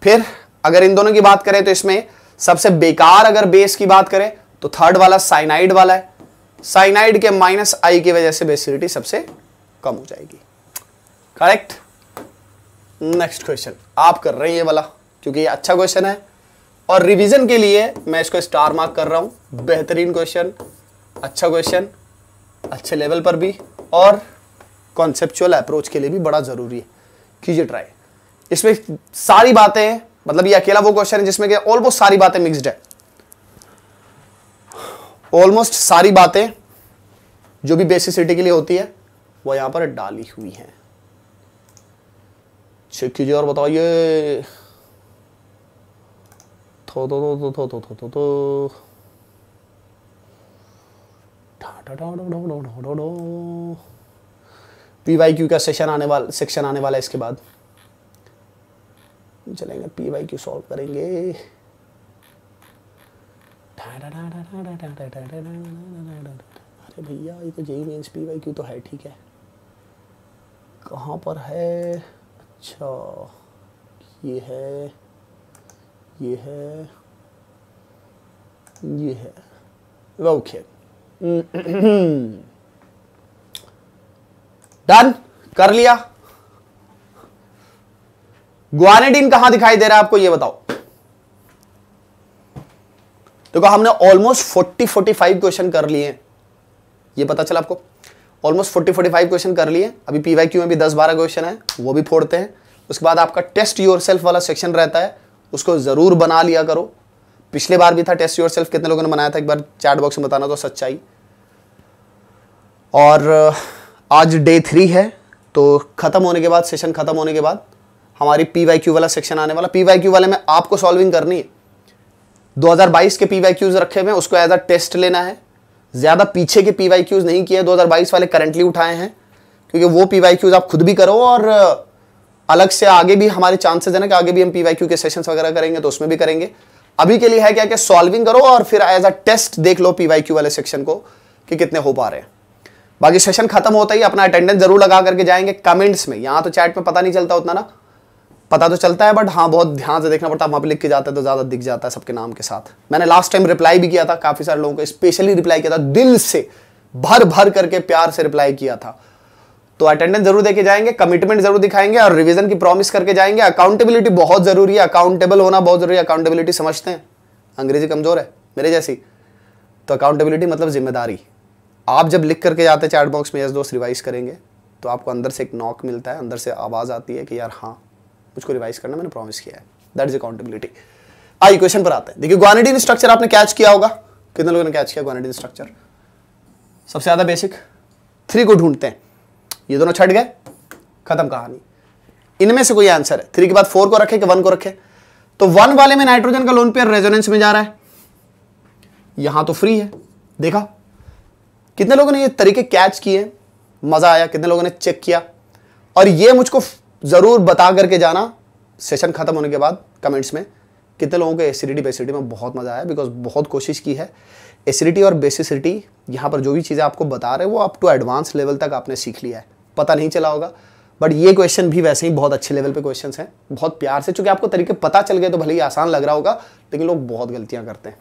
फिर अगर इन दोनों की बात करें तो इसमें सबसे बेकार अगर बेस की बात करें तो थर्ड वाला साइनाइड वाला है साइनाइड के माइनस आई की वजह से बेसिडिटी सबसे कम हो जाएगी करेक्ट नेक्स्ट क्वेश्चन आप कर रहे हैं ये वाला क्योंकि ये अच्छा क्वेश्चन है और रिवीजन के लिए मैं इसको स्टार मार्क कर रहा हूं बेहतरीन क्वेश्चन अच्छा क्वेश्चन अच्छे लेवल पर भी और कॉन्सेप्चुअल अप्रोच के लिए भी बड़ा ज़रूरी है कीजिए ट्राई इसमें सारी बातें मतलब ये अकेला वो क्वेश्चन है जिसमें ऑलमोस्ट सारी बातें मिक्सड है ऑलमोस्ट सारी बातें जो भी बेसिसिटी के लिए होती है वो यहां पर डाली हुई है चेक कीजिए और बताइए थो थो थो थो थो थो थो थो पी वाई क्यू का सेशन आने वाला सेक्शन आने वाला है इसके बाद हम चलेंगे पी वाई क्यू सॉल्व करेंगे अरे भैया ये तो जे मीन्स पी वाई क्यू तो है ठीक है कहाँ पर है अच्छा ये है ये है ये है ओके डन [CLEARS THROAT] कर लिया ग्वानिडीन कहां दिखाई दे रहा है आपको ये बताओ तो हमने ऑलमोस्ट 40 45 क्वेश्चन कर लिए ये पता चला आपको ऑलमोस्ट 40 45 क्वेश्चन कर लिए अभी पीवाई क्यू में भी 10 12 क्वेश्चन है वो भी फोड़ते हैं उसके बाद आपका टेस्ट योर सेल्फ वाला सेक्शन रहता है उसको ज़रूर बना लिया करो पिछले बार भी था टेस्ट योर सेल्फ कितने लोगों ने बनाया था एक बार चैट बॉक्स में बताना तो सच्चाई और आज डे थ्री है तो ख़त्म होने के बाद सेशन ख़त्म होने के बाद हमारी पी वाई क्यू वाला सेक्शन आने वाला पी वाई क्यू वाले में आपको सॉल्विंग करनी है 2022 के पी वाई क्यूज रखे हुए हैं उसको एज अ टेस्ट लेना है ज़्यादा पीछे के पी वाई क्यूज नहीं किए 2022 वाले करंटली उठाए हैं क्योंकि वो पी वाई क्यूज आप खुद भी करो और अलग से आगे भी हमारे चांसेस है ना कि आगे भी हम पी वाई क्यू के सेशन वगैरह करेंगे तो उसमें भी करेंगे अभी के लिए है क्या क्या सॉल्विंग करो और फिर एज अ टेस्ट देख लो पी वाई क्यू वाले सेक्शन को कि कितने हो पा रहे हैं बाकी सेशन खत्म होता ही अपना अटेंडेंस जरूर लगा करके जाएंगे कमेंट्स में यहाँ तो चैट में पता नहीं चलता उतना ना पता तो चलता है बट हाँ बहुत ध्यान से देखना पड़ता है वहाँ पे लिख के जाता है तो ज़्यादा दिख जाता है सबके नाम के साथ मैंने लास्ट टाइम रिप्लाई भी किया था काफ़ी सारे लोगों को स्पेशली रिप्लाई किया था दिल से भर भर करके प्यार से रिप्लाई किया था तो अटेंडेंस जरूर देके जाएंगे कमिटमेंट जरूर दिखाएंगे और रिवीजन की प्रॉमिस करके जाएंगे अकाउंटेबिलिटी बहुत जरूरी है अकाउंटेबल होना बहुत जरूरी है अकाउंटेबिलिटी समझते हैं अंग्रेजी कमजोर है मेरे जैसी तो अकाउंटेबिलिटी मतलब जिम्मेदारी आप जब लिख करके जाते हैं चैट बॉक्स में यस दोस्त रिवाइज करेंगे तो आपको अंदर से एक नॉक मिलता है अंदर से आवाज़ आती है कि यार हाँ मुझको रिवाइज करना मैंने प्रॉमिस किया है दैट इज अकाउंटेबिलिटी आई क्वेश्चन पर आते हैं देखिए ग्वानिडीन स्ट्रक्चर आपने कैच किया होगा कितने लोगों ने कैच किया ग्वानिडीन स्ट्रक्चर सबसे ज़्यादा बेसिक थ्री को ढूंढते हैं ये दोनों छट गए खत्म कहानी इनमें से कोई आंसर है थ्री के बाद फोर को रखे कि वन को रखे तो वन वाले में नाइट्रोजन का लोन पेयर रेजोनेंस में जा रहा है यहां तो फ्री है देखा कितने लोगों ने ये तरीके कैच किए मजा आया कितने लोगों ने चेक किया और ये मुझको ज़रूर बता करके जाना सेशन ख़त्म होने के बाद कमेंट्स में कितने लोगों को एसिडिटी बेसिडिटी में बहुत मज़ा आया बिकॉज बहुत कोशिश की है एसिडिटी और बेसिसिटी यहाँ पर जो भी चीज़ें आपको बता रहे हैं वो अप टू एडवांस लेवल तक आपने सीख लिया है पता नहीं चला होगा बट ये क्वेश्चन भी वैसे ही बहुत अच्छे लेवल पे क्वेश्चन हैं बहुत प्यार से चूँकि आपको तरीके पता चल गए तो भले ही आसान लग रहा होगा लेकिन लोग बहुत गलतियाँ करते हैं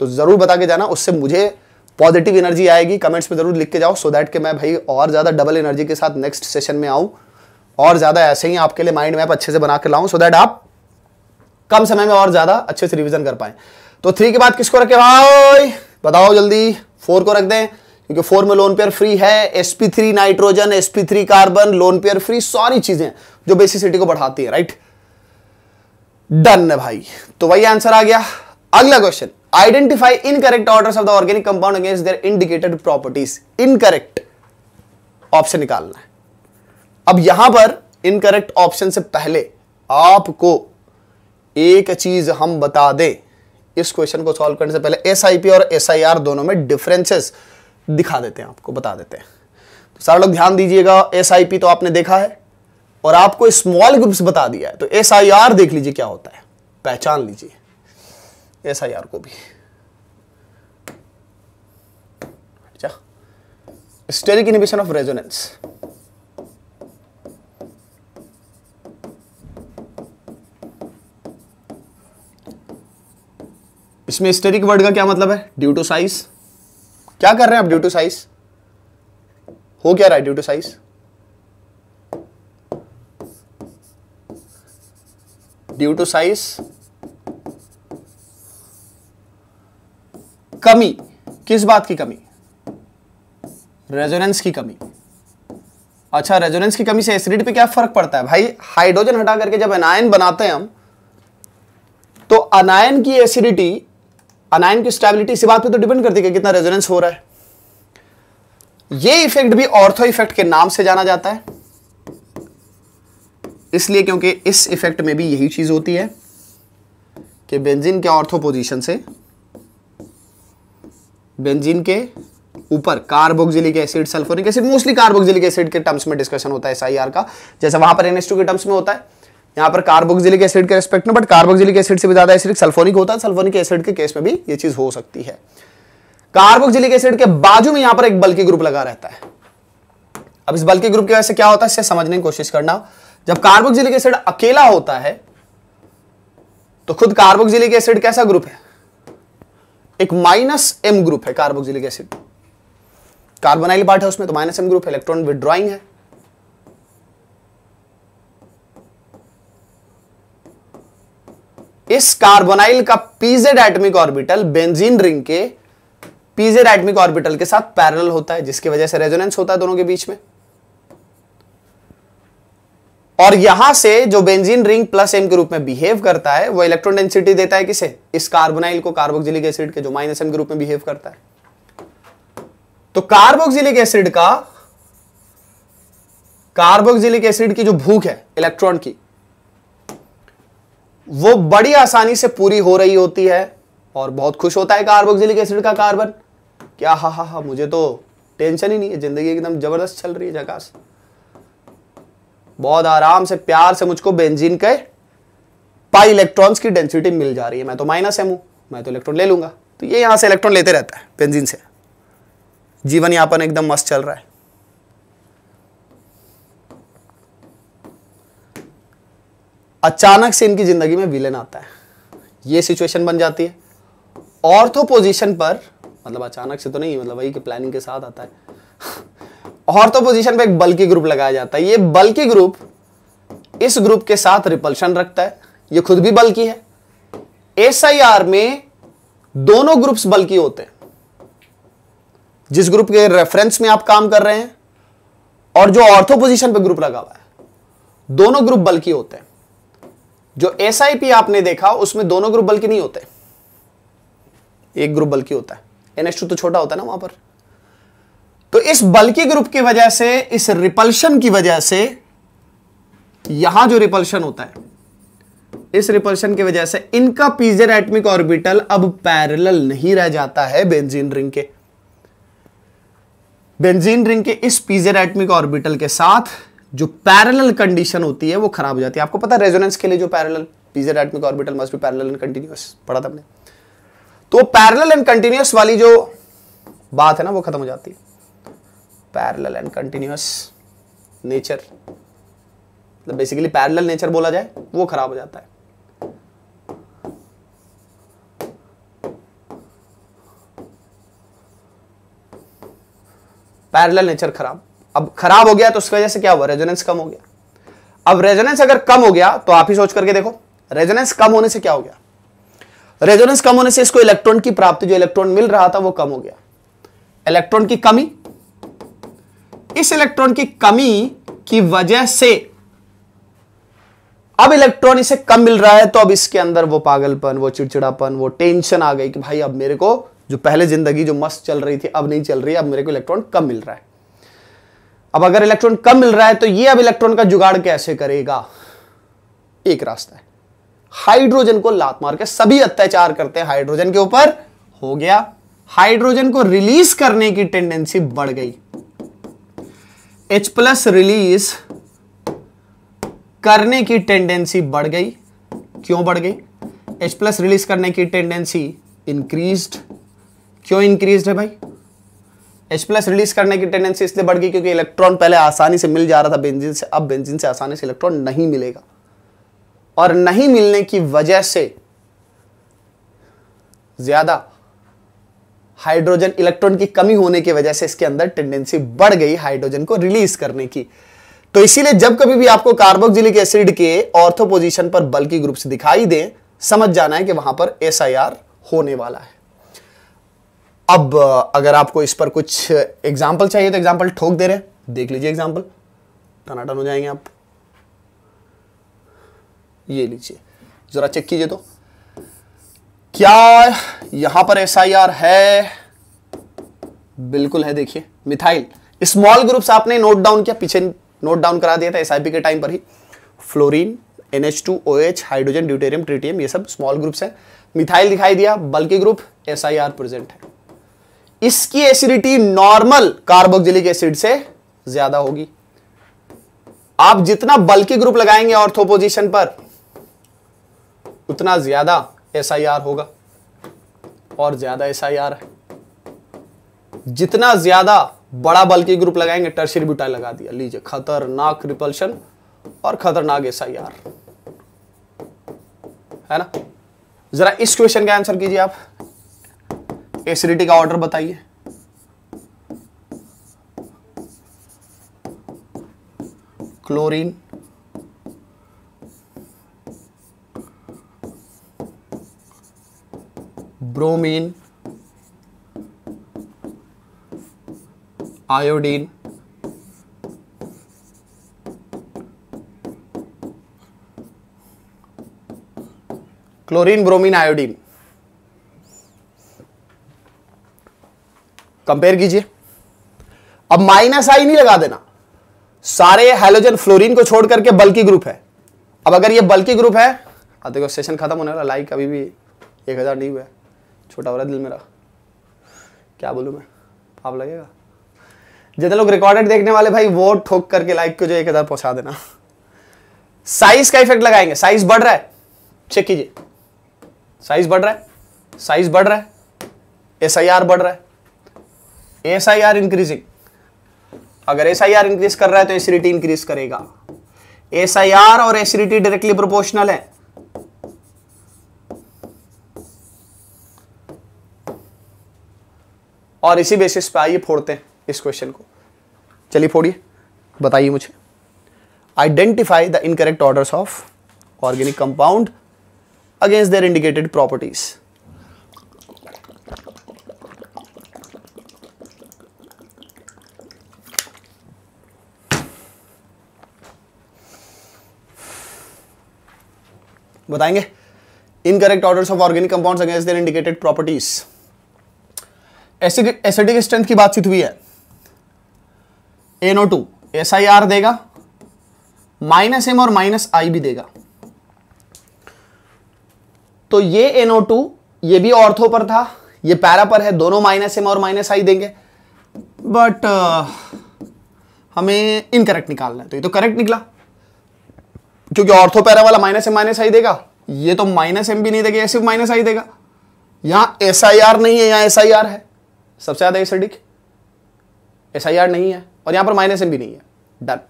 तो ज़रूर बता के जाना उससे मुझे पॉजिटिव एनर्जी आएगी कमेंट्स में ज़रूर लिख के जाओ सो so दैट के मैं भाई और ज़्यादा डबल एनर्जी के साथ नेक्स्ट सेशन में आऊँ और ज़्यादा ऐसे ही आपके लिए माइंड मैप अच्छे से बना के लाऊं सो दैट आप कम समय में और ज़्यादा अच्छे से रिविजन कर पाए तो थ्री के बाद किसको रखे भाई बताओ जल्दी फोर को रख दें क्योंकि फोर में लोन पेयर फ्री है S three nitrogen S three carbon lone pair free सारी चीजें जो बेसिसिटी को बढ़ाती है राइट डन है भाई तो वही आंसर आ गया अगला question identify correct order of the organic compound against their indicated properties incorrect option निकालना है अब यहां पर इनकरेक्ट ऑप्शन से पहले आपको एक चीज हम बता दें इस क्वेश्चन को सॉल्व करने से पहले एसआईपी और एसआईआर दोनों में डिफरेंसेस दिखा देते हैं आपको बता देते हैं तो सारे लोग ध्यान दीजिएगा एसआईपी तो आपने देखा है और आपको स्मॉल ग्रुप्स बता दिया है तो एसआईआर देख लीजिए क्या होता है पहचान लीजिए एसआईआर को भी स्टेरिक इनिबिशन ऑफ रेजोनेंस इसमें स्टेरिक वर्ड का क्या मतलब है ड्यू टू साइज क्या कर रहे हैं आप ड्यू टू साइज हो क्या रहा है due to size due to size कमी किस बात की कमी रेजोनेंस की कमी अच्छा रेजोनेंस की कमी से एसिडिटी पे क्या फर्क पड़ता है भाई हाइड्रोजन हटा करके जब एनायन बनाते हैं हम तो अनायन की एसिडिटी अनायन की स्टेबिलिटी इसी बात पे तो डिपेंड करती है कि कितना रेजोनेंस हो रहा है ये इफेक्ट भी ऑर्थो इफेक्ट के नाम से जाना जाता है इसलिए क्योंकि इस इफेक्ट में भी यही चीज होती है कि बेंजीन के ऑर्थो पोजीशन से बेंजीन के ऊपर carboxylic acid sulphuric acid mostly carboxylic acid के टर्म्स में डिस्कशन होता है एसआईआर का जैसे वहां पर एनएस के टर्म्स में होता है यहाँ पर कार्बोक्सिलिक एसिड के रेस्पेक्ट में बट कार्बोक्सिलिक एसिड से भी ज्यादा एसिडिक सल्फोनिक होता है सल्फोनिक एसिड के केस में भी ये चीज हो सकती है कार्बोक्सिलिक एसिड के बाजू में यहां पर एक बल्कि ग्रुप लगा रहता है अब इस बल्कि ग्रुप की वजह से क्या होता है इसे समझने की कोशिश करना जब कार्बोक्सिलिक एसिड अकेला होता है तो खुद कार्बोक्सिलिक एसिड कैसा ग्रुप है एक माइनस एम ग्रुप है कार्बोक्सिलिक एसिड कार्बोनाइल पार्ट है उसमें तो minus M group electron withdrawing है इस कार्बोनाइल का PZ atomic orbital benzene ring के पीजेड एटमिक ऑर्बिटल के साथ पैरल होता है जिसकी वजह से रेजोनेंस होता है दोनों के बीच में और यहां से जो बेंजीन रिंग प्लस एम के रूप में बिहेव करता है वो इलेक्ट्रॉन डेंसिटी देता है किसे इस कार्बोनाइल को कार्बोक्सिलिक एसिड के जो माइनस एम के रूप में बिहेव करता है तो कार्बोक्सिलिक एसिड का कार्बोक्सिलिक एसिड की जो भूख है इलेक्ट्रॉन की वो बड़ी आसानी से पूरी हो रही होती है और बहुत खुश होता है कार्बोक्सिलिक एसिड का कार्बन क्या हा हा हा मुझे तो टेंशन ही नहीं है जिंदगी एकदम जबरदस्त चल रही है जकास बहुत आराम से प्यार से मुझको बेंजीन के पाई इलेक्ट्रॉन्स की डेंसिटी मिल जा रही है मैं तो माइनस एम हूं मैं तो इलेक्ट्रॉन ले लूंगा तो ये यहां से इलेक्ट्रॉन लेते रहता है बेंजीन से जीवन यापन एकदम मस्त चल रहा है अचानक से इनकी ज़िंदगी में विलेन आता है ये सिचुएशन बन जाती है ऑर्थो तो पोजीशन पर मतलब अचानक से तो नहीं मतलब वही कि प्लानिंग के साथ आता है ऑर्थो पोजीशन पर एक बल्कि ग्रुप लगाया जाता है ये बल्कि ग्रुप इस ग्रुप के साथ रिपल्शन रखता है ये खुद भी बल्कि है एस में दोनों ग्रुप्स बल्कि होते हैं जिस ग्रुप के रेफरेंस में आप काम कर रहे हैं और जो ऑर्थो पोजीशन पर ग्रुप लगा हुआ है दोनों ग्रुप बल्कि होते हैं जो एस आपने देखा उसमें दोनों ग्रुप बल के नहीं होते एक ग्रुप बल्कि होता है एनएच तो छोटा होता है ना वहां पर तो इस बल्कि ग्रुप की वजह से इस रिपल्शन की वजह से यहां जो रिपल्शन होता है इस रिपल्शन की वजह से इनका पीजर एटमिक ऑर्बिटल अब पैरेलल नहीं रह जाता है बेंजीन रिंग के बेंजीन रिंग के इस पीजर एटमिक ऑर्बिटल के साथ जो पैरेलल कंडीशन होती है वो खराब हो जाती है आपको पता है रेजोनेंस के लिए जो parallel PZ atomic orbital must भी पैरेलल एंड कंटिन्यूस पढ़ा था तो पैरेलल एंड कंटिन्यूस वाली जो बात है ना वो खत्म हो जाती है पैरेलल एंड कंटिन्यूस नेचर मतलब बेसिकली पैरेलल नेचर बोला जाए वो खराब हो जाता है पैरेलल नेचर खराब अब खराब हो गया तो उसकी वजह से क्या हुआ रेजोनेंस कम हो गया अब रेजोनेंस अगर कम हो गया तो आप ही सोच करके देखो रेजोनेंस कम होने से क्या हो गया रेजोनेंस कम होने से इसको इलेक्ट्रॉन की प्राप्ति जो इलेक्ट्रॉन मिल रहा था वो कम हो गया इलेक्ट्रॉन की कमी इस इलेक्ट्रॉन की कमी की वजह से अब इलेक्ट्रॉन इसे कम मिल रहा है तो अब इसके अंदर वो पागलपन वो चिड़चिड़ापन वो टेंशन आ गई कि भाई अब मेरे को जो पहले जिंदगी जो मस्त चल रही थी अब नहीं चल रही अब मेरे को इलेक्ट्रॉन कम मिल रहा है अब अगर इलेक्ट्रॉन कम मिल रहा है तो ये अब इलेक्ट्रॉन का जुगाड़ कैसे करेगा एक रास्ता है हाइड्रोजन को लात मार के सभी अत्याचार करते हैं हाइड्रोजन के ऊपर हो गया हाइड्रोजन को रिलीज करने की टेंडेंसी बढ़ गई H प्लस रिलीज करने की टेंडेंसी बढ़ गई क्यों बढ़ गई H प्लस रिलीज करने की टेंडेंसी इंक्रीज क्यों इंक्रीज है भाई एच प्लस रिलीज करने की टेंडेंसी इसलिए बढ़ गई क्योंकि इलेक्ट्रॉन पहले आसानी से मिल जा रहा था बेंजिन से अब बेंजिन से आसानी से इलेक्ट्रॉन नहीं मिलेगा और नहीं मिलने की वजह से ज्यादा हाइड्रोजन इलेक्ट्रॉन की कमी होने की वजह से इसके अंदर टेंडेंसी बढ़ गई हाइड्रोजन को रिलीज करने की तो इसीलिए जब कभी भी आपको कार्बोक्सिलिक एसिड के ऑर्थोपोजिशन पर बल्कि ग्रुप्स दिखाई दें समझ जाना है कि वहां पर एस होने वाला है अब अगर आपको इस पर कुछ एग्जाम्पल चाहिए तो एग्जाम्पल ठोक दे रहे देख लीजिए एग्जाम्पल टनाटन हो जाएंगे आप ये लीजिए जरा चेक कीजिए तो क्या यहां पर एस है बिल्कुल है देखिए मिथाइल स्मॉल ग्रुप्स आपने नोट डाउन किया पीछे नोट डाउन करा दिया था एस के टाइम पर ही fluorine N H two O H hydrogen deuterium tritium ये सब स्मॉल ग्रुप्स हैं मिथाइल दिखाई दिया बल्कि ग्रुप एस प्रेजेंट है इसकी एसिडिटी नॉर्मल कार्बोक्सिलिक एसिड से ज्यादा होगी आप जितना बल्कि ग्रुप लगाएंगे ऑर्थोपोजिशन पर उतना ज्यादा एस होगा और ज्यादा एस है जितना ज्यादा बड़ा बल्कि ग्रुप लगाएंगे टर्सरी ब्यूटाइल लगा दिया लीजिए खतरनाक रिपल्शन और खतरनाक एस है ना जरा इस क्वेश्चन का आंसर कीजिए आप एसिडिटी का ऑर्डर बताइए chlorine bromine iodine chlorine bromine iodine compare कीजिए अब माइनस आई नहीं लगा देना सारे हेलोजन फ्लोरीन को छोड़ करके बल्कि ग्रुप है अब अगर ये बल्कि ग्रुप है अब देखो सेशन खत्म होने वाला लाइक अभी भी एक हज़ार नहीं हुआ है छोटा हो रहा दिल मेरा क्या बोलूँ मैं आप लगेगा जितने लोग रिकॉर्डेड देखने वाले भाई वो ठोक करके लाइक को जो एक हज़ार पहुंचा देना साइज का इफेक्ट लगाएंगे साइज बढ़ रहा है चेक कीजिए साइज बढ़ रहा है साइज बढ़ रहा है एस बढ़ रहा है एस आई आर इंक्रीजिंग अगर एस आई आर इंक्रीज कर रहा है तो एसिडिटी इंक्रीज करेगा एस आई आर और एसिडिटी डायरेक्टली प्रोपोर्शनल है और इसी बेसिस पे आइए फोड़ते हैं इस क्वेश्चन को चलिए फोड़िए बताइए मुझे identify the incorrect orders of organic compound against their indicated properties बताएंगे incorrect orders of organic compounds against their indicated properties acidic strength की बातचीत हुई है NO two S I R देगा माइनस एम और माइनस आई भी देगा तो ये एनओ टू ये भी ऑर्थो पर था ये पैरा पर है दोनों माइनस एम और माइनस आई देंगे बट uh, हमें इनकरेक्ट निकालना है तो ये तो करेक्ट निकला क्योंकि ऑर्थो पैरा वाला माइनस एम माइनस आई देगा ये तो माइनस एम भी नहीं देगा सिर्फ माइनस आई देगा यहां एस आई आर नहीं है यहां एस आई आर है सबसे ज़्यादा एसिडिक एस आई आर नहीं है और यहां पर माइनस एम भी नहीं है done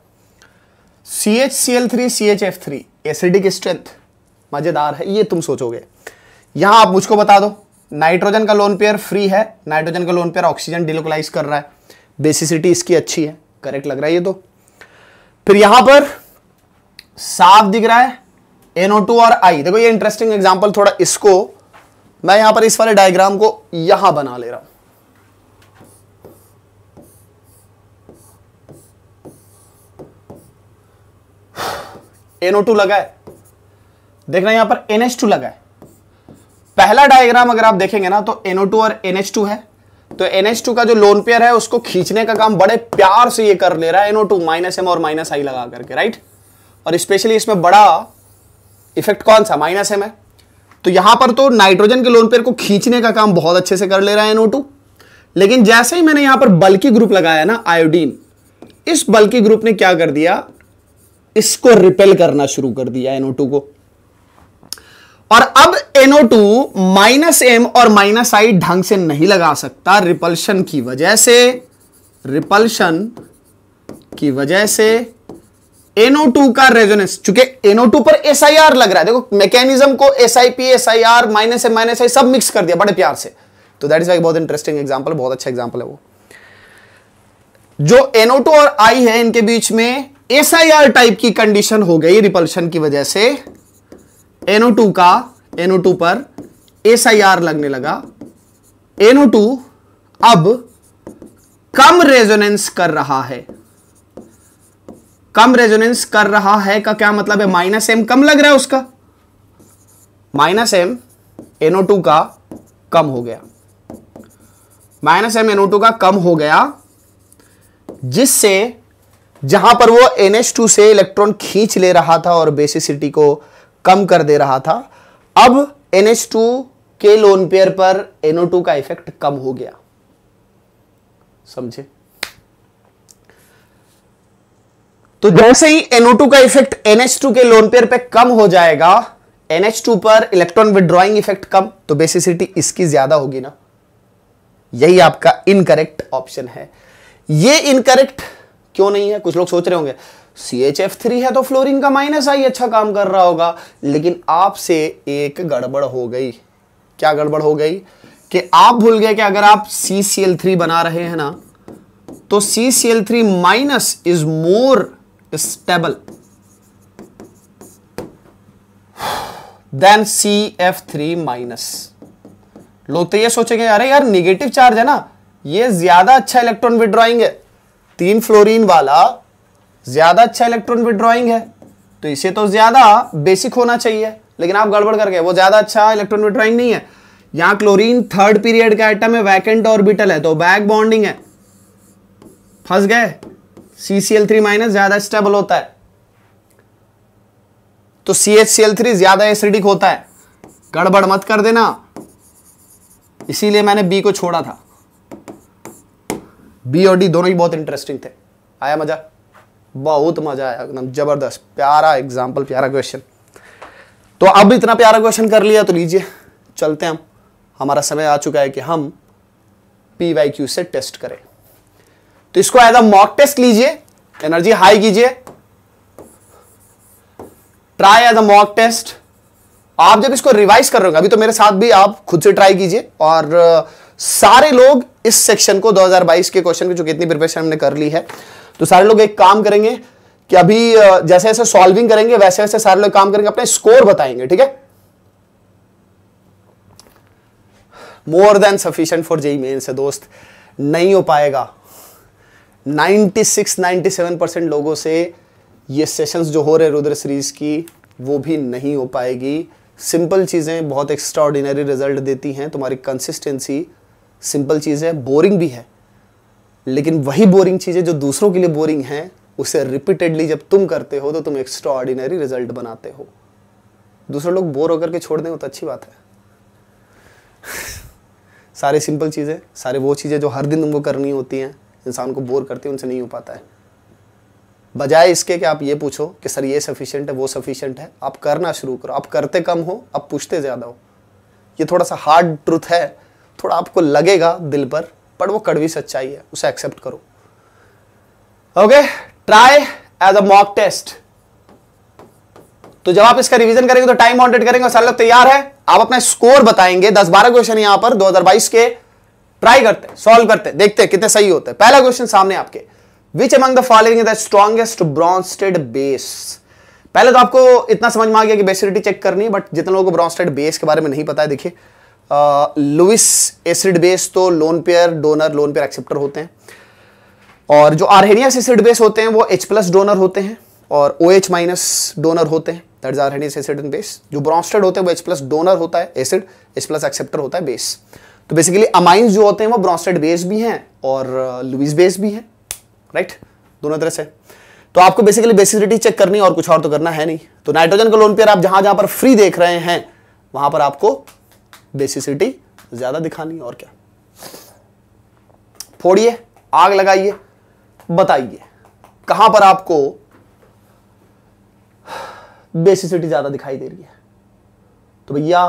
C H C L three C H F three acidic strength मज़ेदार है ये तुम सोचोगे यहां आप मुझको बता दो नाइट्रोजन का लोन पेयर फ्री है नाइट्रोजन का लोन पेयर ऑक्सीजन डिलोकलाइज कर रहा है बेसिसिटी इसकी अच्छी है करेक्ट लग रहा है ये तो फिर यहां पर साफ दिख रहा है NO2 और I देखो ये इंटरेस्टिंग एग्जांपल थोड़ा इसको मैं यहां पर इस वाले डायग्राम को यहां बना ले रहा हूं NO2 लगा है देख रहे यहां पर NH2 लगा है पहला डायग्राम अगर आप देखेंगे ना तो NO2 और NH2 है तो NH2 का जो लोन पेयर है उसको खींचने का काम बड़े प्यार से ये कर ले रहा है NO2 माइनस एम और माइनस आई लगा करके राइट और स्पेशली इसमें बड़ा इफेक्ट कौन सा माइनस एम है तो यहां पर तो नाइट्रोजन के लोन पेयर को खींचने का काम बहुत अच्छे से कर ले रहा है टू लेकिन जैसे ही मैंने यहां पर बल्कि ग्रुप लगाया ना आयोडीन इस बल्कि ग्रुप ने क्या कर दिया इसको रिपेल करना शुरू कर दिया टू को और अब टू माइनस एम और माइनस आई ढंग से नहीं लगा सकता रिपल्शन की वजह से रिपल्शन की वजह से एनओ टू का रेजोनेंस चूंकि एनओ टू पर एस SIR लग रहा है देखो मैकेनिज्म को S S I P I R minus M minus I सब मिक्स कर दिया बड़े प्यार से तो दैट इज वाई बहुत इंटरेस्टिंग एग्जाम्पल बहुत अच्छा एग्जाम्पल है वो जो एनओ टू और आई है इनके बीच में एस आई आर टाइप की कंडीशन हो गई रिपल्शन की वजह से एनओ टू का एनओ टू पर एस आई आर लगने लगा एनओ टू अब कम रेजोनेंस कर रहा है कम रेजोनेंस कर रहा है का क्या मतलब है माइनस एम कम लग रहा है उसका माइनस एम एनओ टू का कम हो गया माइनस एम एनओ टू का कम हो गया जिससे जहां पर वो टू से इलेक्ट्रॉन खींच ले रहा था और बेसिसिटी को कम कर दे रहा था अब टू के लोन पेयर पर टू का इफेक्ट कम हो गया समझे तो जैसे ही NO2 का इफेक्ट NH2 के लोन पेयर पे कम हो जाएगा NH2 पर इलेक्ट्रॉन विड्रॉइंग इफेक्ट कम तो बेसिसिटी इसकी ज्यादा होगी ना यही आपका इनकरेक्ट ऑप्शन है ये इनकरेक्ट क्यों नहीं है कुछ लोग सोच रहे होंगे सी एच एफ थ्री है तो फ्लोरीन का माइनस आई अच्छा काम कर रहा होगा लेकिन आपसे एक गड़बड़ हो गई क्या गड़बड़ हो गई कि आप भूल गए कि अगर आप CCl3 थ्री बना रहे हैं ना तो C C L three minus is more stable than C F three minus लोग तो ये सोचेंगे अरे यार निगेटिव चार्ज है ना ये ज्यादा अच्छा इलेक्ट्रॉन विड्रॉइंग है तीन फ्लोरीन वाला ज्यादा अच्छा इलेक्ट्रॉन विड्रॉइंग है तो इसे तो ज्यादा बेसिक होना चाहिए लेकिन आप गड़बड़ कर गए वो ज्यादा अच्छा इलेक्ट्रॉन विड्रॉइंग नहीं है यहां क्लोरीन थर्ड पीरियड का आइटम है वैकेंट ऑर्बिटल है तो बैक बॉन्डिंग है फंस गए C C L three minus ज्यादा स्टेबल होता है तो C H C L three ज्यादा एसिडिक होता है गड़बड़ मत कर देना इसीलिए मैंने बी को छोड़ा था बी और डी दोनों ही बहुत इंटरेस्टिंग थे आया मजा बहुत मजा आया एकदम जबरदस्त प्यारा एग्जाम्पल प्यारा क्वेश्चन तो अब इतना प्यारा क्वेश्चन कर लिया तो लीजिए चलते हम हमारा समय आ चुका है कि हम पी वाई क्यू से टेस्ट करें तो इसको एज अ मॉक टेस्ट लीजिए एनर्जी हाई कीजिए try as a mock test आप जब इसको रिवाइज कर रहे होंगे अभी तो मेरे साथ भी आप खुद से ट्राई कीजिए और uh, सारे लोग इस सेक्शन को 2022 के क्वेश्चन की जो कितनी प्रिपरेशन हमने कर ली है तो सारे लोग एक काम करेंगे कि अभी uh, जैसे जैसे सॉल्विंग करेंगे वैसे वैसे सारे लोग काम करेंगे अपने स्कोर बताएंगे ठीक है more than sufficient for JEE Main से दोस्त नहीं हो पाएगा 96 97 परसेंट लोगों से ये सेशंस जो हो रहे रुद्र सीरीज की वो भी नहीं हो पाएगी सिंपल चीज़ें बहुत एक्स्ट्रा ऑर्डिनरी रिजल्ट देती हैं तुम्हारी कंसिस्टेंसी सिंपल चीज़ है बोरिंग भी है लेकिन वही बोरिंग चीज़ें जो दूसरों के लिए बोरिंग हैं उसे रिपीटेडली जब तुम करते हो तो तुम एक्स्ट्रा रिजल्ट बनाते हो दूसरे लोग बोर होकर के छोड़ दें तो अच्छी बात है [LAUGHS] सारे सिंपल चीज़ें सारे वो चीज़ें जो हर दिन तुमको करनी होती हैं इंसान को बोर करती है उनसे नहीं हो पाता है बजाय इसके कि आप ये पूछो कि सर ये सफिशियंट है वो सफिशियंट है आप करना शुरू करो आप करते कम हो आप पूछते ज़्यादा हो ये थोड़ा सा हार्ड ट्रुथ है थोड़ा आपको लगेगा दिल पर पर वो कड़वी सच्चाई है उसे एक्सेप्ट करो okay try as a mock test तो जब आप इसका रिवीजन करेंगे तो टाइम ऑनडेड करेंगे और सारे लोग तैयार है आप अपना स्कोर बताएंगे दस बारह क्वेश्चन यहां पर 2022 के ट्राई करते हैं सॉल्व करते हैं देखते हैं कितने सही होते हैं पहला क्वेश्चन सामने आपके which among the following is the strongest Bronsted base पहले तो आपको इतना समझ में आ गया कि बेसिडिटी चेक करनी है बट जितने लोगों को ब्रॉन्स्टेड बेस के बारे में नहीं पता है देखिए लुइस एसिड बेस तो lone pair donor lone pair acceptor होते हैं और जो आर्हेनियस एसिड बेस होते हैं वो एच प्लस डोनर होते हैं और ओ एच माइनस डोनर होते हैं that is Arrhenius acid and base जो ब्रॉन्स्टेड होते हैं वो एच प्लस डोनर होता है एसिड एच प्लस एक्सेप्टर होता है बेस तो बेसिकली अमाइंस जो होते हैं वो ब्रॉन्सेड बेस भी हैं और लुइस uh, बेस भी हैं राइट दोनों तरह से तो आपको बेसिकली बेसिसिटी चेक करनी और कुछ और तो करना है नहीं तो नाइट्रोजन का लोन पेयर आप जहां जहां पर फ्री देख रहे हैं वहां पर आपको बेसिसिटी ज्यादा दिखानी और क्या फोड़िए आग लगाइए बताइए कहां पर आपको बेसिसिटी ज्यादा दिखाई दे रही है तो भैया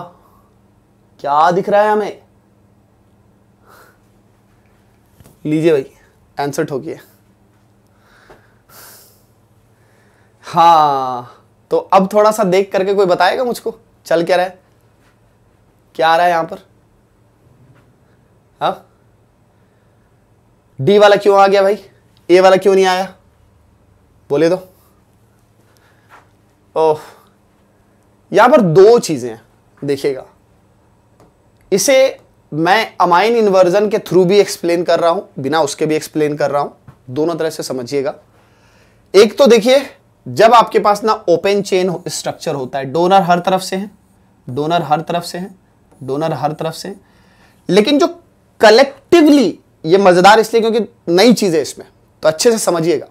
क्या दिख रहा है हमें लीजिए भाई आंसर ठोकिए हाँ तो अब थोड़ा सा देख करके कोई बताएगा मुझको चल क्या रहा है क्या आ रहा है यहां पर हा डी वाला क्यों आ गया भाई ए वाला क्यों नहीं आया बोले तो ओह यहां पर दो चीजें हैं देखिएगा इसे मैं अमाइन इन्वर्जन के थ्रू भी एक्सप्लेन कर रहा हूं बिना उसके भी एक्सप्लेन कर रहा हूं दोनों तरह से समझिएगा एक तो देखिए जब आपके पास ना ओपन चेन स्ट्रक्चर होता है डोनर हर तरफ से है डोनर हर तरफ से है डोनर हर तरफ से लेकिन जो कलेक्टिवली ये मजेदार इसलिए क्योंकि नई चीज है इसमें तो अच्छे से समझिएगा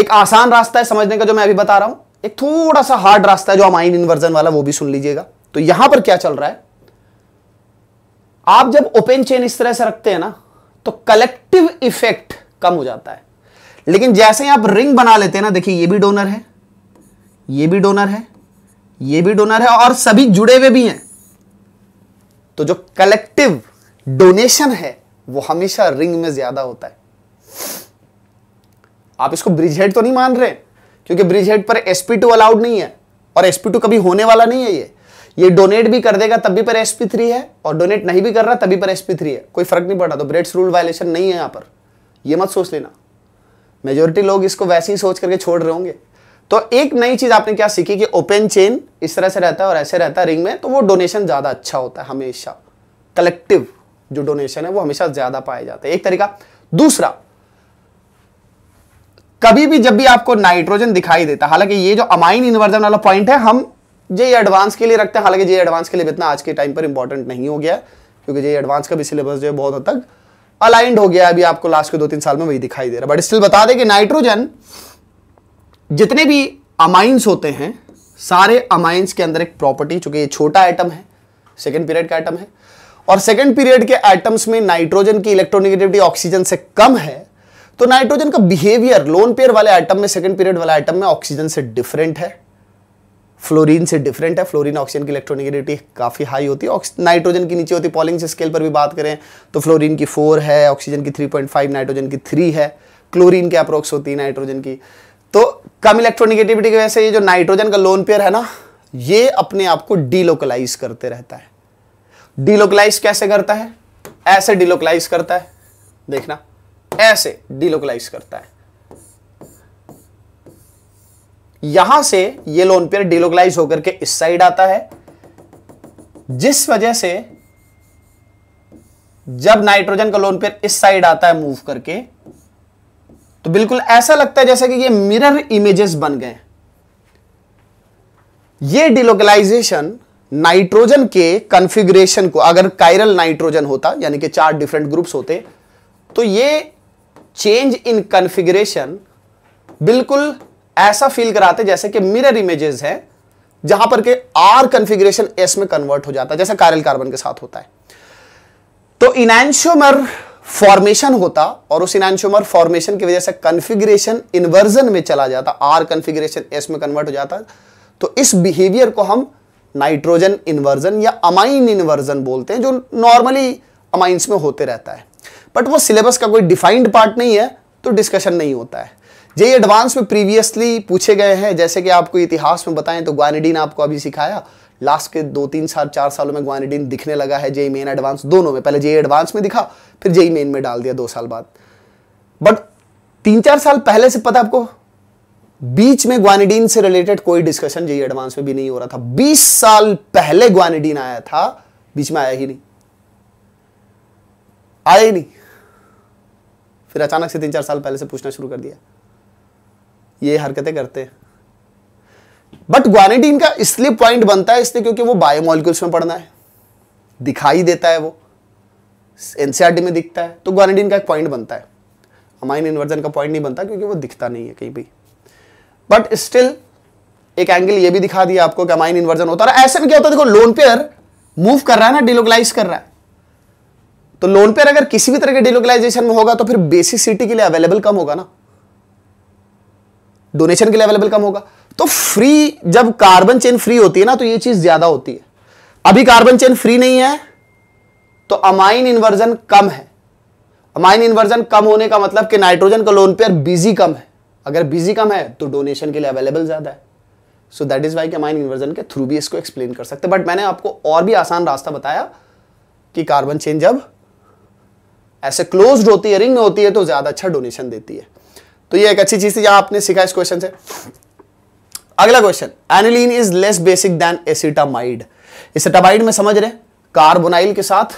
एक आसान रास्ता है समझने का जो मैं अभी बता रहा हूं एक थोड़ा सा हार्ड रास्ता है जो अमाइन इन्वर्जन वाला वो भी सुन लीजिएगा तो यहां पर क्या चल रहा है आप जब ओपन चेन इस तरह से रखते हैं ना तो कलेक्टिव इफेक्ट कम हो जाता है लेकिन जैसे ही आप रिंग बना लेते हैं ना देखिए ये भी डोनर है ये भी डोनर है ये भी डोनर है और सभी जुड़े हुए भी हैं तो जो कलेक्टिव डोनेशन है वो हमेशा रिंग में ज्यादा होता है आप इसको ब्रिज हेड तो नहीं मान रहे क्योंकि ब्रिज हेड पर एसपी टू अलाउड नहीं है और एसपी टू कभी होने वाला नहीं है ये ये डोनेट भी कर देगा तब भी पर थ्री है और डोनेट नहीं भी कर रहा तभी पर एसपी थ्री है कोई फर्क नहीं पड़ रहा तो ब्रेड्स रूल वायलेशन नहीं है यहां पर ये मत सोच लेना मेजोरिटी लोग इसको वैसे ही सोच करके छोड़ रहे होंगे तो एक नई चीज आपने क्या सीखी कि ओपन चेन इस तरह से रहता है और ऐसे रहता है रिंग में तो वो डोनेशन ज्यादा अच्छा होता है हमेशा कलेक्टिव जो डोनेशन है वो हमेशा ज्यादा पाया जाता है एक तरीका दूसरा कभी भी जब भी आपको नाइट्रोजन दिखाई देता हालांकि ये जो अमाइन इन्वर्जन वाला पॉइंट है हम जे एडवांस के लिए रखते हैं हालांकि जे एडवांस के लिए इतना आज के टाइम पर इंपॉर्टेंट नहीं हो गया क्योंकि जे एडवांस का भी सिलेबस जो है बहुत हद तक अलाइंड हो गया अभी आपको लास्ट के दो तीन साल में वही दिखाई दे रहा बट स्टिल बता दें कि नाइट्रोजन जितने भी अमाइंस होते हैं सारे अमाइंस के अंदर एक प्रॉपर्टी चूंकि ये छोटा आइटम है सेकेंड पीरियड का आइटम है और सेकेंड पीरियड के आइटम्स में नाइट्रोजन की इलेक्ट्रोनिगेटिविटी ऑक्सीजन से कम है तो नाइट्रोजन का बिहेवियर लोन पेयर वाले आइटम में सेकेंड पीरियड वाले आइटम में ऑक्सीजन से डिफरेंट है फ्लोरीन से डिफरेंट है फ्लोरीन ऑक्सीजन की इलेक्ट्रोनिगेटिविटी काफ़ी हाई होती है नाइट्रोजन की नीचे होती है पॉलिंग स्केल पर भी बात करें तो फ्लोरीन की फोर है ऑक्सीजन की थ्री पॉइंट फाइव नाइट्रोजन की थ्री है क्लोरीन की अप्रोक्स होती है नाइट्रोजन की तो कम इलेक्ट्रोनिगेटिविटी की वजह से ये जो नाइट्रोजन का लोन पेयर है ना ये अपने आप को डीलोकलाइज करते रहता है डीलोकलाइज कैसे करता है ऐसे डीलोकलाइज करता है देखना ऐसे डीलोकलाइज करता है यहां से ये लोन पेयर डिलोगलाइज होकर के इस साइड आता है जिस वजह से जब नाइट्रोजन का लोन पेयर इस साइड आता है मूव करके तो बिल्कुल ऐसा लगता है जैसे कि ये मिरर इमेजेस बन गए ये डिलोगलाइजेशन नाइट्रोजन के कंफिग्रेशन को अगर कायरल नाइट्रोजन होता यानी कि चार डिफरेंट ग्रुप्स होते तो ये चेंज इन कंफिग्रेशन बिल्कुल ऐसा फील कराते जैसे कि मिरर इमेजेस हैं जहां पर के आर कन्फिग्रेशन एस में कन्वर्ट हो जाता है जैसे कायरल कार्बन के साथ होता है तो इनैंशोमर फॉर्मेशन होता और उस इनैंशोमर फॉर्मेशन की वजह से कन्फिग्रेशन इनवर्जन में चला जाता आर कन्फिग्रेशन एस में कन्वर्ट हो जाता तो इस बिहेवियर को हम नाइट्रोजन इन्वर्जन या अमाइन इन्वर्जन बोलते हैं जो नॉर्मली अमाइंस में होते रहता है बट वो सिलेबस का कोई डिफाइंड पार्ट नहीं है तो डिस्कशन नहीं होता है जे एडवांस में प्रीवियसली पूछे गए हैं जैसे कि आपको इतिहास में बताएं तो ग्वानिडीन आपको अभी सिखाया लास्ट के दो तीन साल चार सालों में ग्वानिडीन दिखने लगा है जेई मेन एडवांस दोनों में पहले जेई एडवांस में दिखा फिर जेई मेन में डाल दिया दो साल बाद बट तीन चार साल पहले से पता आपको बीच में ग्वानिडीन से रिलेटेड कोई डिस्कशन जेई एडवांस में भी नहीं हो रहा था बीस साल पहले ग्वानिडीन आया था बीच में आया ही नहीं आया ही नहीं फिर अचानक से तीन चार साल पहले से पूछना शुरू कर दिया ये हरकतें करते हैं बट ग्वानिटीन का इसलिए पॉइंट बनता है इसलिए क्योंकि वो बायोमोलिक्यूल्स में पढ़ना है दिखाई देता है वो एनसीआरटी में दिखता है तो ग्वानिटीन का एक पॉइंट बनता है अमाइन इन्वर्जन का पॉइंट नहीं बनता क्योंकि वो दिखता नहीं है कहीं भी बट स्टिल एक एंगल ये भी दिखा दिया आपको कि अमाइन इन्वर्जन होता है ऐसे में क्या होता है देखो लोन पेयर मूव कर रहा है ना डिलोगलाइज कर रहा है तो लोन पेयर अगर किसी भी तरह के डिलोगलाइजेशन में होगा तो फिर बेसिसिटी के लिए अवेलेबल कम होगा ना डोनेशन के लिए अवेलेबल कम होगा तो फ्री जब कार्बन चेन फ्री होती है ना तो ये चीज ज्यादा होती है अभी कार्बन चेन फ्री नहीं है तो अमाइन इन्वर्जन कम है अमाइन इन्वर्जन कम होने का मतलब कि नाइट्रोजन का लोन पेयर बिजी कम है अगर बिजी कम है तो डोनेशन के लिए अवेलेबल ज्यादा है सो दैट इज वाई कि अमाइन इन्वर्जन के थ्रू भी इसको एक्सप्लेन कर सकते बट मैंने आपको और भी आसान रास्ता बताया कि कार्बन चेन जब ऐसे क्लोज होती है रिंग में होती है तो ज्यादा अच्छा डोनेशन देती है तो ये एक अच्छी चीज थी आपने सीखा इस क्वेश्चन से अगला question aniline is less basic than acetamide acetamide में समझ रहे कार्बोनाइल के साथ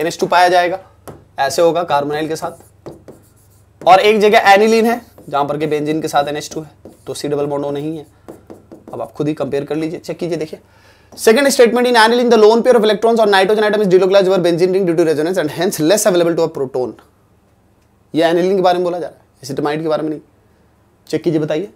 एनएच पाया जाएगा ऐसे होगा कार्बोनाइल के साथ और एक जगह एनिलीन है जहां पर के बेंजीन के साथ एनएच है तो सी डबल बॉन्डो नहीं है अब आप खुद ही कंपेयर कर लीजिए चेक कीजिए देखिए second statement in aniline the lone pair of electrons और nitrogen atom is delocalized over benzene ring due to resonance and hence less available to a proton. ये aniline के बारे में बोला जा रहा है एसिटमाइड तो के बारे में नहीं चेक कीजिए बताइए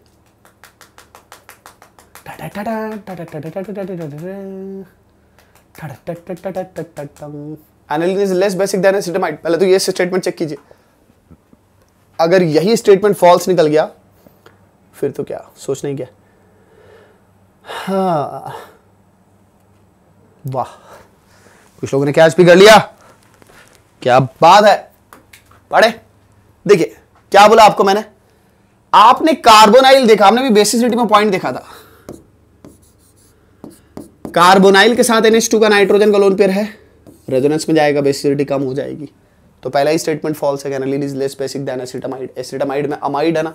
लेस बेसिक देन पहले तो ये स्टेटमेंट चेक कीजिए अगर यही स्टेटमेंट फॉल्स निकल गया फिर तो क्या सोचना ही क्या हाँ वाह कुछ लोगों ने कैच भी कर लिया क्या बात है पढ़े क्या बोला आपको मैंने आपने कार्बोनाइल देखा आपने भी बेसिसिटी में पॉइंट देखा था कार्बोनाइल के साथ NH2 का नाइट्रोजन का लोन पेयर है रेजोनेंस में जाएगा बेसिसिटी कम हो जाएगी तो पहला ही स्टेटमेंट फॉल्स है aniline is less basic than acetamide acetamide में अमाइड है ना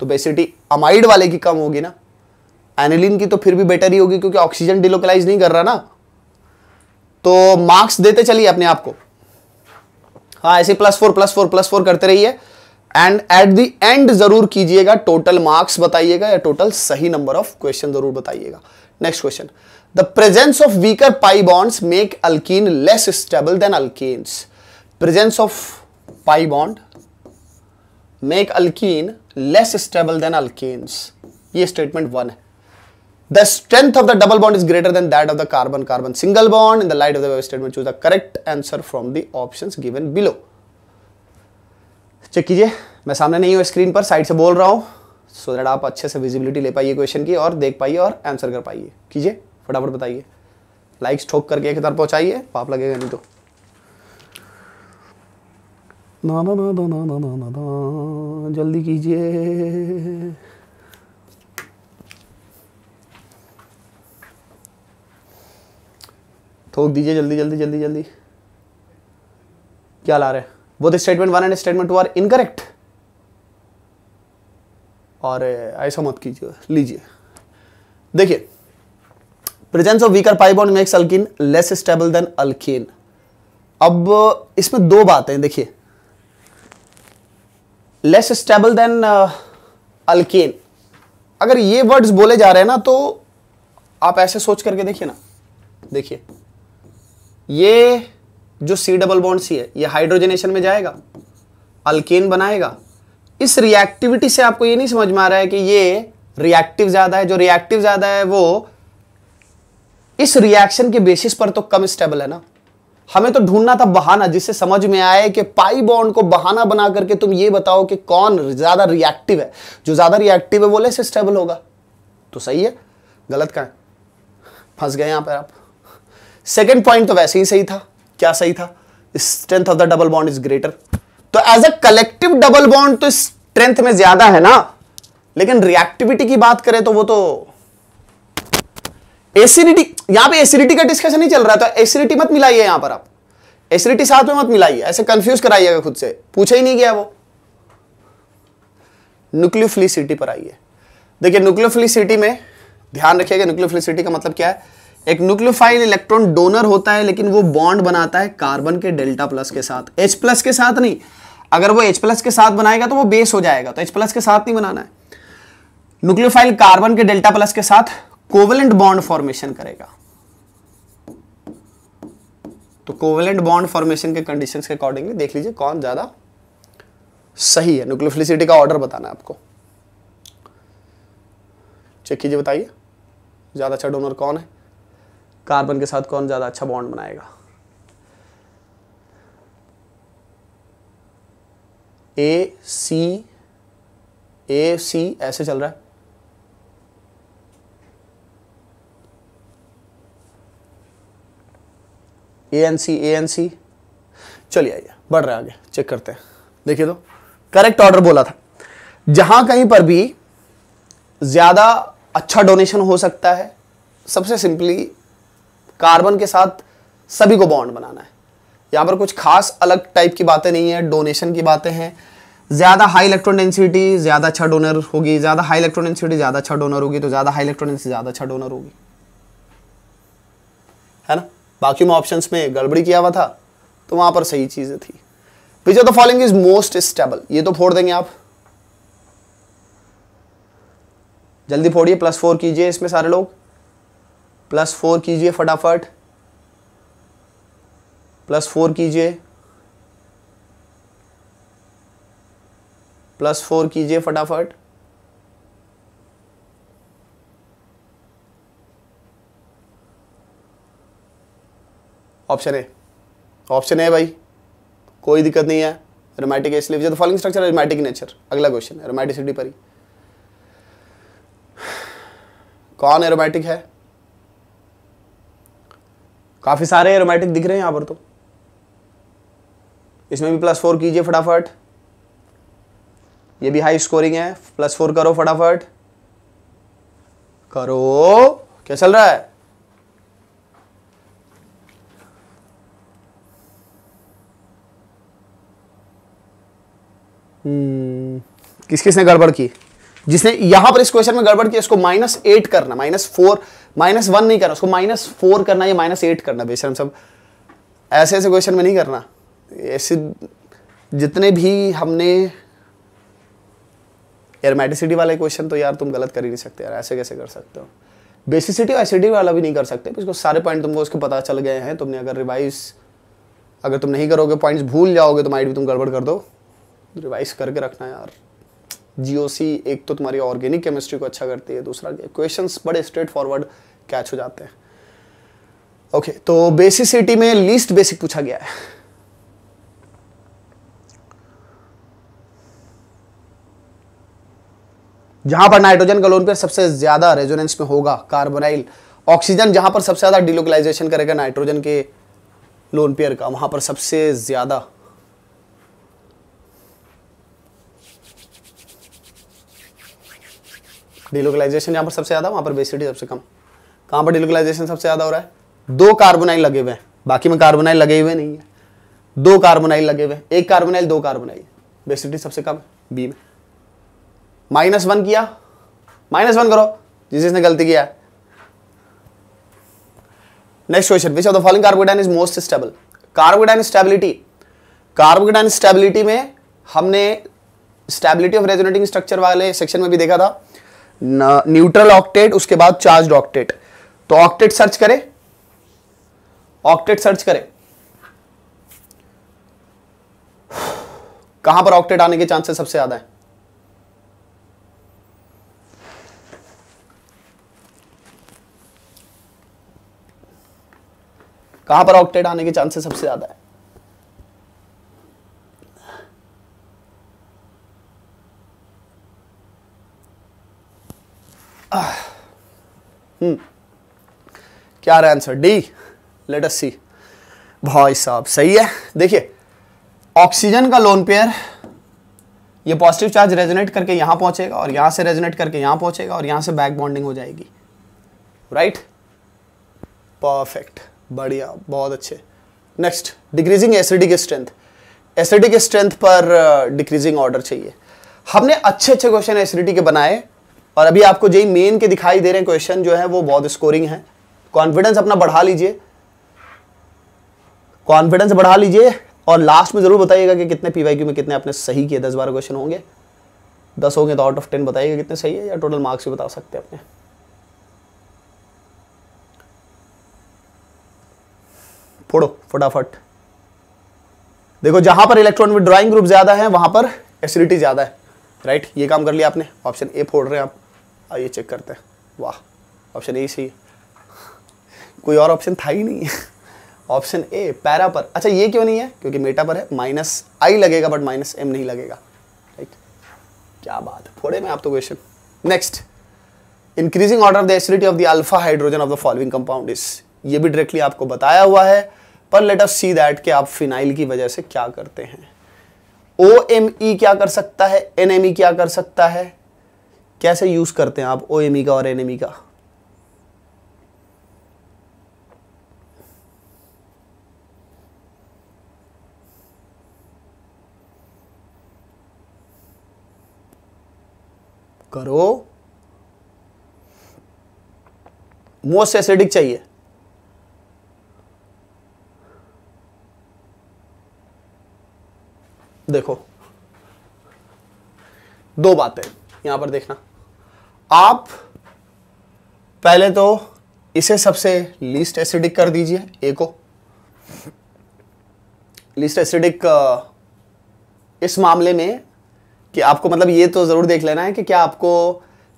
तो बेसिसिटी अमाइड वाले की कम होगी ना एनिलिन की तो फिर भी बेटर ही होगी क्योंकि ऑक्सीजन डिलोकलाइज नहीं कर रहा ना तो मार्क्स देते चलिए अपने आप को हाँ ऐसे plus four plus four plus four करते रहिए एंड एट द एंड जरूर कीजिएगा टोटल मार्क्स बताइएगा या टोटल सही नंबर ऑफ क्वेश्चन जरूर बताइएगा next question the presence of weaker pi bonds make alkene less stable then अल्किस presence of pi bond make alkene less stable then अल्किस ये statement one है the strength of the double bond is greater than that of the carbon carbon single bond in the light of the statement choose the correct answer from the option given below check कीजिए मैं सामने नहीं हूँ screen पर side से बोल रहा हूँ सो दैट आप अच्छे से विजिबिलिटी ले पाइए क्वेश्चन की और देख पाइए और आंसर कर पाइए कीजिए फटाफट बताइए लाइक्स ठोक करके एक तरफ पहुँचाइए पाप लगेगा नहीं तो ना ना ना ना ना ना ना ना ना जल्दी कीजिए ठोक दीजिए जल्दी जल्दी जल्दी जल्दी क्या ला रहे हैं वो both statement one and statement two are incorrect और ऐसा मत कीजिए लीजिए देखिए presence of weaker pi bond makes alkyne less stable than alkyne अब इसमें दो बातें देखिए लेस स्टेबल देन अल्किन अगर ये वर्ड्स बोले जा रहे हैं ना तो आप ऐसे सोच करके देखिए ना देखिए ये जो सी डबल बॉन्ड सी है ये हाइड्रोजनेशन में जाएगा अल्केन बनाएगा इस रिएक्टिविटी से आपको ये नहीं समझ में आ रहा है कि ये रिएक्टिव ज़्यादा है जो रिएक्टिव ज़्यादा है वो इस रिएक्शन के बेसिस पर तो कम स्टेबल है ना हमें तो ढूंढना था बहाना जिससे समझ में आए कि पाई बॉन्ड को बहाना बना करके तुम ये बताओ कि कौन ज़्यादा रिएक्टिव है जो ज़्यादा रिएक्टिव है वो लेस स्टेबल होगा तो सही है गलत कहाँ फंस गए यहां पर आप सेकेंड पॉइंट तो वैसे ही सही था क्या सही था strength of the double bond is greater तो as a collective double bond तो स्ट्रेंथ में ज्यादा है ना लेकिन रिएक्टिविटी की बात करें तो वो तो एसिडिटी यहां पे एसिडिटी का डिस्कशन नहीं चल रहा तो एसिडिटी मत मिलाइए यहां पर आप एसिडिटी साथ में मत मिलाइए ऐसे कंफ्यूज कराइएगा खुद से पूछा ही नहीं गया वो न्यूक्लियोफिलिसिटी पर आइए देखिए न्यूक्लियोफिलिसिटी में ध्यान रखिएगा न्यूक्लियोफिलिसिटी का मतलब क्या है एक न्यूक्लियोफाइल इलेक्ट्रॉन डोनर होता है लेकिन वो बॉन्ड बनाता है कार्बन के डेल्टा प्लस के साथ एच प्लस के साथ नहीं अगर वो एच प्लस के साथ बनाएगा तो वो बेस हो जाएगा तो एच प्लस के साथ नहीं बनाना है न्यूक्लियोफाइल कार्बन के डेल्टा प्लस के साथ कोवलेंट बॉन्ड फॉर्मेशन करेगा तो कोवलेंट बॉन्ड फॉर्मेशन के कंडीशन के अकॉर्डिंगली देख लीजिए कौन ज्यादा सही है न्यूक्लियोफिलिसिटी का ऑर्डर बताना है आपको चेक कीजिए बताइए ज्यादा अच्छा डोनर कौन है कार्बन के साथ कौन ज़्यादा अच्छा बॉन्ड बनाएगा ए सी ए सी ऐसे चल रहा है A N C A N C चलिए आइए बढ़ रहे आगे चेक करते हैं देखिए तो करेक्ट ऑर्डर बोला था जहां कहीं पर भी ज्यादा अच्छा डोनेशन हो सकता है सबसे सिंपली कार्बन के साथ सभी को बॉन्ड बनाना है यहाँ पर कुछ खास अलग टाइप की बातें नहीं है डोनेशन की बातें हैं ज़्यादा हाई इलेक्ट्रॉन डेंसिटी ज़्यादा अच्छा डोनर होगी ज़्यादा हाई इलेक्ट्रॉन डेंसिटी ज़्यादा अच्छा डोनर होगी तो ज़्यादा हाई इलेक्ट्रॉन डेंसिटी ज़्यादा अच्छा डोनर होगी है ना बाकी मैं ऑप्शन में गड़बड़ी किया हुआ था तो वहाँ पर सही चीज़ें थी which of the following is most stable ये तो फोड़ देंगे आप जल्दी फोड़िए प्लस फोर कीजिए इसमें सारे लोग प्लस फोर कीजिए फटाफट प्लस फोर कीजिए प्लस फोर कीजिए फटाफट ऑप्शन ए ऑप्शन है भाई कोई दिक्कत नहीं है रोमैटिक इसलिए तो फॉलिंग स्ट्रक्चर रोमैटिक नेचर अगला क्वेश्चन रोमैटिसिटी पर ही कौन एरोमेटिक है काफ़ी सारे एरोमेटिक दिख रहे हैं यहां पर तो इसमें भी प्लस फोर कीजिए फटाफट ये भी हाई स्कोरिंग है प्लस फोर करो फटाफट करो क्या चल रहा है हम्म, किस किसने गड़बड़ की जिसने यहां पर इस क्वेश्चन में गड़बड़ की इसको माइनस एट करना माइनस फोर माइनस वन नहीं करना उसको माइनस फोर करना या माइनस एट करना बेशरम सब ऐसे ऐसे क्वेश्चन में नहीं करना ऐसे जितने भी हमने एरमेटिसिटी वाले क्वेश्चन तो यार तुम गलत कर ही नहीं सकते यार ऐसे कैसे कर सकते हो बेसिसिटी और एसिडिटी वाला भी नहीं कर सकते इसको सारे पॉइंट तुमको उसके पता चल गए हैं तुमने अगर रिवाइज अगर तुम नहीं करोगे पॉइंट्स भूल जाओगे तो माइट भी तुम गड़बड़ कर दो रिवाइज करके रखना यार जीओसी एक तो तुम्हारी ऑर्गेनिक केमिस्ट्री को अच्छा करती है दूसरा क्वेश्चंस बड़े स्ट्रेट फॉरवर्ड कैच हो जाते हैं ओके तो बेसिसिटी में लीस्ट बेसिक पूछा गया है जहां पर नाइट्रोजन का लोन पेयर सबसे ज्यादा रेजोनेंस में होगा कार्बोनाइल ऑक्सीजन जहां पर सबसे ज्यादा डिलोकलाइजेशन करेगा नाइट्रोजन के लोन पेयर का वहां पर सबसे ज्यादा डिलोकलाइजेशन जहां पर सबसे ज्यादा वहां पर बेसिटी सबसे कम कहां पर डिलोकलाइजेशन सबसे ज़्यादा हो रहा है दो कार्बोनाइल लगे हुए हैं बाकी में कार्बोनाइल लगे हुए नहीं है दो कार्बोनाइल लगे हुए एक कार्बोनाइल दो कार्बोनाइल बेसिटी सबसे कम बी में माइनस वन किया माइनस वन करो जिस जिसने गलती किया next question which of the following कार्बोडाइन इज मोस्ट स्टेबल कार्बोडाइन स्टेबिलिटी कार्बोडाइन स्टेबिलिटी में हमने स्टेबिलिटी ऑफ रेजोनेटिंग स्ट्रक्चर वाले सेक्शन में भी देखा था न्यूट्रल ऑक्टेट उसके बाद चार्ज ऑक्टेट तो ऑक्टेट सर्च करें ऑक्टेट सर्च करें कहां पर ऑक्टेट आने के चांसेस सबसे ज्यादा है कहां पर ऑक्टेट आने के चांसेस सबसे ज्यादा है हम्म क्या रहा आंसर डी लेट सी भाई साहब सही है देखिए ऑक्सीजन का लोन पेयर ये पॉजिटिव चार्ज रेजोनेट करके यहां पहुंचेगा और यहां से रेजोनेट करके यहां पहुंचेगा और यहां से बैक बॉन्डिंग हो जाएगी राइट परफेक्ट बढ़िया बहुत अच्छे next decreasing acidic strength acidic strength पर डिक्रीजिंग uh, ऑर्डर चाहिए हमने अच्छे अच्छे क्वेश्चन एसिडिटी के बनाए और अभी आपको जो मेन के दिखाई दे रहे क्वेश्चन जो है वो बहुत स्कोरिंग है कॉन्फिडेंस अपना बढ़ा लीजिए कॉन्फिडेंस बढ़ा लीजिए और लास्ट में जरूर बताइएगा कि कितने पीवाईक्यू में कितने आपने सही किए दस बारह क्वेश्चन होंगे दस होंगे तो आउट ऑफ टेन बताइएगा कितने सही है या टोटल मार्क्स भी बता सकते हैं अपने फोड़ो फटाफट देखो जहां पर इलेक्ट्रॉन ड्राइंग ग्रुप ज्यादा है वहां पर एसिडिटी ज्यादा है राइट ये काम कर लिया आपने ऑप्शन ए फोड़ रहे हैं आप आइए चेक करते हैं वाह ऑप्शन ए सही है कोई और ऑप्शन था ही नहीं ऑप्शन ए पैरा पर अच्छा ये क्यों नहीं है क्योंकि मेटा पर है माइनस आई लगेगा बट माइनस एम नहीं लगेगा राइट क्या बात है फोड़े में आप तो question next increasing order of the acidity of the alpha hydrogen of the following compound इस ये भी डायरेक्टली आपको बताया हुआ है पर लेट अस सी दैट कि आप फिनाइल की वजह से क्या करते हैं ओ एम ई क्या कर सकता है एन एम ई क्या कर सकता है कैसे यूज करते हैं आप ओ एम ई का और एन एम ई का करो मोस्ट एसिडिक चाहिए देखो दो बातें यहां पर देखना आप पहले तो इसे सबसे लीस्ट एसिडिक कर दीजिए ए को लीस्ट एसिडिक इस मामले में कि आपको मतलब ये तो ज़रूर देख लेना है कि क्या आपको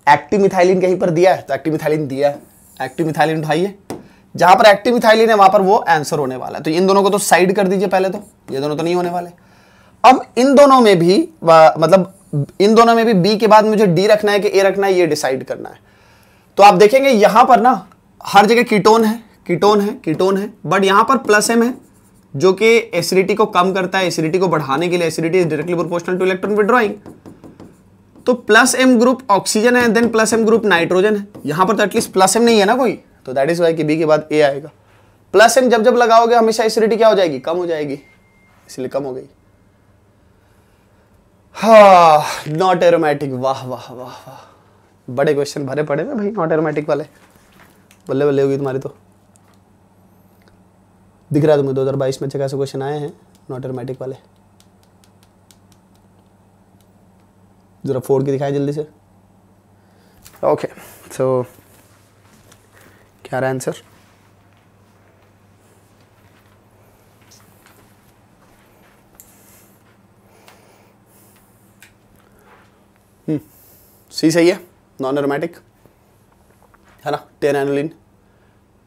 एक्टिव मिथाइलिन कहीं पर दिया है तो एक्टिव मिथाइलिन दिया है एक्टिव मिथाइलिन उठाइए जहां पर एक्टिव मिथाइलिन है वहां पर वो आंसर होने वाला है तो इन दोनों को तो साइड कर दीजिए पहले तो ये दोनों तो नहीं होने वाले अब इन दोनों में भी मतलब इन दोनों में भी बी के बाद मुझे डी रखना है कि ए रखना है ये डिसाइड करना है तो आप देखेंगे यहां पर ना हर जगह कीटोन है कीटोन है कीटोन है बट यहां पर प्लस एम है जो कि एसिडिटी को कम करता है एसिडिटी को बढ़ाने के लिए acidity directly proportional to electron withdrawing तो प्लस एम ग्रुप ऑक्सीजन है then plus M group nitrogen है यहां पर तो एटलीस्ट प्लस एम नहीं है ना कोई तो दैट इज वाई कि बी के बाद ए आएगा प्लस एम जब जब लगाओगे हमेशा एसिडिटी क्या हो जाएगी कम हो जाएगी इसलिए कम हो गई हाँ नॉट एरोमेटिक वाह वाह वाह वाह बड़े क्वेश्चन भरे पड़े ना भाई नॉट एरोमेटिक वाले बल्ले बल्ले होगी तुम्हारी तो दिख रहा है तुम्हें बाईस में अच्छे खासा क्वेश्चन आए हैं नॉट एरोमेटिक वाले ज़रा फोड़ के दिखाए जल्दी से ओके सो क्या रहा आंसर सी hmm, सही है नॉन एरोमेटिक है ना टेन एनोलिन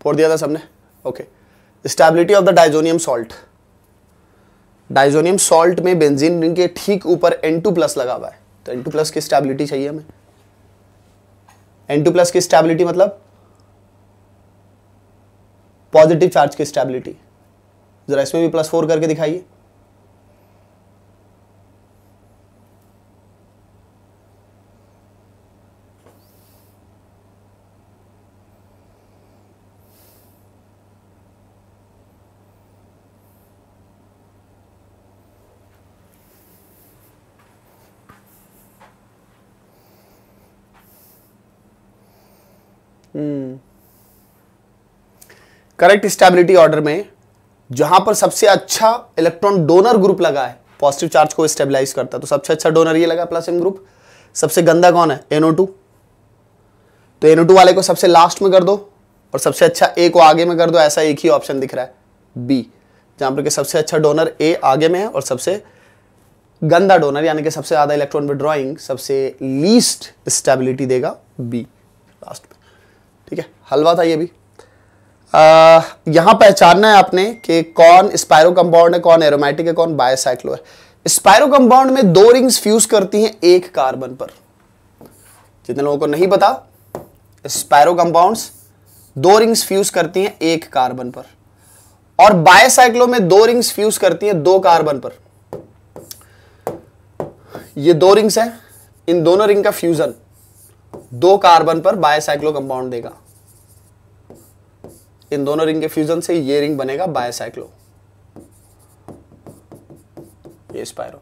फोड़ दिया था सबने okay okay. Stability of the diazonium salt diazonium salt में बेंजीन रिंग के ठीक ऊपर N2 प्लस लगा हुआ है तो N2 प्लस की स्टेबिलिटी चाहिए हमें N2 प्लस की स्टेबिलिटी मतलब पॉजिटिव चार्ज की स्टेबिलिटी जरा इसमें भी प्लस फोर करके दिखाइए करेक्ट स्टेबिलिटी ऑर्डर में जहां पर सबसे अच्छा इलेक्ट्रॉन डोनर ग्रुप लगा है पॉजिटिव चार्ज को स्टेबलाइज करता है तो सबसे अच्छा डोनर ये लगा प्लस एम ग्रुप सबसे गंदा कौन है NO2 तो NO2 वाले को सबसे लास्ट में कर दो और सबसे अच्छा ए को आगे में कर दो ऐसा एक ही ऑप्शन दिख रहा है बी जहां पर सबसे अच्छा डोनर ए आगे में है और सबसे गंदा डोनर यानी कि सबसे ज़्यादा इलेक्ट्रॉन विड्रॉइंग सबसे लीस्ट स्टेबिलिटी देगा बी लास्ट में ठीक है हलवा था ये भी यहां पहचानना है आपने कि कौन स्पायरो कंपाउंड है कौन एरोमेटिक है कौन बायोसाइक्लो है स्पायरो कंपाउंड में दो रिंग्स फ्यूज करती हैं एक कार्बन पर जितने लोगों को नहीं पता स्पायरो कंपाउंड्स दो रिंग्स फ्यूज करती हैं एक कार्बन पर और बायोसाइक्लो में दो रिंग्स फ्यूज करती हैं दो कार्बन पर ये दो रिंग्स हैं इन दोनों रिंग का फ्यूजन दो कार्बन पर बायोसाइक्लो कंपाउंड देगा इन दोनों रिंग के फ्यूजन से ये रिंग बनेगा बायोसाइक्लो ये स्पायरो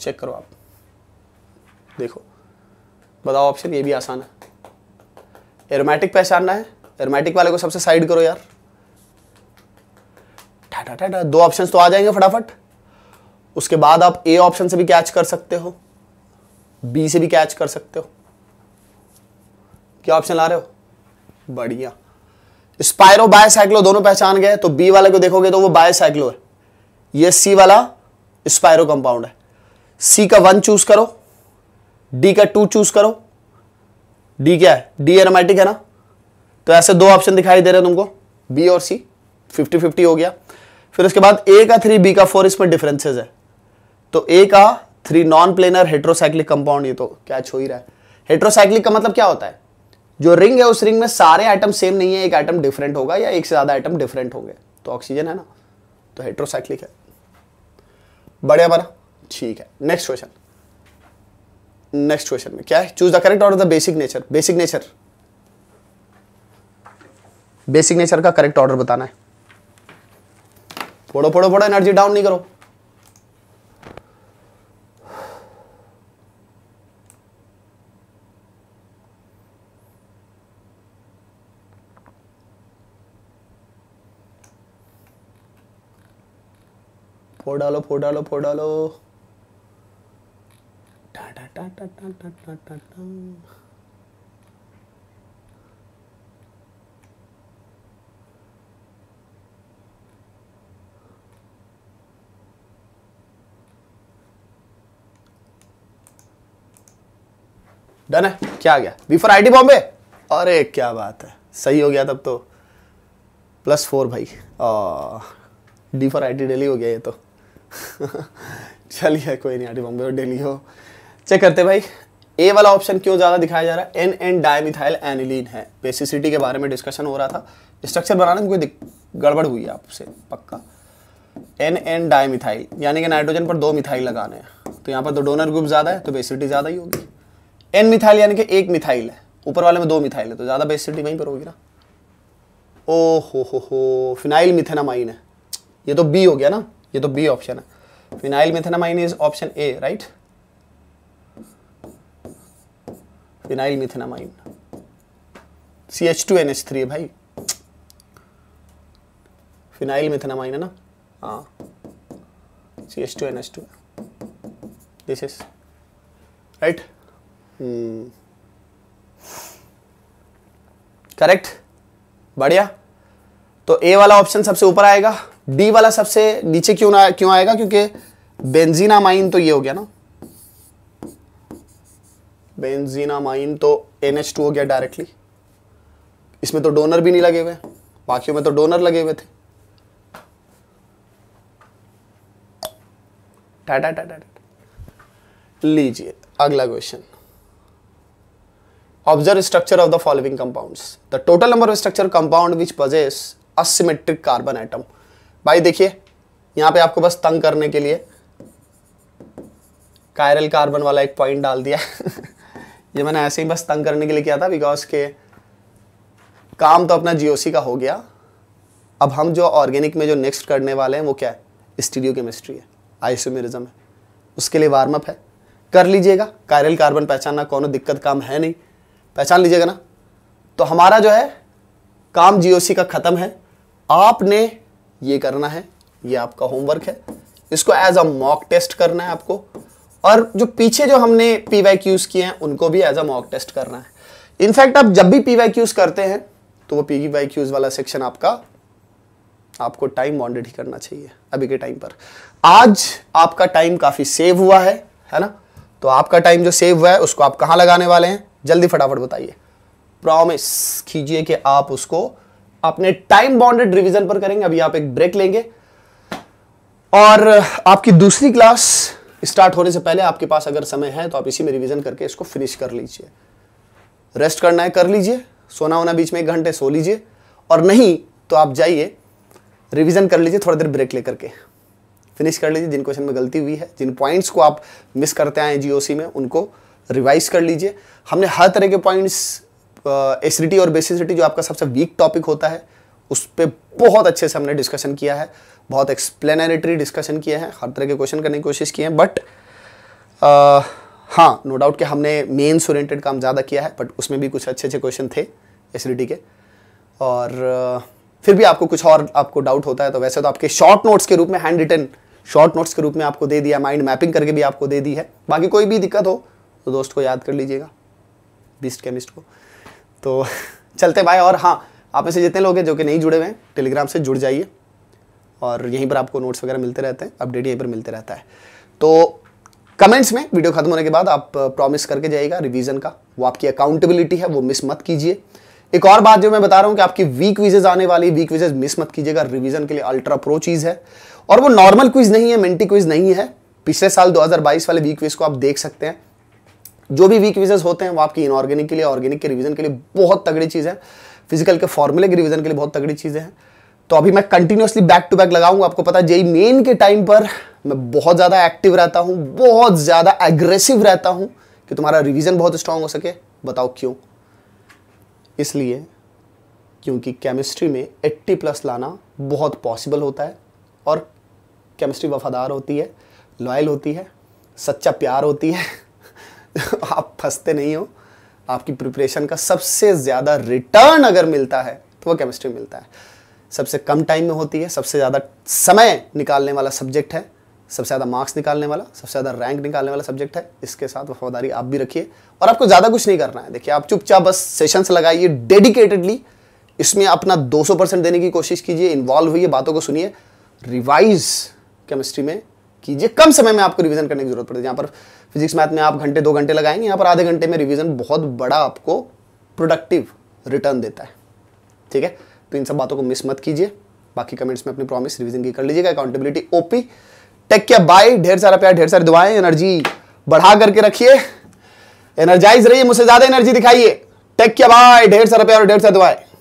चेक करो आप देखो बताओ ऑप्शन ये भी आसान है एरोमेटिक पहचानना है एरोमेटिक वाले को सबसे साइड करो यार ठा ठा दो ऑप्शंस तो आ जाएंगे फटाफट उसके बाद आप ए ऑप्शन से भी कैच कर सकते हो बी से भी कैच कर सकते हो क्या ऑप्शन ला रहे हो बढ़िया स्पायरो बायसाइक्लो दोनों पहचान गए तो बी वाले को देखोगे तो वो बायसाइक्लो है ये सी वाला स्पायरो कंपाउंड है सी का वन चूज करो डी का टू चूज करो डी क्या है डी एरोमेटिक है ना तो ऐसे दो ऑप्शन दिखाई दे रहे हैं तुमको बी और सी फिफ्टी फिफ्टी हो गया फिर उसके बाद ए का थ्री बी का फोर इसमें डिफरेंसेस है तो ए का three non planar heterocyclic compound ये तो क्या छो ही रहा है हेट्रोसाइक्लिक का मतलब क्या होता है जो रिंग है उस रिंग में सारे आइटम सेम नहीं है एक आइटम डिफरेंट होगा या एक से ज़्यादा आइटम डिफरेंट होंगे तो ऑक्सीजन है ना तो हेट्रोसाइक्लिक है बढ़िया बना ठीक है नेक्स्ट क्वेश्चन नेक्स्ट क्वेश्चन में क्या है choose the correct order the basic nature basic nature basic nature का करेक्ट ऑर्डर बताना है फोड़ो फोड़ो फोड़ो एनर्जी डाउन नहीं करो फोड़ डालो फोड़ डालो फोड़ डालो टा डन है क्या आ गया बिफोर आईटी बॉम्बे अरे क्या बात है सही हो गया तब तो प्लस फोर भाई D for I T daily हो गया ये तो [LAUGHS] चलिए कोई नहीं आटी बॉम्बे डेली हो चेक करते भाई ए वाला ऑप्शन क्यों ज़्यादा दिखाया जा रहा है एन एन डायमिथाइल एनिलीन है बेसिसिटी के बारे में डिस्कशन हो रहा था स्ट्रक्चर बनाने में कोई गड़बड़ हुई है आपसे पक्का एन एन डायमिथाइल यानी कि नाइट्रोजन पर दो मिथाइल लगाने हैं तो यहाँ पर तो डोनर ग्रुप ज़्यादा है तो बेसिसिटी ज़्यादा ही होगी एन मिथाइल यानी कि एक मिथाइल है ऊपर वाले में दो मिथाइल है तो ज़्यादा बेसिसिटी वहीं पर होगी ना ओ हो हो हो फिनाइल मिथेनामाइन है ये तो बी हो गया ना ये तो बी ऑप्शन है phenyl methanamine is option A right phenyl methanamine C H two N H three है भाई फिनाइल मिथेनामाइन है ना हाँ C H two N H two this is right correct बढ़िया तो ए वाला ऑप्शन सबसे ऊपर आएगा डी वाला सबसे नीचे क्यों ना क्यों आएगा क्योंकि माइन तो ये हो गया ना माइन तो एन एच टू हो गया डायरेक्टली इसमें तो डोनर भी नहीं लगे हुए बाकी में तो डोनर लगे हुए थे टाटा टाटा लीजिए अगला question observe structure of the following compounds the total number of structure compound which possess asymmetric carbon atom भाई देखिए यहाँ पे आपको बस तंग करने के लिए कायरल कार्बन वाला एक पॉइंट डाल दिया [LAUGHS] ये मैंने ऐसे ही बस तंग करने के लिए किया था बिकॉज के काम तो अपना जीओसी का हो गया अब हम जो ऑर्गेनिक में जो नेक्स्ट करने वाले हैं वो क्या है स्टीडियो केमिस्ट्री है आइसोमेरिज्म है उसके लिए वार्म अप है कर लीजिएगा कायरल कार्बन पहचानना कोनो दिक्कत काम है नहीं पहचान लीजिएगा ना तो हमारा जो है काम जीओसी का ख़त्म है आपने ये करना है ये आपका होमवर्क है इसको एज अ मॉक टेस्ट करना है आपको और जो पीछे जो हमने पी वाई क्यूज किए हैं उनको भी एज अ मॉक टेस्ट करना है इनफैक्ट आप जब भी पी वाई क्यूज करते हैं तो वो पी वाई क्यूज वाला सेक्शन आपका आपको टाइम वॉन्डेड ही करना चाहिए अभी के टाइम पर आज आपका टाइम काफ़ी सेव हुआ है है ना तो आपका टाइम जो सेव हुआ है उसको आप कहां लगाने वाले हैं जल्दी फटाफट बताइए प्रॉमिस कीजिए कि आप उसको आपने टाइम बाउंडेड रिवीजन पर करेंगे अभी आप एक ब्रेक लेंगे और आपकी दूसरी क्लास स्टार्ट होने से पहले आपके पास अगर समय है तो आप इसी में रिवीजन करके इसको फिनिश कर लीजिए रेस्ट करना है कर लीजिए सोना होना बीच में एक घंटे सो लीजिए और नहीं तो आप जाइए रिवीजन कर लीजिए थोड़ा देर ब्रेक लेकर के फिनिश कर लीजिए जिन क्वेश्चन में गलती हुई है जिन पॉइंट्स को आप मिस करते आए जीओसी में उनको रिवाइज कर लीजिए हमने हर तरह के पॉइंट्स एसिडिटी और बेसिसिटी जो आपका सबसे वीक टॉपिक होता है उस पर बहुत अच्छे से हमने डिस्कशन किया है बहुत एक्सप्लेनेटरी डिस्कशन किए हैं हर तरह के क्वेश्चन करने की कोशिश की है बट हाँ नो डाउट कि हमने मेन्स ओरिएंटेड काम ज़्यादा किया है बट उसमें भी कुछ अच्छे अच्छे क्वेश्चन थे एसिडिटी के और फिर भी आपको कुछ और आपको डाउट होता है तो वैसे तो आपके शॉर्ट नोट्स के रूप में हैंड रिटन शॉर्ट नोट्स के रूप में आपको दे दिया माइंड मैपिंग करके भी आपको दे दी है बाकी कोई भी दिक्कत हो तो दोस्त को याद कर लीजिएगा बीस्ट केमिस्ट को तो [LAUGHS] चलते भाई और हाँ आप में से जितने लोग हैं जो कि नहीं जुड़े हुए हैं टेलीग्राम से जुड़ जाइए और यहीं पर आपको नोट्स वगैरह मिलते रहते हैं अपडेट यहीं पर मिलते रहता है तो कमेंट्स में वीडियो खत्म होने के बाद आप प्रॉमिस uh, करके जाइएगा रिवीजन का वो आपकी अकाउंटेबिलिटी है वो मिस मत कीजिए एक और बात जो मैं बता रहा हूँ कि आपकी वीक क्विजेज आने वाली वीक वीजेज मिस मत कीजिएगा रिवीजन के लिए अल्ट्रा प्रो चीज़ है और वो नॉर्मल क्विज नहीं है मेंटी क्विज नहीं है पिछले साल 2022 वाले वीक क्विज को आप देख सकते हैं जो भी वीक विजेस होते हैं वो आपकी इनऑर्गेनिक के लिए ऑर्गेनिक के रिवीजन के लिए बहुत तगड़ी चीज़ है फिजिकल के फॉर्मूले के रिवीजन के लिए बहुत तगड़ी चीज़ें हैं तो अभी मैं कंटिन्यूसली बैक टू बैक लगाऊंगा आपको पता जेई मेन e e के टाइम पर मैं बहुत ज़्यादा एक्टिव रहता हूँ बहुत ज़्यादा एग्रेसिव रहता हूँ कि तुम्हारा रिवीजन बहुत स्ट्रांग हो सके बताओ क्यों इसलिए क्योंकि केमिस्ट्री में 80 प्लस लाना बहुत पॉसिबल होता है और केमिस्ट्री वफादार होती है लॉयल होती है सच्चा प्यार होती है [LAUGHS] आप फंसते नहीं हो आपकी प्रिपरेशन का सबसे ज़्यादा रिटर्न अगर मिलता है तो वह केमिस्ट्री मिलता है सबसे कम टाइम में होती है सबसे ज़्यादा समय निकालने वाला सब्जेक्ट है सबसे ज़्यादा मार्क्स निकालने वाला सबसे ज़्यादा रैंक निकालने वाला सब्जेक्ट है इसके साथ वफादारी आप भी रखिए और आपको ज़्यादा कुछ नहीं करना है देखिए आप चुपचाप बस सेशंस लगाइए डेडिकेटेडली इसमें अपना 200 परसेंट देने की कोशिश कीजिए इन्वॉल्व हुई बातों को सुनिए रिवाइज केमिस्ट्री में कीजिए कम समय में आपको रिवीजन करने की जरूरत पड़ती है यहाँ पर फिजिक्स मैथ में आप घंटे दो घंटे लगाएंगे यहाँ पर आधे घंटे में रिवीजन बहुत बड़ा आपको प्रोडक्टिव रिटर्न देता है ठीक है तो इन सब बातों को मिस मत कीजिए बाकी कमेंट्स में अपनी प्रॉमिस रिवीजन की कर लीजिएगा अकाउंटेबिलिटी ओपी टेक क्या बाय ढेर सारा प्यार ढेर सारी दुआएं एनर्जी बढ़ा करके रखिए एनर्जाइज रहिए मुझसे ज्यादा एनर्जी दिखाइए टेक क्या बाय ढेर सारा प्यार और ढेर सारी दुआएं